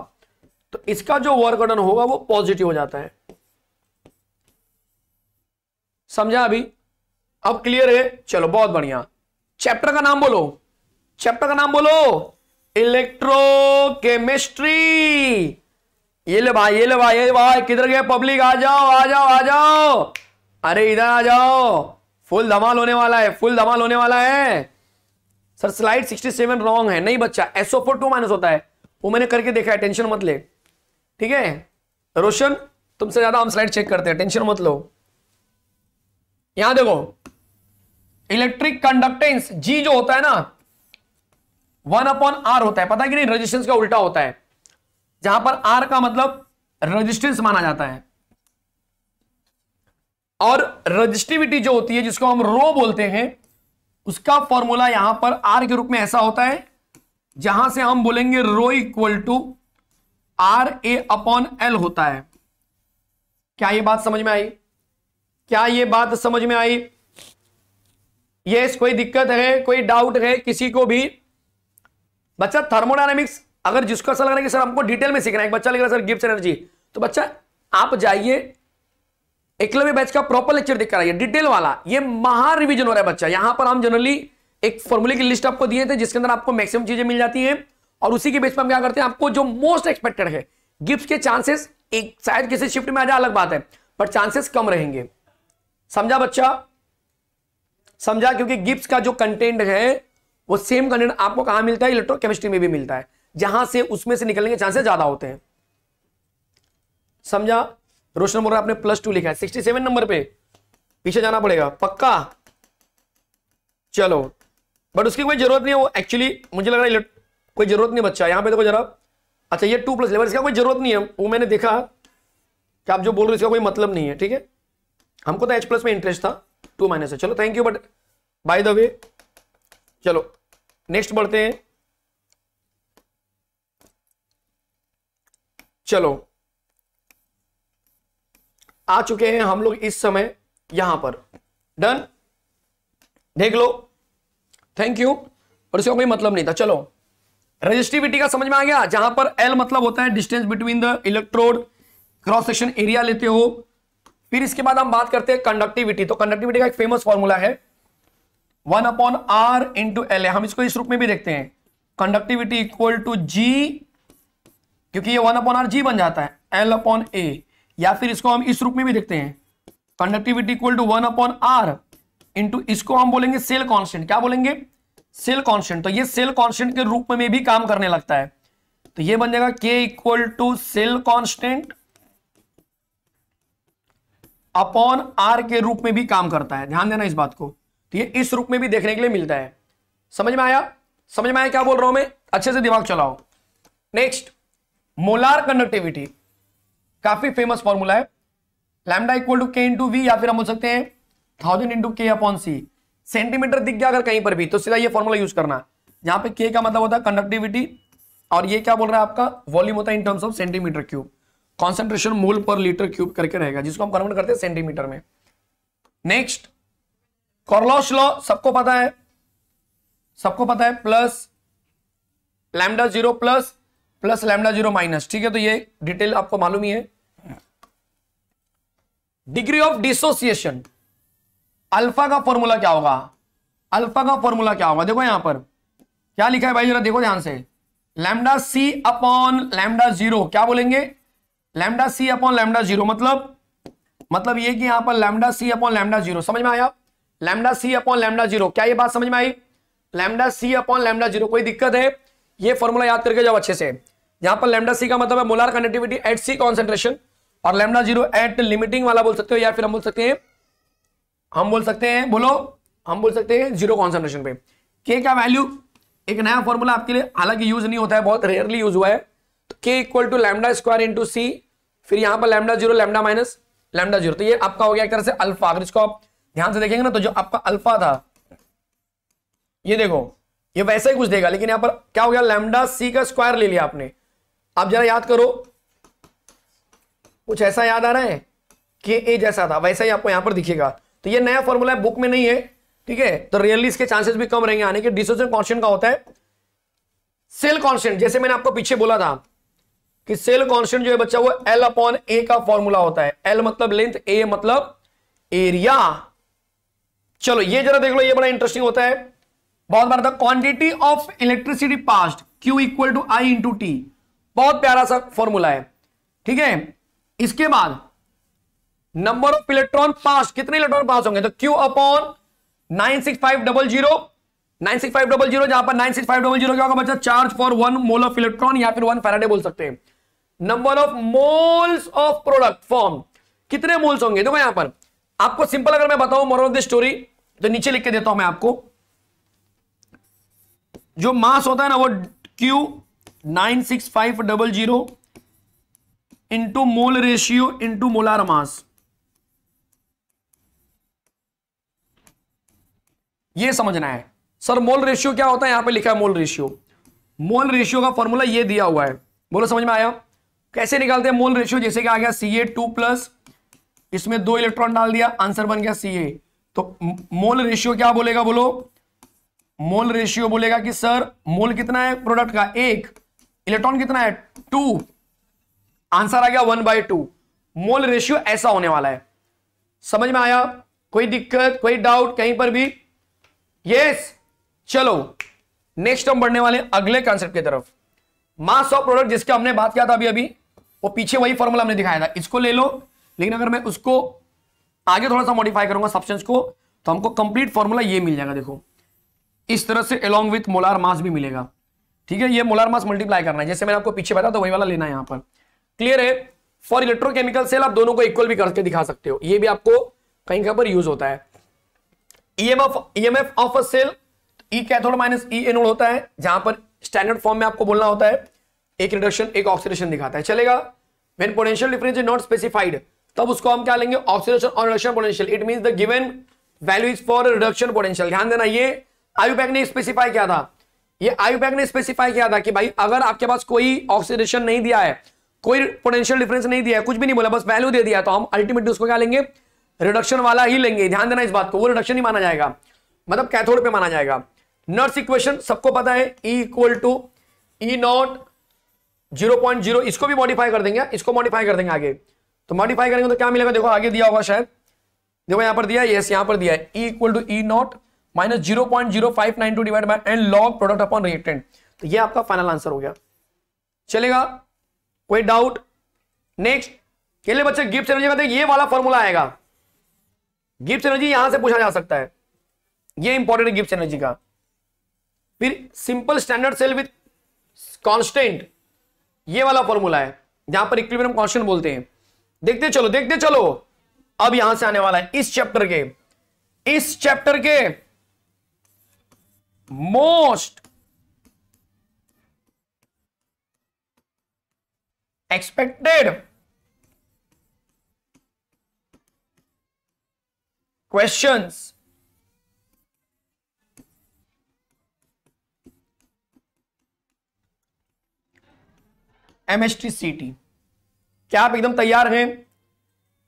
तो इसका जो वर्क डन होगा वो पॉजिटिव हो जाता है समझा अभी अब क्लियर है चलो बहुत बढ़िया चैप्टर का नाम बोलो चैप्टर का नाम बोलो इलेक्ट्रोकेमिस्ट्री ये ले भाई ये ले भाई ये भाई किधर गए पब्लिक आ जाओ आ जाओ आ जाओ अरे इधर आ जाओ फुल धमाल होने वाला है फुल धमाल होने वाला है सर स्लाइड 67 रॉन्ग है नहीं बच्चा एसओ फोर टू माइनस होता है वो मैंने करके देखा है टेंशन मत ले ठीक है रोशन तुमसे ज्यादा हम स्लाइड चेक करते हैं टेंशन मत लो यहां देखो इलेक्ट्रिक कंडक्टेंस जी जो होता है ना वन अपॉन आर होता है पता है कि नहीं रेजिस्टेंस का उल्टा होता है जहां पर आर का मतलब रेजिस्टेंस माना जाता है और रजिस्टिविटी जो होती है जिसको हम रो बोलते हैं उसका फॉर्मूला यहां पर आर के रूप में ऐसा होता है जहां से हम बोलेंगे rho equal to R A upon L होता है क्या यह बात समझ में आई क्या यह बात समझ में आई यस कोई दिक्कत है कोई डाउट है किसी को भी बच्चा थर्मोडायनेमिक्स अगर जिसको ऐसा लग रहा है कि सर हमको डिटेल में सीखना है एक बच्चा लग रहा है सर गिब्स एनर्जी तो बच्चा आप जाइए एकलव्य बैच का प्रॉपर लेक्चर दिख आइए डिटेल वाला ये महा रिवीजन हो रहा है बच्चा यहां पर हम जनरली एक फॉर्मूले की लिस्ट आपको दिए थे जिसके अंदर आपको मैक्सिमम चीजें मिल जाती है और उसी के बेच पर हम क्या करते हैं आपको जो मोस्ट एक्सपेक्टेड है गिफ्ट के चांसेस एक शायद किसी शिफ्ट में आ जाए अलग बात है पर चांसेस कम रहेंगे समझा बच्चा समझा क्योंकि गिफ्ट का जो कंटेंट है वो सेम कंटेंट आपको कहां मिलता है इलेक्ट्रोकेमिस्ट्री में भी मिलता है जहां से उसमें से निकलने के चांसेस ज्यादा होते हैं समझा रोशन बोल रहा आपने प्लस टू लिखा है सिक्सटी सेवन नंबर पे पीछे जाना पड़ेगा पक्का चलो बट उसकी कोई जरूरत नहीं है वो एक्चुअली मुझे लग रहा है कोई जरूरत नहीं बच्चा यहां पे देखो जरा अच्छा ये टू प्लस लेवल इसका कोई जरूरत नहीं है वो मैंने देखा कि आप जो बोल रहे हो इसका कोई मतलब नहीं है ठीक है हमको तो एच प्लस में इंटरेस्ट था टू माइनस है चलो thank you but by the way चलो नेक्स्ट बढ़ते हैं चलो आ चुके हैं हम लोग इस समय यहां पर डन देख लो थैंक यू और इसका कोई मतलब नहीं था चलो रजिस्टिविटी का समझ में आ गया जहां पर एल मतलब होता है distance between the electrode cross section area लेते हो फिर इसके बाद हम बात करते हैं कंडक्टिविटी तो कंडक्टिविटी का एक फेमस फॉर्मूला है one upon R into L हम इसको इस रूप में भी देखते हैं कंडक्टिविटी इक्वल टू जी क्योंकि ये वन अपॉन आर जी बन जाता है एल अपॉन ए या फिर इसको हम इस रूप में भी देखते हैं conductivity equal to one upon R into इसको हम बोलेंगे सेल कॉन्स्टेंट क्या बोलेंगे सेल कॉन्स्टेंट तो ये सेल कॉन्स्टेंट के रूप में भी काम करने लगता है तो ये बन जाएगा K equal to cell constant upon R के रूप में भी काम करता है ध्यान देना इस बात को तो ये इस रूप में भी देखने के लिए मिलता है समझ में आया समझ में आया क्या बोल रहा हूं मैं अच्छे से दिमाग चलाओ नेक्स्ट मोलार कंडक्टिविटी काफी फेमस फॉर्मूला है lambda equal to K into V या फिर हम बोल सकते हैं thousand into K upon C centimetre दिख गया अगर कहीं पर भी तो सीधा ये फॉर्मूला यूज करना यहां पे के का मतलब होता है कंडक्टिविटी और ये क्या बोल रहा है आपका वॉल्यूम होता है in terms of centimetre cube concentration mole per litre cube करके रहेगा जिसको हम कन्वर्ट करते हैं सेंटीमीटर में नेक्स्ट कॉर्लॉस लॉ सबको पता है सबको पता है plus lambda zero plus plus lambda zero minus ठीक है तो ये डिटेल आपको मालूम ही है डिग्री ऑफ डिसोसिएशन अल्फा का फॉर्मूला क्या होगा अल्फा का फॉर्मूला क्या होगा देखो यहां पर क्या लिखा है भाई जरा देखो ध्यान से lambda C upon lambda zero क्या बोलेंगे lambda C upon lambda zero मतलब मतलब ये कि यहां पर lambda C upon lambda zero समझ में आया lambda C upon lambda zero क्या ये बात समझ में आई lambda C upon lambda zero कोई दिक्कत है ये फॉर्मूला याद करके जाओ अच्छे से यहां पर लैमडा सी का मतलब है molar connectivity at C concentration और लैमडा जीरो एट लिमिटिंग वाला बोल सकते हो या फिर हम बोल सकते हैं हम बोल सकते हैं बोलो हम बोल सकते हैं जीरो कॉन्सेंट्रेशन पे के का वैल्यू एक नया फॉर्मूला आपके लिए हालांकि यूज नहीं होता है बहुत रेयरली यूज हुआ है तो K equal to lambda square into C फिर यहां पर lambda zero lambda minus lambda zero तो ये आपका हो गया एक तरह से अल्फा अगर इसको आप ध्यान से देखेंगे ना तो जो आपका अल्फा था ये देखो ये वैसे ही कुछ देगा लेकिन यहां पर क्या हो गया लैमडा सी का स्क्वायर ले लिया आपने आप जरा याद करो कुछ ऐसा याद आ रहा है के ए जैसा था वैसा ही आपको यहां पर दिखेगा तो ये नया फॉर्मूला बुक में नहीं है ठीक है तो रियली इसके चांसेस भी कम रहेंगे आने के डिसोजन कॉन्स्टेंट का होता है सेल कॉन्स्टेंट जैसे मैंने आपको पीछे बोला था कि सेल कॉन्स्टेंट जो है बच्चा वो एल अपॉन ए का फॉर्मूला होता है एल मतलब लेंथ ए मतलब एरिया चलो ये जरा देख लो ये बड़ा इंटरेस्टिंग होता है बहुत बार था quantity of electricity passed Q equal to I into T बहुत प्यारा सा फॉर्मूला है ठीक है इसके बाद नंबर ऑफ इलेक्ट्रॉन पास कितने इलेक्ट्रॉन पास होंगे तो Q upon nine six five double zero nine six five double zero जहां पर nine six five double zero क्या होगा बच्चा charge for one mole of electron या फिर वन फेराडे बोल सकते हैं number of moles of product form कितने मोल्स होंगे देखो यहां पर आपको सिंपल अगर मैं बताऊं मोरल ऑफ द स्टोरी तो नीचे लिख के देता हूं मैं आपको जो मास होता है ना वो Q nine six five double zero into mole ratio into molar mass ये समझना है सर मोल रेशियो क्या होता है यहां पे लिखा है मोल रेशियो मोल रेशियो का फॉर्मूला ये दिया हुआ है बोलो समझ में आया कैसे निकालते हैं मोल रेशियो जैसे कि आ गया सी ए टू प्लस इसमें दो इलेक्ट्रॉन डाल दिया आंसर बन गया सी ए तो मोल रेशियो क्या बोलेगा बोलो मोल रेशियो बोलेगा कि सर मोल कितना है प्रोडक्ट का एक इलेक्ट्रॉन कितना है टू आंसर आ गया one by two mole ratio ऐसा होने वाला है समझ में आया कोई दिक्कत कोई डाउट कहीं पर भी यस चलो नेक्स्ट हम बढ़ने वाले अगले कॉन्सेप्ट की तरफ मास ऑफ प्रोडक्ट जिसके हमने बात किया था अभी अभी वो पीछे वही फॉर्मूला हमने दिखाया था इसको ले लो लेकिन अगर मैं उसको आगे थोड़ा सा मॉडिफाई करूंगा सब्सटेंस को तो हमको कंप्लीट फॉर्मूला ये मिल जाएगा देखो इस तरह से अलॉन्ग विथ मोलार मास भी मिलेगा ठीक है ये मोलार मास मल्टीप्लाई करना है जैसे मैंने आपको पीछे बताया तो वही वाला लेना है यहाँ पर क्लियर है फॉर इलेक्ट्रोकेमिकल सेल आप दोनों को इक्वल भी करके दिखा सकते हो ये भी आपको कहीं कहीं पर यूज होता है of cell E cathode minus E anode होता है जहां पर स्टैंडर्ड फॉर्म में आपको बोलना होता है एक रिडक्शन एक ऑक्सीडेशन दिखाता है चलेगा potential difference is not specified तब उसको हम क्या लेंगे ऑक्सीडेशन और reduction potential it mean the given value is for reduction potential ध्यान देना ये पैक ने स्पेसिफाई किया था ये आयुपैक ने स्पेसिफाई किया था कि भाई अगर आपके पास कोई ऑक्सीडेशन नहीं दिया है कोई पोटेंशियल डिफरेंस नहीं दिया है कुछ भी नहीं बोला बस वैल्यू दे दिया तो हम अल्टीमेटली उसको क्या लेंगे रिडक्शन वाला ही लेंगे ध्यान देना इस बात को वो रिडक्शन ही माना जाएगा मतलब कैथोड पे माना जाएगा नर्स इक्वेशन सबको पता है E equal to E naught zero point zero इसको भी मॉडिफाई कर देंगे इसको मॉडिफाई कर देंगे आगे तो मॉडिफाई करेंगे तो क्या मिलेगा देखो आगे दिया होगा शायद देखो यहां पर दिया यस यहां पर दिया है E equal to E naught minus zero point zero five nine two divide by n log product upon reactant तो ये आपका फाइनल आंसर हो गया चलेगा कोई डाउट नेक्स्ट के लिए बच्चे गिफ्ट एनर्जी का ये वाला फॉर्मूला आएगा गिफ्ट एनर्जी यहां से पूछा जा सकता है ये इंपॉर्टेंट है गिफ्ट एनर्जी का फिर simple standard cell with constant ये वाला फॉर्मूला है जहां पर इक्विलिब्रियम कॉन्स्टेंट बोलते हैं देखते चलो देखते चलो अब यहां से आने वाला है इस चैप्टर के इस चैप्टर के मोस्ट एक्सपेक्टेड क्वेश्चंस एमएसटी सीटी क्या आप एकदम तैयार हैं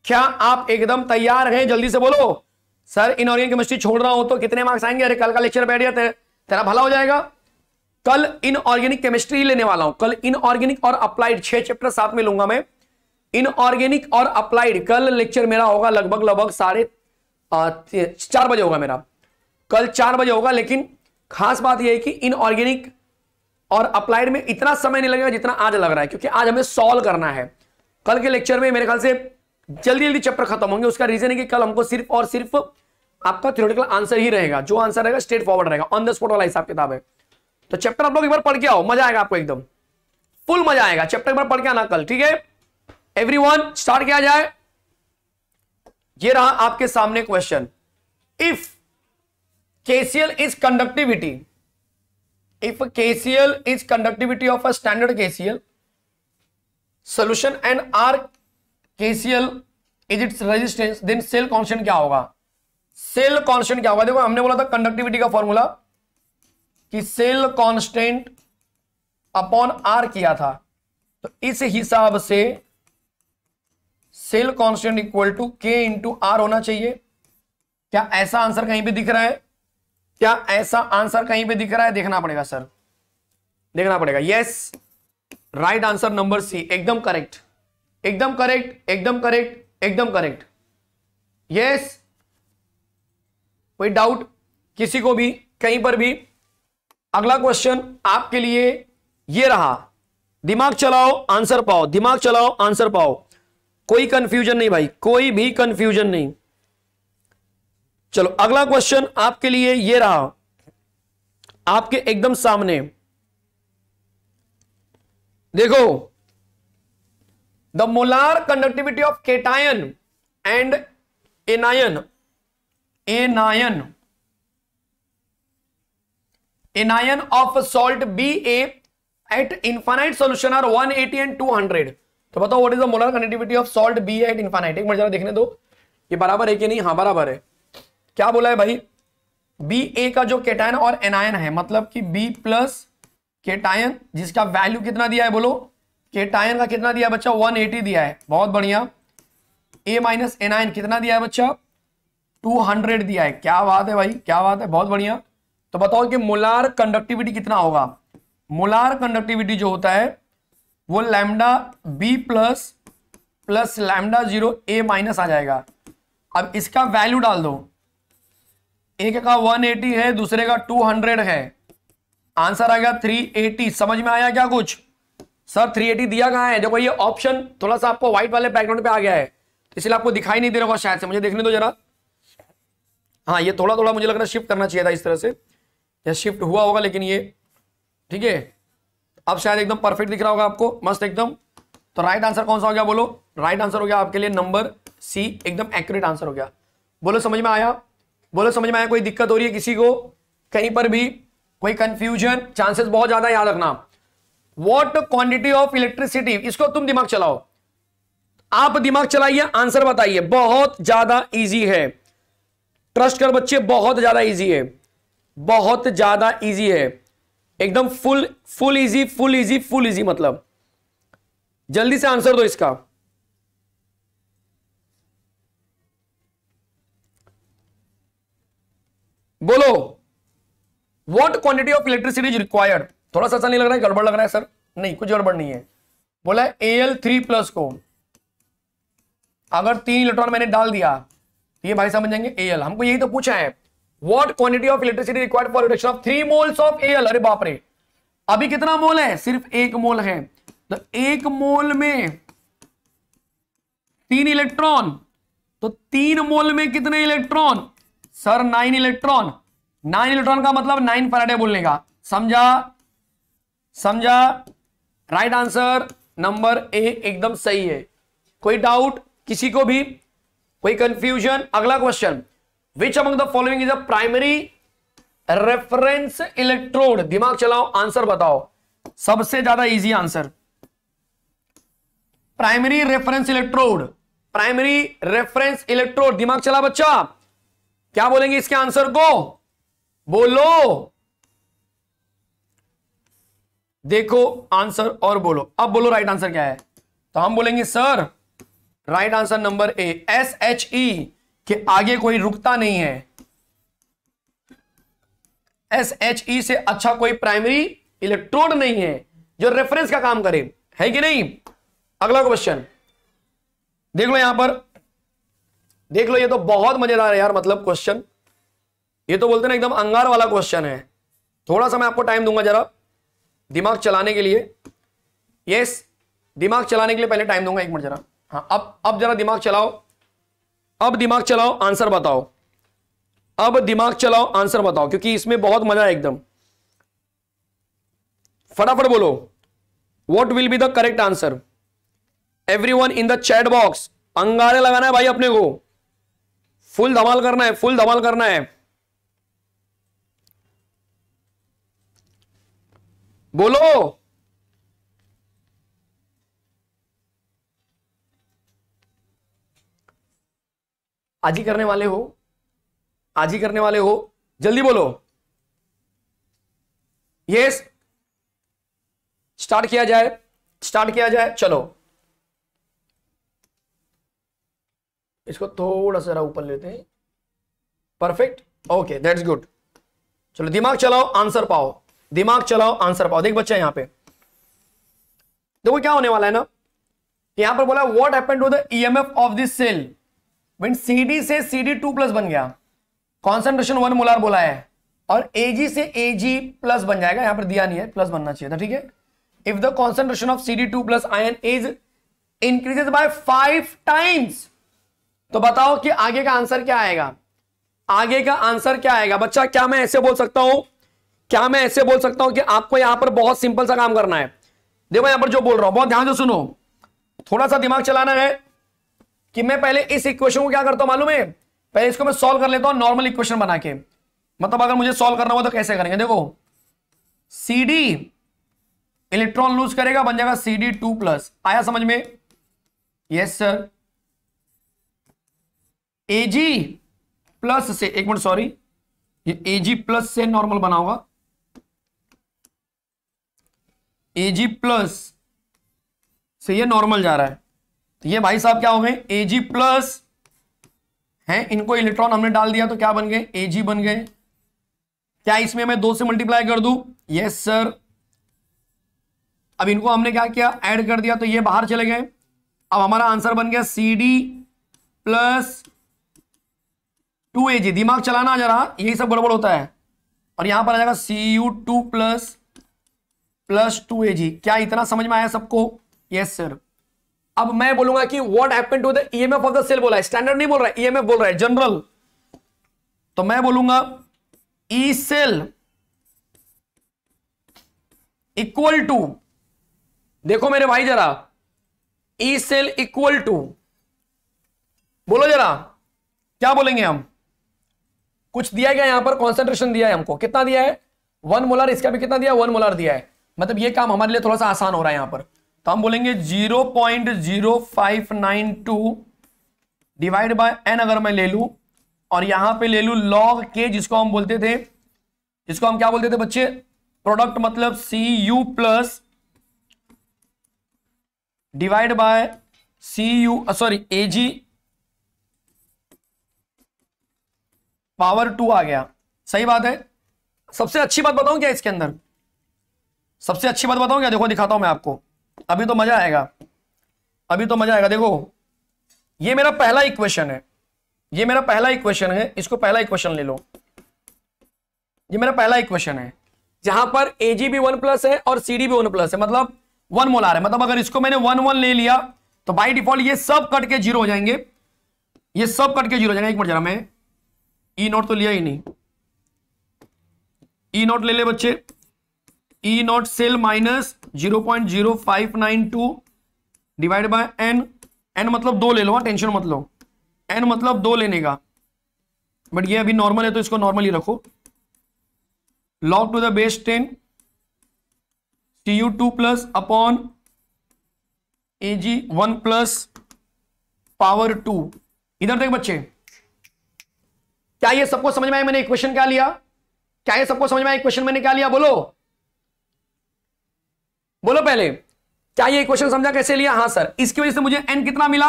क्या आप एकदम तैयार हैं जल्दी से बोलो सर इनऑर्गेनिक केमिस्ट्री छोड़ रहा हूं तो कितने मार्क्स आएंगे अरे कल का लेक्चर बैठ गया तेरा भला हो जाएगा कल इनऑर्गेनिक केमिस्ट्री लेने वाला हूं कल इनऑर्गेनिक और अप्लाइड छह चैप्टर साथ में लूंगा मैं इनऑर्गेनिक और अप्लाइड कल लेक्चर मेरा होगा लगभग लगभग साढ़े चार बजे होगा मेरा कल चार बजे होगा लेकिन खास बात यह है कि इनऑर्गेनिक और अप्लाइड में इतना समय नहीं लगेगा जितना आज लग रहा है क्योंकि आज हमें सॉल्व करना है कल के लेक्चर में मेरे ख्याल से जल्दी जल्दी चैप्टर खत्म होंगे उसका रीजन है कि कल हमको सिर्फ और सिर्फ आपका थ्योरेटिकल आंसर ही रहेगा जो आंसर रहेगा स्ट्रेट फॉरवर्ड रहेगा ऑन द स्पॉट वाला हिसाब किताब है तो चैप्टर आप लोग एक बार पढ़ के आओ मजा आएगा आपको एकदम फुल मजा आएगा चैप्टर एक बार पढ़ के आना कल ठीक है एवरी स्टार्ट किया जाए ये रहा आपके सामने question if KCl is conductivity if KCl is conductivity of a standard KCl solution and R KCl is its resistance then cell constant क्या होगा सेल कॉन्स्टेंट क्या होगा देखो हमने बोला था कंडक्टिविटी का फॉर्मूला कि सेल कॉन्स्टेंट अपॉन आर किया था तो इस हिसाब से cell constant equal to K into R होना चाहिए क्या ऐसा आंसर कहीं पे दिख रहा है क्या ऐसा आंसर कहीं पे दिख रहा है देखना पड़ेगा सर देखना पड़ेगा yes yes. Right answer number C एकदम करेक्ट एकदम करेक्ट एकदम करेक्ट एकदम करेक्ट यस कोई डाउट किसी को भी कहीं पर भी अगला क्वेश्चन आपके लिए ये रहा दिमाग चलाओ आंसर पाओ दिमाग चलाओ आंसर पाओ कोई कंफ्यूजन नहीं भाई कोई भी कंफ्यूजन नहीं चलो अगला क्वेश्चन आपके लिए ये रहा आपके एकदम सामने देखो the molar conductivity of cation and anion anion anion of salt B A at infinite solution are 180 and hundred तो बताओ what is the molar conductivity of salt B at infinite एक मिनट जरा देखने दो ये बराबर है कि नहीं हाँ बराबर है क्या बोला है भाई बी ए का जो केटायन और एनायन है मतलब कि बी प्लस केटायन जिसका वैल्यू कितना दिया है बोलो केटायन का कितना दिया है बच्चा 180 दिया है बहुत बढ़िया ए माइनस एनाइन कितना दिया है बच्चा 200 दिया है क्या बात है भाई क्या बात है बहुत बढ़िया तो बताओ कि मोलार कंडक्टिविटी कितना होगा मोलार कंडक्टिविटी जो होता है वो lambda B plus plus lambda zero A minus आ जाएगा अब इसका वैल्यू डाल दो एक का 180 है दूसरे का 200 है आंसर आ गया 380 समझ में आया क्या कुछ सर 380 दिया कहां है देखो ये ऑप्शन थोड़ा सा आपको व्हाइट वाले बैकग्राउंड पे आ गया है इसलिए आपको दिखाई नहीं दे रहा होगा शायद से मुझे देखने दो जरा हाँ ये थोड़ा थोड़ा मुझे लग रहा शिफ्ट करना चाहिए था इस तरह से या शिफ्ट हुआ होगा लेकिन ये ठीक है अब शायद एकदम परफेक्ट दिख रहा होगा आपको मस्त एकदम तो राइट आंसर कौन सा हो गया बोलो राइट आंसर हो गया आपके लिए नंबर सी एकदम एक्यूरेट आंसर हो गया बोलो समझ में आया बोलो समझ में आया कोई दिक्कत हो रही है किसी को कहीं पर भी कोई कंफ्यूजन चांसेस बहुत ज्यादा याद रखना वॉट क्वांटिटी ऑफ इलेक्ट्रिसिटी इसको तुम दिमाग चलाओ आप दिमाग चलाइए आंसर बताइए बहुत ज्यादा इजी है ट्रस्ट कर बच्चे बहुत ज्यादा इजी है बहुत ज्यादा इजी है एकदम full full easy full easy full easy मतलब जल्दी से आंसर दो इसका बोलो what quantity of electricity is required थोड़ा सा ऐसा नहीं लग रहा है गड़बड़ लग रहा है सर नहीं कुछ गड़बड़ नहीं है बोला ए एल थ्री प्लस को अगर तीन इलेक्ट्रॉन मैंने डाल दिया तो ये भाई समझ जाएंगे ए एल हमको यही तो पूछा है what quantity of electricity required for reduction of three moles of A L अरे बाप रे अभी कितना मोल है सिर्फ एक मोल है तो एक मोल में तीन इलेक्ट्रॉन तो तीन मोल में कितने electron sir nine electron nine electron का मतलब नाइन फराडे बोलने का समझा समझा राइट आंसर नंबर ए एकदम सही है कोई डाउट किसी को भी कोई कंफ्यूजन अगला question which among the following is a primary reference electrode दिमाग चलाओ आंसर बताओ सबसे ज्यादा easy answer primary reference electrode primary reference electrode दिमाग चला बच्चा क्या बोलेंगे इसके आंसर को बोलो देखो आंसर और बोलो अब बोलो राइट आंसर क्या है तो हम बोलेंगे sir right answer number A S H E के आगे कोई रुकता नहीं है एस एच ई से अच्छा कोई प्राइमरी इलेक्ट्रोड नहीं है जो रेफरेंस का काम करे है कि नहीं अगला क्वेश्चन देख लो यहां पर देख लो ये तो बहुत मजेदार है यार मतलब क्वेश्चन ये तो बोलते ना एकदम अंगार वाला क्वेश्चन है थोड़ा सा मैं आपको टाइम दूंगा जरा दिमाग चलाने के लिए यस दिमाग चलाने के लिए पहले टाइम दूंगा एक मिनट जरा हाँ अब अब जरा दिमाग चलाओ अब दिमाग चलाओ आंसर बताओ अब दिमाग चलाओ आंसर बताओ क्योंकि इसमें बहुत मजा है एकदम फटाफट बोलो what will be the correct answer every one in the chat box अंगारे लगाना है भाई अपने को फुल धमाल करना है फुल धमाल करना है बोलो आज ही करने वाले हो आज ही करने वाले हो जल्दी बोलो यस स्टार्ट किया जाए स्टार्ट किया जाए चलो इसको थोड़ा सा ऊपर लेते हैं परफेक्ट ओके दैट्स गुड चलो दिमाग चलाओ आंसर पाओ दिमाग चलाओ आंसर पाओ देख बच्चा यहां पे देखो क्या होने वाला है ना यहां पर बोला what happened to the EMF of this cell when CD से सीडी टू प्लस बन गया कॉन्सेंट्रेशन वन मोलार बोला है और एजी से एजी प्लस बन जाएगा यहां पर दिया नहीं है प्लस बनना चाहिए था ठीक है if the concentration of CD two plus ion is increases by five times तो बताओ कि आगे का आंसर क्या आएगा आगे का आंसर क्या आएगा बच्चा क्या मैं ऐसे बोल सकता हूं क्या मैं ऐसे बोल सकता हूं कि आपको यहां पर बहुत सिंपल सा काम करना है देखो यहां पर जो बोल रहा हूं बहुत ध्यान से सुनो थोड़ा सा दिमाग चलाना है कि मैं पहले इस इक्वेशन को क्या करता हूं मालूम है पहले इसको मैं सोल्व कर लेता हूं नॉर्मल इक्वेशन बना के मतलब अगर मुझे सोल्व करना हो तो कैसे करेंगे देखो सी डी इलेक्ट्रॉन लूज करेगा बन जाएगा सी डी टू प्लस आया समझ में यस सर एजी प्लस से एक मिनट सॉरी ये एजी प्लस से नॉर्मल बना होगा ए जी प्लस से ये नॉर्मल जा रहा है तो ये भाई साहब क्या हो गए ए जी प्लस है इनको इलेक्ट्रॉन हमने डाल दिया तो क्या बन गए ए जी बन गए क्या इसमें मैं दो से मल्टीप्लाई कर दू यस सर अब इनको हमने क्या किया ऐड कर दिया तो ये बाहर चले गए अब हमारा आंसर बन गया C D plus two A G दिमाग चलाना जरा यही सब गड़बड़ होता है और यहां पर आ जाएगा C U two plus plus two A G क्या इतना समझ में आया सबको यस सर अब मैं बोलूंगा कि what happen to the EMF of the cell बोला है स्टैंडर्ड नहीं बोल रहा है ईएमएफ e बोल रहा है जनरल तो मैं बोलूंगा ई सेल इक्वल टू देखो मेरे भाई जरा ई सेल इक्वल टू बोलो जरा क्या बोलेंगे हम कुछ दिया गया यहां पर कॉन्सेंट्रेशन दिया है हमको कितना दिया है वन मोलर इसका भी कितना दिया वन मोलर दिया है मतलब ये काम हमारे लिए थोड़ा सा आसान हो रहा है यहां पर तो हम बोलेंगे zero point zero five nine two divide by n अगर मैं ले लू और यहां पे ले लू लॉग के जिसको हम बोलते थे जिसको हम क्या बोलते थे बच्चे प्रोडक्ट मतलब C U plus divide by C U sorry A G power two आ गया सही बात है सबसे अच्छी बात बताऊं क्या इसके अंदर सबसे अच्छी बात बताऊं क्या देखो दिखाता हूं मैं आपको अभी तो मजा आएगा अभी तो मजा आएगा देखो ये मेरा पहला इक्वेशन है ये मेरा पहला इक्वेशन है इसको पहला इक्वेशन ले लो ये मेरा पहला इक्वेशन है जहां पर ए जी भी वन प्लस है और सी डी भी वन प्लस है मतलब वन मोलार है मतलब अगर इसको मैंने वन वन ले लिया तो बाई डिफॉल्ट ये सब कट के जीरो हो जाएंगे ये सब कट के जीरो हो जाएंगे एक मिनट जरा मैं ई e नोट तो लिया ही नहीं ई e नोट ले ले बच्चे E not cell minus zero point zero five nine two divide by n n मतलब दो ले लो टेंशन हाँ, मत लो एन मतलब दो लेने का बट ये अभी नॉर्मल है तो इसको नॉर्मल ही रखो log to the base ten T U two plus upon A G one plus power two इधर देख बच्चे क्या ये सबको समझ में आया मैंने इक्वेशन क्या लिया क्या ये सबको समझ में आया इक्वेशन मैंने क्या लिया बोलो बोलो पहले क्या ये क्वेश्चन समझा कैसे लिया हाँ सर इसकी वजह से मुझे एन कितना मिला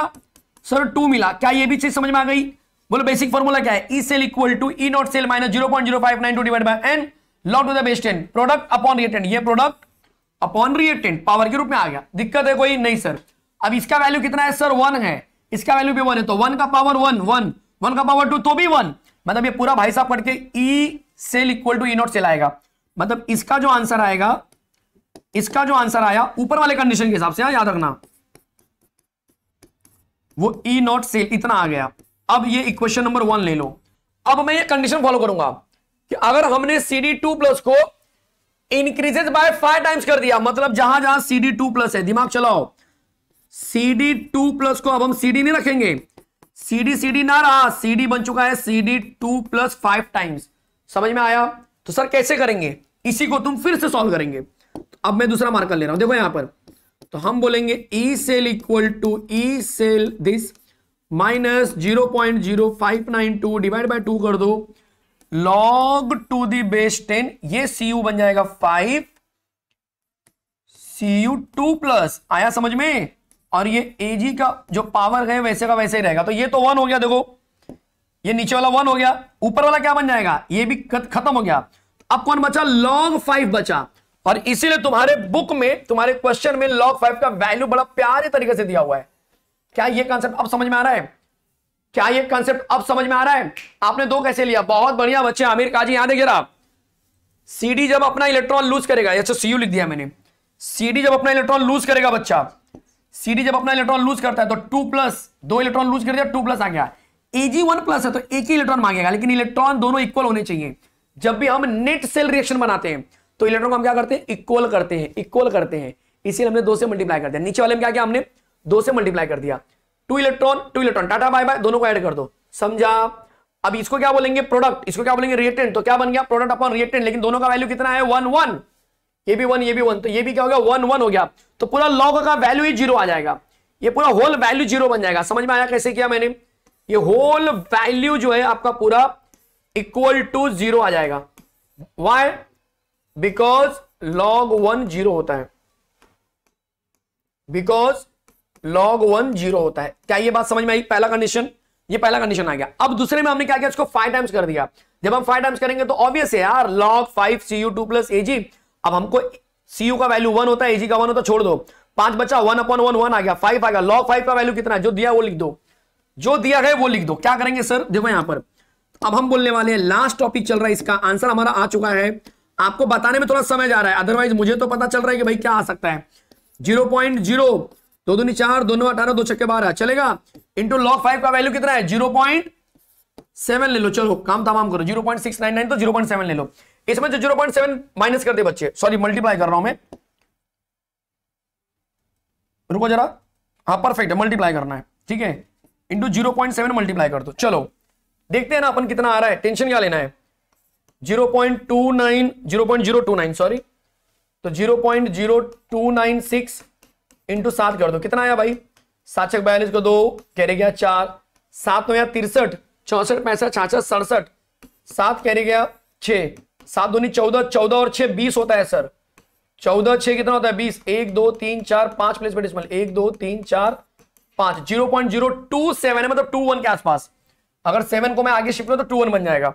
सर टू मिला क्या ये भी चीज समझ में आ गई बोलो बेसिक फॉर्मूला क्या है E cell equal to E not cell minus zero point zero five nine two divide by n log to the base n product upon reactant ये प्रोडक्ट अपॉन रिएक्टेंट पावर के रूप में आ गया दिक्कत है कोई नहीं सर अब इसका वैल्यू कितना है सर वन है इसका वैल्यू भी वन है तो वन का पावर वन वन वन का पावर टू तो भी वन मतलब ये पूरा भाई साहब पढ़ के E cell equal to E not cell आएगा मतलब इसका जो आंसर आएगा इसका जो आंसर आया ऊपर वाले कंडीशन के हिसाब से हाँ, याद रखना वो E नॉट सेल इतना आ गया अब ये इक्वेशन नंबर वन ले लो अब मैं ये कंडीशन फॉलो करूंगा कि अगर हमने सी डी टू प्लस को इंक्रीजेज बाय फाइव टाइम्स कर दिया मतलब जहां जहां सी डी टू प्लस है दिमाग चलाओ सी डी टू प्लस को अब हम सी डी नहीं रखेंगे सी डी सी डी ना रहा सी डी बन चुका है C D two plus five times समझ में आया तो सर कैसे करेंगे इसी को तुम फिर से सॉल्व करेंगे अब मैं दूसरा मार्कर ले रहा हूं देखो यहां पर तो हम बोलेंगे E cell equal to E cell this minus zero point zero five nine two divide by two कर दो log to the base ten ये सी यू बन जाएगा five C U two plus आया समझ में और ये एजी का जो पावर है वैसे का वैसे ही रहेगा तो ये तो वन हो गया देखो ये नीचे वाला वन हो गया ऊपर वाला क्या बन जाएगा ये भी खत्म हो गया अब कौन बचा लॉग फाइव बचा और इसीलिए तुम्हारे बुक में तुम्हारे क्वेश्चन में लॉग फाइव का वैल्यू बड़ा प्यारे तरीके से दिया हुआ है क्या यह कॉन्सेप्ट अब समझ में आ रहा है क्या यह कॉन्सेप्ट अब समझ में आ रहा है आपने दो कैसे लिया बहुत बढ़िया बच्चे आमिर काजी यहां देखिए सीडी जब अपना इलेक्ट्रॉन लूज करेगा अच्छा सीयू लिख दिया मैंने सीडी जब अपना इलेक्ट्रॉन लूज करेगा बच्चा सीडी जब अपना इलेक्ट्रॉन लूज करता है तो टू प्लस दो इलेक्ट्रॉन लूज कर दिया टू प्लस आ गया एजी वन प्लस है तो एक ही इलेक्ट्रॉन मांगेगा लेकिन इलेक्ट्रॉन दोनों इक्वल होने चाहिए जब भी हम नेट सेल रिएक्शन बनाते हैं तो इलेक्ट्रॉन को हम क्या करते हैं इक्वल करते हैं इक्वल करते हैं इसीलिए हमने दो से मल्टीप्लाई कर दिया नीचे वाले में क्या किया हमने दो से मल्टीप्लाई कर दिया two electron two electron tata bye bye दोनों को ऐड कर दो समझा अब इसको क्या बोलेंगे प्रोडक्ट इसको क्या बोलेंगे रिएक्टेंट तो क्या बन गया प्रोडक्ट अपॉन रिएक्टेंट लेकिन दोनों का वैल्यू कितना है वन वन ये भी वन ये भी वन तो ये भी क्या हो गया वन वन हो गया तो पूरा लॉग का वैल्यू ही जीरो आ जाएगा ये पूरा होल वैल्यू जीरो बन जाएगा समझ में आया कैसे किया मैंने ये होल वैल्यू जो है आपका पूरा इक्वल टू जीरो आ जाएगा why because log one zero होता है बिकॉज लॉग वन जीरो होता है क्या ये बात समझ में आई पहला कंडीशन ये पहला कंडीशन आ गया अब दूसरे में हमने क्या किया इसको फाइव टाइम्स कर दिया जब हम फाइव टाइम्स करेंगे तो ऑब्वियस है यार log five C U two plus AG अब हमको सी यू का वैल्यू वन होता है एजी का वन होता है छोड़ दो पांच बचा वन अपॉन वन वन आ गया फाइव आ गया लॉग फाइव का वैल्यू कितना है जो दिया वो लिख दो जो दिया है वो लिख दो क्या करेंगे सर देखो यहां पर अब हम बोलने वाले हैं लास्ट टॉपिक चल रहा है इसका आंसर हमारा आ चुका है आपको बताने में थोड़ा समय जा रहा है अदरवाइज मुझे तो पता चल रहा है कि भाई क्या आ सकता है जीरो पॉइंट जीरो दो दूनी चार दोनों अठारह दो छक्के बारह चलेगा इंटू लॉक फाइव का वैल्यू कितना है जीरो पॉइंट सेवन ले लो चलो काम तमाम करो zero point six nine nine तो जीरो पॉइंट सेवन ले लो इसमें जो जीरो पॉइंट सेवन माइनस कर दे बच्चे सॉरी मल्टीप्लाई कर रहा हूं मैं रुको जरा हाँ परफेक्ट है मल्टीप्लाई करना है ठीक है into zero point seven multiply कर दो चलो देखते हैं ना अपन कितना आ रहा है टेंशन क्या लेना है जीरो सॉरी तो zero point zero two nine six into सात कर दो कितना आया भाई सात छक बयालीस को दो कैरे गया चार सात हो गया तिरसठ चौसठ पैंसठ छाछठ सड़सठ सात कैरे गया छ सात दूनी चौदह चौदह और छह बीस होता है सर चौदह छह कितना होता है बीस एक दो तीन चार पांच प्लेस डिसमल एक दो तीन चार पांच zero point zero two seven है मतलब टू वन के आसपास अगर सेवन को मैं आगे शिफ्ट करूं तो टू वन बन जाएगा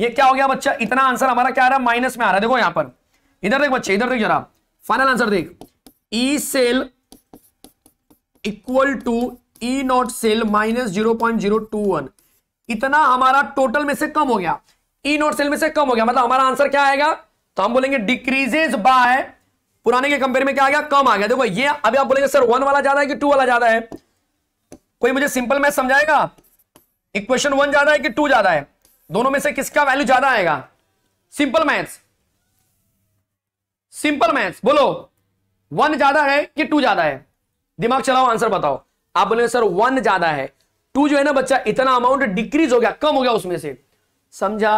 ये क्या हो गया बच्चा इतना आंसर हमारा क्या आ रहा है माइनस में आ रहा है देखो यहां पर इधर देख बच्चे इधर देख जरा फाइनल आंसर देख E cell equal to E not cell minus zero point zero two one इतना हमारा टोटल में से कम हो गया ई नॉट सेल में से कम हो गया मतलब हमारा आंसर क्या आएगा तो हम बोलेंगे डिक्रीजेज बाय पुराने के कंपेयर में क्या आ गया कम आ गया देखो ये अभी आप बोलेंगे सर वन वाला ज्यादा है कि टू वाला ज्यादा है कोई मुझे सिंपल मैथ समझाएगा इक्वेशन वन ज्यादा है कि टू ज्यादा है दोनों में से किसका वैल्यू ज्यादा आएगा सिंपल मैथ्स सिंपल मैथ्स बोलो वन ज्यादा है कि टू ज्यादा है दिमाग चलाओ आंसर बताओ आप बोले सर वन ज्यादा है टू जो है ना बच्चा इतना अमाउंट डिक्रीज हो गया कम हो गया उसमें से समझा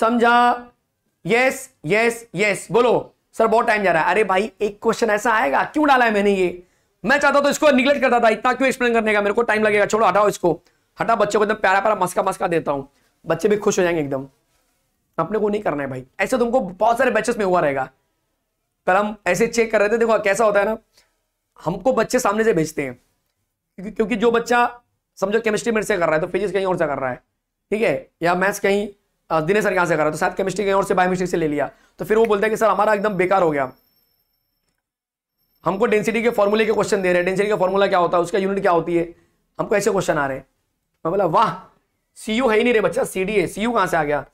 समझा यस यस यस बोलो सर बहुत टाइम जा रहा है अरे भाई एक क्वेश्चन ऐसा आएगा क्यों डाला है मैंने ये मैं चाहता तो इसको निगलेक्ट करता था इतना क्यों एक्सप्लेन करने का मेरे को टाइम लगेगा छोड़ो हटाओ इसको हटा बच्चों को एकदम प्यारा प्यारा मस्का मस्का देता हूं बच्चे भी खुश हो जाएंगे एकदम अपने को नहीं करना है भाई ऐसे तुमको बहुत सारे बैचेस में हुआ रहेगा कल हम ऐसे चेक कर रहे थे देखो कैसा होता है ना हमको बच्चे सामने से भेजते हैं क्योंकि जो बच्चा समझो केमिस्ट्री मेरे से कर रहा है तो फिजिक्स कहीं और से कर रहा है ठीक है या मैथ्स कहीं दिनेश सर यहाँ से कर रहा है तो शायद केमिस्ट्री कहीं और से बायोमिस्ट्री से ले लिया तो फिर वो बोलते हैं कि सर हमारा एकदम बेकार हो गया हमको डेंसिटी के फॉर्मूले के क्वेश्चन दे रहे हैं डेंसिटी का फॉर्मूला क्या होता है उसका यूनिट क्या होती है हमको ऐसे क्वेश्चन आ रहे हैं मैं बोला वाह सी यू है ही नहीं रे बच्चा सी डी है सी यू कहां से आ गया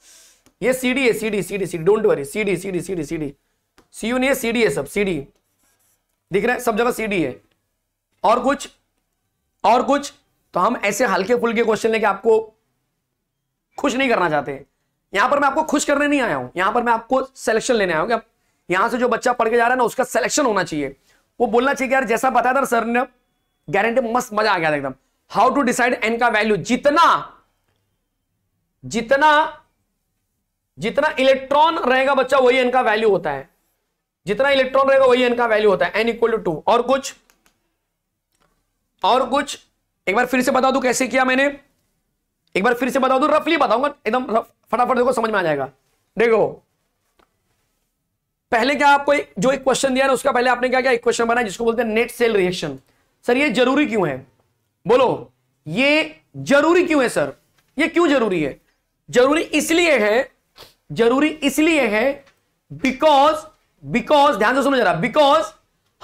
ये सी डी है C D C D C don't worry C D C D C D C D C U नहीं है सी डी है सब सी डी दिख रहा है सब जगह सी डी है और कुछ और कुछ तो हम ऐसे हल्के फुल्के क्वेश्चन लेके आपको खुश नहीं करना चाहते यहां पर मैं आपको खुश करने नहीं आया हूं यहां पर मैं आपको सिलेक्शन लेने आया हूं यहां से जो बच्चा पढ़ के जा रहा है ना उसका सिलेक्शन होना चाहिए वो बोलना चाहिए यार जैसा बताया था सर ने गारंटी मस्त मजा आ गया था एकदम हाउ टू डिसाइड एन का वैल्यू जितना जितना जितना इलेक्ट्रॉन रहेगा बच्चा वही एन का वैल्यू होता है जितना इलेक्ट्रॉन रहेगा वही एन का वैल्यू होता है एन इक्वल टू टू और कुछ और कुछ एक बार फिर से बता दू कैसे किया मैंने एक बार फिर से बता दू रफली बताऊंगा एकदम रफ, फटाफट देखो समझ में आ जाएगा देखो पहले क्या आपको एक, जो एक क्वेश्चन दिया ना उसका पहले आपने क्या क्या एक क्वेश्चन बनाया जिसको बोलते हैं नेट सेल रिएक्शन सर ये जरूरी क्यों है बोलो ये जरूरी क्यों है सर ये क्यों जरूरी है जरूरी इसलिए है जरूरी इसलिए है बिकॉज बिकॉज ध्यान से सुनो जरा बिकॉज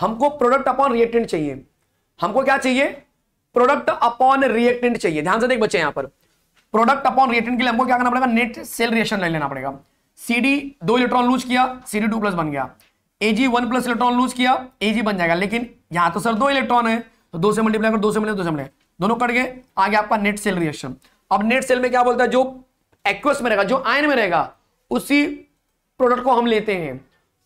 हमको प्रोडक्ट अपॉन रिएक्टेंट चाहिए हमको क्या चाहिए प्रोडक्ट अपॉन रिएक्टेंट चाहिए ध्यान से देख बच्चे यहां पर प्रोडक्ट अपॉन रिएक्टेंट के लिए हमको क्या करना पड़ेगा नेट सेल रिएक्शन ले लेना पड़ेगा सीडी दो इलेक्ट्रॉन लूज किया सीडी टू प्लस बन गया AG one plus electron lose किया एजी बन जाएगा लेकिन यहां तो सर दो इलेक्ट्रॉन है तो दो से मल्टीप्लाई कर दो से मिले दो से मिले दोनों कट गए आगे आपका नेट सेल रिएक्शन अब नेट सेल में क्या बोलता है जो एक्वस में रहेगा जो आयन में रहेगा उसी प्रोडक्ट को हम लेते हैं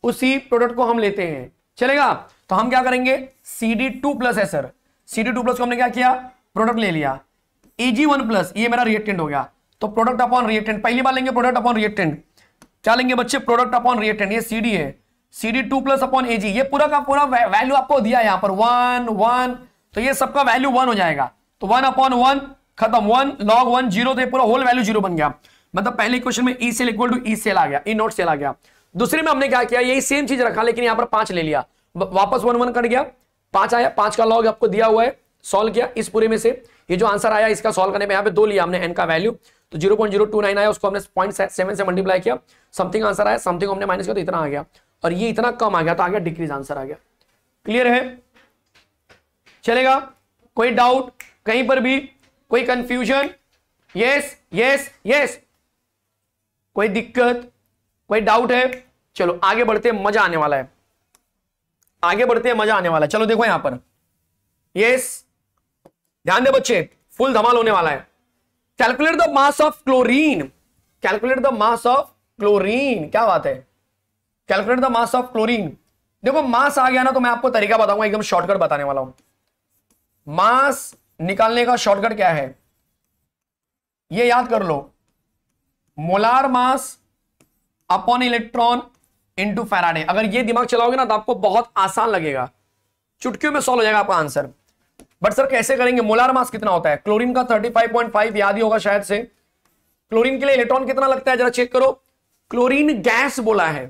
उसी प्रोडक्ट को हम लेते हैं चलेगा तो हम क्या करेंगे सी डी टू प्लस है sir C D two plus को हमने क्या किया प्रोडक्ट ले लिया ए जी वन प्लस ये मेरा रिएक्टेंट हो गया तो प्रोडक्ट अपॉन रिएक्टेंट पहली बार लेंगे प्रोडक्ट अपॉन रिएक्टेंट क्या लेंगे बच्चे प्रोडक्ट अपॉन रिएक्टेंट ये सी डी है C D two plus upon A G ये पूरा का पूरा वैल्यू आपको दिया यहां पर वन वन तो ये सबका वैल्यू वन हो जाएगा तो वन अपॉन वन खत्म वन लॉग वन जीरो थे पूरा होल वैल्यू जीरो बन गया मतलब पहले क्वेश्चन में E cell equal to E cell आ गया ई नोट सेल आ गया दूसरे में हमने क्या किया यही सेम चीज रखा लेकिन यहां पर पांच ले लिया वापस वन वन कट गया पांच आया पांच का लॉग आपको दिया हुआ है सॉल्व किया इस पूरे में से ये जो आंसर आया इसका सॉल्व करने में यहाँ पे दो लिया हमने एन का वैल्यू तो zero zero point two nine आया उसको हमने पॉइंट सेवन से मल्टीप्लाई किया समथिंग आंसर आया समथिंग हमने माइनस किया तो इतना आ गया और ये इतना कम आ गया तो आ गया डिक्रीज आंसर आ गया क्लियर है चलेगा कोई डाउट कहीं पर भी कोई कंफ्यूजन यस यस यस कोई दिक्कत कोई डाउट है चलो आगे बढ़ते हैं मजा आने वाला है आगे बढ़ते हैं मजा आने वाला है चलो देखो यहां पर यस ध्यान दे बच्चे फुल धमाल होने वाला है calculate the mass of chlorine calculate the mass of chlorine क्या बात है calculate the mass of chlorine देखो मास आ गया ना तो मैं आपको तरीका बताऊंगा एकदम शॉर्टकट बताने वाला हूं मास निकालने का शॉर्टकट क्या है ये याद कर लो molar mass upon electron into Faraday अगर ये दिमाग चलाओगे ना तो आपको बहुत आसान लगेगा चुटकियों में सॉल्व हो जाएगा आपका आंसर बट सर कैसे करेंगे मोलार मास कितना होता है क्लोरीन का 35.5 याद ही होगा शायद से क्लोरीन के लिए इलेक्ट्रॉन कितना लगता है जरा चेक करो क्लोरीन गैस बोला है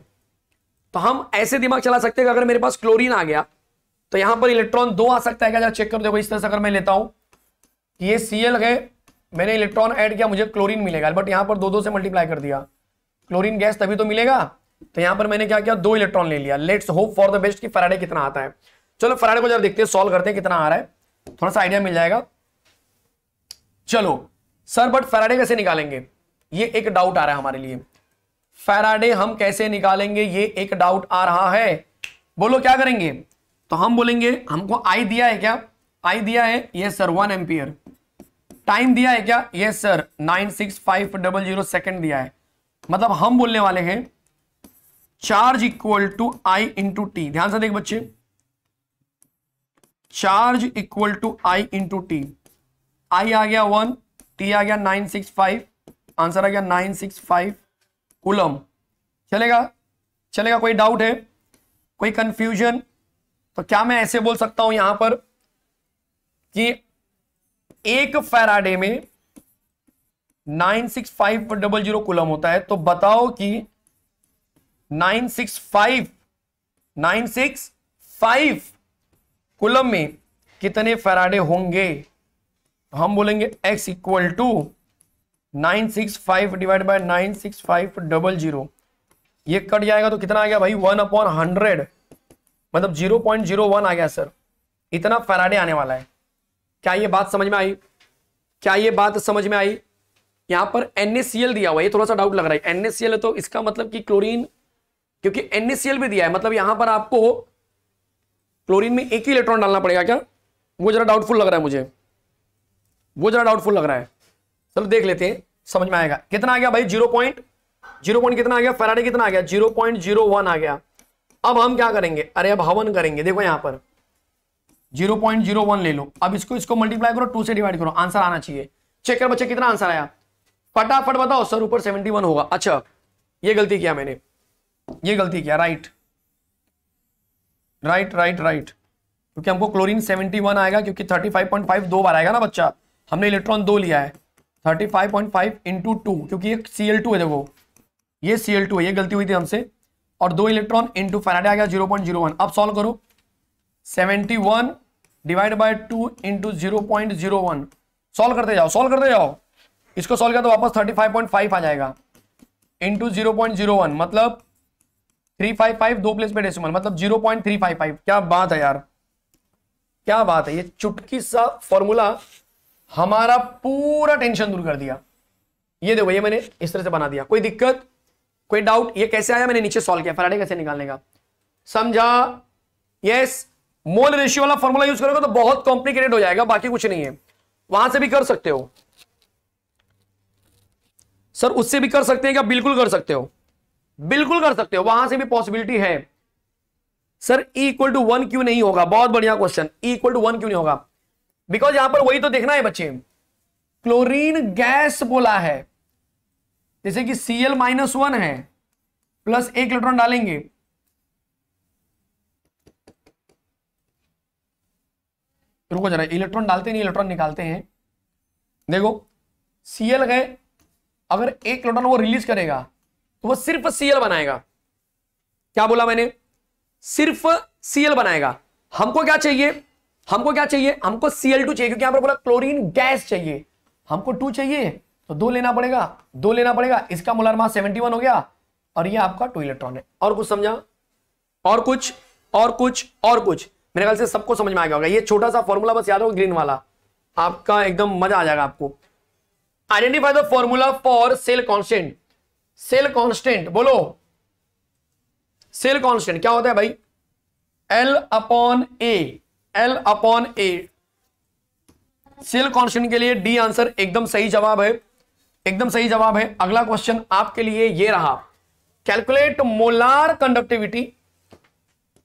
तो हम ऐसे दिमाग चला सकते हैं अगर मेरे पास क्लोरीन आ गया तो यहां पर इलेक्ट्रॉन दो आ सकता है क्या जरा चेक कर देखो इस तरह से अगर मैं लेता हूं ये सी एल है मैंने इलेक्ट्रॉन ऐड किया मुझे क्लोरीन मिलेगा बट यहाँ पर दो दो से मल्टीप्लाई कर दिया क्लोरीन गैस तभी तो मिलेगा तो यहाँ पर मैंने क्या किया दो इलेक्ट्रॉन ले लिया let's hope for the best कि फराडे कितना आता है चलो फराडे को जरा देखते हैं सॉल्व करते हैं कितना आ रहा है थोड़ा सा आइडिया मिल जाएगा चलो सर बट फराडे कैसे निकालेंगे ये एक डाउट आ रहा है हमारे लिए फराडे हम कैसे निकालेंगे ये एक डाउट आ रहा है बोलो क्या करेंगे तो हम बोलेंगे हमको आई दिया है क्या आई दिया है ये सर वन एम्पियर टाइम दिया है क्या yes sir nine six five double zero second दिया है मतलब हम बोलने वाले हैं charge equal to I into T ध्यान से देख बच्चे charge equal to I into T I आ गया वन टी आ गया नाइन सिक्स फाइव आंसर आ गया नाइन सिक्स फाइव कुलम चलेगा चलेगा कोई डाउट है कोई कंफ्यूजन तो क्या मैं ऐसे बोल सकता हूं यहां पर कि एक फेराडे में nine six five double zero coulomb होता है तो बताओ कि nine six five nine six five coulomb में कितने फेराडे होंगे तो हम बोलेंगे x equal to nine six five divide by nine six five double zero ये कट जाएगा तो कितना आ गया भाई वन अपॉन हंड्रेड मतलब जीरो पॉइंट जीरो वन आ गया सर इतना फेराडे आने वाला है क्या ये बात समझ में आई क्या ये बात समझ में आई यहां पर एनएसीएल दिया हुआ है थोड़ा सा डाउट लग रहा है एनएसीएल तो इसका मतलब कि क्लोरीन क्योंकि एनएसीएल भी दिया है मतलब यहां पर आपको क्लोरीन में एक ही इलेक्ट्रॉन डालना पड़ेगा क्या वो जरा डाउटफुल लग रहा है मुझे वो जरा डाउटफुल लग रहा है चलो देख लेते हैं समझ में आएगा कितना आ गया भाई जीरो पॉइंट जीरो पॉइंट कितना आ गया फेराडे कितना आ गया जीरो पॉइंट जीरो वन आ गया अब हम क्या करेंगे अरे अब हवन करेंगे देखो यहां पर जीरो पॉइंट जीरो वन ले लो अब इसको इसको मल्टीप्लाई करो टू से डिवाइड करो आंसर आना चाहिए चेक कर बच्चे कितना आंसर आया फटाफट बताओ सर ऊपर सेवेंटी वन होगा अच्छा ये गलती किया मैंने ये गलती किया राइट राइट राइट राइट क्योंकि हमको क्लोरीन 71 आएगा क्योंकि 35.5 दो बार आएगा ना बच्चा हमने इलेक्ट्रॉन दो लिया है 35.5 इंटू टू क्योंकि ये सी एल टू है देखो ये सी एल टू है ये गलती हुई थी हमसे और दो इलेक्ट्रॉन इंटू फैराडे आ गया जीरो पॉइंट जीरो वन अब सॉल्व करो seventy one divide by two into zero point zero one solve करते जाओ सोल्व करते जाओ इसको सोल्व किया तो वापस थर्टी फाइव पॉइंट फाइव आ जाएगा into zero point zero one मतलब थ्री फाइव फाइव दो प्लेस पे डेसिमल मतलब zero point three five five क्या बात है यार क्या बात है ये चुटकी सा फॉर्मूला हमारा पूरा टेंशन दूर कर दिया ये देखो ये मैंने इस तरह से बना दिया कोई दिक्कत कोई डाउट ये कैसे आया मैंने नीचे सॉल्व किया फराडे कैसे निकालने का समझा यस मोल रेशियो वाला फॉर्मूला यूज करोगे तो बहुत कॉम्प्लिकेटेड हो जाएगा बाकी कुछ नहीं है वहां से भी कर सकते हो सर उससे भी कर सकते हैं क्या बिल्कुल कर सकते हो बिल्कुल कर सकते हो वहां से भी पॉसिबिलिटी है सर इक्वल टू वन क्यों नहीं होगा बहुत बढ़िया क्वेश्चन इक्वल टू वन क्यों नहीं होगा बिकॉज यहां पर वही तो देखना है बच्चे क्लोरीन गैस बोला है जैसे कि सीएल माइनस वन है प्लस एक इलेक्ट्रॉन डालेंगे रुको जरा इलेक्ट्रॉन डालते नहीं इलेक्ट्रॉन निकालते हैं देखो सीएल गए अगर एक इलेक्ट्रॉन वो रिलीज करेगा तो वो सिर्फ सीएल बनाएगा क्या बोला मैंने सिर्फ सीएल बनाएगा हमको क्या चाहिए हमको क्या चाहिए हमको सीएल टू चाहिए क्योंकि यहां पर बोला क्लोरीन गैस चाहिए हमको टू चाहिए तो दो लेना पड़ेगा दो लेना पड़ेगा इसका मोलर मास 71 हो गया और ये आपका टू इलेक्ट्रॉन है और कुछ समझा और कुछ और कुछ और कुछ मेरे ख्याल से सबको समझ में आ गया होगा ये छोटा सा फॉर्मूला बस याद होगा ग्रीन वाला आपका एकदम मजा आ जाएगा आपको identify the formula for cell constant cell constant बोलो सेल कॉन्स्टेंट क्या होता है भाई L upon A L upon A cell constant के लिए डी आंसर एकदम सही जवाब है एकदम सही जवाब है अगला क्वेश्चन आपके लिए ये रहा calculate molar conductivity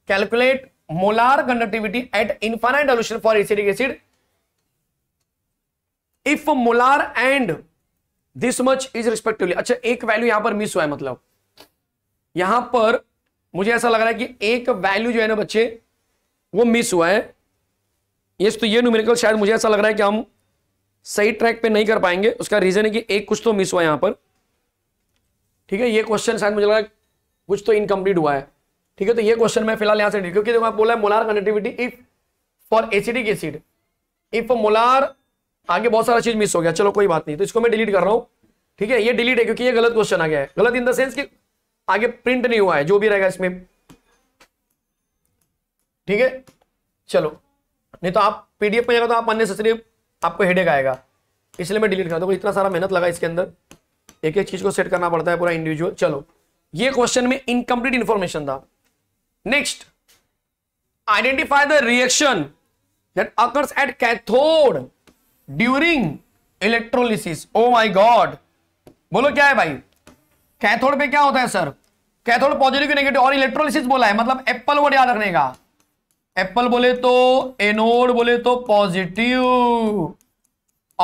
calculate molar conductivity at infinite dilution for acetic acid if molar and this much is respectively अच्छा एक वैल्यू यहां पर मिस हुआ है मतलब यहां पर मुझे ऐसा लग रहा है कि एक वैल्यू जो है ना बच्चे वो मिस हुआ है ये तो ये न्यूमेरिकल शायद मुझे ऐसा लग रहा है कि हम सही ट्रैक पे नहीं कर पाएंगे उसका रीजन है कि एक कुछ तो मिस हुआ है यहां पर ठीक है ये क्वेश्चन शायद मुझे लग रहा है कुछ तो इनकम्प्लीट हुआ है ठीक है तो ये क्वेश्चन मैं फिलहाल यहां से क्योंकि बोला है molar connectivity if for acidic acid if molar आगे बहुत सारा चीज मिस हो गया चलो कोई बात नहीं तो इसको मैं डिलीट कर रहा हूं ठीक है ये डिलीट है क्योंकि ये गलत क्वेश्चन आ गया है गलत इन द सेंस कि आगे प्रिंट नहीं हुआ है जो भी रहेगा इसमें ठीक है चलो नहीं तो आप पीडीएफ में जाएगा तो आप अननेसेसरी आपको हेडेक आएगा इसलिए मैं डिलीट कर दूंगा इतना सारा मेहनत लगा इसके अंदर एक एक चीज को सेट करना पड़ता है पूरा इंडिविजुअल चलो ये क्वेश्चन में इनकम्प्लीट इन्फॉर्मेशन था next identify the reaction that occurs at cathode during electrolysis oh my god बोलो क्या है भाई कैथोड पे क्या होता है सर कैथोड पॉजिटिव नेगेटिव और इलेक्ट्रोलिसिस बोला है मतलब एप्पल वर्ड याद रखने का एप्पल बोले तो एनोड बोले तो पॉजिटिव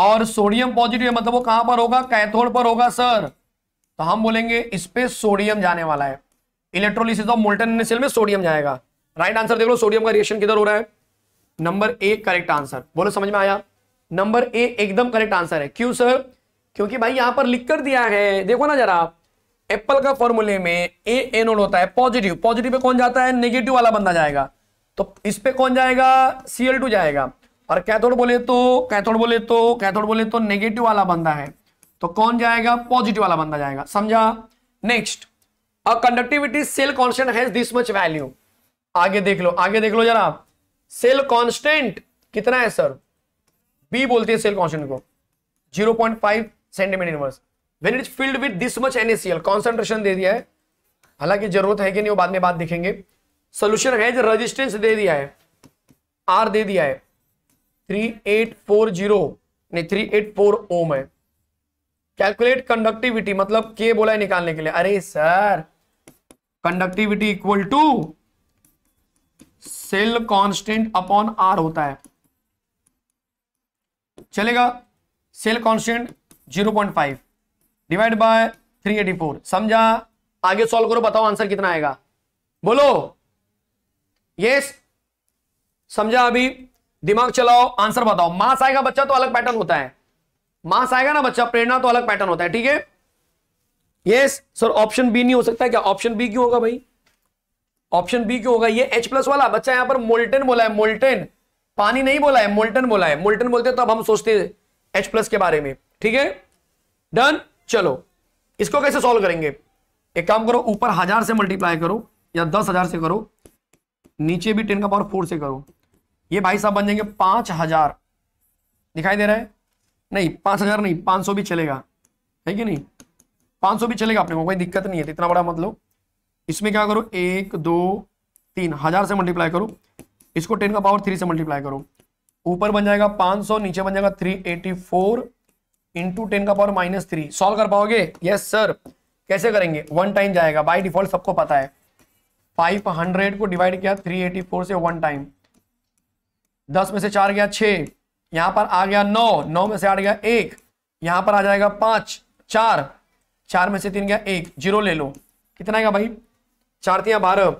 और सोडियम पॉजिटिव मतलब वो कहां पर होगा कैथोड पर होगा सर तो हम बोलेंगे इस पे सोडियम जाने वाला है इलेक्ट्रोलिसिस ऑफ मोल्टन सेल में सोडियम जाएगा राइट आंसर देख लो सोडियम का रिएक्शन किधर हो रहा है नंबर ए करेक्ट आंसर बोलो समझ में आया नंबर ए एकदम करेक्ट आंसर है क्यों सर क्योंकि भाई यहां पर लिख कर दिया है देखो ना जरा एप्पल का फॉर्मूले में ए एनोड होता है पॉजिटिव पॉजिटिव पे कौन जाता है नेगेटिव वाला बंदा जाएगा तो इस पे कौन जाएगा सीएल टू जाएगा और कैथोड बोले तो कैथोड बोले तो कैथोड बोले तो नेगेटिव वाला बंदा है तो कौन जाएगा पॉजिटिव वाला बंदा जाएगा समझा next a conductivity cell constant has this much value आगे देख लो आगे देख लो जरा सेल कॉन्स्टेंट कितना है सर बी बोलती है सेल कॉन्स्टेंट को 0.5 centimetre inverse when it filled with this much NaCl concentration दे दिया है हालांकि जरूरत है कि नहीं वो बाद में बात दिखेंगे सोल्यूशन हैज रजिस्टेंस दे दिया है आर दे दिया है थ्री एट फोर जीरो नहीं थ्री एट फोर ओम है कैलकुलेट कंडक्टिविटी मतलब के बोला है निकालने के लिए अरे sir conductivity equal to cell constant upon R होता है चलेगा सेल कांस्टेंट 0.5 डिवाइड बाय 384 समझा आगे सॉल्व करो बताओ आंसर कितना आएगा बोलो यस समझा अभी दिमाग चलाओ आंसर बताओ मास आएगा बच्चा तो अलग पैटर्न होता है मास आएगा ना बच्चा प्रेरणा तो अलग पैटर्न होता है ठीक है यस सर ऑप्शन बी नहीं हो सकता क्या ऑप्शन बी क्यों होगा भाई ऑप्शन बी क्यों होगा ये एच प्लस वाला बच्चा यहां पर मोल्टेन बोला है मोल्टेन पानी नहीं बोला है मोल्टन बोला है मोल्टन बोलते तो अब हम सोचते एच प्लस के बारे में ठीक है डन चलो इसको कैसे सॉल्व करेंगे एक काम करो ऊपर हजार से मल्टीप्लाई करो या दस हजार से करो नीचे भी टेन का पावर फोर से करो ये भाई साहब बन जाएंगे पांच हजार दिखाई दे रहा है नहीं पांच हजार नहीं पांच सौ भी चलेगा है कि नहीं पांच सौ भी चलेगा अपने को कोई दिक्कत नहीं है तो इतना बड़ा मतलब इसमें क्या करो एक दो तीन हजार से मल्टीप्लाई करो इसको टेन का पावर थ्री से मल्टीप्लाई करो ऊपर बन जाएगा पांच सौ नीचे बन जाएगा three eighty four into ten का पावर माइनस थ्री सॉल्व कर पाओगे यस सर कैसे करेंगे वन टाइम जाएगा बाई डिफॉल्ट सबको पता है फाइव हंड्रेड को डिवाइड किया थ्री एटी फोर से वन टाइम दस में से चार गया छ यहां पर आ गया नौ नौ में से आठ गया एक यहां पर आ जाएगा पांच चार चार में से तीन गया एक जीरो ले लो कितना गया भाई चार तीन बारह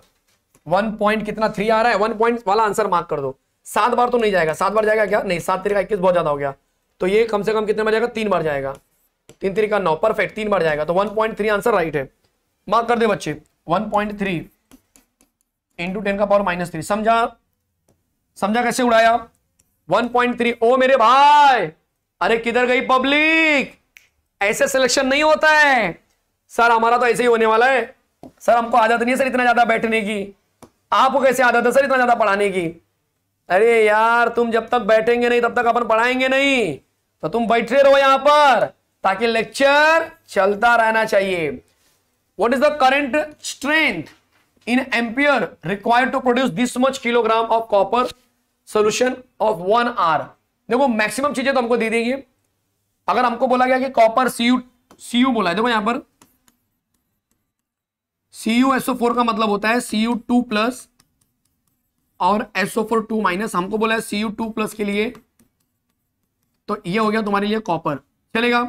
वन पॉइंट कितना थ्री आ रहा है वन पॉइंट वाला आंसर मार्क कर दो सात बार तो नहीं जाएगा सात बार जाएगा क्या नहीं सात तरीका इक्कीस बहुत ज्यादा हो गया तो ये कम से कम कितने बार जाएगा तीन बार जाएगा तीन तरीका नौ परफेक्ट तीन बार जाएगा तो one point three answer right है मार्क कर दे बच्चे one point three into ten का पावर माइनस थ्री समझा समझा कैसे उड़ाया वन पॉइंट थ्री ओ मेरे भाई अरे किधर गई पब्लिक ऐसे सिलेक्शन नहीं होता है सर हमारा तो ऐसे ही होने वाला है सर हमको आदत नहीं है सर इतना ज्यादा बैठने की आपको कैसे आदत है सर इतना ज्यादा पढ़ाने की अरे यार तुम जब तक बैठेंगे नहीं तब तक अपन पढ़ाएंगे नहीं तो तुम बैठे रहो यहां पर ताकि लेक्चर चलता रहना चाहिए what is the current strength in ampere required to produce this much kilogram of copper solution of one R देखो मैक्सिमम चीजें तो हमको दे देंगे अगर हमको बोला गया कि कॉपर सीयू सीयू बोला है देखो यहां पर सीयू एसओ फोर का मतलब होता है सीयू टू प्लस और एसओ फोर टू माइनस हमको बोला है सीयू टू प्लस के लिए तो ये हो गया तुम्हारे लिए कॉपर चलेगा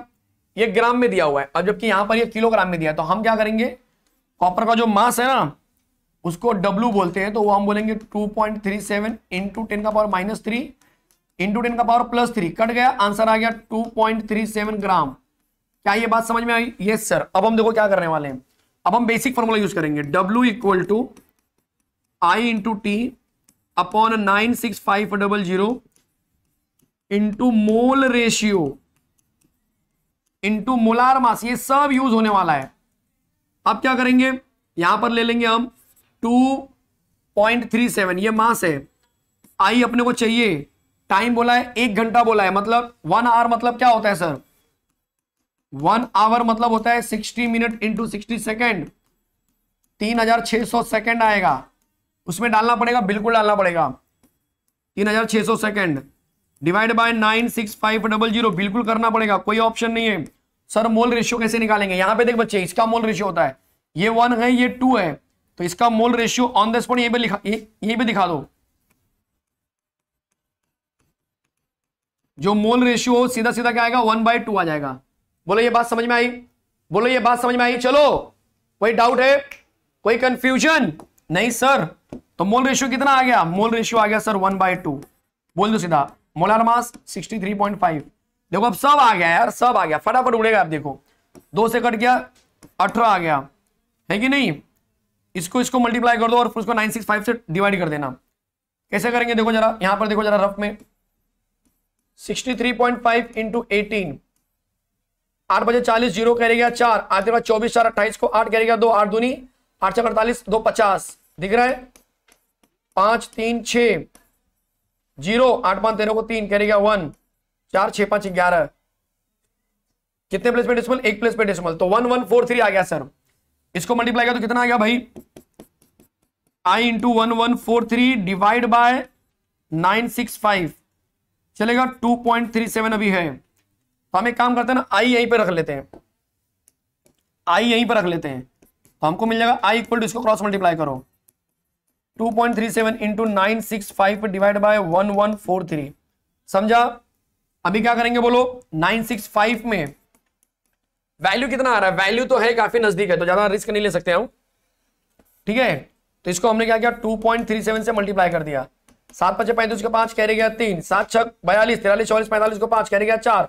ये ग्राम में दिया हुआ है और जबकि यहां पर ये किलोग्राम में दिया तो हम क्या करेंगे कॉपर का जो मास है ना उसको डब्ल्यू बोलते हैं तो वो हम बोलेंगे two point three seven into ten का power minus three into ten का पावर प्लस थ्री कट गया आंसर आ गया two point three seven gram क्या ये बात समझ में आई ये सर अब हम देखो क्या करने वाले हैं अब हम बेसिक फॉर्मूला यूज करेंगे W equal to I into T upon nine six five double zero into mole ratio into molar mass ये सब यूज होने वाला है अब क्या करेंगे यहां पर ले लेंगे हम 2.37 ये मास है आई अपने को चाहिए टाइम बोला है एक घंटा बोला है मतलब वन आवर मतलब क्या होता है सर वन आवर मतलब होता है sixty minute into sixty second तीन हजार छह सौ सेकेंड आएगा उसमें डालना पड़ेगा बिल्कुल डालना पड़ेगा तीन हजार छह सौ second divide by nine six five double zero बिल्कुल करना पड़ेगा कोई ऑप्शन नहीं है सर मोल रेशियो कैसे निकालेंगे यहां पे देख बच्चे इसका मोल रेशियो होता है ये वन है ये टू है तो इसका mole ratio on the spot ये भी लिखा ये, ये भी दिखा दो जो मोल रेशियो हो सीधा सीधा क्या आएगा वन बाई टू आ जाएगा बोलो ये बात समझ में आई बोलो ये बात समझ में आई चलो कोई डाउट है कोई कंफ्यूजन नहीं सर तो मोल रेशियो कितना आ गया मोल रेशियो आ गया सर वन बाय टू बोल दो सीधा molar mass sixty three point five देखो अब सब आ गया यार सब आ गया फटाफट उड़ेगा आप देखो दो से कट गया अठारह आ गया है कि नहीं इसको इसको मल्टीप्लाई कर दो और फिर उसको 965 से डिवाइड कर देना कैसे करेंगे देखो जरा यहां पर देखो जरा रफ में आठ बजे चालीस जीरो करेगा चार आठ के बाद चौबीस चार अट्ठाईस को आठ करेगा दो आठ दूनी आठ चार अड़तालीस दो पचास दिख रहा है पांच तीन छ जीरो आठ पांच तेरह को तीन करेगा वन चार छह पांच ग्यारह कितने प्लेस पे डेसिमल एक प्लेस पे डेसिमल तो वन वन फोर थ्री आ गया सर इसको मल्टीप्लाई किया तो कितना आ गया भाई I into one one four three divide by nine six five चलेगा 2.37 अभी है तो हम एक काम करते हैं ना आई यहीं पर रख लेते हैं आई यहीं पर रख लेते हैं तो हमको मिल जाएगा आई इक्वल टू इसको क्रॉस मल्टीप्लाई करो 2.37 point three seven into nine six five divide by one one four three समझा अभी क्या करेंगे बोलो नाइन सिक्स फाइव में वैल्यू कितना आ रहा है वैल्यू तो है काफी नजदीक है तो ज्यादा रिस्क नहीं ले सकते हम ठीक है तो इसको हमने क्या किया 2.37 से मल्टीप्लाई कर दिया सात पचे पैंतीस को पांच कैरी गया तीन सात छह बयालीस तिरालीस चौलीस पैंतालीस को पांच कैरी गया चार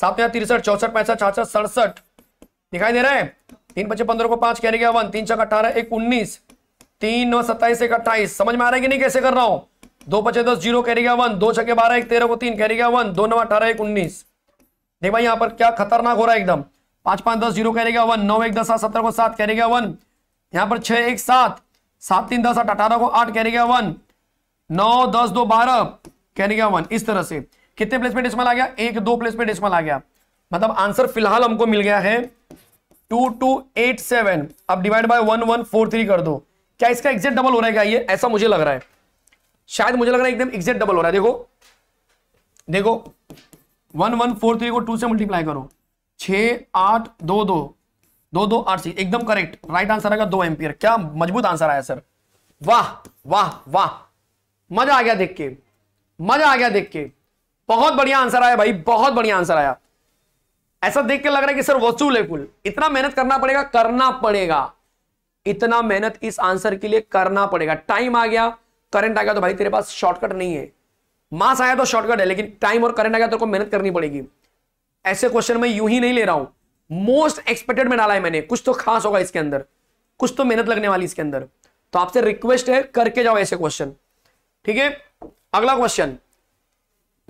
सात में तिरसठ चौसठ पैंसठ छाछठ सड़सठ दिखाई दे रहा है तीन पचे पंद्रह को पांच कैरी गया वन तीन छह अठारह एक उन्नीस तीन नौ सत्ताईस एक अट्ठाईस समझ में आ रहा है कि नहीं कैसे कर रहा हूं दो पचे दस जीरो कैरी गया वन दो छके बारह एक तेरह को तीन कैरी गया वन दो नौ अठारह एक उन्नीस देख भाई यहाँ पर क्या खतरनाक हो रहा है एकदम पांच पांच दस जीरो कैरी गया वन नौ एक दस सात सत्रह को सात कैरी गया वन यहाँ पर छह एक सात सात तीन दस आठ अठारह को आठ कैरी गया वन नौ दस दो बारह कहने गया वन इस तरह से कितने प्लेस पे डेसिमल आ गया एक दो प्लेस पे डेसिमल आ गया मतलब आंसर फिलहाल हमको मिल गया है टू टू एट सेवन अब divide by one one four three कर दो क्या इसका एग्जेक्ट डबल हो रहा है क्या ये ऐसा मुझे लग रहा है शायद मुझे लग रहा है एकदम एग्जेक्ट डबल हो रहा है देखो देखो वन वन फोर थ्री को टू से मल्टीप्लाई करो छ आठ दो दो दो दो आठ सी एकदम करेक्ट राइट आंसर आएगा दो एम्पियर क्या मजबूत आंसर आया सर वाह वाह वाह वा, मजा आ गया देख के मजा आ गया देख के बहुत बढ़िया आंसर आया भाई बहुत बढ़िया आंसर आया ऐसा देख के लग रहा है कि सर वसूल है कुल इतना मेहनत करना पड़ेगा करना पड़ेगा इतना मेहनत इस आंसर के लिए करना पड़ेगा टाइम आ गया करंट आ गया तो भाई तेरे पास शॉर्टकट नहीं है मास आया तो शॉर्टकट है लेकिन टाइम और करंट आ गया तो मेहनत करनी पड़ेगी ऐसे क्वेश्चन में यूं ही नहीं ले रहा हूं मोस्ट एक्सपेक्टेड में डाला है मैंने कुछ तो खास होगा इसके अंदर कुछ तो मेहनत लगने वाली इसके अंदर तो आपसे रिक्वेस्ट है करके जाओ ऐसे क्वेश्चन ठीक है अगला question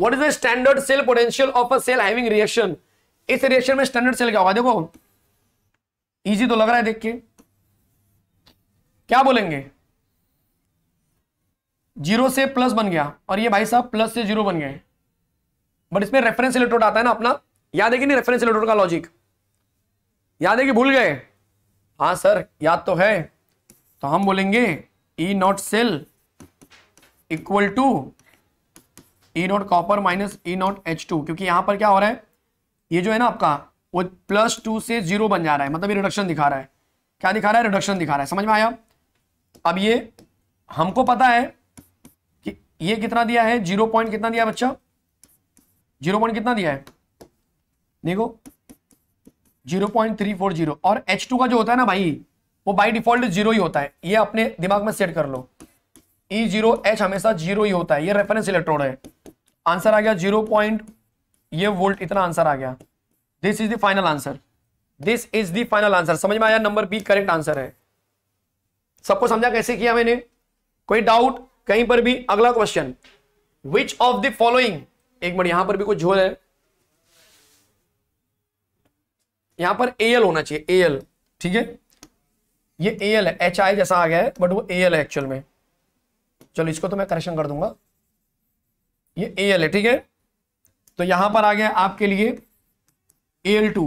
what is the standard cell potential of a cell having reaction इस रिएक्शन में स्टैंडर्ड सेल क्या होगा देखो इजी तो लग रहा है देख के क्या बोलेंगे जीरो से प्लस बन गया और ये भाई साहब प्लस से जीरो बन गए बट इसमें रेफरेंस इलेक्ट्रोड आता है ना अपना याद है कि नहीं रेफरेंस इलेक्ट्रोड का लॉजिक याद है कि भूल गए हाँ सर याद तो है तो हम बोलेंगे E not cell equal to E not copper minus E not H two क्योंकि यहां पर क्या हो रहा है ये जो है ना आपका वो प्लस टू से जीरो बन जा रहा है मतलब ये रिडक्शन दिखा रहा है क्या दिखा रहा है रिडक्शन दिखा रहा है समझ में आया अब ये हमको पता है कि ये कितना दिया है जीरो पॉइंट कितना दिया बच्चा जीरो पॉइंट कितना दिया है देखो zero point three four zero और एच टू का जो होता है ना भाई वो बाई डिफॉल्ट जीरो ही होता है ये अपने दिमाग में सेट कर लो ई जीरो एच हमेशा जीरो ही होता है ये रेफरेंस इलेक्ट्रोड है आंसर आ गया जीरो पॉइंट ये वोल्ट इतना आंसर आ गया this is the final answer this is the final answer समझ में आया नंबर बी करेक्ट आंसर है सबको समझा कैसे किया मैंने कोई डाउट कहीं पर भी अगला question which of the following एक मिनट यहां पर भी कुछ झोल है यहां पर एल होना चाहिए एल ठीक है ये एल है एच आई जैसा आ गया है बट वो एल है एक्चुअल में चलो इसको तो मैं करेक्शन कर दूंगा ये ए एल है ठीक है तो यहां पर आ गया आपके लिए ए एल टू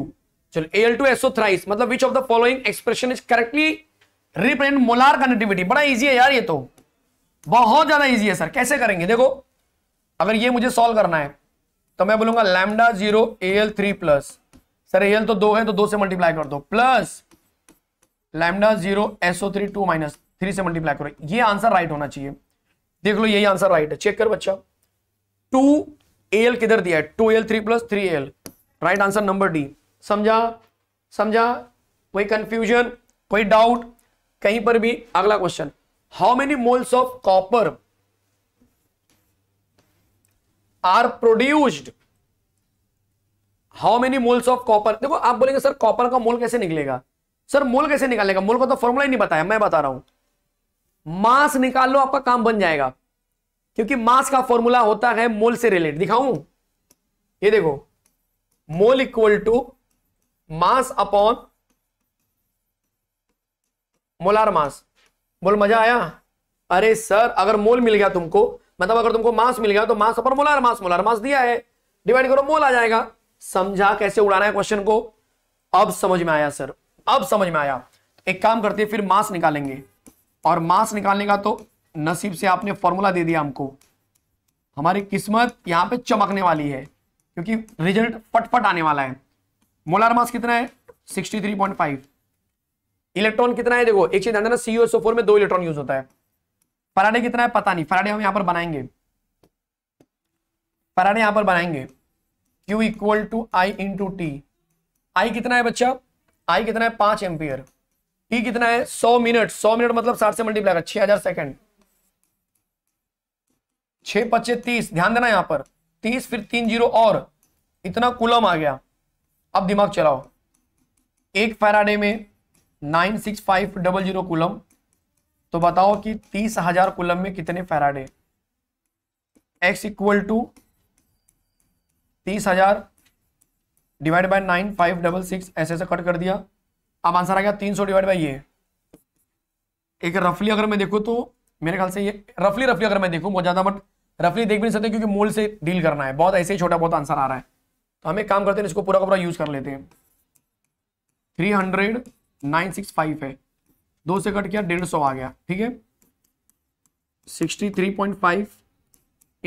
चलो A L two SO thrice मतलब which of the following expression is correctly represent molar connectivity बड़ा इजी है यार ये तो बहुत ज्यादा इजी है सर कैसे करेंगे देखो अगर ये मुझे सॉल्व करना है तो मैं बोलूंगा lambda zero A L three plus sir A L तो दो है तो दो से मल्टीप्लाई कर दो plus lambda zero SO three two minus three से मल्टीप्लाई करो ये आंसर राइट होना चाहिए देख लो यही आंसर राइट है चेक कर बच्चा टू एल किधर दिया है two L three plus three L right answer number D समझा समझा कोई कंफ्यूजन कोई डाउट कहीं पर भी अगला question how many moles of copper are produced how many moles of copper देखो आप बोलेंगे सर कॉपर का मोल कैसे निकलेगा सर मोल कैसे निकालेगा मोल का तो फॉर्मूला ही नहीं बताया मैं बता रहा हूं मास निकाल लो आपका काम बन जाएगा क्योंकि मास का फॉर्मूला होता है मोल से रिलेट दिखाऊं ये देखो mole equal to mass upon molar mass बोल मजा आया अरे सर अगर मोल मिल गया तुमको मतलब अगर तुमको मास मिल गया तो mass upon molar mass molar mass दिया है डिवाइड करो मोल आ जाएगा समझा कैसे उड़ाना है क्वेश्चन को अब समझ में आया सर अब समझ में आया एक काम करते फिर मास निकालेंगे और मास निकालने का तो नसीब से आपने फॉर्मूला दे दिया हमको हमारी किस्मत यहां पे चमकने वाली है क्योंकि रिजल्ट फटफट आने वाला है मोलार मास कितना है 63.5 इलेक्ट्रॉन कितना है देखो एक चीज ध्यान देना फोर में दो इलेक्ट्रॉन यूज होता है फराडे कितना है पता नहीं फराडे हम यहां पर बनाएंगे फराडे यहां पर बनाएंगे Q equal to I into T I कितना है बच्चा आई कितना है पांच एम्पियर टी कितना है सौ मिनट सौ मिनट मतलब साठ से मल्टीप्लाई कर छह हजार सेकेंड छह पच्चे तीस ध्यान देना यहां पर तीस फिर तीन जीरो और इतना कुलम आ गया अब दिमाग चलाओ एक फैराडे में nine six five double zero coulomb तो बताओ कि तीस हजार कुलम में कितने फैराडे एक्स इक्वल टू तीस हजार divide by nine five double six ऐसे ऐसे कट कर दिया अब आंसर आ गया तीन सौ डिवाइड बाई ये एक रफली अगर मैं देखू तो मेरे ख्याल से ये रफली रफली अगर मैं देखू बहुत ज़्यादा बट रफली देख भी नहीं सकते क्योंकि मोल से डील करना है बहुत ऐसे ही छोटा बहुत आंसर आ रहा है तो हमें काम करते हैं इसको पूरा का पूरा यूज कर लेते हैं three hundred nine six five है दो से कट किया डेढ़ सौ आ गया ठीक है sixty three point five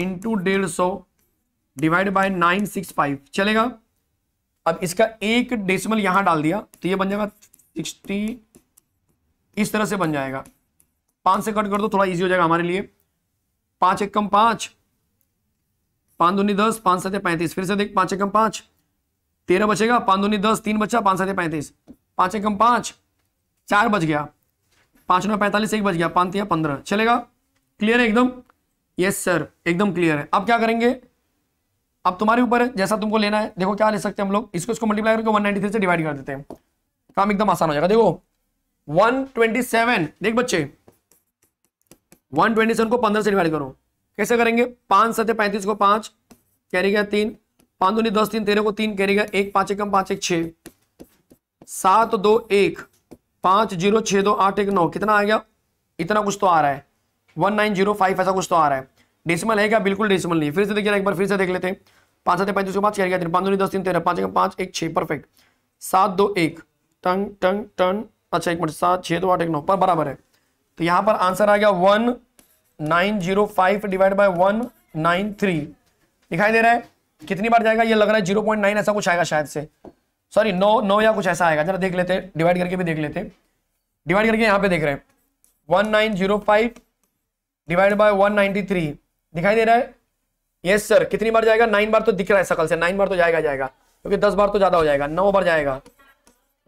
into डेढ़ सौ divide by nine six five चलेगा अब इसका एक डेसिमल यहां डाल दिया तो ये बन जाएगा सिक्सटी इस तरह से बन जाएगा पांच से कट कर दो थोड़ा इजी हो जाएगा हमारे लिए पांच एक कम पांच पांच दूनी दस पांच सात पैंतीस फिर से देख पांच एक कम पांच तेरह बचेगा पांच दूनी दस तीन बचा पांच सात पैंतीस पांच एक कम पांच चार बच गया पांच नौ पैंतालीस एक बच गया पांच पंद्रह चलेगा क्लियर है एकदम यस सर एकदम क्लियर है अब क्या करेंगे अब तुम्हारे ऊपर है जैसा तुमको लेना है देखो क्या ले सकते हैं हम लोग इसको इसको मल्टीप्लाई करके 193 से डिवाइड कर देते हैं काम एकदम आसान हो जाएगा देखो 127 देख बच्चे 127 को 15 से डिवाइड करो कैसे करेंगे पांच सत्य पैंतीस को पांच कैरी गया तीन पांच दो दस तीन तेरह को तीन कैरी गया एक पांच एकम पांच एक छ सात दो एक पांच जीरो छह दो आठ एक नौ कितना आ गया इतना कुछ तो आ रहा है वन नाइन जीरो फाइव ऐसा कुछ तो आ रहा है डेसिमल है क्या बिल्कुल डेसिमल नहीं फिर से देखिए एक बार फिर से देख लेते हैं पांच आते पैंतीस को पाँच चार गया पाँच दूनी दस तीन तेरह पांच एक पाँच एक छह परफेक्ट सात दो एक टन टन टन अच्छा एक मिनट सात छह दो आठ एक नौ पर बराबर है तो यहां पर आंसर आ गया one nine zero five divide by one nine three दिखाई दे रहा है कितनी बार जाएगा ये लग रहा है जीरो पॉइंट नाइन ऐसा कुछ आएगा शायद से सॉरी नौ नौ या कुछ ऐसा आएगा जरा देख लेते डिवाइड करके भी देख लेते डिवाइड करके यहाँ पे देख रहे हैं one nine zero five divide by one ninety three दिखाई दे रहा है यस सर कितनी बार जाएगा नाइन बार तो दिख रहा है सकल से नाइन बार तो जाएगा जाएगा क्योंकि दस बार तो ज्यादा हो जाएगा नौ बार जाएगा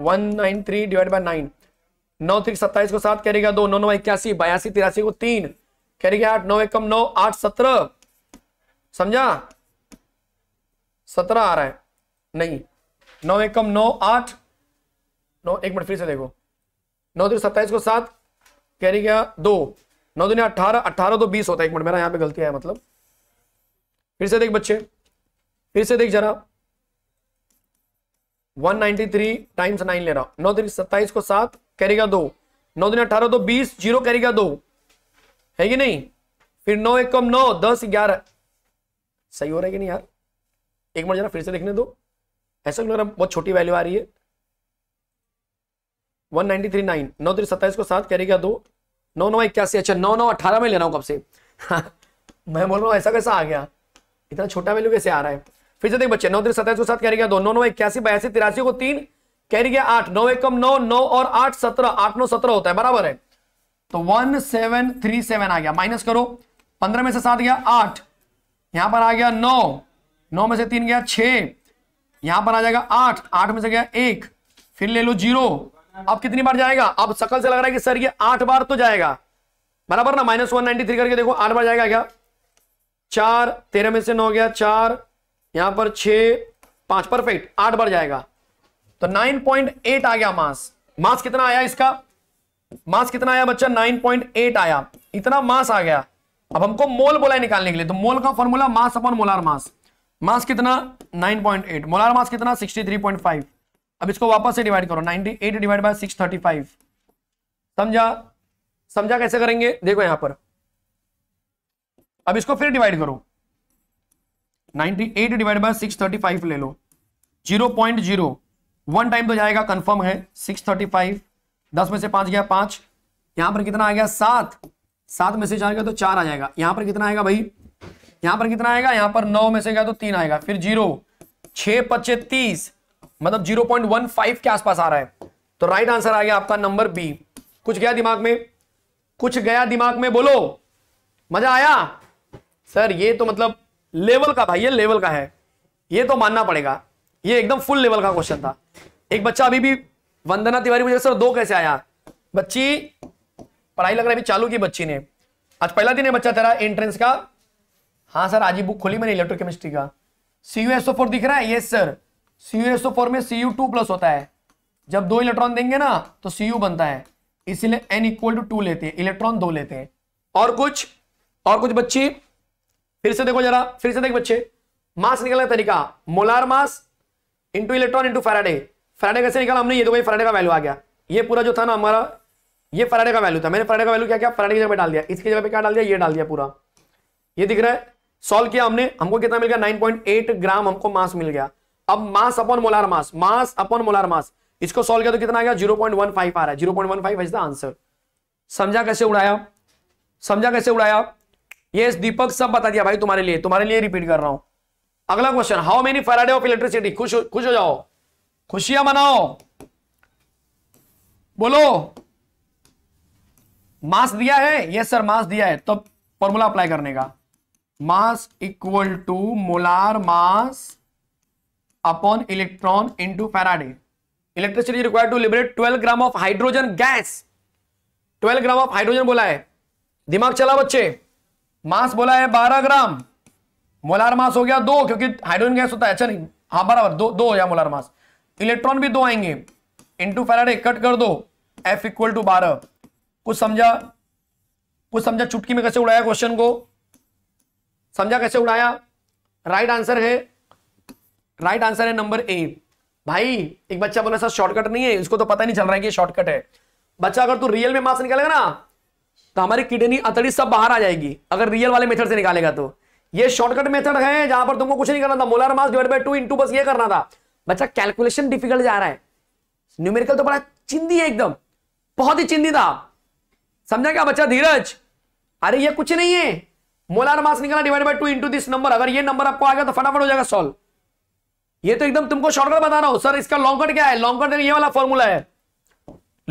one nine three divide by nine नौ थ्री सत्ताईस को सात कहेगा दो नौ नौ इक्यासी बयासी तिरासी को तीन कैरेगा आठ नौ एक कम नौ आठ सत्रह समझा सत्रह आ रहा है नहीं नौ एक कम नौ आठ नौ एक मिनट फिर से देखो नौ दिन सत्ताईस को सात कह रही गया दो नौ दिन अट्ठारह अट्ठारह तो बीस होता है एक मिनट मेरा यहाँ पे गलती है मतलब फिर से देख बच्चे फिर से देख जरा 193 टाइम्स नाइन ले रहा हूं नौ दिन सत्ताईस को सात कैरेगा दो नौ दिन अठारह दो तो बीस जीरो कैरेगा दो है कि नहीं फिर नौ एक कम नौ दस ग्यारह सही हो रहा है कि नहीं यार एक मिनट जरा फिर से देखने दो ऐसा क्यों बहुत छोटी वैल्यू आ रही है वन नाइनटी थ्री नाइन नौ तीन सत्ताईस को सात कैरेगा दो नौ नौ इक्यासी अच्छा नौ नौ अठारह में लेना हूं कब से [laughs] मैं बोल रहा हूँ ऐसा कैसा आ गया इतना छोटा वैल्यू कैसे आ रहा है फिर से देख बच्चे नौ तीन सत्ताईस को साथ कैरी गया दो नौ नौ इक्यासी बयासी तिरासी को तीन कैरी गया आठ नौ एकम नौ नौ और आठ सत्रह आठ नौ सत्रह होता है बराबर है तो वन सेवन थ्री सेवन आ गया माइनस करो पंद्रह में से सात गया आठ यहां पर आ गया नौ नौ में से तीन गया छ यहां पर आ जाएगा आठ आठ में से गया एक फिर ले लो जीरो अब कितनी बार जाएगा अब सकल से लग रहा है कि सर ये आठ बार तो जाएगा बराबर ना माइनस वन नाइनटी थ्री करके देखो आठ बार जाएगा क्या चार तेरह में से नौ गया चार यहां पर छ पांच परफेक्ट आठ बढ़ जाएगा तो नाइन पॉइंट एट आ गया मास मास कितना आया इसका मास कितना आया बच्चा नाइन पॉइंट एट आया इतना मास आ गया अब हमको मोल बोला है निकालने के लिए तो मोल का formula mass upon molar mass mass कितना एट मोलार मास कितना फाइव अब इसको वापस से डिवाइड करो ninety eight divide by five समझा समझा कैसे करेंगे देखो यहां पर अब इसको फिर डिवाइड करो 98 डिवाइड बाय 635 ले लो 0.0 वन टाइम तो जाएगा कंफर्म है 635 10 में से पांच गया पांच यहां पर कितना आ गया सात सात में से चार गया तो चार आ जाएगा यहां पर कितना आएगा भाई यहां पर कितना आएगा यहां पर नौ में से गया तो तीन आएगा फिर जीरो छह पच्चे तीस मतलब जीरो पॉइंट वन फाइव के आसपास आ रहा है तो राइट आंसर आ गया आपका नंबर बी कुछ गया दिमाग में कुछ गया दिमाग में बोलो मजा आया सर ये तो मतलब लेवल का था ये लेवल का है ये तो मानना पड़ेगा ये एकदम फुल लेवल का क्वेश्चन था एक बच्चा अभी भी वंदना तिवारी मुझे सर दो कैसे आया बच्ची पढ़ाई लग रहा है अभी चालू की बच्ची ने आज पहला दिन है बच्चा तेरा एंट्रेंस का हाँ सर आज ही बुक खोली मैंने इलेक्ट्रोकेमिस्ट्री का सी यू एसओ फोर दिख रहा है yes sir C U SO four में सी यू टू प्लस होता है जब दो इलेक्ट्रॉन देंगे ना तो सी यू बनता है इसीलिए एन इक्वल टू टू लेते हैं इलेक्ट्रॉन दो लेते हैं और कुछ और कुछ बच्ची फिर से देखो जरा फिर से देखो बच्चे मास निकलने का तरीका molar mass into electron into faraday faraday कैसे निकाला हमने ये देखो ये फैराडे का वैल्यू आ गया ये पूरा जो था ना हमारा ये फराडे का वैल्यू था मैंने फराडे का वैल्यू क्या किया फराडे की जगह पे डाल दिया इसकी जगह पे क्या डाल दिया ये डाल दिया पूरा ये दिख रहा है सॉल्व किया हमने हमको कितना मिल गया एट ग्राम हमको मास मिल गया अब mass upon molar mass mass upon molar mass इसको सॉल्व किया तो कितना आ गया 0.15 आ रहा है 0.15 इज द आंसर समझा कैसे उड़ाया समझा कैसे उड़ाया यस दीपक सब बता दिया भाई तुम्हारे लिए तुम्हारे लिए रिपीट कर रहा हूं अगला question how many faraday of electricity खुश खुश हो जाओ खुशियां मनाओ बोलो मास दिया है यस सर मास दिया है तो फॉर्मूला अप्लाई करने का mass equal to molar mass upon electron into faraday electricity required to liberate 12 gram of hydrogen gas 12 gram of hydrogen बोला है दिमाग चला बच्चे मास बोला है बारह ग्राम मोलार मास हो गया दो क्योंकि हाइड्रोजन गैस होता है अच्छा नहीं हाँ बराबर दो दो हो गया मोलार मास इलेक्ट्रॉन भी दो आएंगे इंटू फेराडे कट कर दो एफ इक्वल टू बारह कुछ समझा कुछ समझा चुटकी में कैसे उड़ाया क्वेश्चन को समझा कैसे उड़ाया राइट आंसर है राइट आंसर है नंबर ए भाई एक बच्चा बोला सर शॉर्टकट नहीं है इसको तो पता नहीं चल रहा है कि शॉर्टकट है बच्चा अगर तू रियल में मास निकालेगा ना तो हमारी किडनी अतड़ी सब बाहर आ जाएगी अगर रियल वाले मेथड से निकालेगा तो ये शॉर्टकट मेथड है जहां पर तुमको कुछ नहीं करना था molar mass divide by two into बस ये करना था बच्चा कैलकुलेशन डिफिकल्ट जा रहा है न्यूमेरिकल तो बड़ा चिंदी है एकदम बहुत ही चिंदी था समझा क्या बच्चा धीरज अरे ये कुछ नहीं है मोलर मास निकाला divide by two into this number अगर ये नंबर आपको आ गया तो फटाफट हो जाएगा सॉल्व ये तो एकदम तुमको शॉर्टकट बता रहा हूं सर इसका लॉन्ग कट क्या है लॉन्ग कट तो ये वाला फॉर्मूला है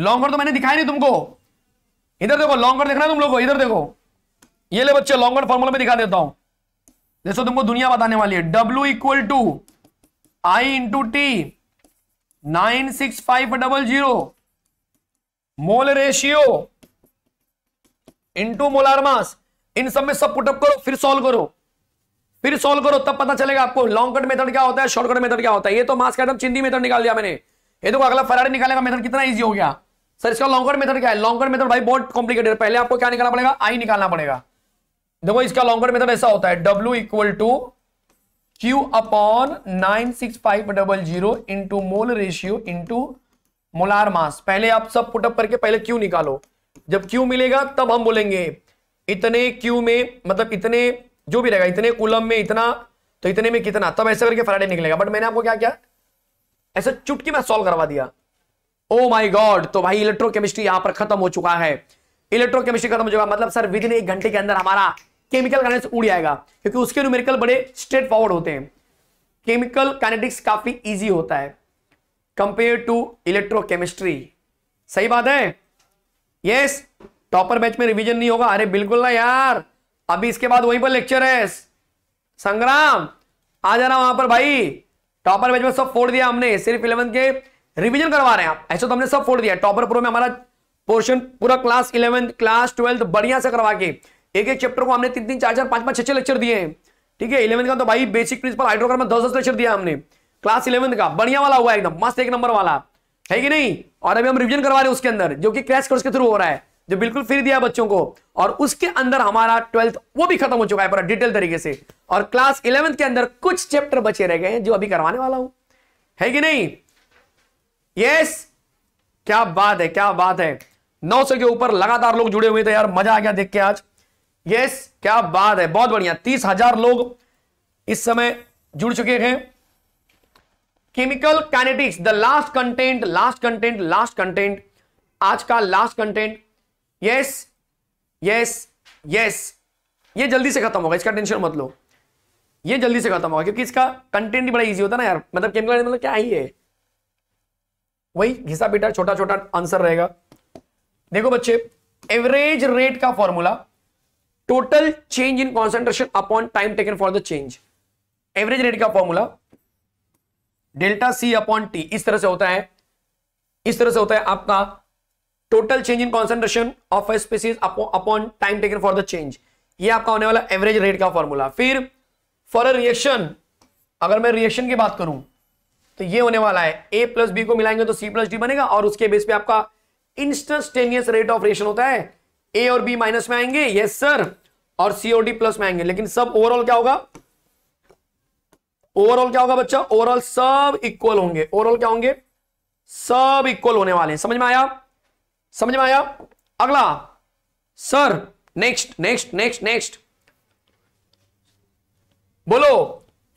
लॉन्ग कट तो मैंने दिखाया नहीं तुमको इधर देखो लॉन्ग देखना तुम लोग को इधर देखो ये ले बच्चे लॉन्ग फॉर्मूला में दिखा देता हूं जैसे तुमको दुनिया बताने वाली है W equal to I into T nine six five double zero mole ratio into molar mass इन सब में सब पुटअप करो फिर सॉल्व करो फिर सॉल्व करो तब पता चलेगा आपको लॉन्ग कट मेथड क्या होता है शॉर्टकट मेथड क्या होता है ये तो मास का चिंदी मेथड निकाल दिया मैंने ये देखो अगला फराड़ी निकालने का मेथड कितना ईजी हो गया सर इसका लॉन्गर मेथड क्या है लॉन्गर मेथड भाई बहुत कॉम्प्लिकेटेड पहले आपको क्या निकालना पड़ेगा आई निकालना पड़ेगा देखो इसका लॉन्गर मेथड ऐसा होता है W equal to Q upon nine six five double zero into mole ratio into molar mass पहले आप सब पुटअप करके पहले क्यू निकालो जब क्यू मिलेगा तब हम बोलेंगे इतने क्यू में मतलब इतने जो भी रहेगा इतने कुलम में इतना तो इतने में कितना तब ऐसे करके फ्राइडे निकलेगा बट मैंने आपको क्या किया ऐसा चुटकी में सॉल्व करवा दिया ओ माय गॉड तो भाई इलेक्ट्रोकेमिस्ट्री यहां पर खत्म हो चुका है इलेक्ट्रोकेमिस्ट्री खत्म हो चुका मतलब सर विद इन एक घंटे के अंदर हमारा केमिकल कैनेटिक्स उड़ जाएगा क्योंकि उसके न्यूमेरिकल बड़े स्ट्रेट फॉरवर्ड होते हैं केमिकल कैनेटिक्स काफी ईजी होता है कंपेयर टू इलेक्ट्रोकेमिस्ट्री सही बात है यस टॉपर बैच में रिवीजन नहीं होगा अरे बिल्कुल ना यार अभी इसके बाद वहीं पर लेक्चर है संग्राम आ जाना वहां पर भाई टॉपर बैच में सब फोड़ दिया हमने सिर्फ इलेवंथ के रिवीजन करवा रहे हैं आप ऐसे तो हमने सब फोड़ दिया टॉपर प्रो में हमारा पोर्शन पूरा क्लास इलेवेंथ क्लास ट्वेल्थ बढ़िया से करवा के एक एक चैप्टर को हमने तीन तीन चार चार पांच पांच छह छह लेक्चर दिए हैं ठीक है इलेवंथ का तो भाई बेसिक प्रिंसिपल हाइड्रोग्राफ में दस दस लेक्चर दिया हमने क्लास इलेवंथ का बढ़िया वाला हुआ एकदम मस्त एक नंबर वाला है कि नहीं और अभी हम रिविजन करवा रहे हैं उसके अंदर जो कि क्रैश कोर्स के थ्रू हो रहा है जो बिल्कुल फ्री दिया बच्चों को और उसके अंदर हमारा ट्वेल्थ वो भी खत्म हो चुका है पूरा डिटेल तरीके से और क्लास इलेवंथ के अंदर कुछ चैप्टर बचे रह गए हैं जो अभी करवाने वाला हूं है कि नहीं यस क्या बात है क्या बात है 900 के ऊपर लगातार लोग जुड़े हुए थे यार मजा आ गया देख के आज यस क्या बात है बहुत बढ़िया तीस हजार लोग इस समय जुड़ चुके हैं chemical kinetics the last content last content last content आज का last content yes yes yes ये जल्दी से खत्म होगा इसका टेंशन मत लो ये जल्दी से खत्म होगा क्योंकि इसका कंटेंट ही बड़ा इजी होता है ना यार मतलब केमिकल मतलब क्या ही है वही घिसा पीटा छोटा छोटा आंसर रहेगा देखो बच्चे एवरेज रेट का formula total change in concentration upon time taken for the change average rate का formula delta C upon T इस तरह से होता है इस तरह से होता है आपका total change in concentration of a species upon time taken for the change ये आपका होने वाला एवरेज रेट का फॉर्मूला फिर फॉर अ रिएक्शन अगर मैं रिएक्शन की बात करूं तो ये होने वाला है ए प्लस बी को मिलाएंगे तो सी प्लस डी बनेगा और उसके बेस पे आपका इंस्टेंटेनियस रेट ऑफ रेशन होता है ए और बी माइनस में आएंगे यस सर और सी और डी प्लस में आएंगे लेकिन सब ओवरऑल क्या होगा ओवरऑल क्या होगा बच्चा ओवरऑल सब इक्वल होंगे ओवरऑल क्या होंगे सब इक्वल होने वाले हैं समझ में आया समझ में आया अगला sir next next next next बोलो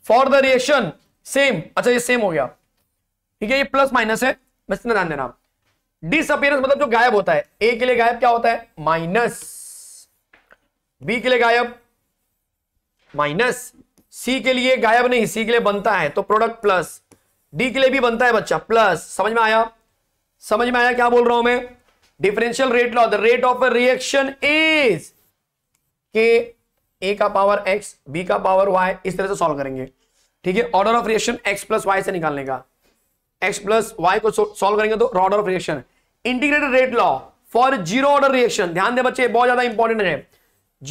फॉर द रिएक्शन सेम अच्छा ये सेम हो गया ठीक है ये प्लस माइनस है बस इतना ध्यान देना आप डिसअपियरेंस मतलब जो गायब होता है ए के लिए गायब क्या होता है माइनस बी के लिए गायब माइनस सी के लिए गायब नहीं सी के लिए बनता है तो प्रोडक्ट प्लस डी के लिए भी बनता है बच्चा प्लस समझ में आया समझ में आया क्या बोल रहा हूं मैं differential rate law the rate of reaction is K A का पावर एक्स बी का पावर वाई इस तरह से सॉल्व करेंगे ठीक है order of reaction X plus Y से निकालने का एक्स प्लस वाई को सोल्व करेंगे तो order of reaction integrated rate law for zero order reaction ध्यान दे बच्चे बहुत ज्यादा इंपॉर्टेंट है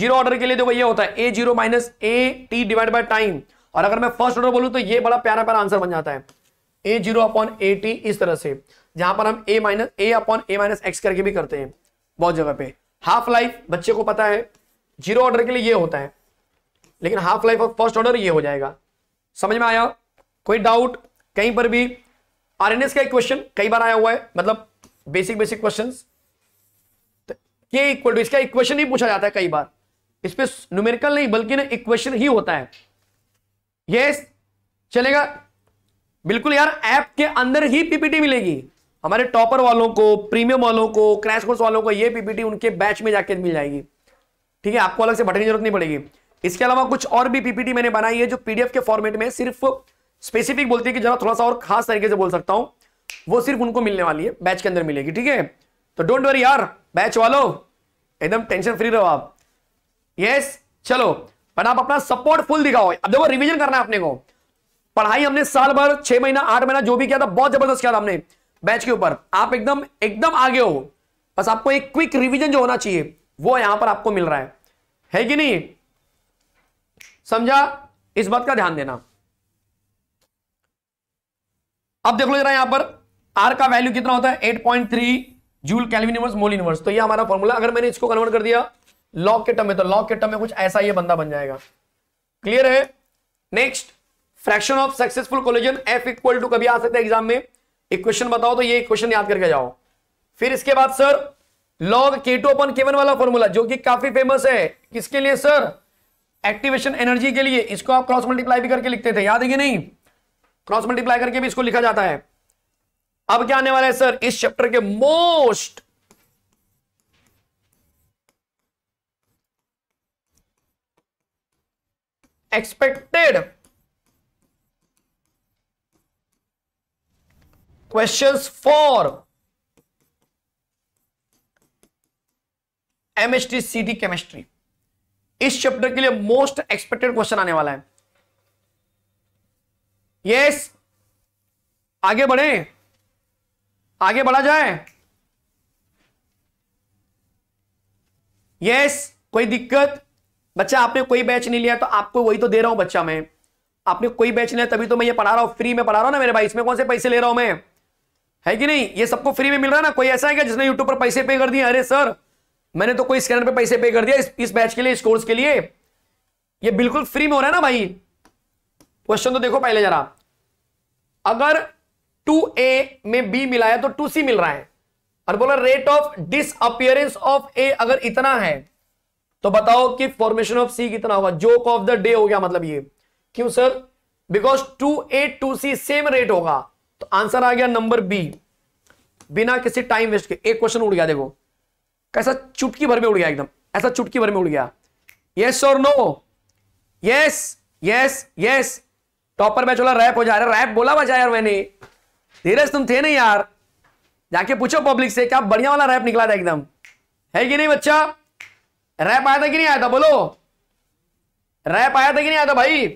जीरो ऑर्डर के लिए देखो ये होता है A zero minus A T divide by time और अगर मैं फर्स्ट ऑर्डर बोलूं तो ये बड़ा प्यारा प्यारा आंसर बन जाता है A zero upon A T इस तरह से जहां पर हम A minus A upon A minus X करके भी करते हैं बहुत जगह पे हाफ लाइफ बच्चे को पता है जीरो ऑर्डर के लिए ये होता है लेकिन half life of first order ये हो जाएगा समझ में आया कोई डाउट कहीं पर भी आरएनएस का एक क्वेश्चन कई बार आया हुआ है मतलब basic basic question K equal to इसका इक्वेशन ही पूछा जाता है कई बार इस पर न्यूमेरिकल नहीं बल्कि ना इक्वेशन ही होता है यस yes, चलेगा बिल्कुल यार ऐप के अंदर ही पीपीटी मिलेगी हमारे टॉपर वालों को प्रीमियम वालों को क्रैश कोर्स वालों को ये पीपीटी उनके बैच में जाके मिल जाएगी ठीक है आपको अलग से भटकने की जरूरत नहीं पड़ेगी इसके अलावा कुछ और भी पीपीटी मैंने बनाई है जो पीडीएफ के फॉर्मेट में सिर्फ स्पेसिफिक बोलती है कि जरा थोड़ा सा और खास तरीके से बोल सकता हूं वो सिर्फ उनको मिलने वाली है बैच के अंदर मिलेगी ठीक है तो डोंट वरी यार बैच वालो एकदम टेंशन फ्री रहो आप यस चलो बट आप अपना सपोर्ट फुल दिखाओ अब देखो रिविजन करना है अपने को पढ़ाई हमने साल भर छह महीना आठ महीना जो भी किया था बहुत जबरदस्त किया था हमने बैच के ऊपर आप एकदम एकदम आगे हो बस आपको एक क्विक रिवीजन जो होना चाहिए वो यहां पर आपको मिल रहा है है कि नहीं समझा इस बात का ध्यान देना अब देख लो जरा यहां पर आर का वैल्यू कितना होता है 8.3 joule kelvin inverse mole inverse तो ये हमारा फॉर्मूला अगर मैंने इसको कन्वर्ट कर दिया लॉग के टर्म में तो लॉग के टर्म में कुछ ऐसा ये बंदा बन जाएगा क्लियर है next fraction of successful collision F equal to कभी आ सकते हैं एग्जाम में इक्वेशन बताओ तो ये इक्वेशन याद करके जाओ फिर इसके बाद sir log K two upon K one वाला फॉर्मूला जो कि काफी फेमस है किसके लिए सर एक्टिवेशन एनर्जी के लिए इसको आप क्रॉस मल्टीप्लाई भी करके लिखते थे याद है कि नहीं क्रॉस मल्टीप्लाई करके भी इसको लिखा जाता है अब क्या आने वाला है सर इस चैप्टर के most expected question for MST CT chemistry इस चैप्टर के लिए मोस्ट एक्सपेक्टेड क्वेश्चन आने वाला है यस yes, आगे बढ़े आगे बढ़ा जाए यस yes, कोई दिक्कत बच्चा आपने कोई बैच नहीं लिया तो आपको वही तो दे रहा हूं बच्चा मैं आपने कोई बैच नहीं लिया तभी तो मैं ये पढ़ा रहा हूं फ्री में पढ़ा रहा हूं ना मेरे भाई इसमें कौन से पैसे ले रहा हूं मैं है कि नहीं ये सबको फ्री में मिल रहा है ना कोई ऐसा है क्या जिसने यूट्यूब पर पैसे पे कर दिए अरे सर मैंने तो कोई स्कैनर पे पैसे पे कर दिया इस, इस बैच के लिए इस कोर्स के लिए ये बिल्कुल फ्री में हो रहा है ना भाई क्वेश्चन तो देखो पहले जरा अगर टू ए में बी मिलाया तो टू सी मिल रहा है और बोला rate of disappearance of A अगर इतना है तो बताओ कि फॉर्मेशन ऑफ सी कितना होगा जोक ऑफ द डे हो गया मतलब ये क्यों sir because two A two C same rate होगा तो आंसर आ गया नंबर बी बिना किसी टाइम वेस्ट के एक क्वेश्चन उड़ गया देखो कैसा चुटकी भर में उड़ गया एकदम ऐसा चुटकी भर में उड़ गया यस और no yes yes yes topper match वाला रैप हो जा रहा रैप बोला बचा यार मैंने धीरज तुम थे नहीं यार जाके पूछो पब्लिक से क्या बढ़िया वाला रैप निकला था एकदम है कि नहीं बच्चा रैप आया था कि नहीं आया था बोलो रैप आया था कि नहीं आया था भाई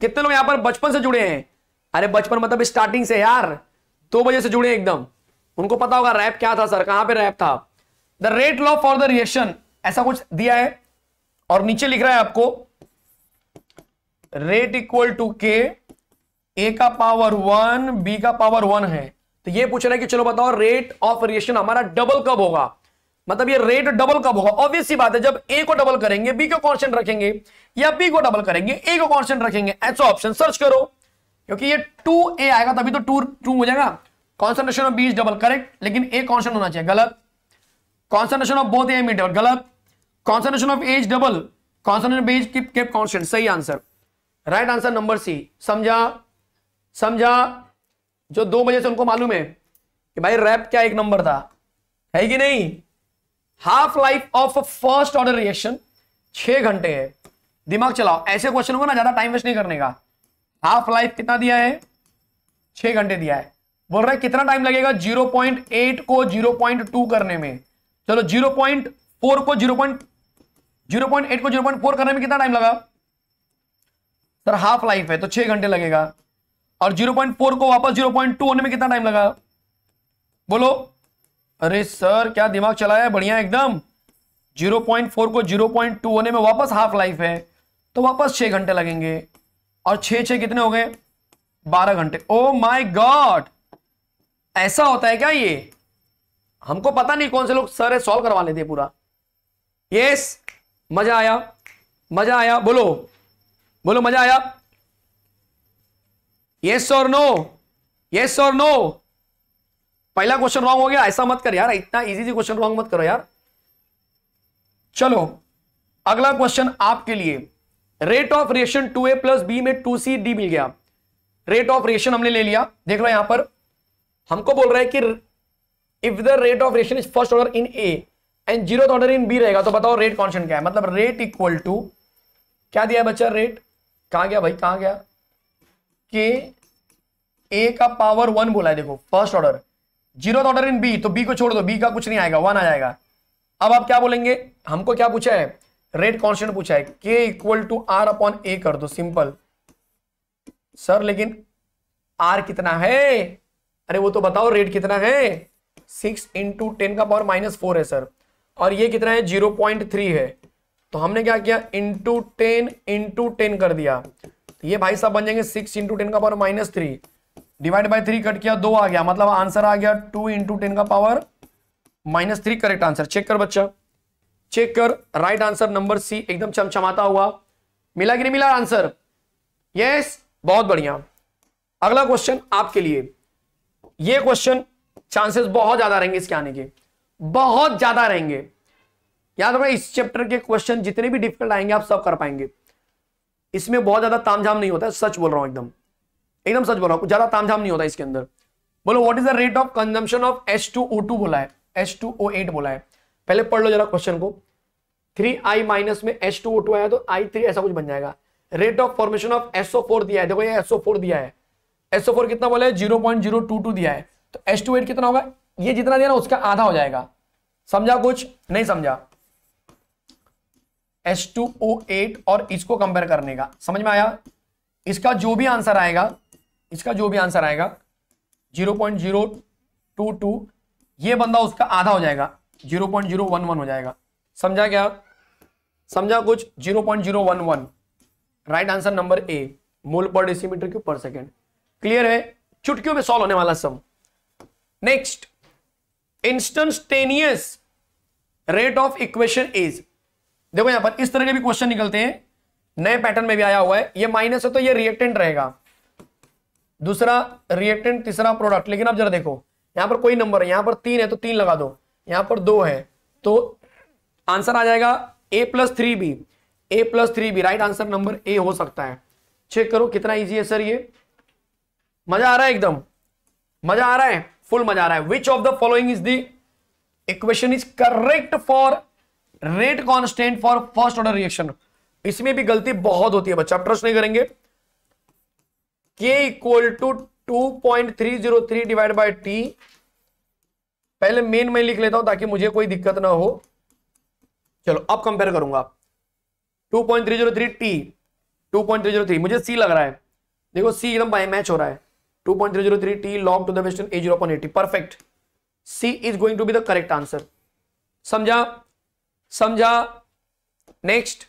कितने लोग यहां पर बचपन से जुड़े हैं अरे बचपन मतलब स्टार्टिंग से यार दो बजे से जुड़े एकदम उनको पता होगा रैप क्या था सर कहां पे रैप था the rate law for the reaction ऐसा कुछ दिया है और नीचे लिख रहा है आपको rate equal to K A का पावर वन बी का पावर वन है तो ये पूछ रहा है कि चलो बताओ रेट ऑफ रिएक्शन हमारा डबल कब होगा मतलब ये रेट डबल कब होगा ऑब्वियस सी बात है जब ए को डबल करेंगे बी को कांस्टेंट रखेंगे या बी को डबल करेंगे ए को कांस्टेंट रखेंगे ऐसा ऑप्शन सर्च करो क्योंकि ये टू ए आएगा तभी तो टू टू हो जाएगा concentration of B is double correct लेकिन ए कॉन्स्टेंट होना चाहिए गलत concentration of both am double गलत concentration of A's double concentration of A's kept constant सही answer right answer number C समझा समझा जो दो बजे से उनको मालूम है कि भाई रैप क्या एक नंबर था है कि नहीं half life of first order reaction छह घंटे है दिमाग चलाओ ऐसे क्वेश्चन होगा ना ज्यादा टाइम वेस्ट नहीं करने का हाफ लाइफ कितना दिया है छह घंटे दिया है बोल रहा है कितना टाइम लगेगा जीरो पॉइंट एट को जीरो पॉइंट टू करने में चलो जीरो पॉइंट फोर को zero point zero point eight को जीरो पॉइंट फोर करने में कितना टाइम लगा सर हाफ लाइफ है तो छह घंटे लगेगा और जीरो पॉइंट फोर को वापस जीरो पॉइंट टू होने में कितना टाइम लगा बोलो अरे सर क्या दिमाग चलाया है बढ़िया एकदम जीरो पॉइंट फोर को जीरो पॉइंट टू होने में वापस हाफ लाइफ है तो वापस छह घंटे लगेंगे और छह छह कितने हो गए बारह घंटे ओ माई गॉड ऐसा होता है क्या ये हमको पता नहीं कौन से लोग सर सॉल्व करवा लेते पूरा यस मजा आया मजा आया बोलो बोलो मजा आया यस और नो यस और नो पहला क्वेश्चन रॉन्ग हो गया ऐसा मत कर यार इतना इजी सी क्वेश्चन रॉन्ग मत करो यार चलो अगला क्वेश्चन आपके लिए rate of reaction two A plus B में टू सी डी मिल गया रेट ऑफ रिएक्शन हमने ले लिया देख लो यहां पर हमको बोल रहा है कि if the rate of reaction is first order in A and zero order in B रहेगा तो बताओ रेट कॉन्स्टेंट क्या है मतलब रेट इक्वल टू क्या दिया बच्चा रेट कहा गया भाई कहा गया के ए का पावर वन बोला है देखो first order zero order in B तो बी को छोड़ दो बी का कुछ नहीं आएगा वन आ जाएगा अब आप क्या बोलेंगे हमको क्या पूछा है रेट कॉन्स्टेंट पूछा है K equal to R upon A कर दो सिंपल सर लेकिन आर कितना है अरे वो तो बताओ रेट कितना है सिक्स इंटू टेन का पावर माइनस फोर है सर और ये कितना है जीरो पॉइंट थ्री है तो हमने क्या किया इंटू टेन इंटू टेन कर दिया तो ये भाई साहब बन जाएंगे सिक्स इंटू टेन का power minus three divide by three cut किया दो आ गया मतलब आंसर आ गया टू इंटू टेन का power minus three correct answer check कर बच्चा चेक कर राइट आंसर नंबर सी एकदम चमचमाता हुआ मिला कि नहीं मिला आंसर यस बहुत बढ़िया अगला क्वेश्चन आपके लिए ये क्वेश्चन चांसेस बहुत ज्यादा रहेंगे इसके आने के बहुत ज्यादा रहेंगे याद रखना इस चैप्टर के क्वेश्चन जितने भी डिफिकल्ट आएंगे आप सब कर पाएंगे इसमें बहुत ज्यादा तामझाम नहीं होता है सच बोल रहा हूं एकदम एकदम सच बोल रहा हूं ज्यादा तामझाम नहीं होता इसके अंदर बोलो what is the rate of consumption of S two O two बोला है एस टू ओ एट बोला है पहले पढ़ लो जरा क्वेश्चन को थ्री आई माइनस में एस टू ओ टू आया तो आई थ्री ऐसा कुछ बन जाएगा rate of formation of SO four दिया है देखो ये एसओ फोर दिया है एसओ फोर कितना बोला है zero point zero two two दिया है तो एस टू एट कितना होगा ये जितना दिया ना उसका आधा हो जाएगा समझा कुछ नहीं समझा एस टू ओ एट और इसको कंपेयर करने का समझ में आया इसका जो भी आंसर आएगा इसका जो भी आंसर आएगा zero point zero two two ये बंदा उसका आधा हो जाएगा zero point zero one one हो जाएगा समझा क्या समझा कुछ zero point zero one one right answer number A mole पर डेसीमीटर क्यूब पर सेकेंड क्लियर है चुटकियों में सॉल्व होने वाला सब next instantaneous rate of equation is देखो यहां पर इस तरह के भी क्वेश्चन निकलते हैं नए पैटर्न में भी आया हुआ है ये माइनस है तो ये रिएक्टेंट रहेगा दूसरा रिएक्टेंट तीसरा प्रोडक्ट लेकिन आप जरा देखो यहां पर कोई नंबर है यहां पर तीन है तो तीन लगा दो यहां पर दो है तो आंसर आ जाएगा A plus three B A plus three B right answer number A हो सकता है चेक करो कितना इजी है सर ये मजा आ रहा है एकदम मजा आ रहा है फुल मजा आ रहा है which of the following is the equation is correct for rate constant for first order reaction इसमें भी गलती बहुत होती है बच्चा आप ट्रस्ट नहीं करेंगे K equal to two point three zero three divide by T पहले मेन में लिख लेता हूं ताकि मुझे कोई दिक्कत ना हो चलो अब कंपेयर करूंगा 2.303 टी 2.303 मुझे सी लग रहा है देखो सी एकदम बाय मैच हो रहा है 2.303 t log to the western a 0 upon 80 perfect c is going to be the correct answer समझा समझा नेक्स्ट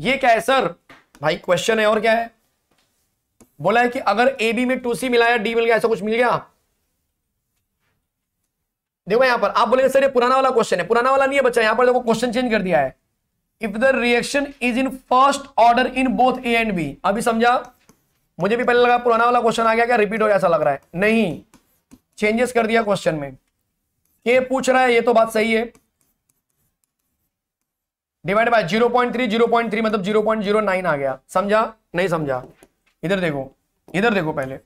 ये क्या है सर भाई क्वेश्चन है और क्या है बोला है कि अगर ए बी में टू सी मिलाया डी मिल गया ऐसा कुछ मिल गया देखो यहां पर आप बोलेंगे सर ये पुराना वाला क्वेश्चन है पुराना वाला नहीं है बच्चा यहां पर देखो क्वेश्चन चेंज कर दिया है if the reaction is in first order in both A and B अभी समझा मुझे भी पहले लगा पुराना वाला क्वेश्चन आ गया क्या रिपीट हो गया ऐसा लग रहा है नहीं चेंजेस कर दिया क्वेश्चन में के पूछ रहा है ये तो बात सही है divide by zero point three zero point three मतलब जीरो पॉइंट जीरो नाइन आ गया समझा नहीं समझा इधर देखो इधर देखो पहले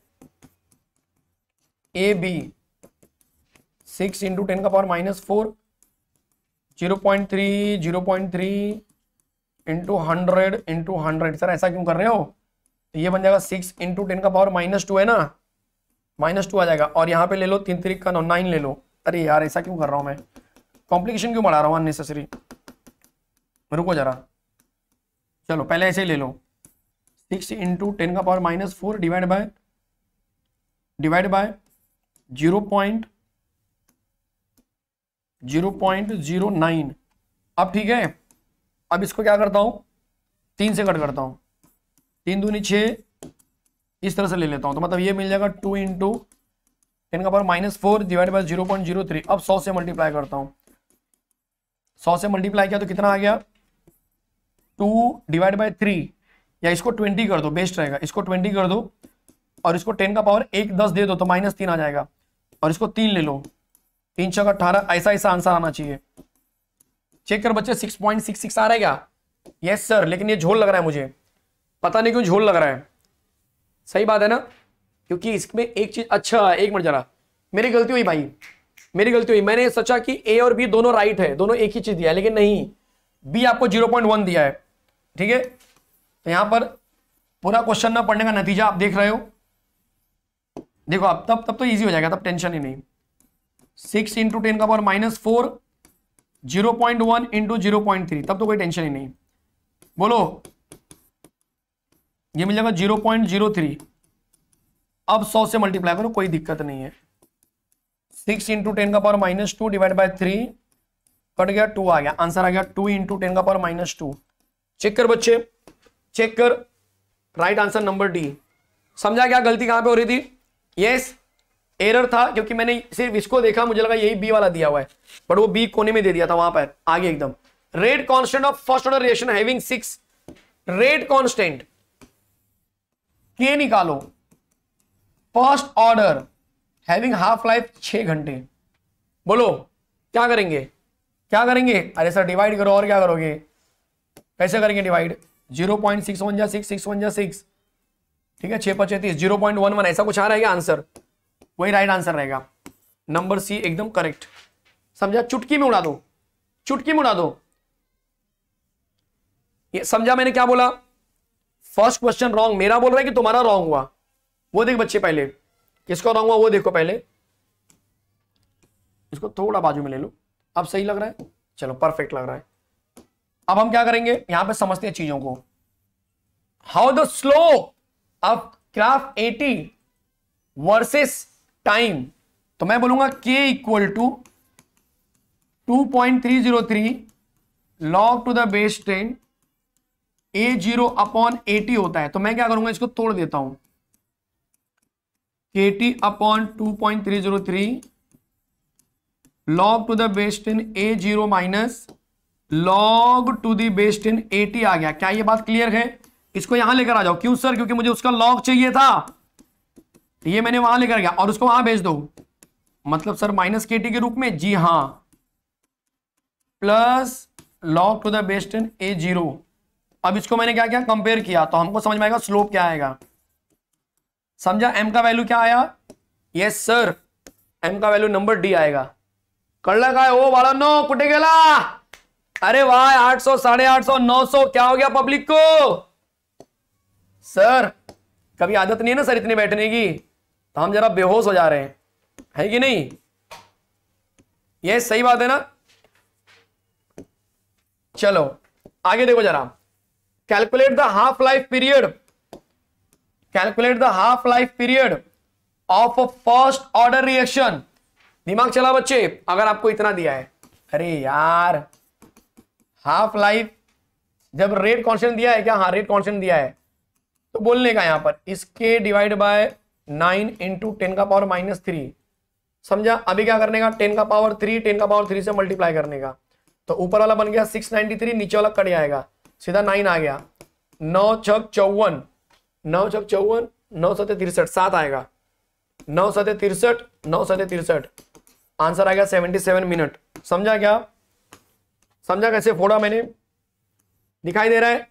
A B six into ten का power minus four zero point three zero point three into hundred into hundred sir ऐसा क्यों कर रहे हो ये बन जाएगा सिक्स इंटू टेन का पावर माइनस टू है ना माइनस टू आ जाएगा और यहाँ पे ले लो तीन तरीक का नाइन ले लो अरे यार ऐसा क्यों कर रहा हूँ मैं कॉम्प्लिकेशन क्यों बढ़ा रहा हूँ अननेसेसरी रुको जरा चलो पहले ऐसे ही ले लो सिक्स इंटू टेन का power minus four divide by divide by zero point zero point zero nine अब ठीक है अब इसको क्या करता हूँ तीन से कट करता हूँ तीन दूनी छ इस तरह से ले लेता हूं तो मतलब ये मिल जाएगा टू इंटू टेन का power minus four divide by zero point zero three अब सौ से मल्टीप्लाई करता हूं सौ से मल्टीप्लाई किया तो कितना आ गया टू डिवाइड बाई थ्री या इसको ट्वेंटी कर दो बेस्ट रहेगा इसको ट्वेंटी कर दो और इसको टेन का पावर एक दस दे दो तो माइनस तीन आ जाएगा और इसको तीन ले लो तीन छः अट्ठारह ऐसा ऐसा आंसर आना चाहिए चेक कर बच्चे सिक्स पॉइंट सिक्स सिक्स आ रहेगा यस सर लेकिन ये झोल लग रहा है मुझे पता नहीं क्यों झोल लग रहा है सही बात है ना क्योंकि इसमें एक चीज अच्छा एक मिनट जरा मेरी गलती हुई भाई मेरी गलती हुई मैंने सोचा कि ए और बी दोनों राइट है दोनों एक ही चीज दिया है लेकिन नहीं बी आपको जीरो पॉइंट वन दिया है ठीक है तो यहां पर पूरा क्वेश्चन ना पढ़ने का नतीजा आप देख रहे हो देखो आप तब तब तो ईजी हो जाएगा तब टेंशन ही नहीं सिक्स इंटू टेन का power minus four zero point one into zero point three तब तो कोई टेंशन ही नहीं बोलो ये मिल जाएगा जीरो पॉइंट जीरो थ्री अब सौ से मल्टीप्लाई करो कोई दिक्कत नहीं है सिक्स इंटू टेन का power minus two divide by three cut गया टू आ गया आंसर आ गया टू इंटू टेन का पावर माइनस टू चेक कर बच्चे चेक कर राइट आंसर नंबर डी समझा क्या गलती कहां पे हो रही थी यस yes, एरर था क्योंकि मैंने सिर्फ इसको देखा मुझे लगा यही बी वाला दिया हुआ है बट वो बी कोने में दे दिया था वहां पर आगे एकदम rate constant of first order reaction having six rate constant K निकालो first order having half life छः घंटे बोलो क्या करेंगे क्या करेंगे अरे सर डिवाइड करो और क्या करोगे कैसे करेंगे divide zero point six one जा सिक्स सिक्स वन जा सिक्स ठीक है छह पचहत्तीस जीरो पॉइंट वन वन ऐसा कुछ आ रहा है आंसर वही राइट आंसर रहेगा नंबर सी एकदम करेक्ट समझा चुटकी में उड़ा दो चुटकी में उड़ा दो समझा मैंने क्या बोला फर्स्ट क्वेश्चन रॉन्ग मेरा बोल रहा है कि तुम्हारा रॉन्ग हुआ वो देख बच्चे पहले किसका रॉन्ग हुआ वो देखो पहले इसको थोड़ा बाजू में ले लो अब सही लग रहा है चलो परफेक्ट लग रहा है अब हम क्या करेंगे यहां पे समझते हैं चीजों को how the slope of graph 80 versus time तो मैं बोलूंगा K equal to 2.303 log to the base ten A zero upon T होता है तो मैं क्या करूंगा इसको तोड़ देता हूं K T upon two point three zero three log to the best in A zero minus log to the best in A T आ गया क्या ये बात क्लियर है इसको यहां लेकर आ जाओ क्यों सर क्योंकि मुझे उसका लॉग चाहिए था ये मैंने वहां लेकर गया और उसको वहां भेज दो मतलब सर माइनस के टी के रूप में जी हां plus log to the best in A zero अब इसको मैंने क्या किया कंपेयर किया तो हमको समझ में आएगा स्लोप क्या आएगा समझा एम का वैल्यू क्या आया यस सर एम का वैल्यू नंबर डी आएगा कड़ला काय ओ नो कुटे गेला अरे वाह आठ सौ साढ़े आठ सौ नौ सौ क्या हो गया पब्लिक को सर कभी आदत नहीं है ना सर इतने बैठने की तो हम जरा बेहोश हो जा रहे हैं है कि नहीं ये सही बात है ना चलो आगे देखो जरा calculate the half life period calculate the half life period of first order reaction दिमाग चला बच्चे अगर आपको इतना दिया है अरे यार हाफ लाइफ जब रेट कॉन्सेंट दिया है क्या हाँ रेट कॉन्सेंट दिया है तो बोलने का यहां पर इसके divide by nine into ten का पावर माइनस थ्री समझा अभी क्या करने का टेन का पावर थ्री टेन का पावर थ्री से मल्टीप्लाई करने का तो ऊपर वाला बन गया सिक्स नाइनटी थ्री नीचे वाला कट जाएगा सीधा नाइन आ गया नौ छक चौवन नौ छक चौवन नौ सत्य तिरसठ सात आएगा नौ सत्य तिरसठ नौ सत्य तिरसठ आंसर आ गया सेवेंटी सेवन मिनट समझा क्या समझा कैसे फोड़ा मैंने दिखाई दे रहा है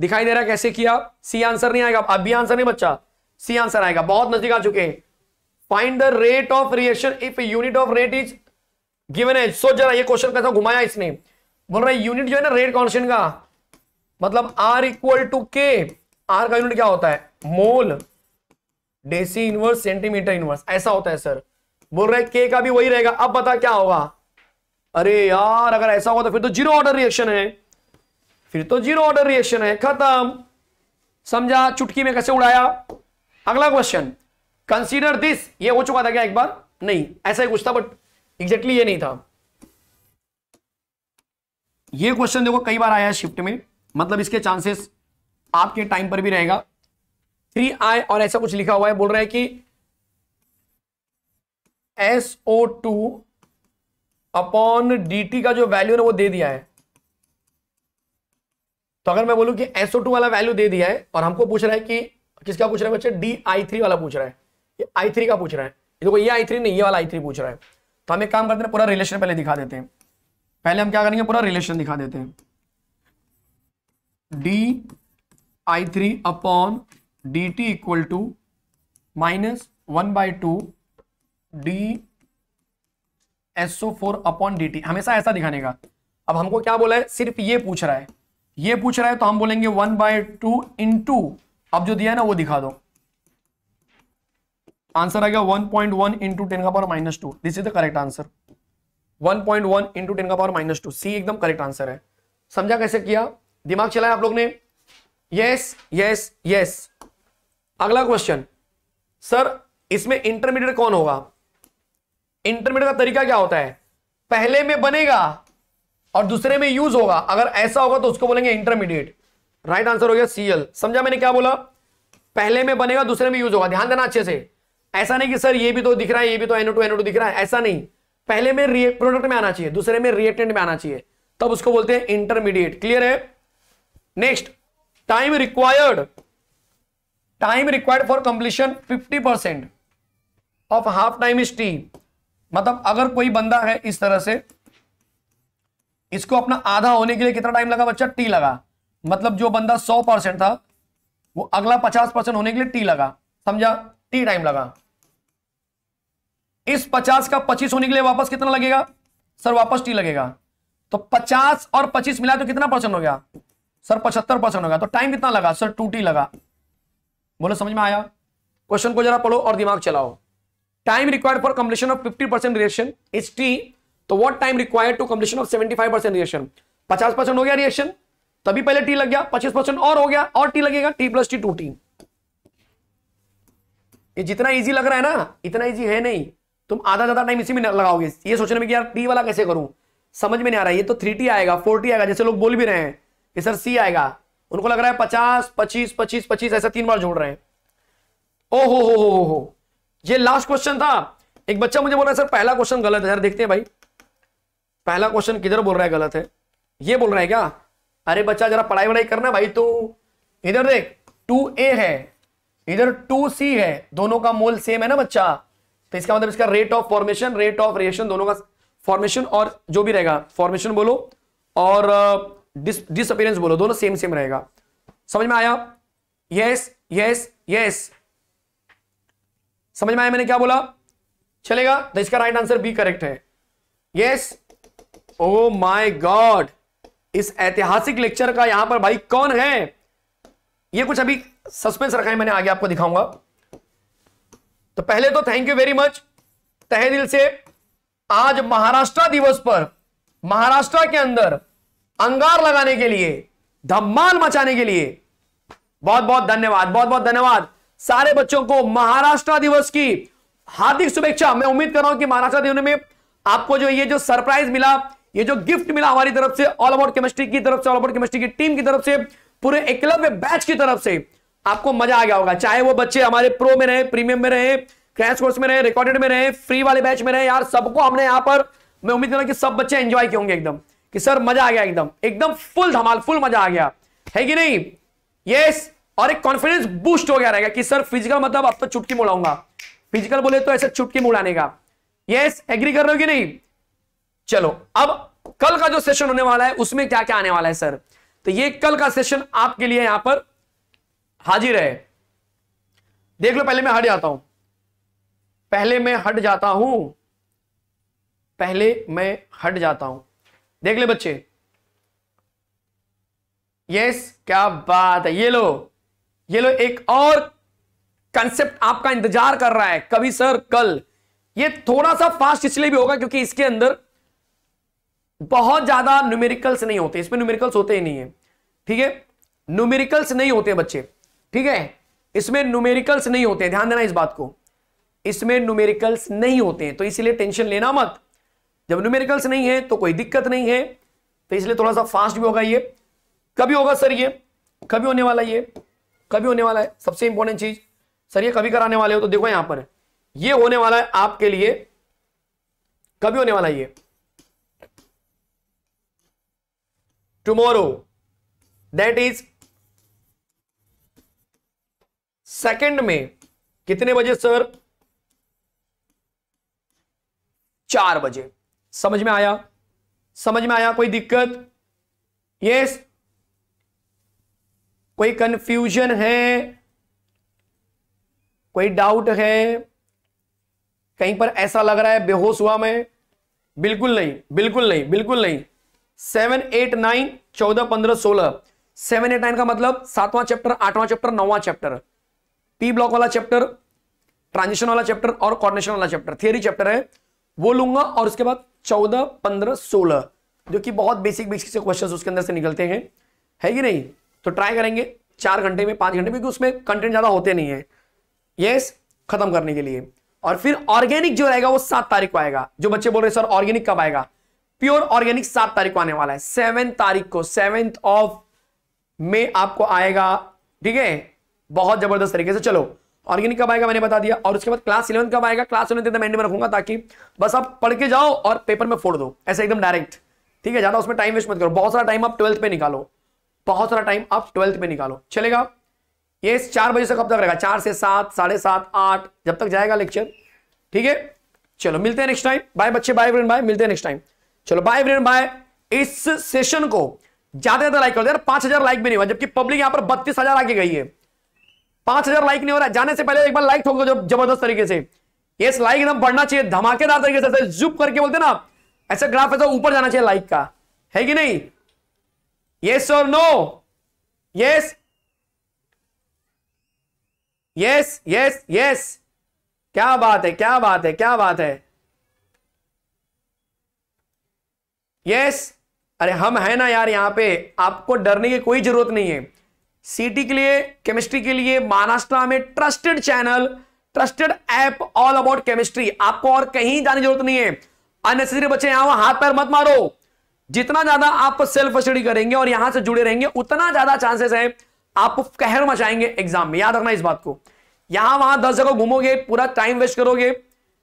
दिखाई दे रहा है कैसे किया सी आंसर नहीं आएगा अब भी आंसर नहीं बच्चा सी आंसर आएगा बहुत नजदीक आ चुके हैं find the rate of reaction if unit of rate is given है सोच जरा ये क्वेश्चन कैसा घुमाया इसने बोल रहा है यूनिट जो है ना रेट कॉन्स्टेंट का मतलब R equal to K R का यूनिट क्या होता है mole deci inverse centimetre inverse ऐसा होता है सर बोल रहे के का भी वही रहेगा अब बता क्या होगा अरे यार अगर ऐसा होगा तो फिर तो जीरो ऑर्डर रिएक्शन है फिर तो जीरो ऑर्डर रिएक्शन है खत्म समझा चुटकी में कैसे उड़ाया अगला क्वेश्चन कंसीडर दिस ये हो चुका था क्या एक बार नहीं ऐसा ही कुछ था बट एग्जैक्टली ये नहीं था ये क्वेश्चन देखो कई बार आया है शिफ्ट में मतलब इसके चांसेस आपके टाइम पर भी रहेगा थ्री आई और ऐसा कुछ लिखा हुआ है बोल रहा है कि S O two upon D T का जो वैल्यू है वो दे दिया है तो अगर मैं बोलूं कि एसओ टू वाला वैल्यू दे दिया है और हमको पूछ रहा है कि किसका पूछ रहा है बच्चे डी आई थ्री वाला पूछ रहा है ये आई थ्री का पूछ रहा है देखो ये आई थ्री नहीं ये वाला आई थ्री पूछ रहा है तो हम एक काम करते हैं पूरा रिलेशन पहले दिखा देते हैं पहले हम क्या करेंगे पूरा रिलेशन दिखा देते हैं D I three upon D T equal to minus one by two D S O four upon D T हमेशा ऐसा दिखाने का अब हमको क्या बोला है सिर्फ ये पूछ रहा है ये पूछ रहा है तो हम बोलेंगे one by two in two अब जो दिया है ना वो दिखा दो आंसर आ गया one point one into ten का power minus two this is the correct answer one point one into ten का पावर माइनस टू सी एकदम करेक्ट आंसर है समझा कैसे किया दिमाग चलाया आप लोग ने यस यस यस अगला क्वेश्चन सर इसमें इंटरमीडिएट कौन होगा इंटरमीडिएट का तरीका क्या होता है पहले में बनेगा और दूसरे में यूज होगा अगर ऐसा होगा तो उसको बोलेंगे इंटरमीडिएट राइट आंसर हो गया सीएल समझा मैंने क्या बोला पहले में बनेगा दूसरे में यूज होगा ध्यान देना अच्छे से ऐसा नहीं कि सर ये भी तो दिख रहा है ये भी तो एनो टू एनो टू दिख रहा है ऐसा नहीं पहले में प्रोडक्ट में आना चाहिए दूसरे में रिएक्टेंट में आना चाहिए तब उसको बोलते हैं इंटरमीडिएट क्लियर है next time required time required for completion 50 percent of half time is T मतलब अगर कोई बंदा है इस तरह से इसको अपना आधा होने के लिए कितना टाइम लगा बच्चा टी लगा मतलब जो बंदा सौ परसेंट था वो अगला पचास परसेंट होने के लिए टी लगा समझा टी टाइम लगा इस पचास का पच्चीस होने के लिए वापस कितना लगेगा सर वापस टी लगेगा तो पचास और पच्चीस मिला तो कितना परसेंट हो गया सर पचहत्तर परसेंट हो गया तो टाइम कितना लगा सर टू टी लगा बोलो समझ में आया क्वेश्चन को जरा पढ़ो और दिमाग चलाओ time required for completion of fifty percent reaction is T तो what time required to completion of seventy five percent reaction पचास परसेंट हो गया रिएक्शन तभी पहले टी लग गया पच्चीस परसेंट और हो गया और टी लगेगा T plus T two T ये जितना इजी लग रहा है ना इतना इजी है नहीं तुम आधा ज्यादा टाइम इसी में लगाओगे ये सोचने में कि यार टी वाला कैसे करूं समझ में नहीं आ रहा है ये तो थ्री टी आएगा फोर टी आएगा जैसे लोग बोल भी रहे हैं सर सी आएगा उनको लग रहा है पचास पच्चीस पच्चीस पच्चीस ऐसा तीन बार जोड़ रहे हैं ओ हो हो हो हो ये लास्ट क्वेश्चन था एक बच्चा मुझे बोल रहा है सर पहला क्वेश्चन गलत है यार देखते हैं भाई पहला क्वेश्चन किधर बोल रहा है गलत है ये बोल रहा है क्या अरे बच्चा जरा पढ़ाई वढ़ाई करना भाई तो इधर देख टू ए है इधर टू सी है दोनों का मोल सेम है ना बच्चा तो इसका मतलब इसका rate of formation rate of reaction दोनों का फॉर्मेशन और जो भी रहेगा फॉर्मेशन बोलो और डिस डिस बोलो दोनों सेम सेम रहेगा समझ में आया यस यस यस समझ में आया मैंने क्या बोला चलेगा तो इसका राइट आंसर बी करेक्ट है यस ओ माय गॉड इस ऐतिहासिक लेक्चर का यहां पर भाई कौन है ये कुछ अभी सस्पेंस रखा है मैंने आगे आपको दिखाऊंगा तो पहले तो थैंक यू वेरी मच तहे दिल से आज महाराष्ट्र दिवस पर महाराष्ट्र के अंदर अंगार लगाने के लिए धमाल मचाने के लिए बहुत बहुत धन्यवाद बहुत बहुत धन्यवाद सारे बच्चों को महाराष्ट्र दिवस की हार्दिक शुभेच्छा मैं उम्मीद कर रहा हूं कि महाराष्ट्र दिवस में आपको जो ये जो सरप्राइज मिला ये जो गिफ्ट मिला हमारी तरफ से ऑल अबाउट केमिस्ट्री की तरफ से ऑल अबाउट केमिस्ट्री की टीम की तरफ से पूरे एकलव्य बैच की तरफ से आपको मजा आ गया होगा चाहे वो बच्चे हमारे प्रो में रहे प्रीमियम में रहे क्रैश कोर्स में रहे रिकॉर्डेड में रहे फ्री वाले बैच में रहे यार सबको हमने यहां पर मैं उम्मीद कर रहा हूं कि सब बच्चे एंजॉय किए होंगे एकदम कि सर मजा आ गया एकदम एकदम फुल धमाल फुल मजा आ गया है कि नहीं यस और एक कॉन्फिडेंस बूस्ट हो गया रहेगा कि सर फिजिकल मतलब अब तो चुटकी मुड़ाऊंगा फिजिकल बोले तो ऐसे चुटकी मुड़ाने का यस एग्री कर रहे हो कि नहीं चलो अब कल का जो सेशन होने वाला है उसमें क्या क्या आने वाला है सर तो ये कल का सेशन आपके लिए यहां पर हाजिर है देख लो पहले मैं हट जाता हूं पहले मैं हट जाता हूं पहले मैं हट जाता हूं देख ले बच्चे यस क्या बात है ये लो ये लो एक और कंसेप्ट आपका इंतजार कर रहा है कभी सर कल ये थोड़ा सा फास्ट इसलिए भी होगा क्योंकि इसके अंदर बहुत ज्यादा न्यूमेरिकल्स नहीं होते इसमें न्यूमेरिकल्स होते ही नहीं है ठीक है न्यूमेरिकल्स नहीं होते बच्चे ठीक है इसमें न्यूमेरिकल्स नहीं होते ध्यान देना इस बात को इसमें न्यूमेरिकल्स नहीं होते हैं तो इसलिए टेंशन लेना मत जब न्यूमेरिकल्स नहीं है तो कोई दिक्कत नहीं है तो इसलिए थोड़ा सा फास्ट भी होगा ये कभी होगा सर ये कभी होने वाला ये कभी होने वाला है सबसे इंपॉर्टेंट चीज सर ये कभी कराने वाले हो तो देखो यहां पर ये होने वाला है आपके लिए कभी होने वाला ये टुमोरो दैट इज सेकंड में कितने बजे सर चार बजे समझ में आया समझ में आया कोई दिक्कत यस कोई कंफ्यूजन है कोई डाउट है कहीं पर ऐसा लग रहा है बेहोश हुआ मैं बिल्कुल नहीं बिल्कुल नहीं बिल्कुल नहीं सेवन एट नाइन चौदह पंद्रह सोलह सेवन एट नाइन का मतलब सातवां चैप्टर आठवां चैप्टर नौवां चैप्टर पी ब्लॉक वाला चैप्टर ट्रांजिशन वाला चैप्टर और कॉर्डिनेशन वाला चैप्टर थियरी चैप्टर है वो लूंगा और उसके बाद चौदह पंद्रह सोलह जो कि बहुत बेसिक बेसिक से क्वेश्चन उसके अंदर से निकलते हैं है कि नहीं तो ट्राई करेंगे चार घंटे में पांच घंटे में क्योंकि उसमें कंटेंट ज्यादा होते नहीं है यस खत्म करने के लिए और फिर ऑर्गेनिक जो रहेगा वो सात तारीख को आएगा जो बच्चे बोल रहे सर ऑर्गेनिक कब आएगा प्योर ऑर्गेनिक सात तारीख को आने वाला है सेवन तारीख को सेवेंथ ऑफ में आपको आएगा ठीक है बहुत जबरदस्त तरीके से चलो ऑर्गेनिक कब आएगा मैंने बता दिया और उसके बाद क्लास इलेवन कब आएगा क्लास इलेवन एंड में रखूंगा ताकि बस आप पढ़ के जाओ और पेपर में फोड़ दो ऐसे एकदम डायरेक्ट ठीक है ज्यादा उसमें टाइम वेस्ट मत करो बहुत सारा टाइम आप ट्वेल्थ पे निकालो बहुत सारा टाइम आप ट्वेल्थ पे निकालो चलेगा ये चार बजे से कब तक रहेगा चार से सात साढ़े सात आठ जब तक जाएगा लेक्चर ठीक है चलो मिलते हैं नेक्स्ट टाइम बाय बच्चे बाय बाय मिलते हैं नेक्स्ट टाइम चलो बाय फ्रेंड बाय इस सेशन को ज्यादा ज्यादा लाइक करो यार पांच हजार लाइक भी नहीं हुआ जबकि पब्लिक यहां पर बत्तीस हजार आगे गई है पांच हजार लाइक नहीं हो रहा है जाने से पहले एक बार लाइक ठोक दो जबरदस्त तरीके से यस लाइक एकदम बढ़ना चाहिए धमाकेदार तरीके से जुप करके बोलते ना ऐसा ग्राफ ऐसा तो ऊपर जाना चाहिए लाइक का है कि नहीं यस और no yes yes yes yes क्या बात है क्या बात है क्या बात है यस अरे हम है ना यार यहां पे आपको डरने की कोई जरूरत नहीं है सीटी के लिए केमिस्ट्री के लिए महाराष्ट्र में trusted channel trusted app all about chemistry आपको और कहीं जाने की जरूरत नहीं है अननेसेसरी बच्चे यहां हाथ पैर मत मारो जितना ज्यादा आप सेल्फ स्टडी करेंगे और यहां से जुड़े रहेंगे उतना ज्यादा चांसेस है आप कहर मचाएंगे एग्जाम में याद रखना इस बात को यहां वहां दस जगह घूमोगे पूरा टाइम वेस्ट करोगे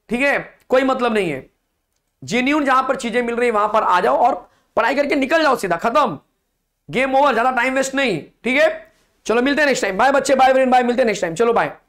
ठीक है कोई मतलब नहीं है जेन्यून जहां पर चीजें मिल रही वहां पर आ जाओ और पढ़ाई करके निकल जाओ सीधा खत्म गेम ओवर ज्यादा टाइम वेस्ट नहीं ठीक है चलो मिलते हैं नेक्स्ट टाइम बाय बच्चे बाय बाय मिलते हैं नेक्स्ट टाइम चलो बाय